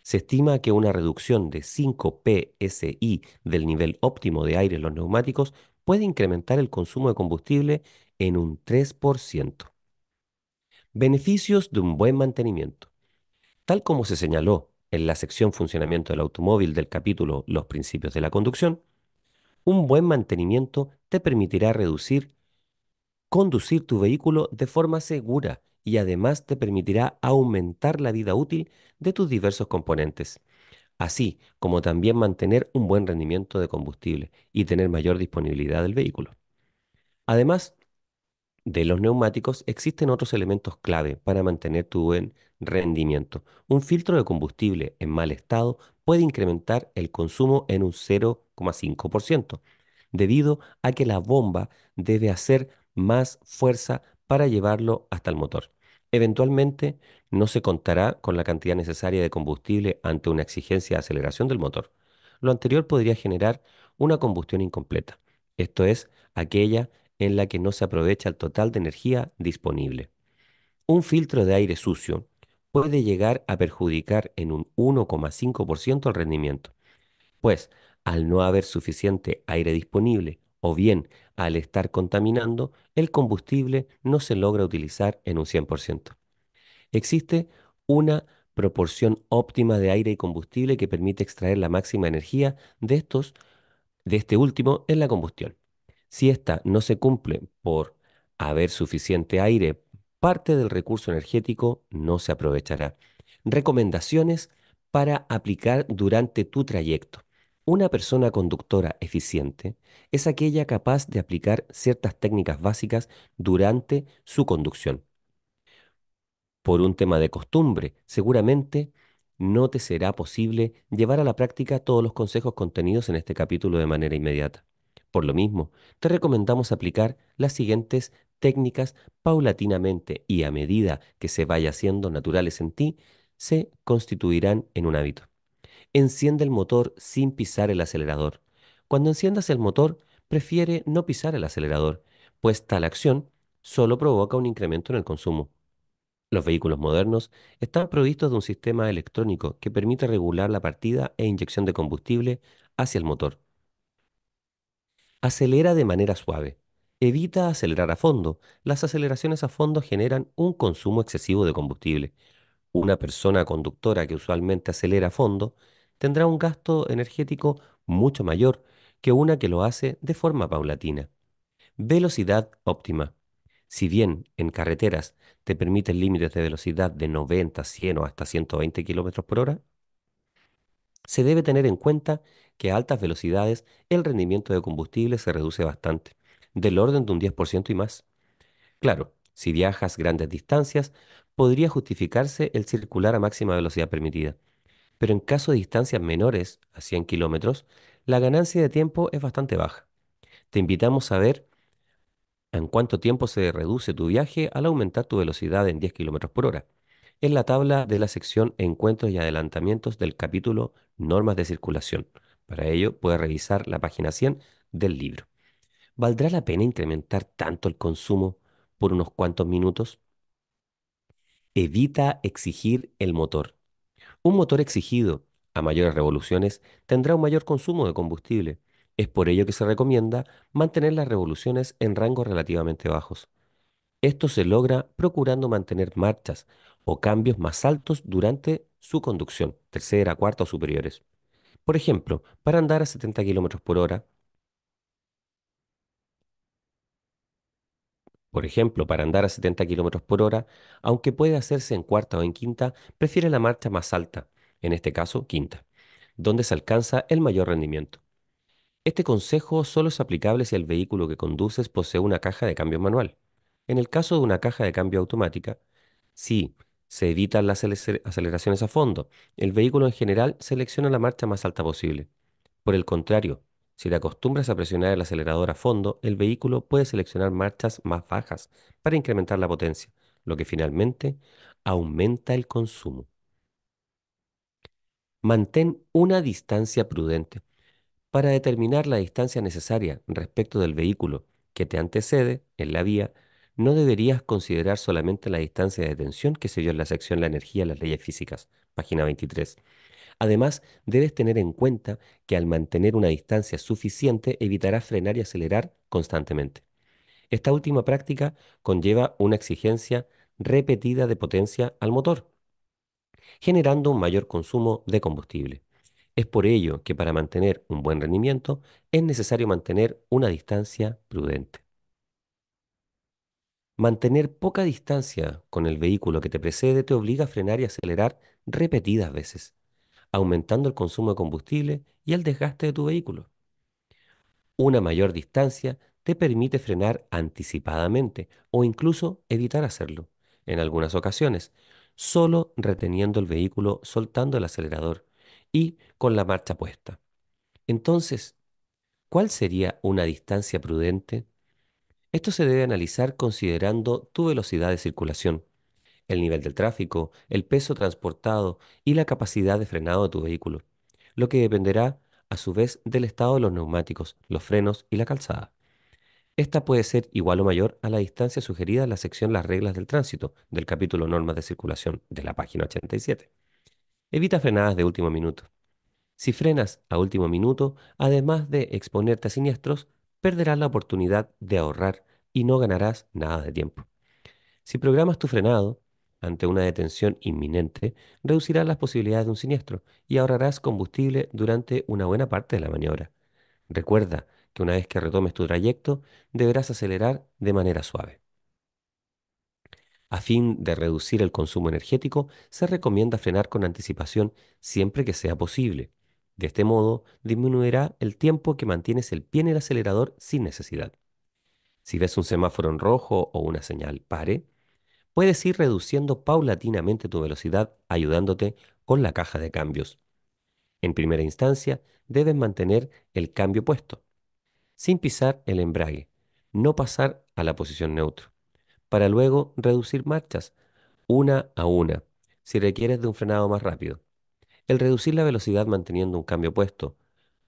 Se estima que una reducción de 5 psi del nivel óptimo de aire en los neumáticos puede incrementar el consumo de combustible en un 3%. Beneficios de un buen mantenimiento. Tal como se señaló en la sección funcionamiento del automóvil del capítulo Los principios de la conducción, un buen mantenimiento te permitirá reducir, conducir tu vehículo de forma segura y además te permitirá aumentar la vida útil de tus diversos componentes, así como también mantener un buen rendimiento de combustible y tener mayor disponibilidad del vehículo. Además de los neumáticos, existen otros elementos clave para mantener tu buen rendimiento. Un filtro de combustible en mal estado puede incrementar el consumo en un 0,5%, debido a que la bomba debe hacer más fuerza para llevarlo hasta el motor. Eventualmente, no se contará con la cantidad necesaria de combustible ante una exigencia de aceleración del motor. Lo anterior podría generar una combustión incompleta, esto es, aquella en la que no se aprovecha el total de energía disponible. Un filtro de aire sucio puede llegar a perjudicar en un 1,5% el rendimiento, pues al no haber suficiente aire disponible o bien al estar contaminando, el combustible no se logra utilizar en un 100%. Existe una proporción óptima de aire y combustible que permite extraer la máxima energía de estos de este último en la combustión. Si esta no se cumple por haber suficiente aire parte del recurso energético no se aprovechará. Recomendaciones para aplicar durante tu trayecto. Una persona conductora eficiente es aquella capaz de aplicar ciertas técnicas básicas durante su conducción. Por un tema de costumbre, seguramente no te será posible llevar a la práctica todos los consejos contenidos en este capítulo de manera inmediata. Por lo mismo, te recomendamos aplicar las siguientes técnicas paulatinamente y a medida que se vaya haciendo naturales en ti, se constituirán en un hábito. Enciende el motor sin pisar el acelerador. Cuando enciendas el motor, prefiere no pisar el acelerador, pues tal acción solo provoca un incremento en el consumo. Los vehículos modernos están provistos de un sistema electrónico que permite regular la partida e inyección de combustible hacia el motor. Acelera de manera suave, Evita acelerar a fondo. Las aceleraciones a fondo generan un consumo excesivo de combustible. Una persona conductora que usualmente acelera a fondo tendrá un gasto energético mucho mayor que una que lo hace de forma paulatina. Velocidad óptima. Si bien en carreteras te permiten límites de velocidad de 90, 100 o hasta 120 km por hora, se debe tener en cuenta que a altas velocidades el rendimiento de combustible se reduce bastante del orden de un 10% y más. Claro, si viajas grandes distancias, podría justificarse el circular a máxima velocidad permitida. Pero en caso de distancias menores a 100 kilómetros, la ganancia de tiempo es bastante baja. Te invitamos a ver en cuánto tiempo se reduce tu viaje al aumentar tu velocidad en 10 kilómetros por hora. En la tabla de la sección Encuentros y adelantamientos del capítulo Normas de circulación. Para ello, puedes revisar la página 100 del libro. ¿Valdrá la pena incrementar tanto el consumo por unos cuantos minutos? Evita exigir el motor. Un motor exigido a mayores revoluciones tendrá un mayor consumo de combustible. Es por ello que se recomienda mantener las revoluciones en rangos relativamente bajos. Esto se logra procurando mantener marchas o cambios más altos durante su conducción, tercera, cuarta o superiores. Por ejemplo, para andar a 70 km por hora, Por ejemplo, para andar a 70 km por hora, aunque puede hacerse en cuarta o en quinta, prefiere la marcha más alta, en este caso quinta, donde se alcanza el mayor rendimiento. Este consejo solo es aplicable si el vehículo que conduces posee una caja de cambio manual. En el caso de una caja de cambio automática, si se evitan las aceleraciones a fondo, el vehículo en general selecciona la marcha más alta posible. Por el contrario, si te acostumbras a presionar el acelerador a fondo, el vehículo puede seleccionar marchas más bajas para incrementar la potencia, lo que finalmente aumenta el consumo. Mantén una distancia prudente. Para determinar la distancia necesaria respecto del vehículo que te antecede en la vía, no deberías considerar solamente la distancia de tensión que se dio en la sección La energía, las leyes físicas, página 23, Además, debes tener en cuenta que al mantener una distancia suficiente evitarás frenar y acelerar constantemente. Esta última práctica conlleva una exigencia repetida de potencia al motor, generando un mayor consumo de combustible. Es por ello que para mantener un buen rendimiento es necesario mantener una distancia prudente. Mantener poca distancia con el vehículo que te precede te obliga a frenar y acelerar repetidas veces aumentando el consumo de combustible y el desgaste de tu vehículo. Una mayor distancia te permite frenar anticipadamente o incluso evitar hacerlo, en algunas ocasiones, solo reteniendo el vehículo soltando el acelerador y con la marcha puesta. Entonces, ¿cuál sería una distancia prudente? Esto se debe analizar considerando tu velocidad de circulación, el nivel del tráfico, el peso transportado y la capacidad de frenado de tu vehículo, lo que dependerá a su vez del estado de los neumáticos, los frenos y la calzada. Esta puede ser igual o mayor a la distancia sugerida en la sección Las reglas del tránsito del capítulo Normas de circulación de la página 87. Evita frenadas de último minuto. Si frenas a último minuto, además de exponerte a siniestros, perderás la oportunidad de ahorrar y no ganarás nada de tiempo. Si programas tu frenado, ante una detención inminente, reducirás las posibilidades de un siniestro y ahorrarás combustible durante una buena parte de la maniobra. Recuerda que una vez que retomes tu trayecto, deberás acelerar de manera suave. A fin de reducir el consumo energético, se recomienda frenar con anticipación siempre que sea posible. De este modo, disminuirá el tiempo que mantienes el pie en el acelerador sin necesidad. Si ves un semáforo en rojo o una señal pare, puedes ir reduciendo paulatinamente tu velocidad ayudándote con la caja de cambios. En primera instancia, debes mantener el cambio puesto, sin pisar el embrague, no pasar a la posición neutra, para luego reducir marchas, una a una, si requieres de un frenado más rápido. El reducir la velocidad manteniendo un cambio puesto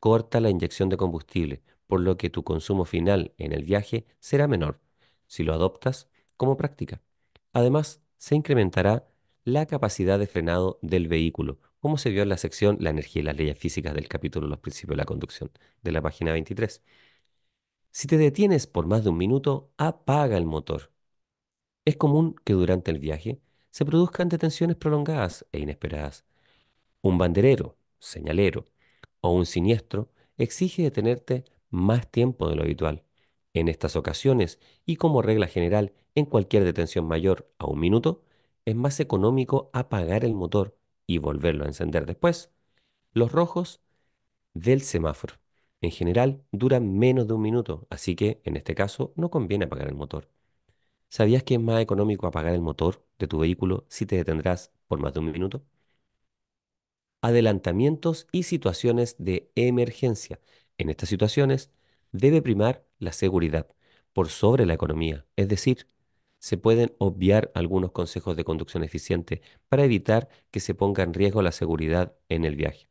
corta la inyección de combustible, por lo que tu consumo final en el viaje será menor, si lo adoptas como práctica. Además, se incrementará la capacidad de frenado del vehículo, como se vio en la sección La energía y las leyes físicas del capítulo Los principios de la conducción, de la página 23. Si te detienes por más de un minuto, apaga el motor. Es común que durante el viaje se produzcan detenciones prolongadas e inesperadas. Un banderero, señalero o un siniestro exige detenerte más tiempo de lo habitual en estas ocasiones, y como regla general en cualquier detención mayor a un minuto, es más económico apagar el motor y volverlo a encender después. Los rojos del semáforo en general duran menos de un minuto, así que en este caso no conviene apagar el motor. ¿Sabías que es más económico apagar el motor de tu vehículo si te detendrás por más de un minuto? Adelantamientos y situaciones de emergencia. En estas situaciones, debe primar la seguridad por sobre la economía. Es decir, se pueden obviar algunos consejos de conducción eficiente para evitar que se ponga en riesgo la seguridad en el viaje.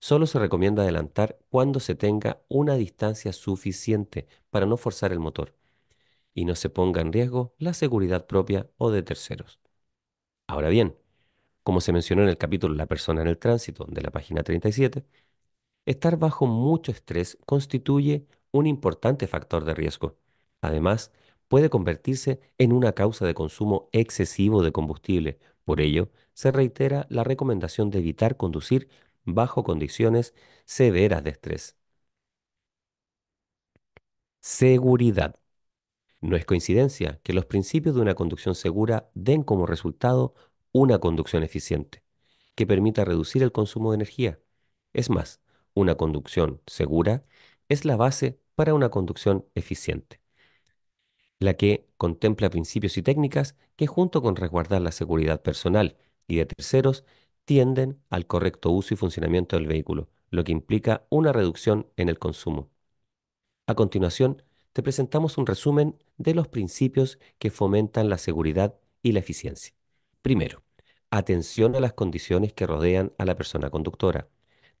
Solo se recomienda adelantar cuando se tenga una distancia suficiente para no forzar el motor y no se ponga en riesgo la seguridad propia o de terceros. Ahora bien, como se mencionó en el capítulo La persona en el tránsito de la página 37, Estar bajo mucho estrés constituye un importante factor de riesgo. Además, puede convertirse en una causa de consumo excesivo de combustible. Por ello, se reitera la recomendación de evitar conducir bajo condiciones severas de estrés. Seguridad. No es coincidencia que los principios de una conducción segura den como resultado una conducción eficiente, que permita reducir el consumo de energía. Es más, una conducción segura es la base para una conducción eficiente, la que contempla principios y técnicas que junto con resguardar la seguridad personal y de terceros tienden al correcto uso y funcionamiento del vehículo, lo que implica una reducción en el consumo. A continuación, te presentamos un resumen de los principios que fomentan la seguridad y la eficiencia. Primero, atención a las condiciones que rodean a la persona conductora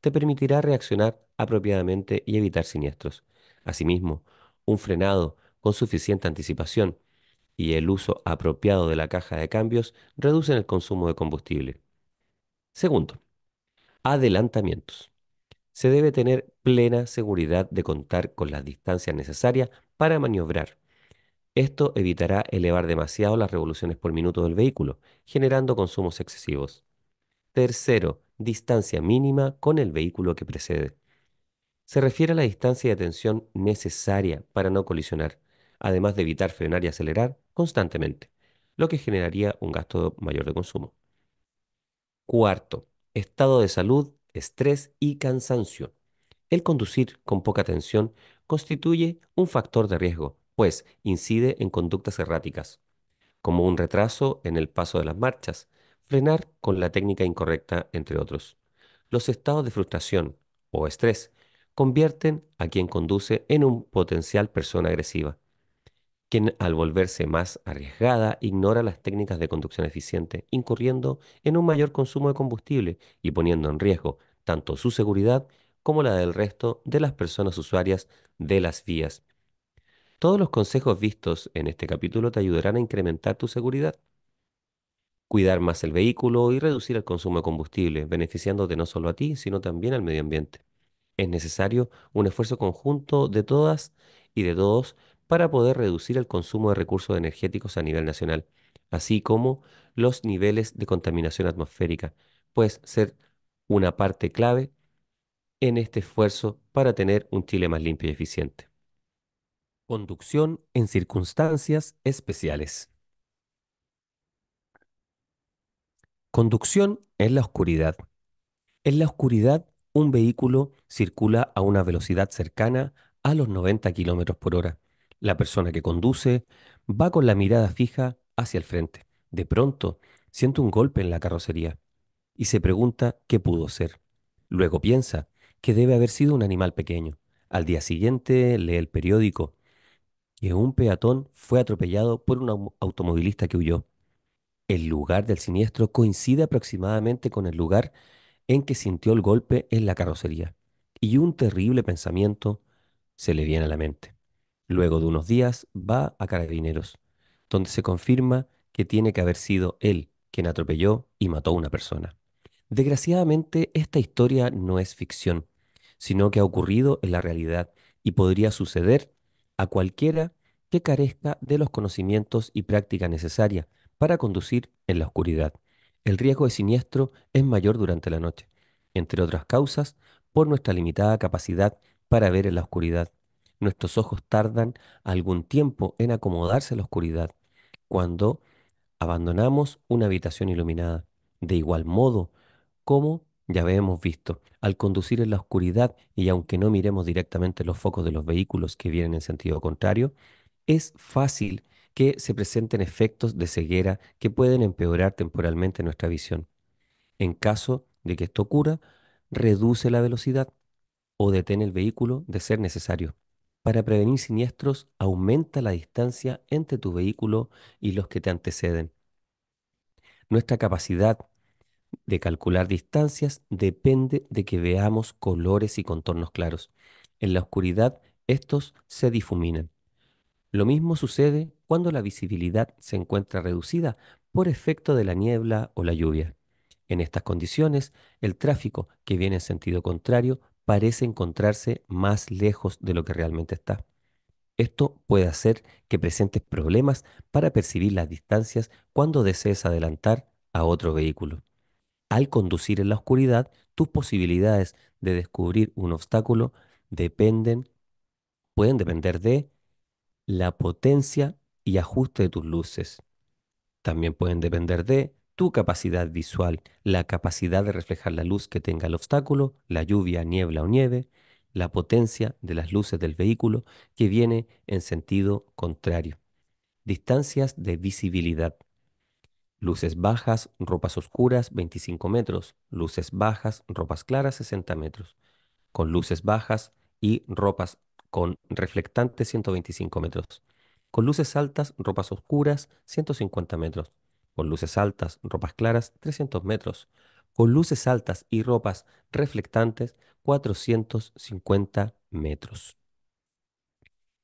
te permitirá reaccionar apropiadamente y evitar siniestros. Asimismo, un frenado con suficiente anticipación y el uso apropiado de la caja de cambios reducen el consumo de combustible. Segundo, adelantamientos. Se debe tener plena seguridad de contar con las distancias necesarias para maniobrar. Esto evitará elevar demasiado las revoluciones por minuto del vehículo, generando consumos excesivos. Tercero, distancia mínima con el vehículo que precede. Se refiere a la distancia de atención necesaria para no colisionar, además de evitar frenar y acelerar constantemente, lo que generaría un gasto mayor de consumo. Cuarto, estado de salud, estrés y cansancio. El conducir con poca atención constituye un factor de riesgo, pues incide en conductas erráticas, como un retraso en el paso de las marchas, frenar con la técnica incorrecta, entre otros. Los estados de frustración o estrés convierten a quien conduce en un potencial persona agresiva, quien al volverse más arriesgada ignora las técnicas de conducción eficiente, incurriendo en un mayor consumo de combustible y poniendo en riesgo tanto su seguridad como la del resto de las personas usuarias de las vías. Todos los consejos vistos en este capítulo te ayudarán a incrementar tu seguridad cuidar más el vehículo y reducir el consumo de combustible, beneficiándote no solo a ti, sino también al medio ambiente. Es necesario un esfuerzo conjunto de todas y de todos para poder reducir el consumo de recursos energéticos a nivel nacional, así como los niveles de contaminación atmosférica, pues ser una parte clave en este esfuerzo para tener un Chile más limpio y eficiente. Conducción en circunstancias especiales. Conducción en la oscuridad. En la oscuridad, un vehículo circula a una velocidad cercana a los 90 km por hora. La persona que conduce va con la mirada fija hacia el frente. De pronto, siente un golpe en la carrocería y se pregunta qué pudo ser. Luego piensa que debe haber sido un animal pequeño. Al día siguiente lee el periódico que un peatón fue atropellado por un automovilista que huyó. El lugar del siniestro coincide aproximadamente con el lugar en que sintió el golpe en la carrocería, y un terrible pensamiento se le viene a la mente. Luego de unos días va a Carabineros, donde se confirma que tiene que haber sido él quien atropelló y mató a una persona. Desgraciadamente, esta historia no es ficción, sino que ha ocurrido en la realidad y podría suceder a cualquiera que carezca de los conocimientos y práctica necesaria para conducir en la oscuridad. El riesgo de siniestro es mayor durante la noche, entre otras causas por nuestra limitada capacidad para ver en la oscuridad. Nuestros ojos tardan algún tiempo en acomodarse a la oscuridad cuando abandonamos una habitación iluminada. De igual modo, como ya habíamos visto, al conducir en la oscuridad y aunque no miremos directamente los focos de los vehículos que vienen en sentido contrario, es fácil que se presenten efectos de ceguera que pueden empeorar temporalmente nuestra visión. En caso de que esto ocurra, reduce la velocidad o detén el vehículo de ser necesario. Para prevenir siniestros, aumenta la distancia entre tu vehículo y los que te anteceden. Nuestra capacidad de calcular distancias depende de que veamos colores y contornos claros. En la oscuridad, estos se difuminan. Lo mismo sucede cuando la visibilidad se encuentra reducida por efecto de la niebla o la lluvia. En estas condiciones, el tráfico que viene en sentido contrario parece encontrarse más lejos de lo que realmente está. Esto puede hacer que presentes problemas para percibir las distancias cuando desees adelantar a otro vehículo. Al conducir en la oscuridad, tus posibilidades de descubrir un obstáculo dependen, pueden depender de la potencia y ajuste de tus luces. También pueden depender de tu capacidad visual, la capacidad de reflejar la luz que tenga el obstáculo, la lluvia, niebla o nieve, la potencia de las luces del vehículo que viene en sentido contrario. Distancias de visibilidad. Luces bajas, ropas oscuras 25 metros, luces bajas, ropas claras 60 metros, con luces bajas y ropas con reflectantes 125 metros. Con luces altas, ropas oscuras, 150 metros. Con luces altas, ropas claras, 300 metros. Con luces altas y ropas reflectantes, 450 metros.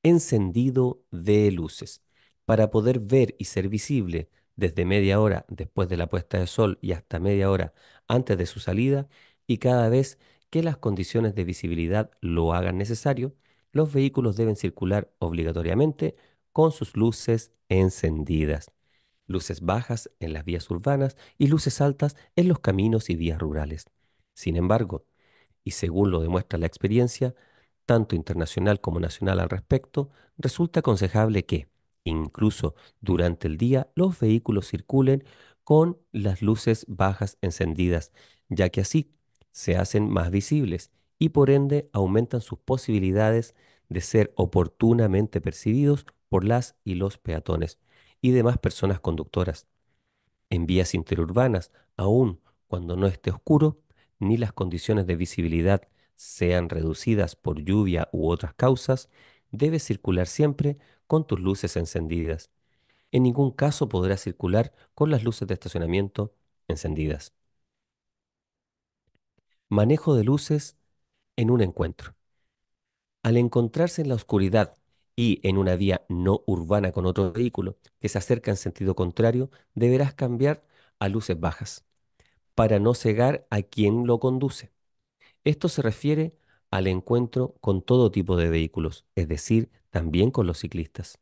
Encendido de luces. Para poder ver y ser visible desde media hora después de la puesta de sol y hasta media hora antes de su salida y cada vez que las condiciones de visibilidad lo hagan necesario, los vehículos deben circular obligatoriamente con sus luces encendidas. Luces bajas en las vías urbanas y luces altas en los caminos y vías rurales. Sin embargo, y según lo demuestra la experiencia, tanto internacional como nacional al respecto, resulta aconsejable que, incluso durante el día, los vehículos circulen con las luces bajas encendidas, ya que así se hacen más visibles y por ende aumentan sus posibilidades de ser oportunamente percibidos por las y los peatones y demás personas conductoras. En vías interurbanas, aun cuando no esté oscuro, ni las condiciones de visibilidad sean reducidas por lluvia u otras causas, debes circular siempre con tus luces encendidas. En ningún caso podrás circular con las luces de estacionamiento encendidas. Manejo de luces en un encuentro. Al encontrarse en la oscuridad y en una vía no urbana con otro vehículo que se acerca en sentido contrario, deberás cambiar a luces bajas para no cegar a quien lo conduce. Esto se refiere al encuentro con todo tipo de vehículos, es decir, también con los ciclistas.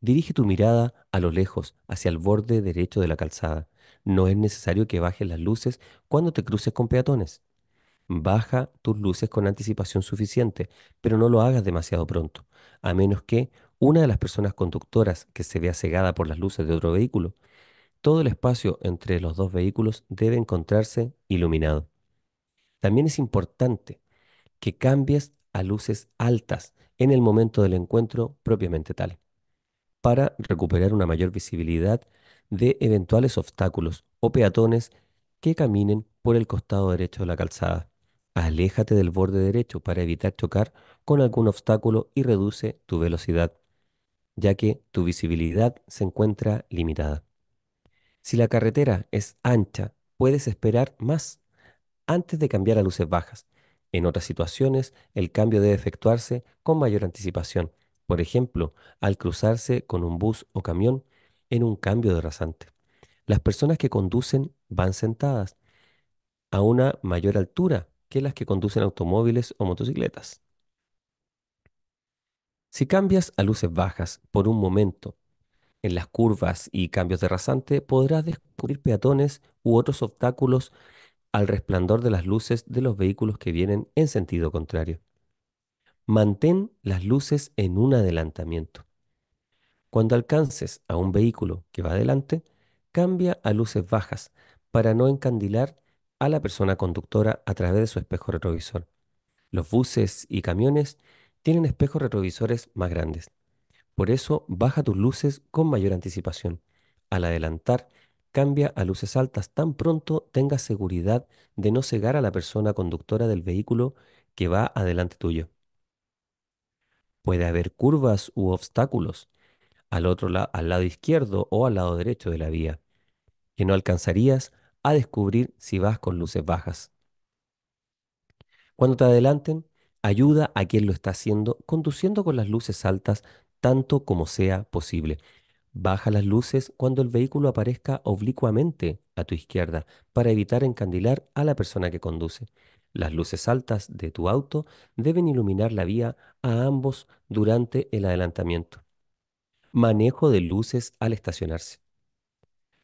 Dirige tu mirada a lo lejos, hacia el borde derecho de la calzada. No es necesario que bajes las luces cuando te cruces con peatones. Baja tus luces con anticipación suficiente, pero no lo hagas demasiado pronto, a menos que una de las personas conductoras que se vea cegada por las luces de otro vehículo, todo el espacio entre los dos vehículos debe encontrarse iluminado. También es importante que cambies a luces altas en el momento del encuentro propiamente tal, para recuperar una mayor visibilidad de eventuales obstáculos o peatones que caminen por el costado derecho de la calzada. Aléjate del borde derecho para evitar chocar con algún obstáculo y reduce tu velocidad, ya que tu visibilidad se encuentra limitada. Si la carretera es ancha, puedes esperar más antes de cambiar a luces bajas. En otras situaciones, el cambio debe efectuarse con mayor anticipación, por ejemplo, al cruzarse con un bus o camión en un cambio de rasante. Las personas que conducen van sentadas a una mayor altura que las que conducen automóviles o motocicletas. Si cambias a luces bajas por un momento en las curvas y cambios de rasante, podrás descubrir peatones u otros obstáculos al resplandor de las luces de los vehículos que vienen en sentido contrario. Mantén las luces en un adelantamiento. Cuando alcances a un vehículo que va adelante, cambia a luces bajas para no encandilar a la persona conductora a través de su espejo retrovisor. Los buses y camiones tienen espejos retrovisores más grandes. Por eso, baja tus luces con mayor anticipación. Al adelantar, cambia a luces altas tan pronto tengas seguridad de no cegar a la persona conductora del vehículo que va adelante tuyo. Puede haber curvas u obstáculos al otro al lado izquierdo o al lado derecho de la vía, que no alcanzarías a descubrir si vas con luces bajas. Cuando te adelanten, ayuda a quien lo está haciendo conduciendo con las luces altas tanto como sea posible. Baja las luces cuando el vehículo aparezca oblicuamente a tu izquierda para evitar encandilar a la persona que conduce. Las luces altas de tu auto deben iluminar la vía a ambos durante el adelantamiento. Manejo de luces al estacionarse.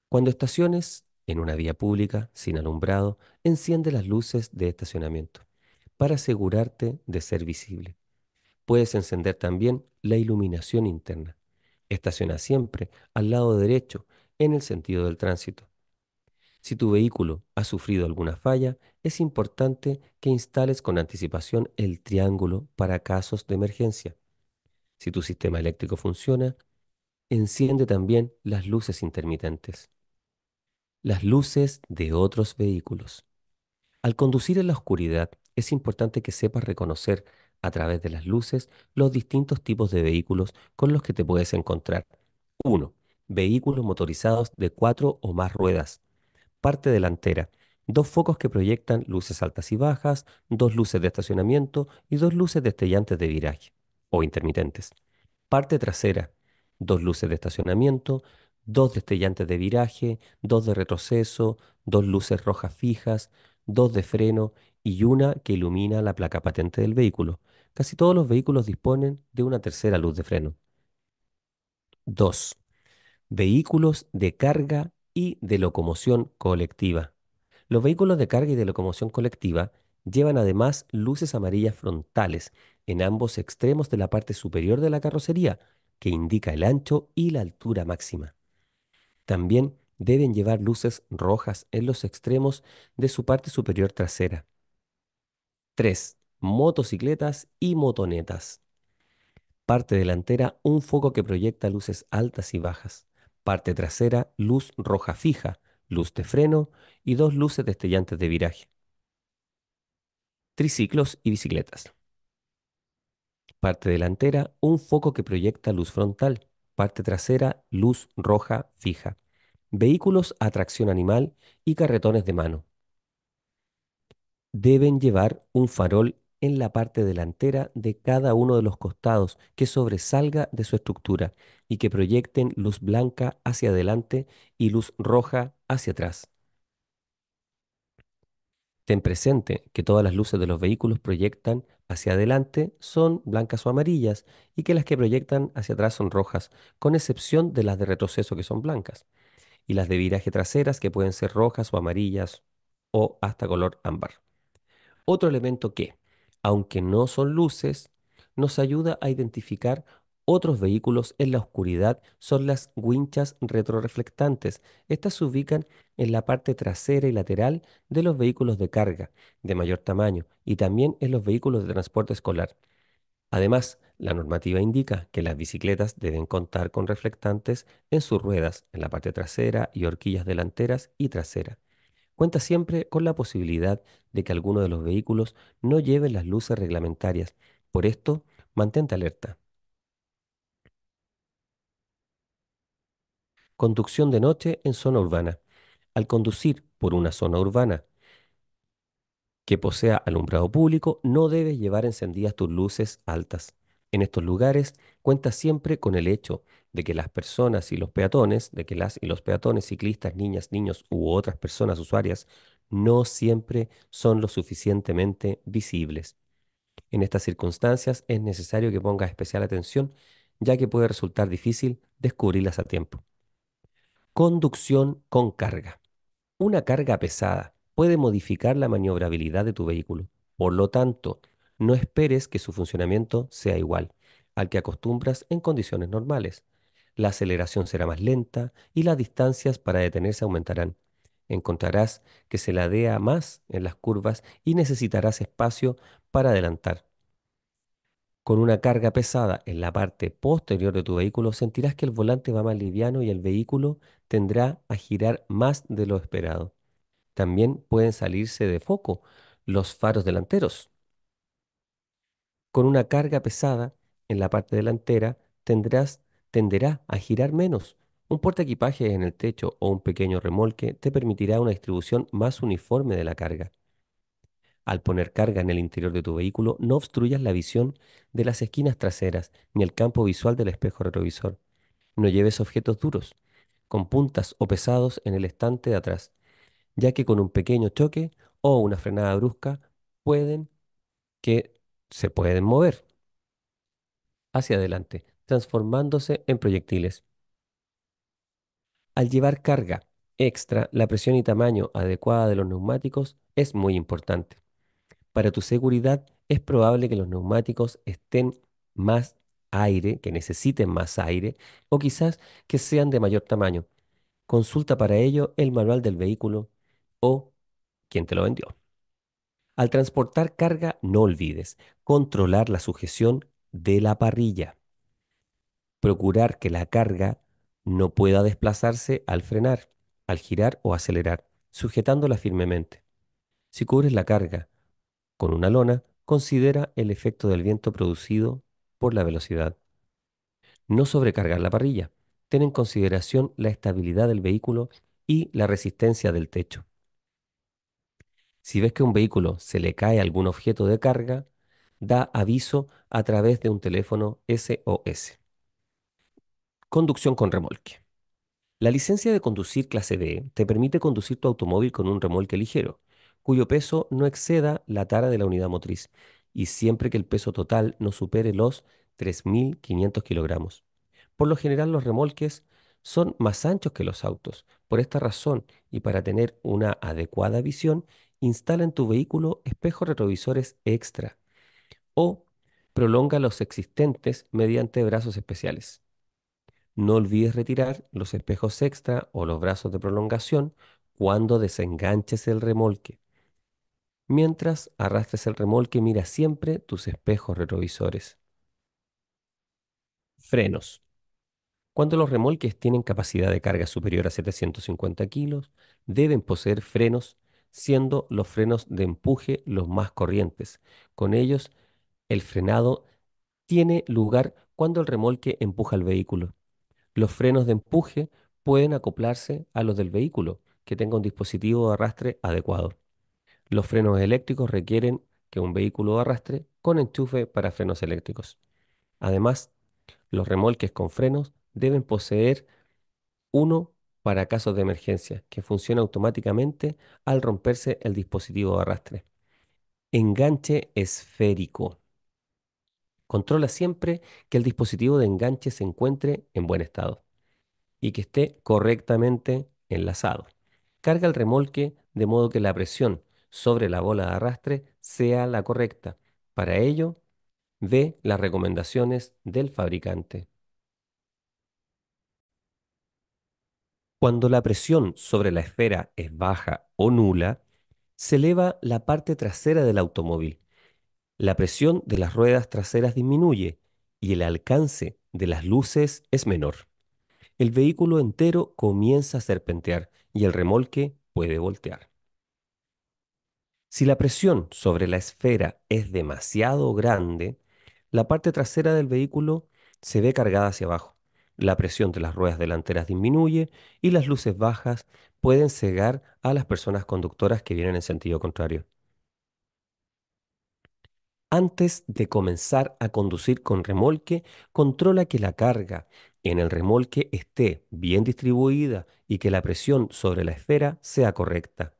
Cuando estaciones, en una vía pública, sin alumbrado, enciende las luces de estacionamiento para asegurarte de ser visible. Puedes encender también la iluminación interna. Estaciona siempre al lado derecho, en el sentido del tránsito. Si tu vehículo ha sufrido alguna falla, es importante que instales con anticipación el triángulo para casos de emergencia. Si tu sistema eléctrico funciona, enciende también las luces intermitentes las luces de otros vehículos. Al conducir en la oscuridad, es importante que sepas reconocer a través de las luces los distintos tipos de vehículos con los que te puedes encontrar. 1. Vehículos motorizados de cuatro o más ruedas. Parte delantera. Dos focos que proyectan luces altas y bajas, dos luces de estacionamiento y dos luces destellantes de viraje o intermitentes. Parte trasera. Dos luces de estacionamiento, dos destellantes de viraje, dos de retroceso, dos luces rojas fijas, dos de freno y una que ilumina la placa patente del vehículo. Casi todos los vehículos disponen de una tercera luz de freno. 2. Vehículos de carga y de locomoción colectiva. Los vehículos de carga y de locomoción colectiva llevan además luces amarillas frontales en ambos extremos de la parte superior de la carrocería, que indica el ancho y la altura máxima. También deben llevar luces rojas en los extremos de su parte superior trasera. 3. Motocicletas y motonetas. Parte delantera, un foco que proyecta luces altas y bajas. Parte trasera, luz roja fija, luz de freno y dos luces destellantes de viraje. Triciclos y bicicletas. Parte delantera, un foco que proyecta luz frontal parte trasera, luz roja fija, vehículos a tracción animal y carretones de mano. Deben llevar un farol en la parte delantera de cada uno de los costados que sobresalga de su estructura y que proyecten luz blanca hacia adelante y luz roja hacia atrás. Ten presente que todas las luces de los vehículos proyectan hacia adelante son blancas o amarillas y que las que proyectan hacia atrás son rojas, con excepción de las de retroceso que son blancas, y las de viraje traseras que pueden ser rojas o amarillas o hasta color ámbar. Otro elemento que, aunque no son luces, nos ayuda a identificar otros vehículos en la oscuridad son las guinchas retroreflectantes. Estas se ubican en la parte trasera y lateral de los vehículos de carga de mayor tamaño y también en los vehículos de transporte escolar. Además, la normativa indica que las bicicletas deben contar con reflectantes en sus ruedas, en la parte trasera y horquillas delanteras y trasera. Cuenta siempre con la posibilidad de que alguno de los vehículos no lleve las luces reglamentarias. Por esto, mantente alerta. Conducción de noche en zona urbana. Al conducir por una zona urbana que posea alumbrado público, no debes llevar encendidas tus luces altas. En estos lugares cuenta siempre con el hecho de que las personas y los peatones, de que las y los peatones, ciclistas, niñas, niños u otras personas usuarias, no siempre son lo suficientemente visibles. En estas circunstancias es necesario que pongas especial atención, ya que puede resultar difícil descubrirlas a tiempo. Conducción con carga. Una carga pesada puede modificar la maniobrabilidad de tu vehículo. Por lo tanto, no esperes que su funcionamiento sea igual al que acostumbras en condiciones normales. La aceleración será más lenta y las distancias para detenerse aumentarán. Encontrarás que se ladea más en las curvas y necesitarás espacio para adelantar con una carga pesada en la parte posterior de tu vehículo, sentirás que el volante va más liviano y el vehículo tendrá a girar más de lo esperado. También pueden salirse de foco los faros delanteros. Con una carga pesada en la parte delantera, tendrás, tenderá a girar menos. Un equipaje en el techo o un pequeño remolque te permitirá una distribución más uniforme de la carga. Al poner carga en el interior de tu vehículo, no obstruyas la visión de las esquinas traseras ni el campo visual del espejo retrovisor. No lleves objetos duros, con puntas o pesados en el estante de atrás, ya que con un pequeño choque o una frenada brusca pueden que se pueden mover hacia adelante, transformándose en proyectiles. Al llevar carga extra, la presión y tamaño adecuada de los neumáticos es muy importante. Para tu seguridad, es probable que los neumáticos estén más aire, que necesiten más aire, o quizás que sean de mayor tamaño. Consulta para ello el manual del vehículo o quien te lo vendió. Al transportar carga, no olvides controlar la sujeción de la parrilla. Procurar que la carga no pueda desplazarse al frenar, al girar o acelerar, sujetándola firmemente. Si cubres la carga con una lona, considera el efecto del viento producido por la velocidad. No sobrecargar la parrilla. Ten en consideración la estabilidad del vehículo y la resistencia del techo. Si ves que a un vehículo se le cae algún objeto de carga, da aviso a través de un teléfono SOS. Conducción con remolque. La licencia de conducir clase B te permite conducir tu automóvil con un remolque ligero, cuyo peso no exceda la tara de la unidad motriz y siempre que el peso total no supere los 3.500 kilogramos. Por lo general los remolques son más anchos que los autos. Por esta razón y para tener una adecuada visión, instala en tu vehículo espejos retrovisores extra o prolonga los existentes mediante brazos especiales. No olvides retirar los espejos extra o los brazos de prolongación cuando desenganches el remolque mientras arrastres el remolque, mira siempre tus espejos retrovisores. Frenos. Cuando los remolques tienen capacidad de carga superior a 750 kilos, deben poseer frenos, siendo los frenos de empuje los más corrientes. Con ellos, el frenado tiene lugar cuando el remolque empuja al vehículo. Los frenos de empuje pueden acoplarse a los del vehículo que tenga un dispositivo de arrastre adecuado. Los frenos eléctricos requieren que un vehículo arrastre con enchufe para frenos eléctricos. Además, los remolques con frenos deben poseer uno para casos de emergencia, que funciona automáticamente al romperse el dispositivo de arrastre. Enganche esférico. Controla siempre que el dispositivo de enganche se encuentre en buen estado y que esté correctamente enlazado. Carga el remolque de modo que la presión sobre la bola de arrastre sea la correcta. Para ello, ve las recomendaciones del fabricante. Cuando la presión sobre la esfera es baja o nula, se eleva la parte trasera del automóvil. La presión de las ruedas traseras disminuye y el alcance de las luces es menor. El vehículo entero comienza a serpentear y el remolque puede voltear. Si la presión sobre la esfera es demasiado grande, la parte trasera del vehículo se ve cargada hacia abajo. La presión de las ruedas delanteras disminuye y las luces bajas pueden cegar a las personas conductoras que vienen en sentido contrario. Antes de comenzar a conducir con remolque, controla que la carga en el remolque esté bien distribuida y que la presión sobre la esfera sea correcta.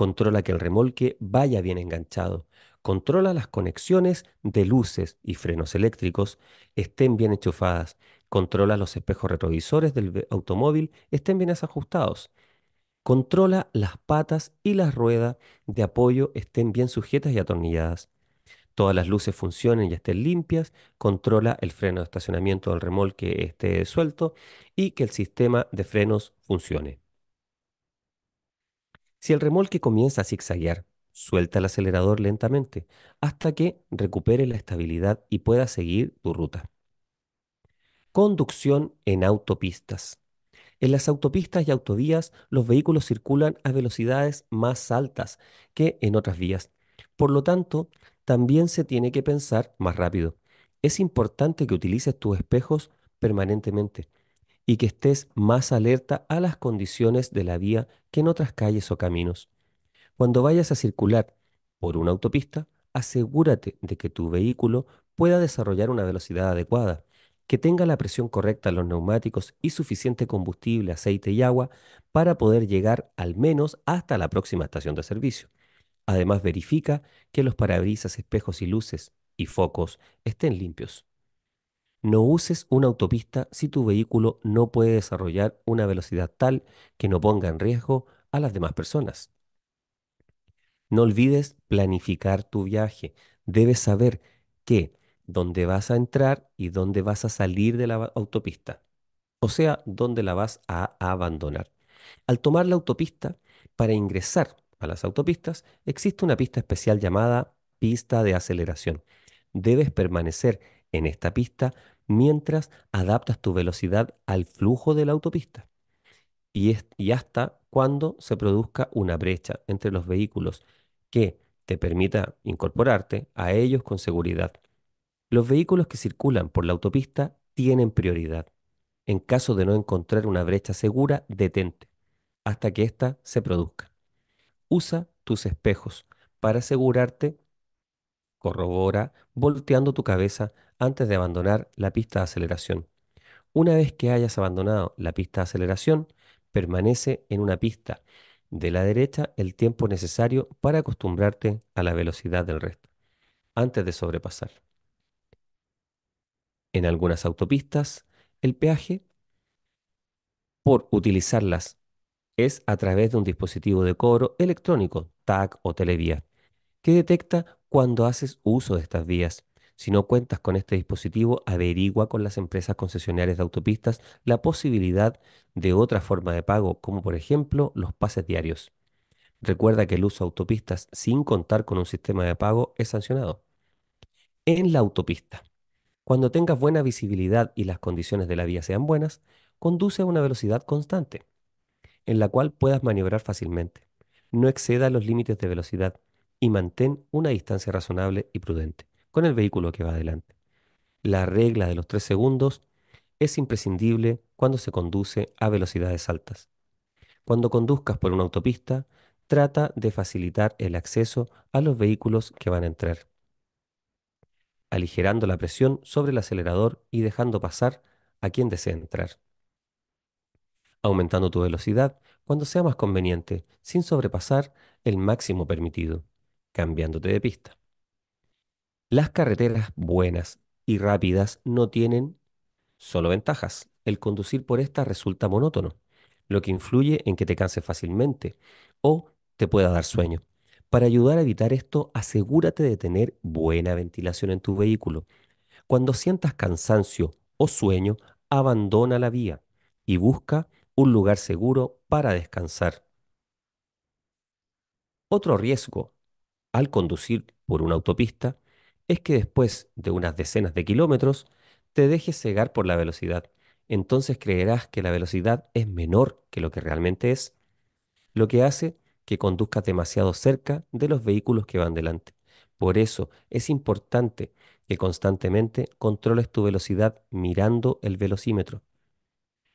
Controla que el remolque vaya bien enganchado. Controla las conexiones de luces y frenos eléctricos estén bien enchufadas. Controla los espejos retrovisores del automóvil estén bien ajustados. Controla las patas y las ruedas de apoyo estén bien sujetas y atornilladas. Todas las luces funcionen y estén limpias. Controla el freno de estacionamiento del remolque esté suelto y que el sistema de frenos funcione. Si el remolque comienza a zigzaguear, suelta el acelerador lentamente hasta que recupere la estabilidad y pueda seguir tu ruta. Conducción en autopistas. En las autopistas y autovías los vehículos circulan a velocidades más altas que en otras vías. Por lo tanto, también se tiene que pensar más rápido. Es importante que utilices tus espejos permanentemente y que estés más alerta a las condiciones de la vía que en otras calles o caminos. Cuando vayas a circular por una autopista, asegúrate de que tu vehículo pueda desarrollar una velocidad adecuada, que tenga la presión correcta en los neumáticos y suficiente combustible, aceite y agua para poder llegar al menos hasta la próxima estación de servicio. Además, verifica que los parabrisas, espejos y luces y focos estén limpios. No uses una autopista si tu vehículo no puede desarrollar una velocidad tal que no ponga en riesgo a las demás personas. No olvides planificar tu viaje. Debes saber qué, dónde vas a entrar y dónde vas a salir de la autopista, o sea, dónde la vas a abandonar. Al tomar la autopista, para ingresar a las autopistas, existe una pista especial llamada pista de aceleración. Debes permanecer en esta pista mientras adaptas tu velocidad al flujo de la autopista y, hasta cuando se produzca una brecha entre los vehículos que te permita incorporarte a ellos con seguridad. Los vehículos que circulan por la autopista tienen prioridad. En caso de no encontrar una brecha segura, detente hasta que ésta se produzca. Usa tus espejos para asegurarte, corrobora volteando tu cabeza antes de abandonar la pista de aceleración. Una vez que hayas abandonado la pista de aceleración, permanece en una pista de la derecha el tiempo necesario para acostumbrarte a la velocidad del resto, antes de sobrepasar. En algunas autopistas, el peaje, por utilizarlas, es a través de un dispositivo de cobro electrónico, TAC o Televía, que detecta cuando haces uso de estas vías si no cuentas con este dispositivo, averigua con las empresas concesionarias de autopistas la posibilidad de otra forma de pago, como por ejemplo los pases diarios. Recuerda que el uso de autopistas sin contar con un sistema de pago es sancionado. En la autopista, cuando tengas buena visibilidad y las condiciones de la vía sean buenas, conduce a una velocidad constante, en la cual puedas maniobrar fácilmente. No exceda los límites de velocidad y mantén una distancia razonable y prudente con el vehículo que va adelante. La regla de los tres segundos es imprescindible cuando se conduce a velocidades altas. Cuando conduzcas por una autopista, trata de facilitar el acceso a los vehículos que van a entrar, aligerando la presión sobre el acelerador y dejando pasar a quien desee entrar, aumentando tu velocidad cuando sea más conveniente, sin sobrepasar el máximo permitido, cambiándote de pista. Las carreteras buenas y rápidas no tienen solo ventajas. El conducir por estas resulta monótono, lo que influye en que te canses fácilmente o te pueda dar sueño. Para ayudar a evitar esto, asegúrate de tener buena ventilación en tu vehículo. Cuando sientas cansancio o sueño, abandona la vía y busca un lugar seguro para descansar. Otro riesgo al conducir por una autopista es que después de unas decenas de kilómetros te dejes cegar por la velocidad. Entonces creerás que la velocidad es menor que lo que realmente es, lo que hace que conduzcas demasiado cerca de los vehículos que van delante. Por eso es importante que constantemente controles tu velocidad mirando el velocímetro.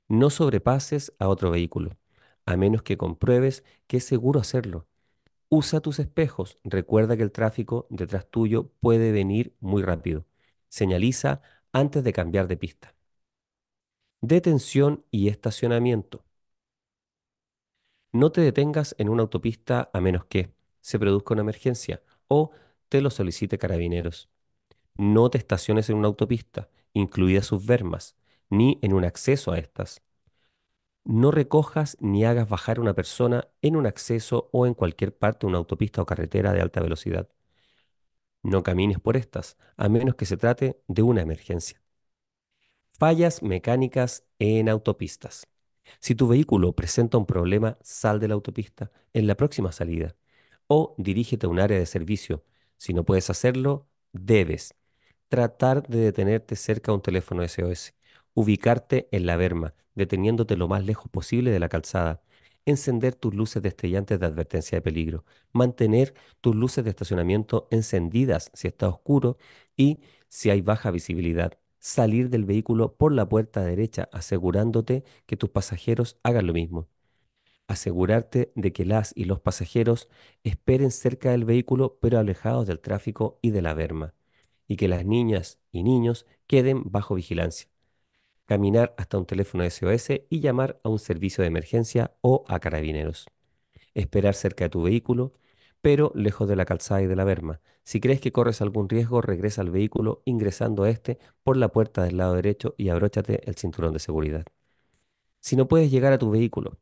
No sobrepases a otro vehículo, a menos que compruebes que es seguro hacerlo. Usa tus espejos. Recuerda que el tráfico detrás tuyo puede venir muy rápido. Señaliza antes de cambiar de pista. Detención y estacionamiento. No te detengas en una autopista a menos que se produzca una emergencia o te lo solicite carabineros. No te estaciones en una autopista, incluidas sus vermas, ni en un acceso a estas no recojas ni hagas bajar a una persona en un acceso o en cualquier parte de una autopista o carretera de alta velocidad. No camines por estas, a menos que se trate de una emergencia. Fallas mecánicas en autopistas. Si tu vehículo presenta un problema, sal de la autopista en la próxima salida o dirígete a un área de servicio. Si no puedes hacerlo, debes tratar de detenerte cerca de un teléfono SOS, ubicarte en la berma, deteniéndote lo más lejos posible de la calzada, encender tus luces destellantes de advertencia de peligro, mantener tus luces de estacionamiento encendidas si está oscuro y si hay baja visibilidad, salir del vehículo por la puerta derecha asegurándote que tus pasajeros hagan lo mismo. Asegurarte de que las y los pasajeros esperen cerca del vehículo pero alejados del tráfico y de la verma, y que las niñas y niños queden bajo vigilancia caminar hasta un teléfono de SOS y llamar a un servicio de emergencia o a carabineros. Esperar cerca de tu vehículo, pero lejos de la calzada y de la berma. Si crees que corres algún riesgo, regresa al vehículo ingresando a este por la puerta del lado derecho y abróchate el cinturón de seguridad. Si no puedes llegar a tu vehículo,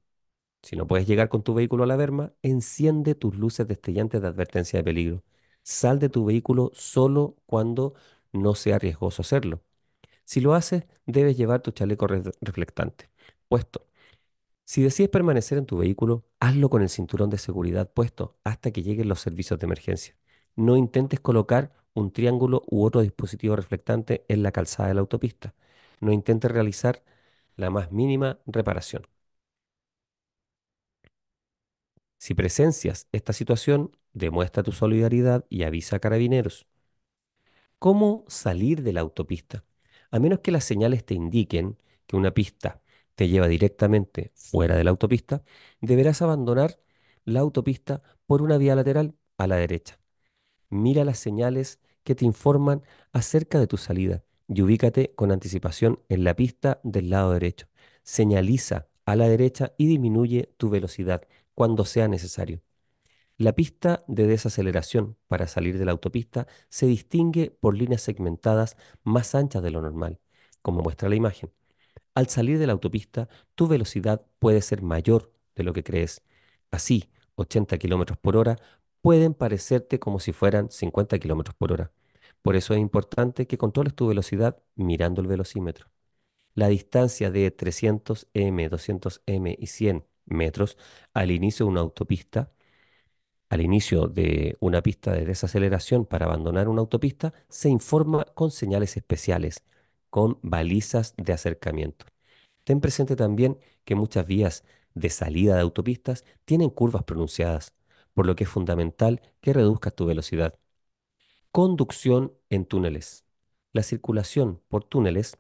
si no puedes llegar con tu vehículo a la berma, enciende tus luces destellantes de advertencia de peligro. Sal de tu vehículo solo cuando no sea riesgoso hacerlo. Si lo haces, debes llevar tu chaleco reflectante puesto. Si decides permanecer en tu vehículo, hazlo con el cinturón de seguridad puesto hasta que lleguen los servicios de emergencia. No intentes colocar un triángulo u otro dispositivo reflectante en la calzada de la autopista. No intentes realizar la más mínima reparación. Si presencias esta situación, demuestra tu solidaridad y avisa a carabineros. ¿Cómo salir de la autopista? a menos que las señales te indiquen que una pista te lleva directamente fuera de la autopista, deberás abandonar la autopista por una vía lateral a la derecha. Mira las señales que te informan acerca de tu salida y ubícate con anticipación en la pista del lado derecho. Señaliza a la derecha y disminuye tu velocidad cuando sea necesario. La pista de desaceleración para salir de la autopista se distingue por líneas segmentadas más anchas de lo normal, como muestra la imagen. Al salir de la autopista, tu velocidad puede ser mayor de lo que crees. Así, 80 km por hora pueden parecerte como si fueran 50 km por hora. Por eso es importante que controles tu velocidad mirando el velocímetro. La distancia de 300 m, 200 m y 100 metros al inicio de una autopista al inicio de una pista de desaceleración para abandonar una autopista, se informa con señales especiales, con balizas de acercamiento. Ten presente también que muchas vías de salida de autopistas tienen curvas pronunciadas, por lo que es fundamental que reduzcas tu velocidad. Conducción en túneles. La circulación por túneles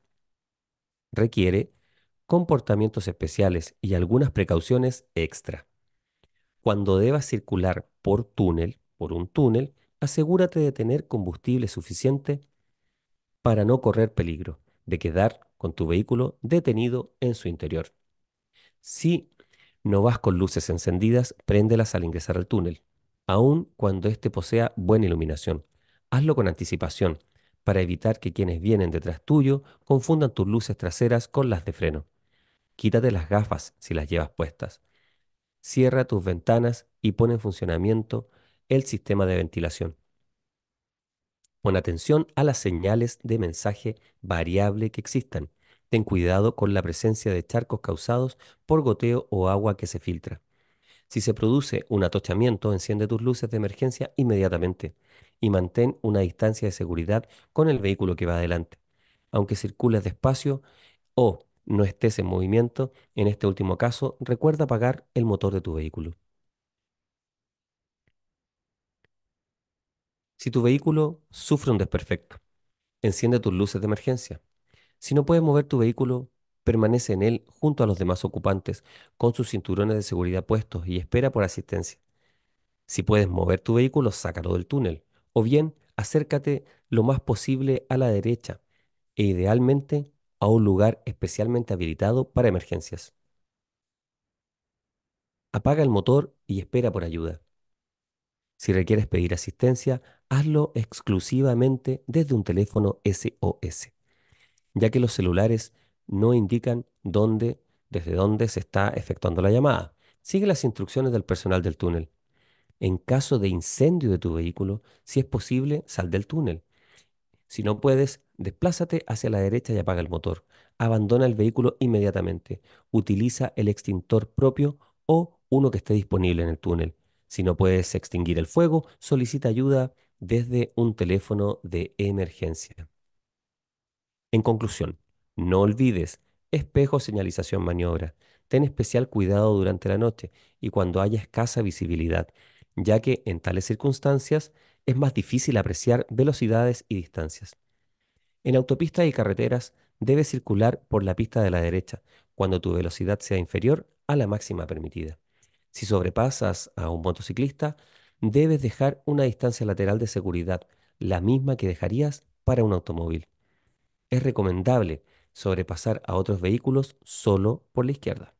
requiere comportamientos especiales y algunas precauciones extra. Cuando debas circular por túnel, por un túnel, asegúrate de tener combustible suficiente para no correr peligro de quedar con tu vehículo detenido en su interior. Si no vas con luces encendidas, préndelas al ingresar al túnel, aun cuando éste posea buena iluminación. Hazlo con anticipación, para evitar que quienes vienen detrás tuyo confundan tus luces traseras con las de freno. Quítate las gafas si las llevas puestas cierra tus ventanas y pone en funcionamiento el sistema de ventilación. Pon atención a las señales de mensaje variable que existan. Ten cuidado con la presencia de charcos causados por goteo o agua que se filtra. Si se produce un atochamiento, enciende tus luces de emergencia inmediatamente y mantén una distancia de seguridad con el vehículo que va adelante. Aunque circules despacio o no estés en movimiento, en este último caso, recuerda apagar el motor de tu vehículo. Si tu vehículo sufre un desperfecto, enciende tus luces de emergencia. Si no puedes mover tu vehículo, permanece en él junto a los demás ocupantes, con sus cinturones de seguridad puestos y espera por asistencia. Si puedes mover tu vehículo, sácalo del túnel, o bien acércate lo más posible a la derecha e idealmente a un lugar especialmente habilitado para emergencias. Apaga el motor y espera por ayuda. Si requieres pedir asistencia, hazlo exclusivamente desde un teléfono SOS, ya que los celulares no indican dónde, desde dónde se está efectuando la llamada. Sigue las instrucciones del personal del túnel. En caso de incendio de tu vehículo, si es posible, sal del túnel. Si no puedes, Desplázate hacia la derecha y apaga el motor. Abandona el vehículo inmediatamente. Utiliza el extintor propio o uno que esté disponible en el túnel. Si no puedes extinguir el fuego, solicita ayuda desde un teléfono de emergencia. En conclusión, no olvides espejo, señalización, maniobra. Ten especial cuidado durante la noche y cuando haya escasa visibilidad, ya que en tales circunstancias es más difícil apreciar velocidades y distancias. En autopistas y carreteras debes circular por la pista de la derecha cuando tu velocidad sea inferior a la máxima permitida. Si sobrepasas a un motociclista, debes dejar una distancia lateral de seguridad, la misma que dejarías para un automóvil. Es recomendable sobrepasar a otros vehículos solo por la izquierda.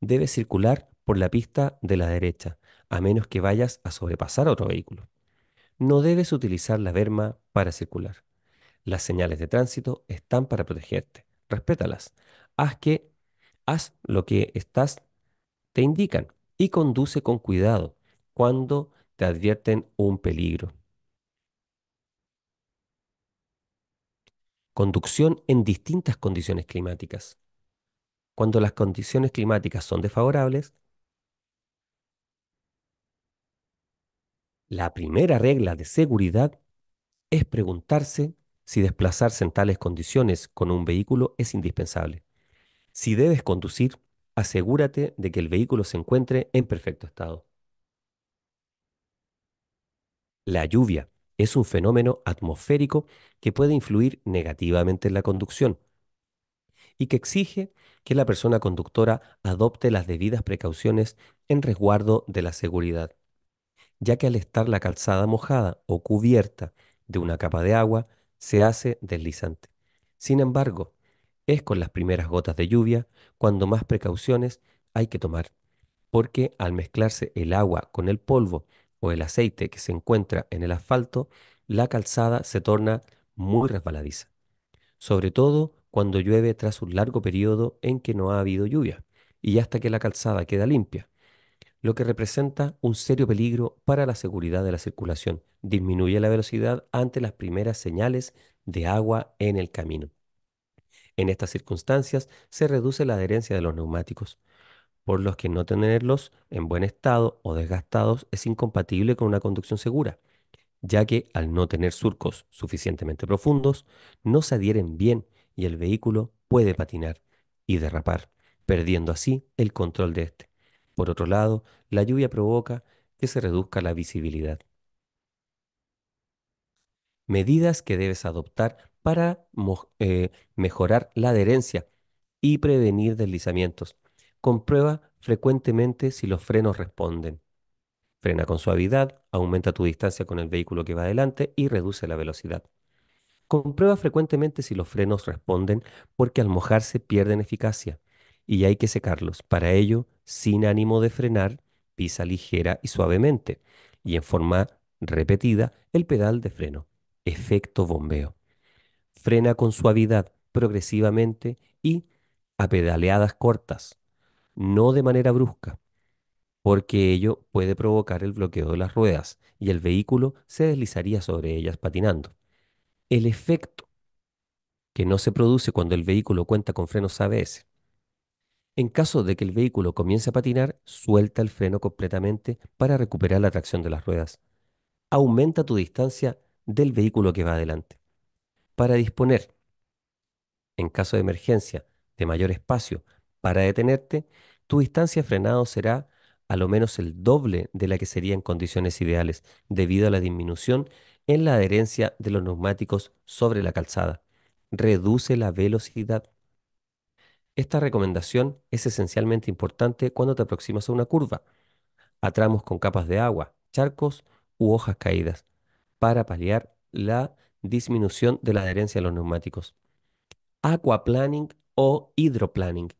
Debes circular por la pista de la derecha, a menos que vayas a sobrepasar a otro vehículo. No debes utilizar la berma para circular. Las señales de tránsito están para protegerte. Respétalas. Haz que haz lo que estás te indican y conduce con cuidado cuando te advierten un peligro. Conducción en distintas condiciones climáticas. Cuando las condiciones climáticas son desfavorables, la primera regla de seguridad es preguntarse si desplazarse en tales condiciones con un vehículo es indispensable. Si debes conducir, asegúrate de que el vehículo se encuentre en perfecto estado. La lluvia es un fenómeno atmosférico que puede influir negativamente en la conducción y que exige que la persona conductora adopte las debidas precauciones en resguardo de la seguridad, ya que al estar la calzada mojada o cubierta de una capa de agua, se hace deslizante. Sin embargo, es con las primeras gotas de lluvia cuando más precauciones hay que tomar, porque al mezclarse el agua con el polvo o el aceite que se encuentra en el asfalto, la calzada se torna muy resbaladiza, sobre todo cuando llueve tras un largo periodo en que no ha habido lluvia y hasta que la calzada queda limpia, lo que representa un serio peligro para la seguridad de la circulación. Disminuye la velocidad ante las primeras señales de agua en el camino. En estas circunstancias se reduce la adherencia de los neumáticos, por los que no tenerlos en buen estado o desgastados es incompatible con una conducción segura, ya que al no tener surcos suficientemente profundos, no se adhieren bien y el vehículo puede patinar y derrapar, perdiendo así el control de este. Por otro lado, la lluvia provoca que se reduzca la visibilidad. Medidas que debes adoptar para eh, mejorar la adherencia y prevenir deslizamientos. Comprueba frecuentemente si los frenos responden. Frena con suavidad, aumenta tu distancia con el vehículo que va adelante y reduce la velocidad. Comprueba frecuentemente si los frenos responden porque al mojarse pierden eficacia y hay que secarlos. Para ello, sin ánimo de frenar, pisa ligera y suavemente y en forma repetida el pedal de freno. Efecto bombeo. Frena con suavidad, progresivamente y a pedaleadas cortas, no de manera brusca, porque ello puede provocar el bloqueo de las ruedas y el vehículo se deslizaría sobre ellas patinando. El efecto que no se produce cuando el vehículo cuenta con frenos ABS. En caso de que el vehículo comience a patinar, suelta el freno completamente para recuperar la tracción de las ruedas. Aumenta tu distancia del vehículo que va adelante. Para disponer, en caso de emergencia, de mayor espacio para detenerte, tu distancia frenado será a lo menos el doble de la que sería en condiciones ideales, debido a la disminución en la adherencia de los neumáticos sobre la calzada. Reduce la velocidad esta recomendación es esencialmente importante cuando te aproximas a una curva, a tramos con capas de agua, charcos u hojas caídas, para paliar la disminución de la adherencia a los neumáticos. Aquaplaning o hidroplaning.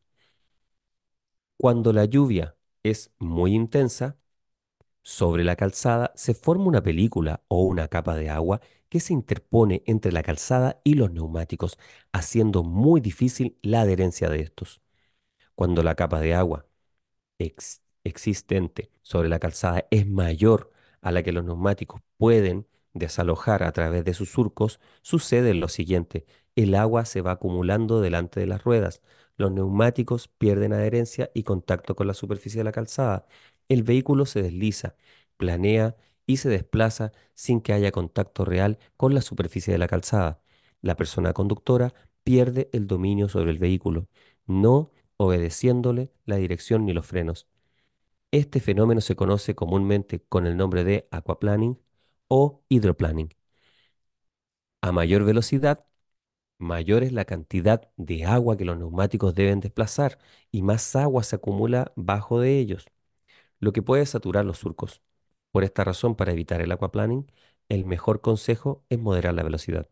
Cuando la lluvia es muy intensa, sobre la calzada se forma una película o una capa de agua que se interpone entre la calzada y los neumáticos, haciendo muy difícil la adherencia de estos. Cuando la capa de agua existente sobre la calzada es mayor a la que los neumáticos pueden desalojar a través de sus surcos, sucede lo siguiente. El agua se va acumulando delante de las ruedas, los neumáticos pierden adherencia y contacto con la superficie de la calzada, el vehículo se desliza, planea y se desplaza sin que haya contacto real con la superficie de la calzada. La persona conductora pierde el dominio sobre el vehículo, no obedeciéndole la dirección ni los frenos. Este fenómeno se conoce comúnmente con el nombre de aquaplaning o hidroplaning. A mayor velocidad, mayor es la cantidad de agua que los neumáticos deben desplazar y más agua se acumula bajo de ellos, lo que puede saturar los surcos. Por esta razón, para evitar el aquaplaning, el mejor consejo es moderar la velocidad.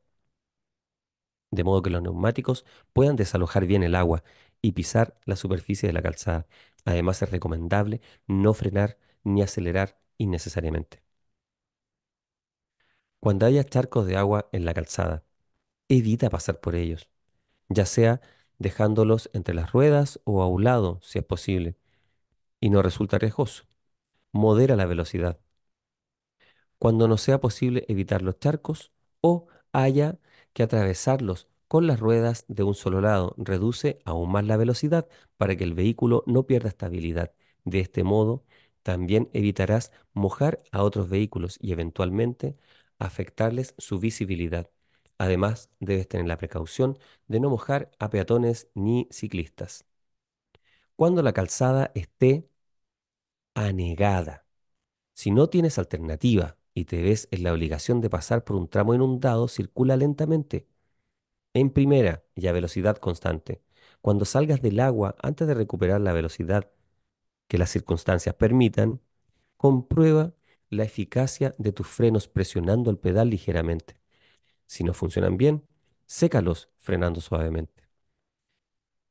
De modo que los neumáticos puedan desalojar bien el agua y pisar la superficie de la calzada. Además, es recomendable no frenar ni acelerar innecesariamente. Cuando haya charcos de agua en la calzada, evita pasar por ellos, ya sea dejándolos entre las ruedas o a un lado, si es posible, y no resulta riesgoso. Modera la velocidad cuando no sea posible evitar los charcos o haya que atravesarlos con las ruedas de un solo lado. Reduce aún más la velocidad para que el vehículo no pierda estabilidad. De este modo, también evitarás mojar a otros vehículos y eventualmente afectarles su visibilidad. Además, debes tener la precaución de no mojar a peatones ni ciclistas. Cuando la calzada esté anegada, si no tienes alternativa y te ves en la obligación de pasar por un tramo inundado, circula lentamente. En primera y a velocidad constante. Cuando salgas del agua, antes de recuperar la velocidad que las circunstancias permitan, comprueba la eficacia de tus frenos presionando el pedal ligeramente. Si no funcionan bien, sécalos frenando suavemente.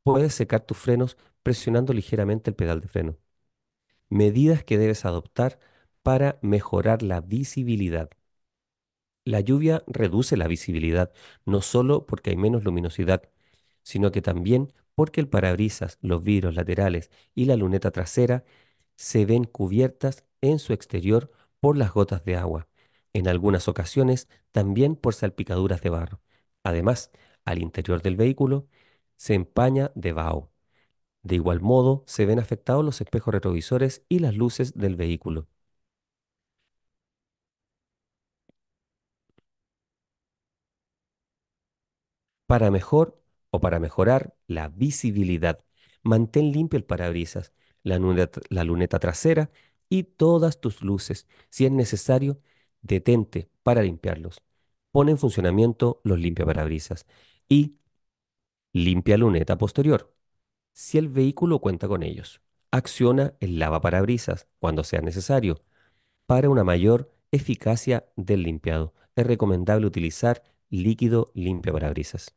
Puedes secar tus frenos presionando ligeramente el pedal de freno. Medidas que debes adoptar para mejorar la visibilidad. La lluvia reduce la visibilidad, no solo porque hay menos luminosidad, sino que también porque el parabrisas, los vidrios laterales y la luneta trasera se ven cubiertas en su exterior por las gotas de agua, en algunas ocasiones también por salpicaduras de barro. Además, al interior del vehículo se empaña de vaho. De igual modo, se ven afectados los espejos retrovisores y las luces del vehículo. para mejor o para mejorar la visibilidad. Mantén limpio el parabrisas, la luneta, trasera y todas tus luces. Si es necesario, detente para limpiarlos. Pone en funcionamiento los limpiaparabrisas y limpia luneta posterior, si el vehículo cuenta con ellos. Acciona el lava parabrisas cuando sea necesario para una mayor eficacia del limpiado. Es recomendable utilizar líquido limpia parabrisas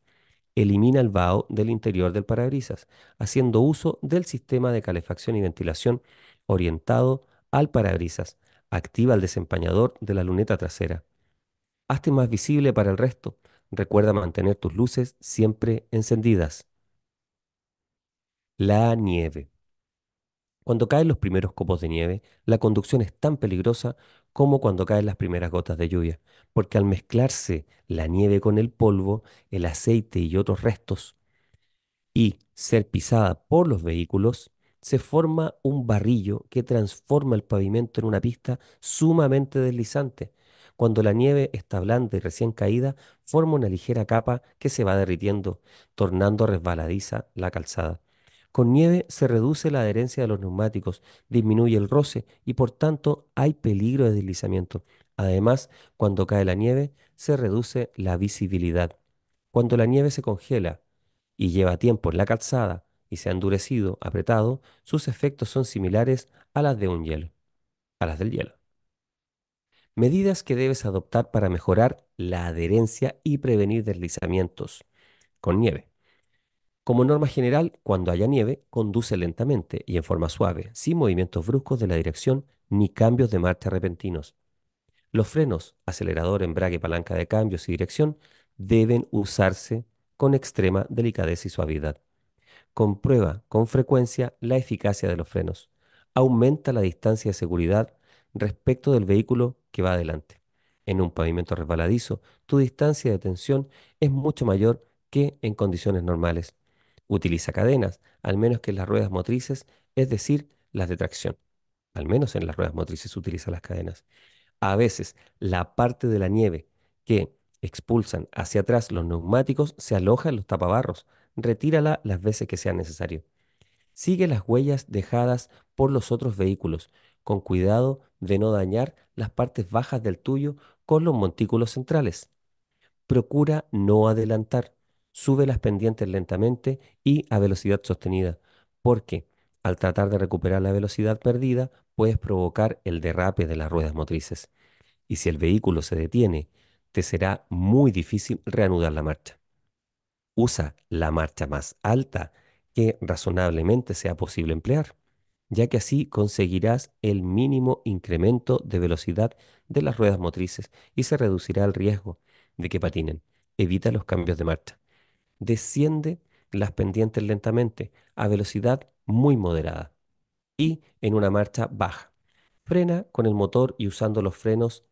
elimina el vaho del interior del parabrisas, haciendo uso del sistema de calefacción y ventilación orientado al parabrisas. Activa el desempañador de la luneta trasera. Hazte más visible para el resto. Recuerda mantener tus luces siempre encendidas. La nieve. Cuando caen los primeros copos de nieve, la conducción es tan peligrosa como cuando caen las primeras gotas de lluvia, porque al mezclarse la nieve con el polvo, el aceite y otros restos, y ser pisada por los vehículos, se forma un barrillo que transforma el pavimento en una pista sumamente deslizante. Cuando la nieve está blanda y recién caída, forma una ligera capa que se va derritiendo, tornando resbaladiza la calzada. Con nieve se reduce la adherencia de los neumáticos, disminuye el roce y por tanto hay peligro de deslizamiento. Además, cuando cae la nieve, se reduce la visibilidad. Cuando la nieve se congela y lleva tiempo en la calzada y se ha endurecido, apretado, sus efectos son similares a las de un hielo, a las del hielo. Medidas que debes adoptar para mejorar la adherencia y prevenir deslizamientos con nieve. Como norma general, cuando haya nieve, conduce lentamente y en forma suave, sin movimientos bruscos de la dirección ni cambios de marcha repentinos. Los frenos, acelerador, embrague, palanca de cambios y dirección deben usarse con extrema delicadeza y suavidad. Comprueba con frecuencia la eficacia de los frenos. Aumenta la distancia de seguridad respecto del vehículo que va adelante. En un pavimento resbaladizo, tu distancia de tensión es mucho mayor que en condiciones normales. Utiliza cadenas, al menos que en las ruedas motrices, es decir, las de tracción. Al menos en las ruedas motrices utiliza las cadenas. A veces, la parte de la nieve que expulsan hacia atrás los neumáticos se aloja en los tapabarros. Retírala las veces que sea necesario. Sigue las huellas dejadas por los otros vehículos, con cuidado de no dañar las partes bajas del tuyo con los montículos centrales. Procura no adelantar sube las pendientes lentamente y a velocidad sostenida, porque al tratar de recuperar la velocidad perdida puedes provocar el derrape de las ruedas motrices. Y si el vehículo se detiene, te será muy difícil reanudar la marcha. Usa la marcha más alta que razonablemente sea posible emplear, ya que así conseguirás el mínimo incremento de velocidad de las ruedas motrices y se reducirá el riesgo de que patinen. Evita los cambios de marcha desciende las pendientes lentamente a velocidad muy moderada y en una marcha baja. Frena con el motor y usando los frenos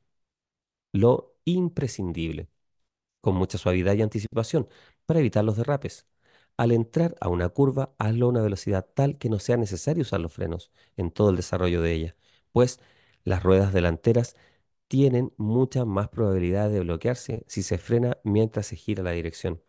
lo imprescindible, con mucha suavidad y anticipación para evitar los derrapes. Al entrar a una curva, hazlo a una velocidad tal que no sea necesario usar los frenos en todo el desarrollo de ella, pues las ruedas delanteras tienen mucha más probabilidad de bloquearse si se frena mientras se gira la dirección.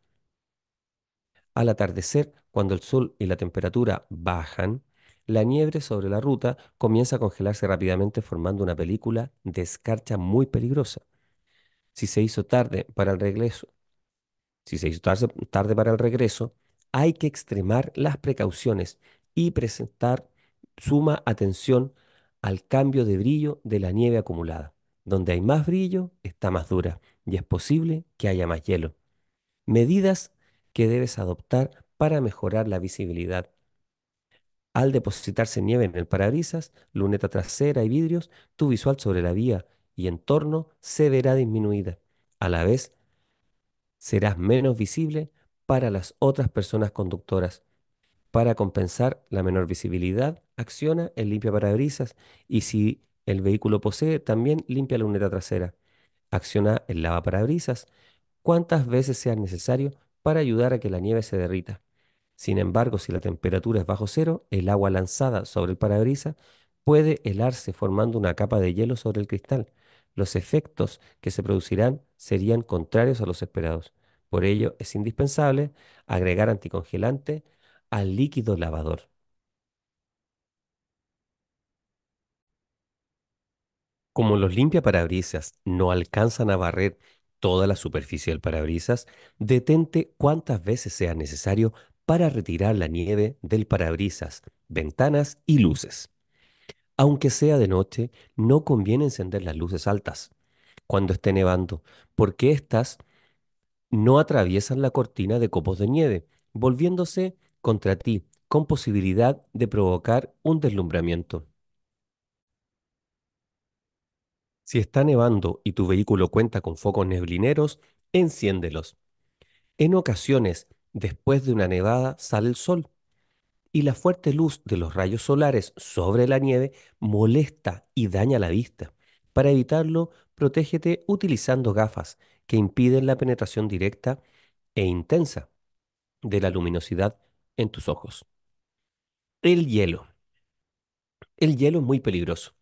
Al atardecer, cuando el sol y la temperatura bajan, la nieve sobre la ruta comienza a congelarse rápidamente formando una película de escarcha muy peligrosa. Si se hizo tarde para el regreso, si se hizo tarde, para el regreso, hay que extremar las precauciones y presentar suma atención al cambio de brillo de la nieve acumulada. Donde hay más brillo, está más dura y es posible que haya más hielo. Medidas que debes adoptar para mejorar la visibilidad. Al depositarse nieve en el parabrisas, luneta trasera y vidrios, tu visual sobre la vía y entorno se verá disminuida. A la vez, serás menos visible para las otras personas conductoras. Para compensar la menor visibilidad, acciona el limpia parabrisas y si el vehículo posee, también limpia la luneta trasera. Acciona el lava parabrisas cuantas veces sea necesario para ayudar a que la nieve se derrita. Sin embargo, si la temperatura es bajo cero, el agua lanzada sobre el parabrisas puede helarse formando una capa de hielo sobre el cristal. Los efectos que se producirán serían contrarios a los esperados. Por ello, es indispensable agregar anticongelante al líquido lavador. Como los limpiaparabrisas no alcanzan a barrer toda la superficie del parabrisas, detente cuantas veces sea necesario para retirar la nieve del parabrisas, ventanas y luces. Aunque sea de noche, no conviene encender las luces altas cuando esté nevando, porque éstas no atraviesan la cortina de copos de nieve, volviéndose contra ti, con posibilidad de provocar un deslumbramiento. Si está nevando y tu vehículo cuenta con focos neblineros, enciéndelos. En ocasiones, después de una nevada, sale el sol y la fuerte luz de los rayos solares sobre la nieve molesta y daña la vista. Para evitarlo, protégete utilizando gafas que impiden la penetración directa e intensa de la luminosidad en tus ojos. El hielo. El hielo es muy peligroso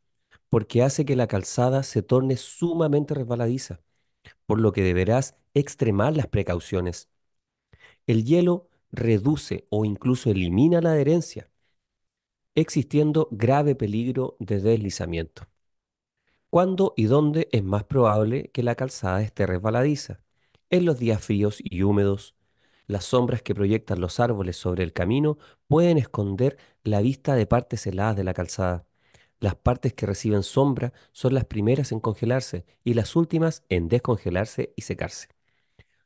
porque hace que la calzada se torne sumamente resbaladiza, por lo que deberás extremar las precauciones. El hielo reduce o incluso elimina la adherencia, existiendo grave peligro de deslizamiento. ¿Cuándo y dónde es más probable que la calzada esté resbaladiza? En los días fríos y húmedos, las sombras que proyectan los árboles sobre el camino pueden esconder la vista de partes heladas de la calzada. Las partes que reciben sombra son las primeras en congelarse y las últimas en descongelarse y secarse.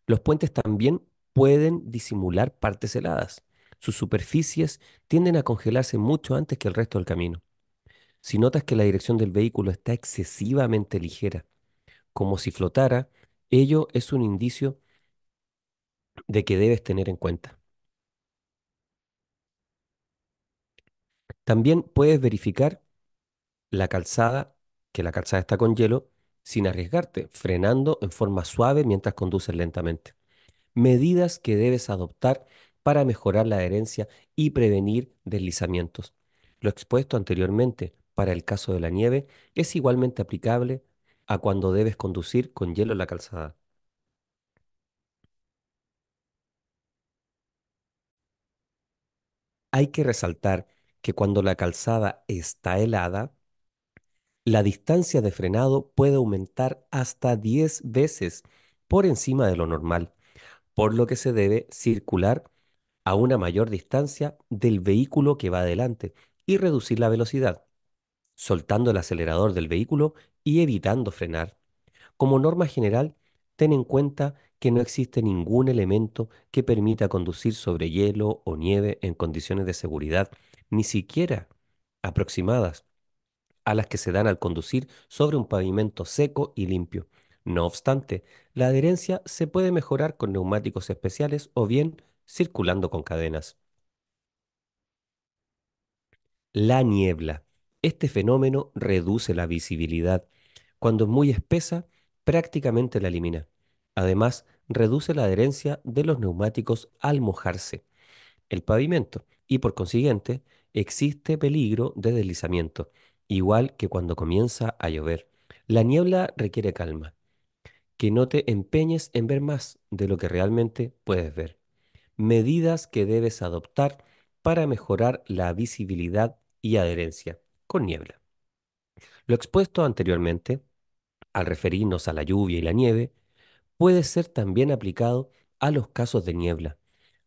Los puentes también pueden disimular partes heladas. Sus superficies tienden a congelarse mucho antes que el resto del camino. Si notas que la dirección del vehículo está excesivamente ligera, como si flotara, ello es un indicio de que debes tener en cuenta. También puedes verificar la calzada, que la calzada está con hielo, sin arriesgarte, frenando en forma suave mientras conduces lentamente. Medidas que debes adoptar para mejorar la adherencia y prevenir deslizamientos. Lo expuesto anteriormente para el caso de la nieve es igualmente aplicable a cuando debes conducir con hielo la calzada. Hay que resaltar que cuando la calzada está helada, la distancia de frenado puede aumentar hasta 10 veces por encima de lo normal, por lo que se debe circular a una mayor distancia del vehículo que va adelante y reducir la velocidad, soltando el acelerador del vehículo y evitando frenar. Como norma general, ten en cuenta que no existe ningún elemento que permita conducir sobre hielo o nieve en condiciones de seguridad, ni siquiera aproximadas a las que se dan al conducir sobre un pavimento seco y limpio. No obstante, la adherencia se puede mejorar con neumáticos especiales o bien circulando con cadenas. La niebla. Este fenómeno reduce la visibilidad. Cuando es muy espesa, prácticamente la elimina. Además, reduce la adherencia de los neumáticos al mojarse el pavimento y por consiguiente existe peligro de deslizamiento igual que cuando comienza a llover. La niebla requiere calma, que no te empeñes en ver más de lo que realmente puedes ver. Medidas que debes adoptar para mejorar la visibilidad y adherencia con niebla. Lo expuesto anteriormente, al referirnos a la lluvia y la nieve, puede ser también aplicado a los casos de niebla.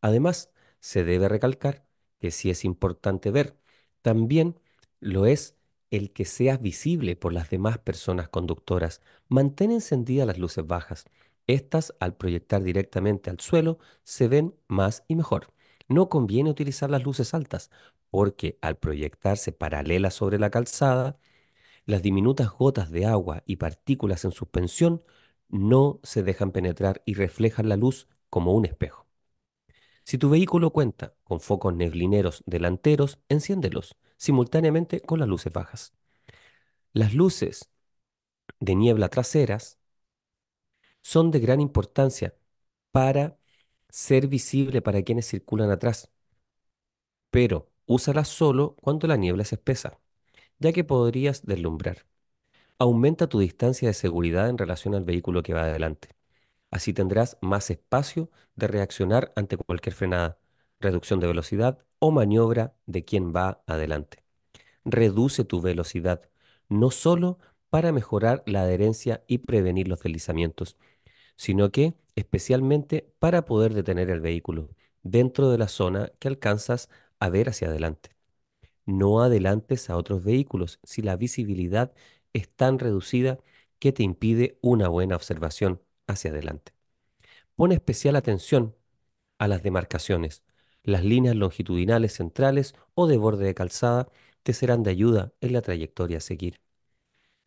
Además, se debe recalcar que si es importante ver, también lo es el que seas visible por las demás personas conductoras. Mantén encendidas las luces bajas. Estas, al proyectar directamente al suelo, se ven más y mejor. No conviene utilizar las luces altas, porque al proyectarse paralelas sobre la calzada, las diminutas gotas de agua y partículas en suspensión no se dejan penetrar y reflejan la luz como un espejo. Si tu vehículo cuenta con focos neblineros delanteros, enciéndelos simultáneamente con las luces bajas. Las luces de niebla traseras son de gran importancia para ser visible para quienes circulan atrás, pero úsalas solo cuando la niebla es espesa, ya que podrías deslumbrar. Aumenta tu distancia de seguridad en relación al vehículo que va adelante. Así tendrás más espacio de reaccionar ante cualquier frenada, reducción de velocidad o maniobra de quien va adelante. Reduce tu velocidad, no solo para mejorar la adherencia y prevenir los deslizamientos, sino que especialmente para poder detener el vehículo dentro de la zona que alcanzas a ver hacia adelante. No adelantes a otros vehículos si la visibilidad es tan reducida que te impide una buena observación hacia adelante. Pone especial atención a las demarcaciones, las líneas longitudinales centrales o de borde de calzada te serán de ayuda en la trayectoria a seguir.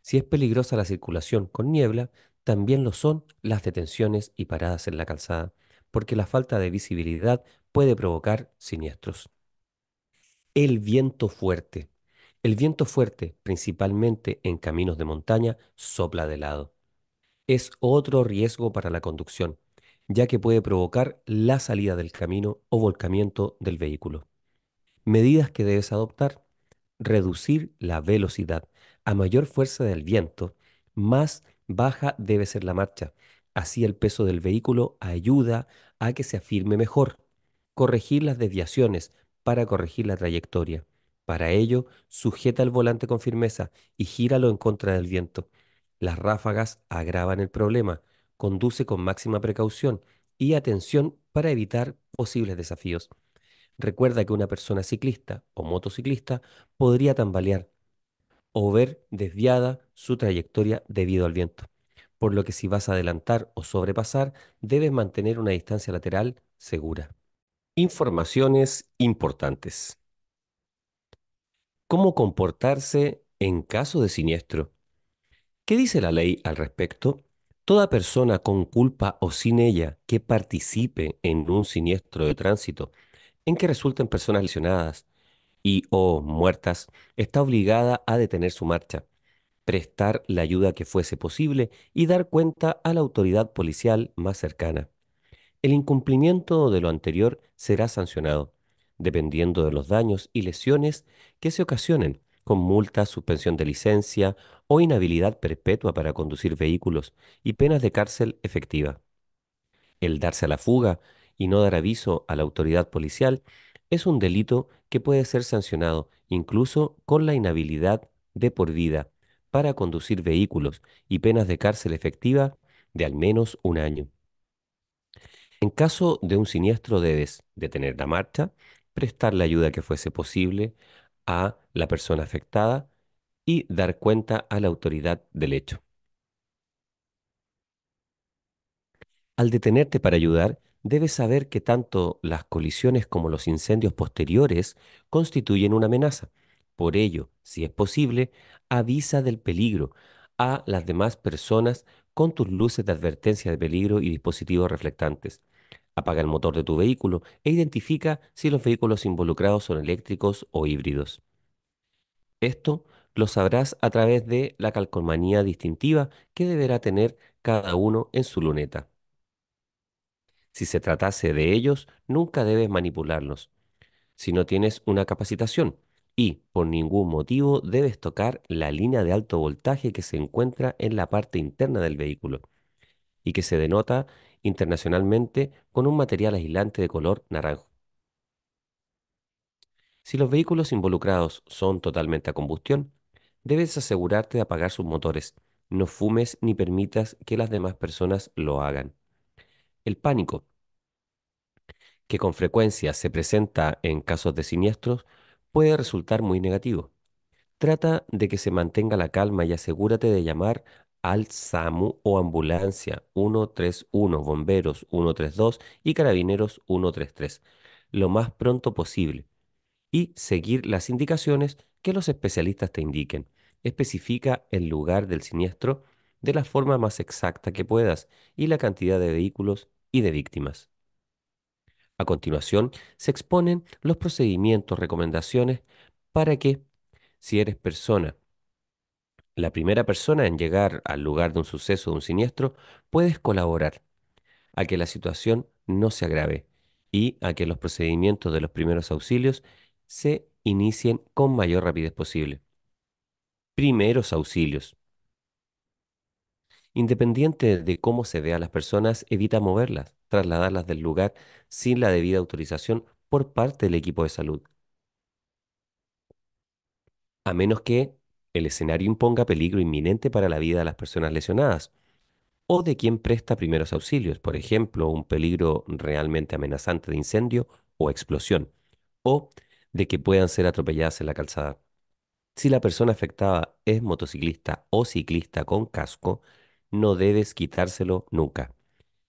Si es peligrosa la circulación con niebla, también lo son las detenciones y paradas en la calzada, porque la falta de visibilidad puede provocar siniestros. El viento fuerte. El viento fuerte, principalmente en caminos de montaña, sopla de lado. Es otro riesgo para la conducción, ya que puede provocar la salida del camino o volcamiento del vehículo. Medidas que debes adoptar. Reducir la velocidad. A mayor fuerza del viento, más baja debe ser la marcha. Así el peso del vehículo ayuda a que se afirme mejor. Corregir las desviaciones para corregir la trayectoria. Para ello, sujeta el volante con firmeza y gíralo en contra del viento. Las ráfagas agravan el problema Conduce con máxima precaución y atención para evitar posibles desafíos. Recuerda que una persona ciclista o motociclista podría tambalear o ver desviada su trayectoria debido al viento, por lo que si vas a adelantar o sobrepasar, debes mantener una distancia lateral segura. Informaciones importantes. ¿Cómo comportarse en caso de siniestro? ¿Qué dice la ley al respecto? Toda persona con culpa o sin ella que participe en un siniestro de tránsito en que resulten personas lesionadas y o muertas está obligada a detener su marcha, prestar la ayuda que fuese posible y dar cuenta a la autoridad policial más cercana. El incumplimiento de lo anterior será sancionado, dependiendo de los daños y lesiones que se ocasionen con multa, suspensión de licencia o inhabilidad perpetua para conducir vehículos y penas de cárcel efectiva. El darse a la fuga y no dar aviso a la autoridad policial es un delito que puede ser sancionado incluso con la inhabilidad de por vida para conducir vehículos y penas de cárcel efectiva de al menos un año. En caso de un siniestro debes detener la marcha, prestar la ayuda que fuese posible, a la persona afectada y dar cuenta a la autoridad del hecho. Al detenerte para ayudar, debes saber que tanto las colisiones como los incendios posteriores constituyen una amenaza. Por ello, si es posible, avisa del peligro a las demás personas con tus luces de advertencia de peligro y dispositivos reflectantes. Apaga el motor de tu vehículo e identifica si los vehículos involucrados son eléctricos o híbridos. Esto lo sabrás a través de la calcomanía distintiva que deberá tener cada uno en su luneta. Si se tratase de ellos, nunca debes manipularlos. Si no tienes una capacitación y por ningún motivo debes tocar la línea de alto voltaje que se encuentra en la parte interna del vehículo y que se denota internacionalmente con un material aislante de color naranja. Si los vehículos involucrados son totalmente a combustión, debes asegurarte de apagar sus motores. No fumes ni permitas que las demás personas lo hagan. El pánico, que con frecuencia se presenta en casos de siniestros, puede resultar muy negativo. Trata de que se mantenga la calma y asegúrate de llamar al SAMU o ambulancia 131, bomberos 132 y carabineros 133 lo más pronto posible y seguir las indicaciones que los especialistas te indiquen. Especifica el lugar del siniestro de la forma más exacta que puedas y la cantidad de vehículos y de víctimas. A continuación, se exponen los procedimientos, recomendaciones para que, si eres persona la primera persona en llegar al lugar de un suceso o un siniestro puedes colaborar a que la situación no se agrave y a que los procedimientos de los primeros auxilios se inicien con mayor rapidez posible. Primeros auxilios. Independiente de cómo se a las personas, evita moverlas, trasladarlas del lugar sin la debida autorización por parte del equipo de salud. A menos que el escenario imponga peligro inminente para la vida de las personas lesionadas o de quien presta primeros auxilios, por ejemplo, un peligro realmente amenazante de incendio o explosión, o de que puedan ser atropelladas en la calzada. Si la persona afectada es motociclista o ciclista con casco, no debes quitárselo nunca,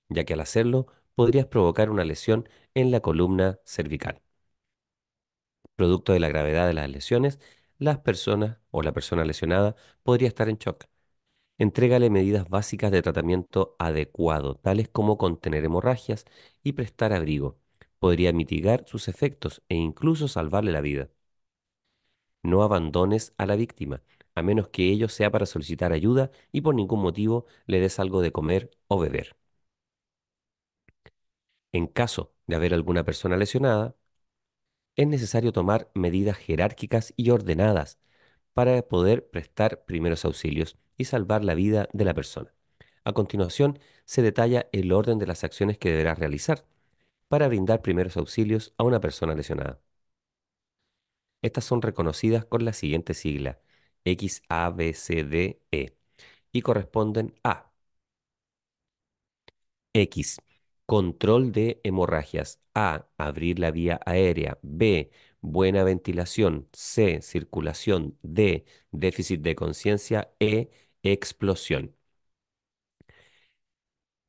ya que al hacerlo podrías provocar una lesión en la columna cervical. Producto de la gravedad de las lesiones, las personas o la persona lesionada podría estar en shock. Entrégale medidas básicas de tratamiento adecuado, tales como contener hemorragias y prestar abrigo. Podría mitigar sus efectos e incluso salvarle la vida. No abandones a la víctima, a menos que ello sea para solicitar ayuda y por ningún motivo le des algo de comer o beber. En caso de haber alguna persona lesionada, es necesario tomar medidas jerárquicas y ordenadas para poder prestar primeros auxilios y salvar la vida de la persona. A continuación, se detalla el orden de las acciones que deberás realizar para brindar primeros auxilios a una persona lesionada. Estas son reconocidas con la siguiente sigla, XABCDE, y corresponden a X control de hemorragias. A, abrir la vía aérea. B, buena ventilación. C, circulación. D, déficit de conciencia. E, explosión.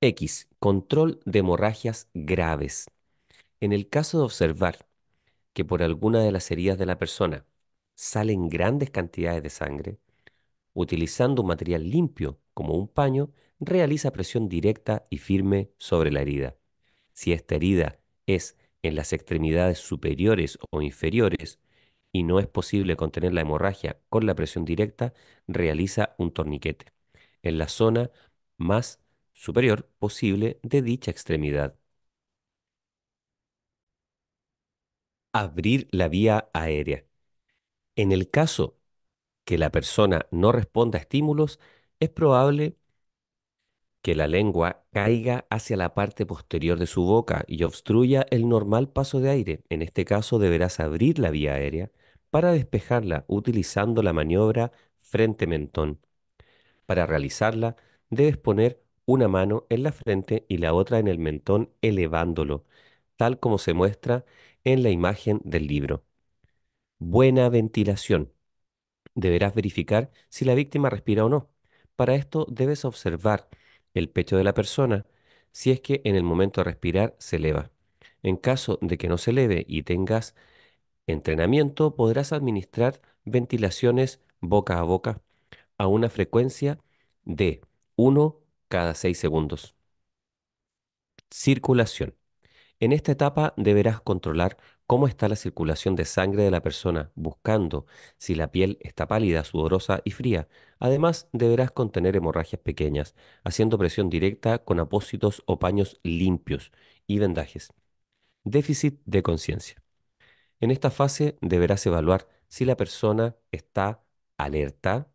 X, control de hemorragias graves. En el caso de observar que por alguna de las heridas de la persona salen grandes cantidades de sangre, utilizando un material limpio como un paño, realiza presión directa y firme sobre la herida. Si esta herida es en las extremidades superiores o inferiores y no es posible contener la hemorragia con la presión directa, realiza un torniquete en la zona más superior posible de dicha extremidad. Abrir la vía aérea. En el caso que la persona no responda a estímulos, es probable que la lengua caiga hacia la parte posterior de su boca y obstruya el normal paso de aire. En este caso deberás abrir la vía aérea para despejarla utilizando la maniobra frente-mentón. Para realizarla debes poner una mano en la frente y la otra en el mentón elevándolo, tal como se muestra en la imagen del libro. Buena ventilación. Deberás verificar si la víctima respira o no. Para esto debes observar el pecho de la persona si es que en el momento de respirar se eleva. En caso de que no se eleve y tengas entrenamiento, podrás administrar ventilaciones boca a boca a una frecuencia de 1 cada 6 segundos. Circulación. En esta etapa deberás controlar cómo está la circulación de sangre de la persona, buscando si la piel está pálida, sudorosa y fría. Además, deberás contener hemorragias pequeñas, haciendo presión directa con apósitos o paños limpios y vendajes. Déficit de conciencia. En esta fase deberás evaluar si la persona está alerta,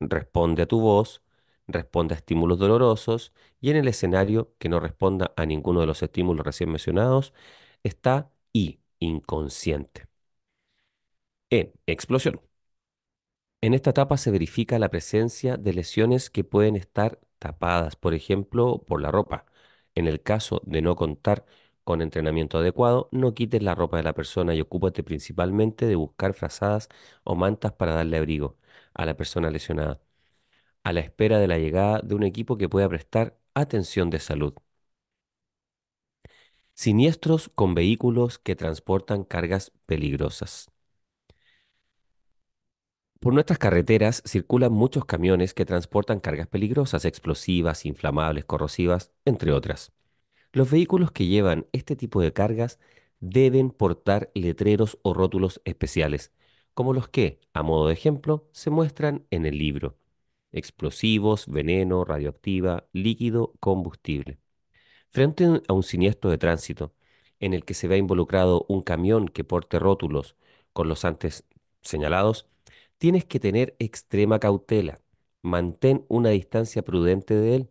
responde a tu voz, responde a estímulos dolorosos y en el escenario que no responda a ninguno de los estímulos recién mencionados está y inconsciente. E. Explosión. En esta etapa se verifica la presencia de lesiones que pueden estar tapadas, por ejemplo, por la ropa. En el caso de no contar con entrenamiento adecuado, no quites la ropa de la persona y ocúpate principalmente de buscar frazadas o mantas para darle abrigo a la persona lesionada, a la espera de la llegada de un equipo que pueda prestar atención de salud. Siniestros con vehículos que transportan cargas peligrosas. Por nuestras carreteras circulan muchos camiones que transportan cargas peligrosas, explosivas, inflamables, corrosivas, entre otras. Los vehículos que llevan este tipo de cargas deben portar letreros o rótulos especiales, como los que, a modo de ejemplo, se muestran en el libro. Explosivos, veneno, radioactiva, líquido, combustible. Frente a un siniestro de tránsito en el que se vea involucrado un camión que porte rótulos con los antes señalados, tienes que tener extrema cautela, mantén una distancia prudente de él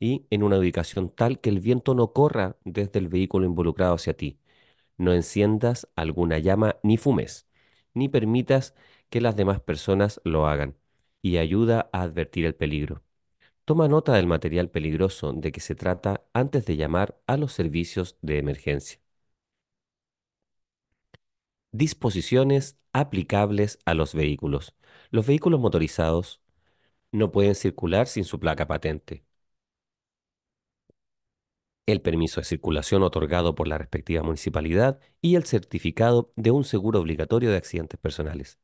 y en una ubicación tal que el viento no corra desde el vehículo involucrado hacia ti. No enciendas alguna llama ni fumes, ni permitas que las demás personas lo hagan, y ayuda a advertir el peligro. Toma nota del material peligroso de que se trata antes de llamar a los servicios de emergencia. Disposiciones aplicables a los vehículos. Los vehículos motorizados no pueden circular sin su placa patente. El permiso de circulación otorgado por la respectiva municipalidad y el certificado de un seguro obligatorio de accidentes personales.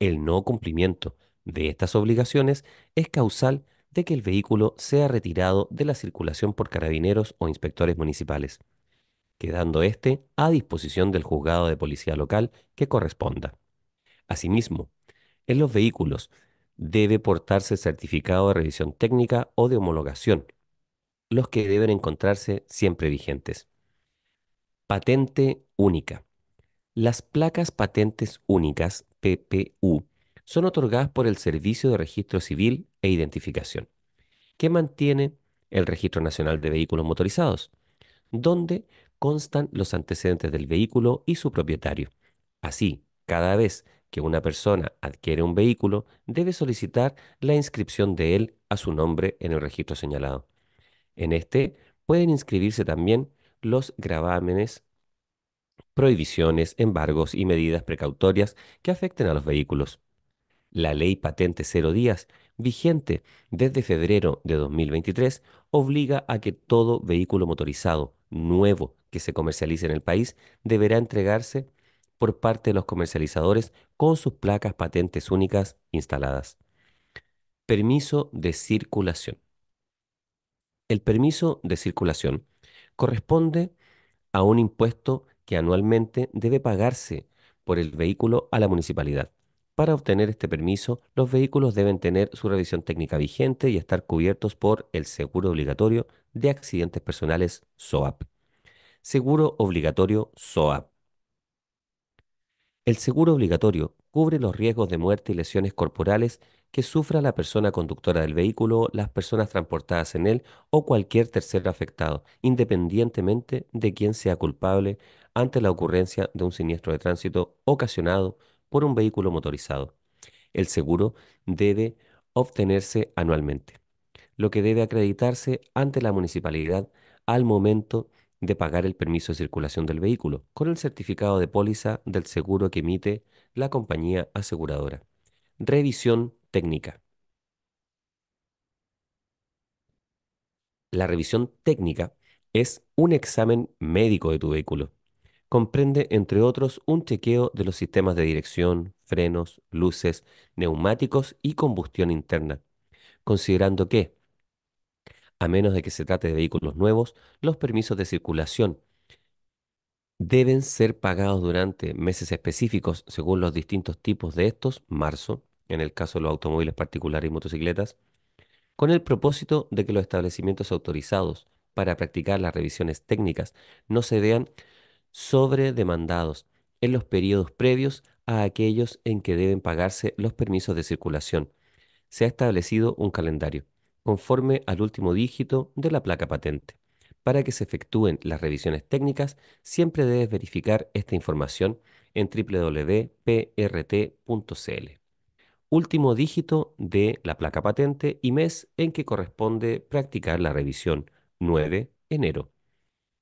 El no cumplimiento de estas obligaciones es causal de que el vehículo sea retirado de la circulación por carabineros o inspectores municipales, quedando éste a disposición del juzgado de policía local que corresponda. Asimismo, en los vehículos debe portarse certificado de revisión técnica o de homologación, los que deben encontrarse siempre vigentes. Patente única. Las placas patentes únicas PPU son otorgadas por el Servicio de Registro Civil e Identificación, que mantiene el Registro Nacional de Vehículos Motorizados, donde constan los antecedentes del vehículo y su propietario. Así, cada vez que una persona adquiere un vehículo, debe solicitar la inscripción de él a su nombre en el registro señalado. En este pueden inscribirse también los gravámenes, prohibiciones, embargos y medidas precautorias que afecten a los vehículos. La ley patente cero días, vigente desde febrero de 2023, obliga a que todo vehículo motorizado nuevo que se comercialice en el país deberá entregarse por parte de los comercializadores con sus placas patentes únicas instaladas. Permiso de circulación. El permiso de circulación corresponde a un impuesto que anualmente debe pagarse por el vehículo a la municipalidad. Para obtener este permiso, los vehículos deben tener su revisión técnica vigente y estar cubiertos por el Seguro Obligatorio de Accidentes Personales SOAP. Seguro Obligatorio SOAP. El seguro obligatorio cubre los riesgos de muerte y lesiones corporales que sufra la persona conductora del vehículo, las personas transportadas en él o cualquier tercero afectado, independientemente de quién sea culpable ante la ocurrencia de un siniestro de tránsito ocasionado por un vehículo motorizado. El seguro debe obtenerse anualmente, lo que debe acreditarse ante la municipalidad al momento de pagar el permiso de circulación del vehículo, con el certificado de póliza del seguro que emite la compañía aseguradora. Revisión técnica. La revisión técnica es un examen médico de tu vehículo comprende, entre otros, un chequeo de los sistemas de dirección, frenos, luces, neumáticos y combustión interna, considerando que, a menos de que se trate de vehículos nuevos, los permisos de circulación deben ser pagados durante meses específicos según los distintos tipos de estos, marzo, en el caso de los automóviles particulares y motocicletas, con el propósito de que los establecimientos autorizados para practicar las revisiones técnicas no se vean sobre demandados en los periodos previos a aquellos en que deben pagarse los permisos de circulación. Se ha establecido un calendario, conforme al último dígito de la placa patente. Para que se efectúen las revisiones técnicas, siempre debes verificar esta información en www.prt.cl. Último dígito de la placa patente y mes en que corresponde practicar la revisión 9 enero,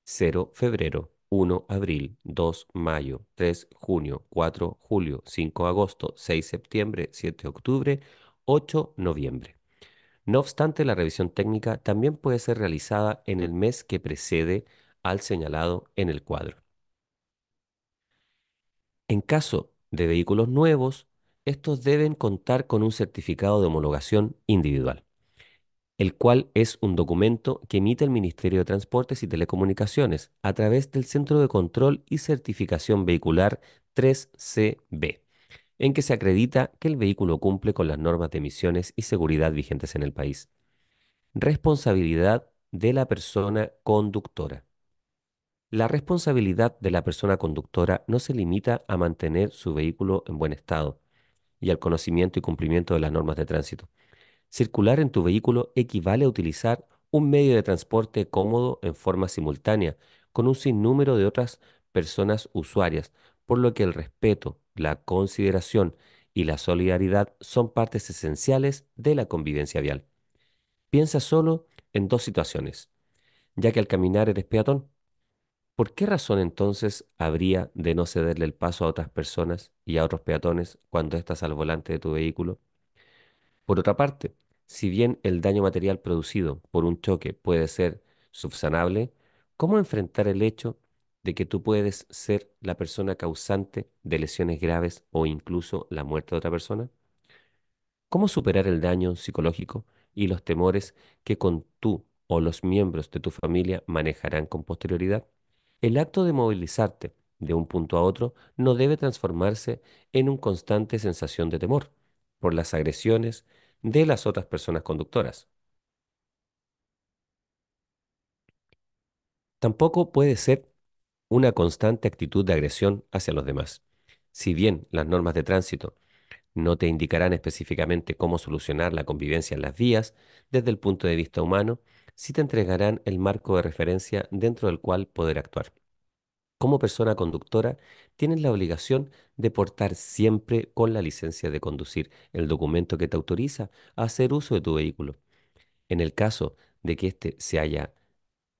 0 febrero, 1 abril, 2 mayo, 3 junio, 4 julio, 5 agosto, 6 septiembre, 7 octubre, 8 noviembre. No obstante, la revisión técnica también puede ser realizada en el mes que precede al señalado en el cuadro. En caso de vehículos nuevos, estos deben contar con un certificado de homologación individual el cual es un documento que emite el Ministerio de Transportes y Telecomunicaciones a través del Centro de Control y Certificación Vehicular 3CB, en que se acredita que el vehículo cumple con las normas de emisiones y seguridad vigentes en el país. Responsabilidad de la persona conductora. La responsabilidad de la persona conductora no se limita a mantener su vehículo en buen estado y al conocimiento y cumplimiento de las normas de tránsito Circular en tu vehículo equivale a utilizar un medio de transporte cómodo en forma simultánea con un sinnúmero de otras personas usuarias, por lo que el respeto, la consideración y la solidaridad son partes esenciales de la convivencia vial. Piensa solo en dos situaciones, ya que al caminar eres peatón. ¿Por qué razón entonces habría de no cederle el paso a otras personas y a otros peatones cuando estás al volante de tu vehículo? Por otra parte, si bien el daño material producido por un choque puede ser subsanable, ¿cómo enfrentar el hecho de que tú puedes ser la persona causante de lesiones graves o incluso la muerte de otra persona? ¿Cómo superar el daño psicológico y los temores que con tú o los miembros de tu familia manejarán con posterioridad? El acto de movilizarte de un punto a otro no debe transformarse en una constante sensación de temor por las agresiones de las otras personas conductoras. Tampoco puede ser una constante actitud de agresión hacia los demás. Si bien las normas de tránsito no te indicarán específicamente cómo solucionar la convivencia en las vías desde el punto de vista humano, sí te entregarán el marco de referencia dentro del cual poder actuar como persona conductora, tienes la obligación de portar siempre con la licencia de conducir el documento que te autoriza a hacer uso de tu vehículo. En el caso de que éste se haya,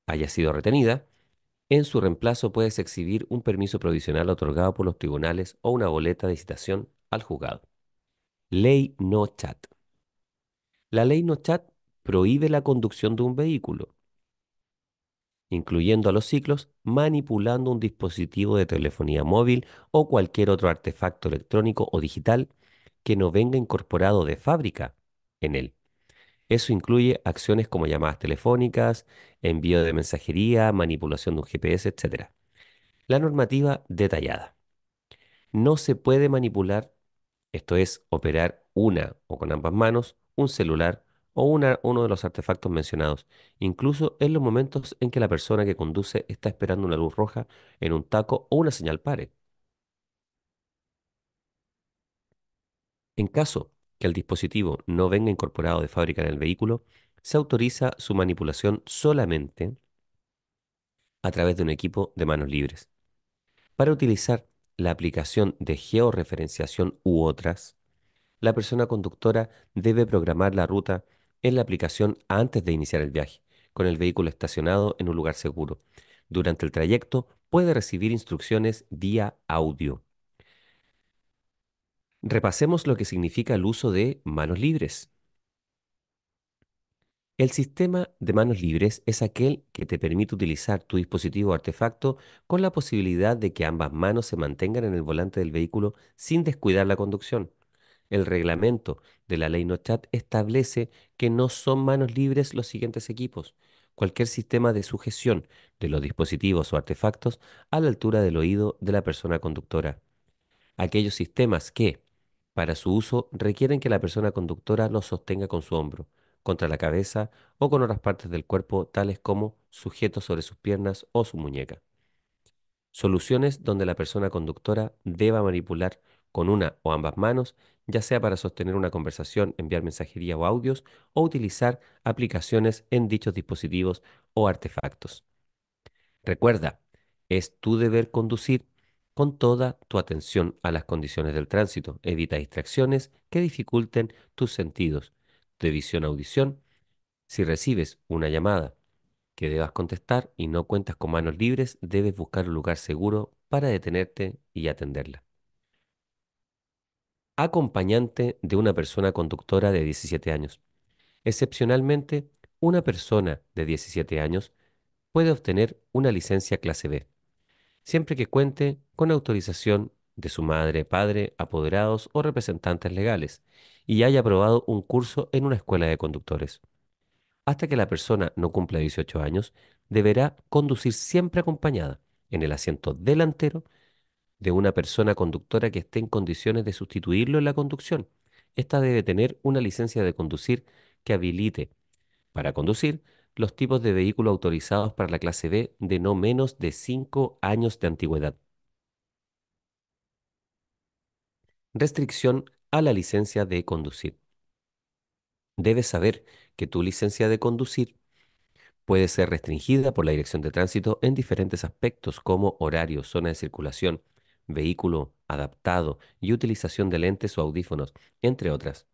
haya sido retenida, en su reemplazo puedes exhibir un permiso provisional otorgado por los tribunales o una boleta de citación al juzgado. Ley no chat. La ley no chat prohíbe la conducción de un vehículo incluyendo a los ciclos, manipulando un dispositivo de telefonía móvil o cualquier otro artefacto electrónico o digital que no venga incorporado de fábrica en él. Eso incluye acciones como llamadas telefónicas, envío de mensajería, manipulación de un GPS, etc. La normativa detallada. No se puede manipular, esto es, operar una o con ambas manos, un celular o uno de los artefactos mencionados, incluso en los momentos en que la persona que conduce está esperando una luz roja en un taco o una señal pare. En caso que el dispositivo no venga incorporado de fábrica en el vehículo, se autoriza su manipulación solamente a través de un equipo de manos libres. Para utilizar la aplicación de georreferenciación u otras, la persona conductora debe programar la ruta en la aplicación antes de iniciar el viaje, con el vehículo estacionado en un lugar seguro. Durante el trayecto puede recibir instrucciones vía audio. Repasemos lo que significa el uso de manos libres. El sistema de manos libres es aquel que te permite utilizar tu dispositivo o artefacto con la posibilidad de que ambas manos se mantengan en el volante del vehículo sin descuidar la conducción. El reglamento de la ley NOCHAT establece que no son manos libres los siguientes equipos. Cualquier sistema de sujeción de los dispositivos o artefactos a la altura del oído de la persona conductora. Aquellos sistemas que, para su uso, requieren que la persona conductora los sostenga con su hombro, contra la cabeza o con otras partes del cuerpo, tales como sujetos sobre sus piernas o su muñeca. Soluciones donde la persona conductora deba manipular con una o ambas manos ya sea para sostener una conversación, enviar mensajería o audios, o utilizar aplicaciones en dichos dispositivos o artefactos. Recuerda, es tu deber conducir con toda tu atención a las condiciones del tránsito. Evita distracciones que dificulten tus sentidos de visión audición. Si recibes una llamada que debas contestar y no cuentas con manos libres, debes buscar un lugar seguro para detenerte y atenderla acompañante de una persona conductora de 17 años. Excepcionalmente, una persona de 17 años puede obtener una licencia clase B, siempre que cuente con autorización de su madre, padre, apoderados o representantes legales y haya aprobado un curso en una escuela de conductores. Hasta que la persona no cumpla 18 años, deberá conducir siempre acompañada en el asiento delantero de una persona conductora que esté en condiciones de sustituirlo en la conducción. Esta debe tener una licencia de conducir que habilite para conducir los tipos de vehículos autorizados para la clase B de no menos de 5 años de antigüedad. Restricción a la licencia de conducir. Debes saber que tu licencia de conducir puede ser restringida por la Dirección de Tránsito en diferentes aspectos como horario, zona de circulación, vehículo adaptado y utilización de lentes o audífonos, entre otras.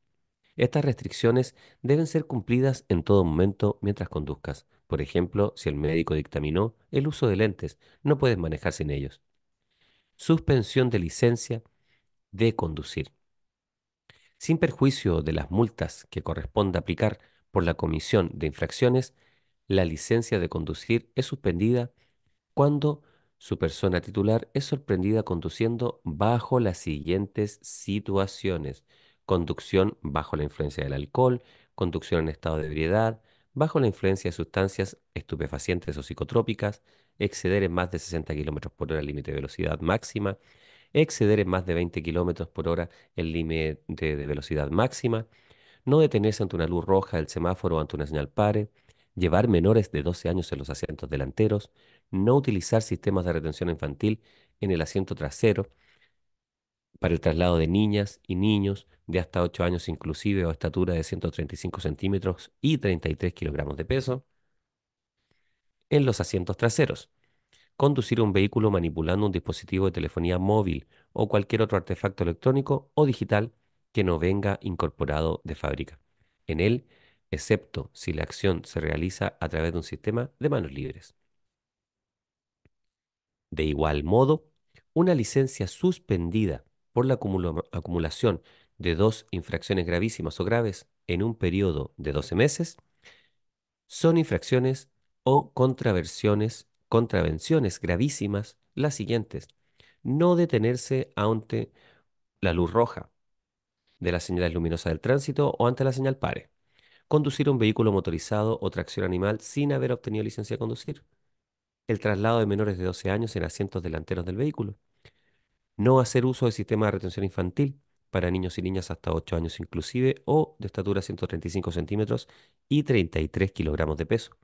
Estas restricciones deben ser cumplidas en todo momento mientras conduzcas. Por ejemplo, si el médico dictaminó el uso de lentes, no puedes manejar sin ellos. Suspensión de licencia de conducir. Sin perjuicio de las multas que corresponda aplicar por la comisión de infracciones, la licencia de conducir es suspendida cuando su persona titular es sorprendida conduciendo bajo las siguientes situaciones. Conducción bajo la influencia del alcohol, conducción en estado de ebriedad, bajo la influencia de sustancias estupefacientes o psicotrópicas, exceder en más de 60 km por hora el límite de velocidad máxima, exceder en más de 20 km por hora el límite de, velocidad máxima, no detenerse ante una luz roja del semáforo o ante una señal pare, llevar menores de 12 años en los asientos delanteros, no utilizar sistemas de retención infantil en el asiento trasero para el traslado de niñas y niños de hasta 8 años inclusive o estatura de 135 centímetros y 33 kilogramos de peso en los asientos traseros. Conducir un vehículo manipulando un dispositivo de telefonía móvil o cualquier otro artefacto electrónico o digital que no venga incorporado de fábrica. En él, excepto si la acción se realiza a través de un sistema de manos libres. De igual modo, una licencia suspendida por la acumulación de dos infracciones gravísimas o graves en un periodo de 12 meses son infracciones o contraversiones, contravenciones gravísimas las siguientes. No detenerse ante la luz roja de las señales luminosas del tránsito o ante la señal pare. Conducir un vehículo motorizado o tracción animal sin haber obtenido licencia de conducir el traslado de menores de 12 años en asientos delanteros del vehículo, no hacer uso del sistema de retención infantil para niños y niñas hasta 8 años inclusive o de estatura 135 centímetros y 33 kilogramos de peso,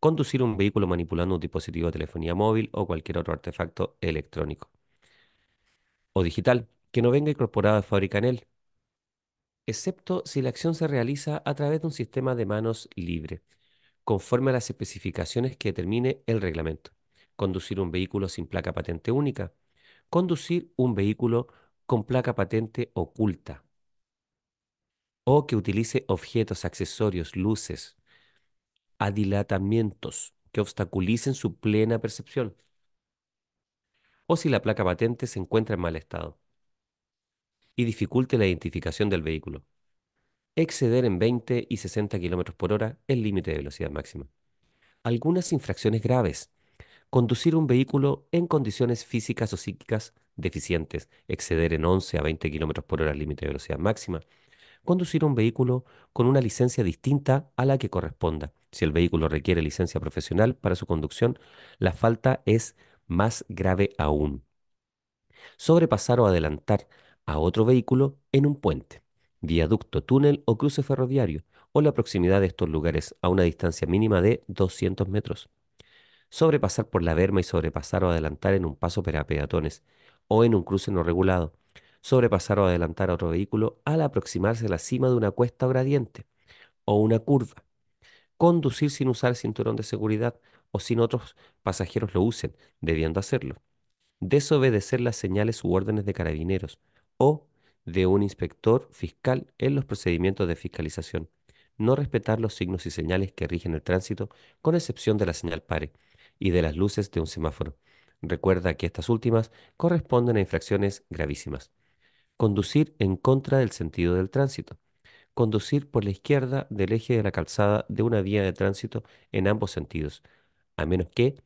conducir un vehículo manipulando un dispositivo de telefonía móvil o cualquier otro artefacto electrónico o digital que no venga incorporado a fábrica en él, excepto si la acción se realiza a través de un sistema de manos libre conforme a las especificaciones que determine el reglamento. Conducir un vehículo sin placa patente única. Conducir un vehículo con placa patente oculta. O que utilice objetos, accesorios, luces, adilatamientos que obstaculicen su plena percepción. O si la placa patente se encuentra en mal estado y dificulte la identificación del vehículo exceder en 20 y 60 km por hora el límite de velocidad máxima. Algunas infracciones graves. Conducir un vehículo en condiciones físicas o psíquicas deficientes, exceder en 11 a 20 km por hora el límite de velocidad máxima. Conducir un vehículo con una licencia distinta a la que corresponda. Si el vehículo requiere licencia profesional para su conducción, la falta es más grave aún. Sobrepasar o adelantar a otro vehículo en un puente viaducto, túnel o cruce ferroviario, o la proximidad de estos lugares a una distancia mínima de 200 metros. Sobrepasar por la berma y sobrepasar o adelantar en un paso para peatones o en un cruce no regulado. Sobrepasar o adelantar a otro vehículo al aproximarse a la cima de una cuesta o gradiente o una curva. Conducir sin usar cinturón de seguridad o sin otros pasajeros lo usen, debiendo hacerlo. Desobedecer las señales u órdenes de carabineros o de un inspector fiscal en los procedimientos de fiscalización, no respetar los signos y señales que rigen el tránsito, con excepción de la señal pare y de las luces de un semáforo. Recuerda que estas últimas corresponden a infracciones gravísimas. Conducir en contra del sentido del tránsito. Conducir por la izquierda del eje de la calzada de una vía de tránsito en ambos sentidos, a menos que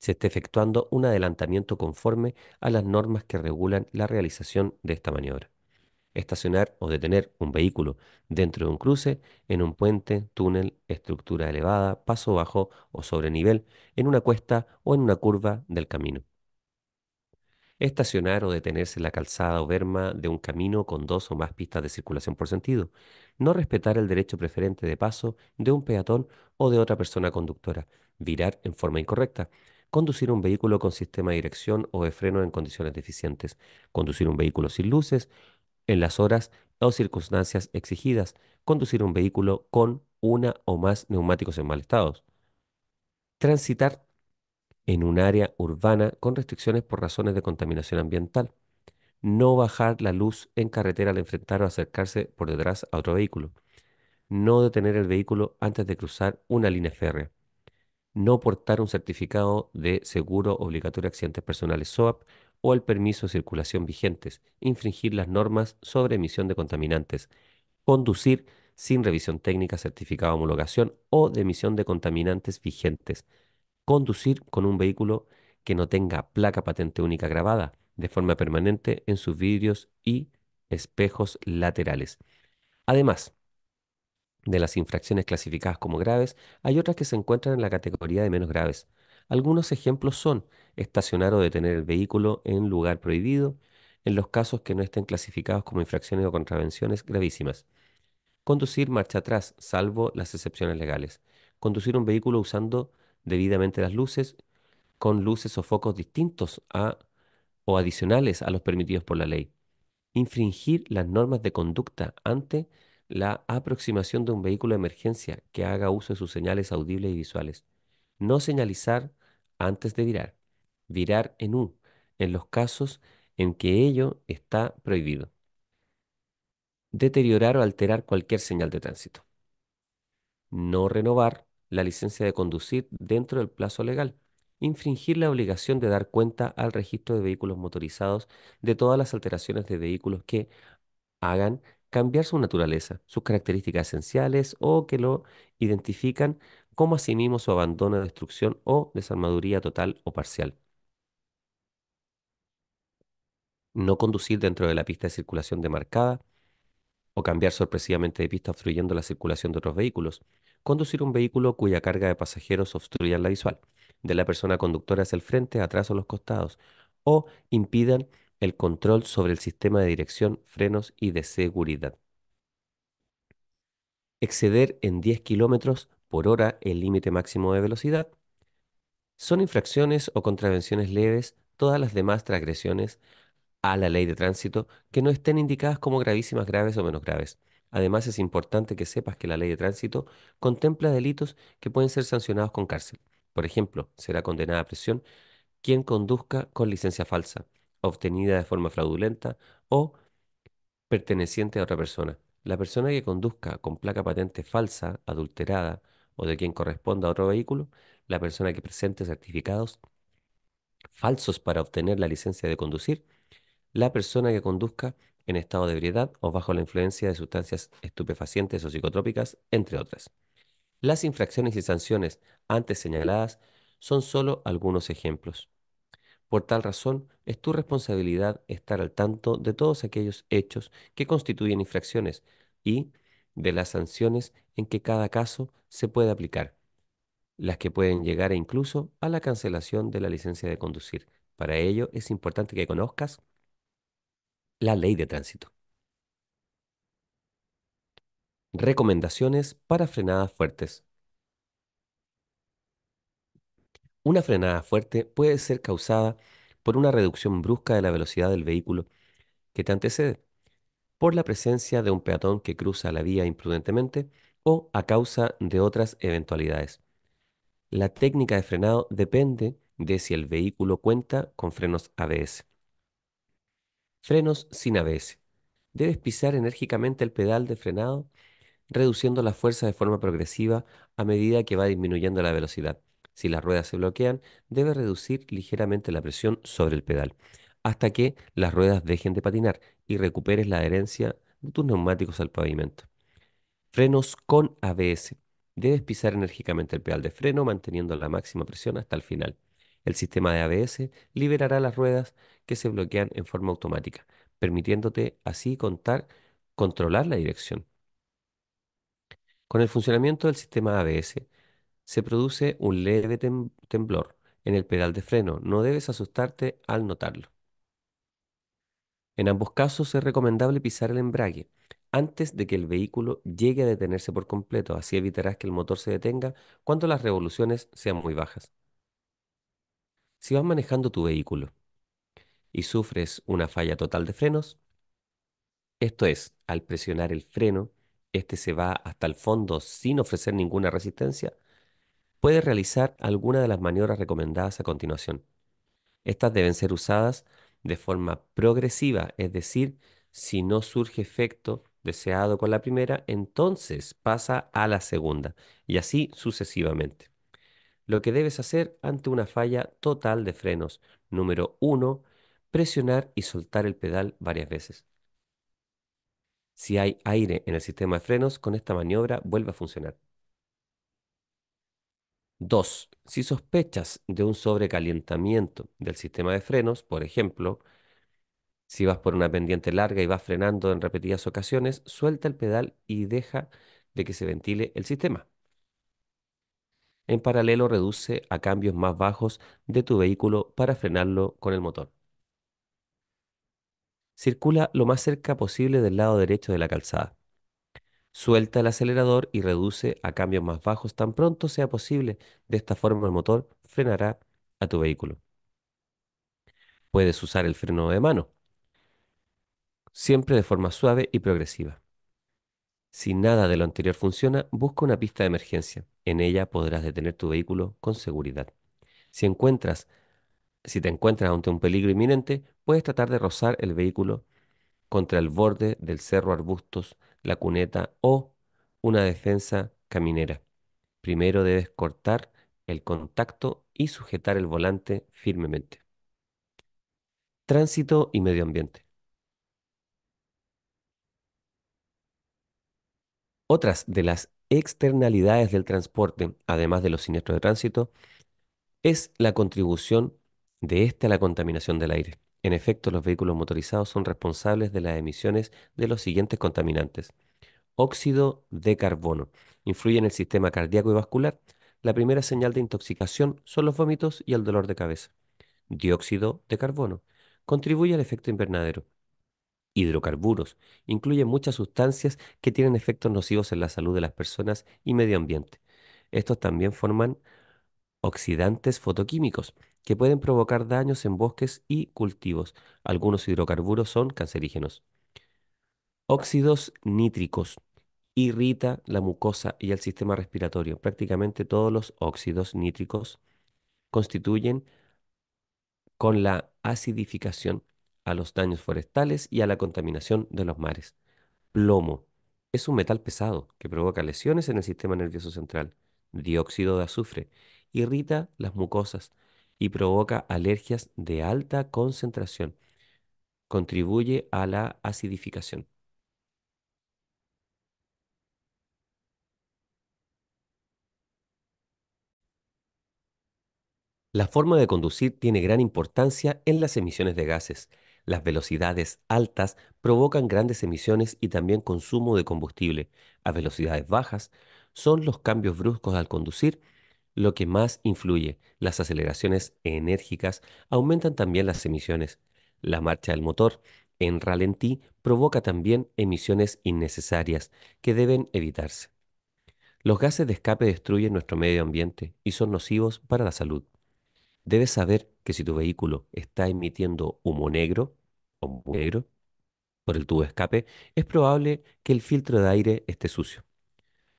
se esté efectuando un adelantamiento conforme a las normas que regulan la realización de esta maniobra. Estacionar o detener un vehículo dentro de un cruce, en un puente, túnel, estructura elevada, paso bajo o sobre nivel, en una cuesta o en una curva del camino. Estacionar o detenerse en la calzada o berma de un camino con dos o más pistas de circulación por sentido. No respetar el derecho preferente de paso de un peatón o de otra persona conductora. Virar en forma incorrecta conducir un vehículo con sistema de dirección o de freno en condiciones deficientes, conducir un vehículo sin luces, en las horas o circunstancias exigidas, conducir un vehículo con una o más neumáticos en mal estado, transitar en un área urbana con restricciones por razones de contaminación ambiental, no bajar la luz en carretera al enfrentar o acercarse por detrás a otro vehículo, no detener el vehículo antes de cruzar una línea férrea, no portar un certificado de seguro obligatorio de accidentes personales SOAP o el permiso de circulación vigentes, infringir las normas sobre emisión de contaminantes, conducir sin revisión técnica, certificado de homologación o de emisión de contaminantes vigentes, conducir con un vehículo que no tenga placa patente única grabada de forma permanente en sus vidrios y espejos laterales. Además, de las infracciones clasificadas como graves, hay otras que se encuentran en la categoría de menos graves. Algunos ejemplos son estacionar o detener el vehículo en lugar prohibido, en los casos que no estén clasificados como infracciones o contravenciones gravísimas. Conducir marcha atrás, salvo las excepciones legales. Conducir un vehículo usando debidamente las luces, con luces o focos distintos a o adicionales a los permitidos por la ley. Infringir las normas de conducta ante la aproximación de un vehículo de emergencia que haga uso de sus señales audibles y visuales. No señalizar antes de virar. Virar en U, en los casos en que ello está prohibido. Deteriorar o alterar cualquier señal de tránsito. No renovar la licencia de conducir dentro del plazo legal. Infringir la obligación de dar cuenta al registro de vehículos motorizados de todas las alteraciones de vehículos que hagan cambiar su naturaleza, sus características esenciales o que lo identifican como asimismo su abandono, destrucción o desarmaduría total o parcial. No conducir dentro de la pista de circulación demarcada o cambiar sorpresivamente de pista obstruyendo la circulación de otros vehículos. Conducir un vehículo cuya carga de pasajeros obstruya la visual de la persona conductora hacia el frente, atrás o los costados o impidan el control sobre el sistema de dirección, frenos y de seguridad. Exceder en 10 km por hora el límite máximo de velocidad. Son infracciones o contravenciones leves todas las demás transgresiones a la ley de tránsito que no estén indicadas como gravísimas, graves o menos graves. Además, es importante que sepas que la ley de tránsito contempla delitos que pueden ser sancionados con cárcel. Por ejemplo, será condenada a prisión quien conduzca con licencia falsa, obtenida de forma fraudulenta o perteneciente a otra persona. La persona que conduzca con placa patente falsa, adulterada o de quien corresponda a otro vehículo, la persona que presente certificados falsos para obtener la licencia de conducir, la persona que conduzca en estado de ebriedad o bajo la influencia de sustancias estupefacientes o psicotrópicas, entre otras. Las infracciones y sanciones antes señaladas son solo algunos ejemplos. Por tal razón, es tu responsabilidad estar al tanto de todos aquellos hechos que constituyen infracciones y de las sanciones en que cada caso se puede aplicar, las que pueden llegar incluso a la cancelación de la licencia de conducir. Para ello es importante que conozcas la ley de tránsito. Recomendaciones para frenadas fuertes. Una frenada fuerte puede ser causada por una reducción brusca de la velocidad del vehículo que te antecede, por la presencia de un peatón que cruza la vía imprudentemente o a causa de otras eventualidades. La técnica de frenado depende de si el vehículo cuenta con frenos ABS. Frenos sin ABS. Debes pisar enérgicamente el pedal de frenado, reduciendo la fuerza de forma progresiva a medida que va disminuyendo la velocidad. Si las ruedas se bloquean, debes reducir ligeramente la presión sobre el pedal hasta que las ruedas dejen de patinar y recuperes la adherencia de tus neumáticos al pavimento. Frenos con ABS. Debes pisar enérgicamente el pedal de freno manteniendo la máxima presión hasta el final. El sistema de ABS liberará las ruedas que se bloquean en forma automática, permitiéndote así contar, controlar la dirección. Con el funcionamiento del sistema ABS, se produce un leve temblor en el pedal de freno. No debes asustarte al notarlo. En ambos casos es recomendable pisar el embrague antes de que el vehículo llegue a detenerse por completo. Así evitarás que el motor se detenga cuando las revoluciones sean muy bajas. Si vas manejando tu vehículo y sufres una falla total de frenos, esto es, al presionar el freno, este se va hasta el fondo sin ofrecer ninguna resistencia, puedes realizar alguna de las maniobras recomendadas a continuación. Estas deben ser usadas de forma progresiva, es decir, si no surge efecto deseado con la primera, entonces pasa a la segunda, y así sucesivamente. Lo que debes hacer ante una falla total de frenos. Número 1. Presionar y soltar el pedal varias veces. Si hay aire en el sistema de frenos, con esta maniobra vuelve a funcionar. 2. si sospechas de un sobrecalentamiento del sistema de frenos, por ejemplo, si vas por una pendiente larga y vas frenando en repetidas ocasiones, suelta el pedal y deja de que se ventile el sistema. En paralelo, reduce a cambios más bajos de tu vehículo para frenarlo con el motor. Circula lo más cerca posible del lado derecho de la calzada. Suelta el acelerador y reduce a cambios más bajos tan pronto sea posible. De esta forma el motor frenará a tu vehículo. Puedes usar el freno de mano, siempre de forma suave y progresiva. Si nada de lo anterior funciona, busca una pista de emergencia. En ella podrás detener tu vehículo con seguridad. Si encuentras, si te encuentras ante un peligro inminente, puedes tratar de rozar el vehículo contra el borde del cerro arbustos la cuneta o una defensa caminera. Primero debes cortar el contacto y sujetar el volante firmemente. Tránsito y medio ambiente. Otras de las externalidades del transporte, además de los siniestros de tránsito, es la contribución de este a la contaminación del aire. En efecto, los vehículos motorizados son responsables de las emisiones de los siguientes contaminantes. Óxido de carbono. Influye en el sistema cardíaco y vascular. La primera señal de intoxicación son los vómitos y el dolor de cabeza. Dióxido de carbono. Contribuye al efecto invernadero. Hidrocarburos. Incluye muchas sustancias que tienen efectos nocivos en la salud de las personas y medio ambiente. Estos también forman oxidantes fotoquímicos que pueden provocar daños en bosques y cultivos. Algunos hidrocarburos son cancerígenos. Óxidos nítricos. Irrita la mucosa y el sistema respiratorio. Prácticamente todos los óxidos nítricos constituyen con la acidificación a los daños forestales y a la contaminación de los mares. Plomo es un metal pesado que provoca lesiones en el sistema nervioso central. Dióxido de azufre irrita las mucosas, y provoca alergias de alta concentración. Contribuye a la acidificación. La forma de conducir tiene gran importancia en las emisiones de gases. Las velocidades altas provocan grandes emisiones y también consumo de combustible. A velocidades bajas son los cambios bruscos al conducir lo que más influye. Las aceleraciones enérgicas aumentan también las emisiones. La marcha del motor en ralentí provoca también emisiones innecesarias que deben evitarse. Los gases de escape destruyen nuestro medio ambiente y son nocivos para la salud. Debes saber que si tu vehículo está emitiendo humo negro, humo negro por el tubo de escape, es probable que el filtro de aire esté sucio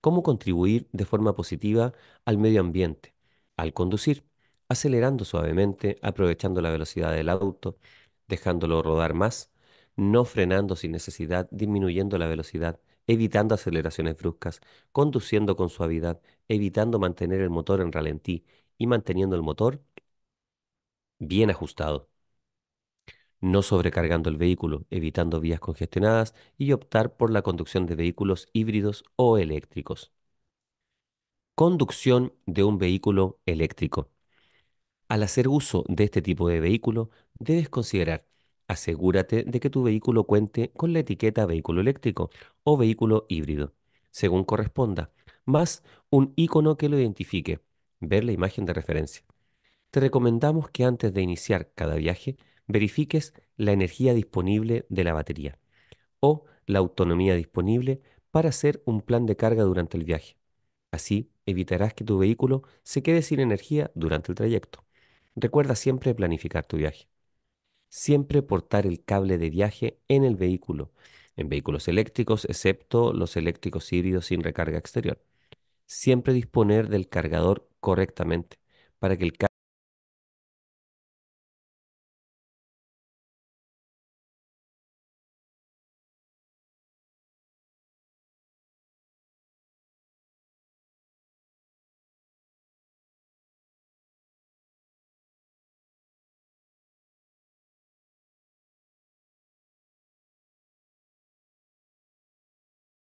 cómo contribuir de forma positiva al medio ambiente, al conducir, acelerando suavemente, aprovechando la velocidad del auto, dejándolo rodar más, no frenando sin necesidad, disminuyendo la velocidad, evitando aceleraciones bruscas, conduciendo con suavidad, evitando mantener el motor en ralentí y manteniendo el motor bien ajustado no sobrecargando el vehículo, evitando vías congestionadas y optar por la conducción de vehículos híbridos o eléctricos. Conducción de un vehículo eléctrico. Al hacer uso de este tipo de vehículo, debes considerar, asegúrate de que tu vehículo cuente con la etiqueta vehículo eléctrico o vehículo híbrido, según corresponda, más un icono que lo identifique, ver la imagen de referencia. Te recomendamos que antes de iniciar cada viaje verifiques la energía disponible de la batería o la autonomía disponible para hacer un plan de carga durante el viaje. Así evitarás que tu vehículo se quede sin energía durante el trayecto. Recuerda siempre planificar tu viaje. Siempre portar el cable de viaje en el vehículo, en vehículos eléctricos, excepto los eléctricos híbridos sin recarga exterior. Siempre disponer del cargador correctamente para que el cable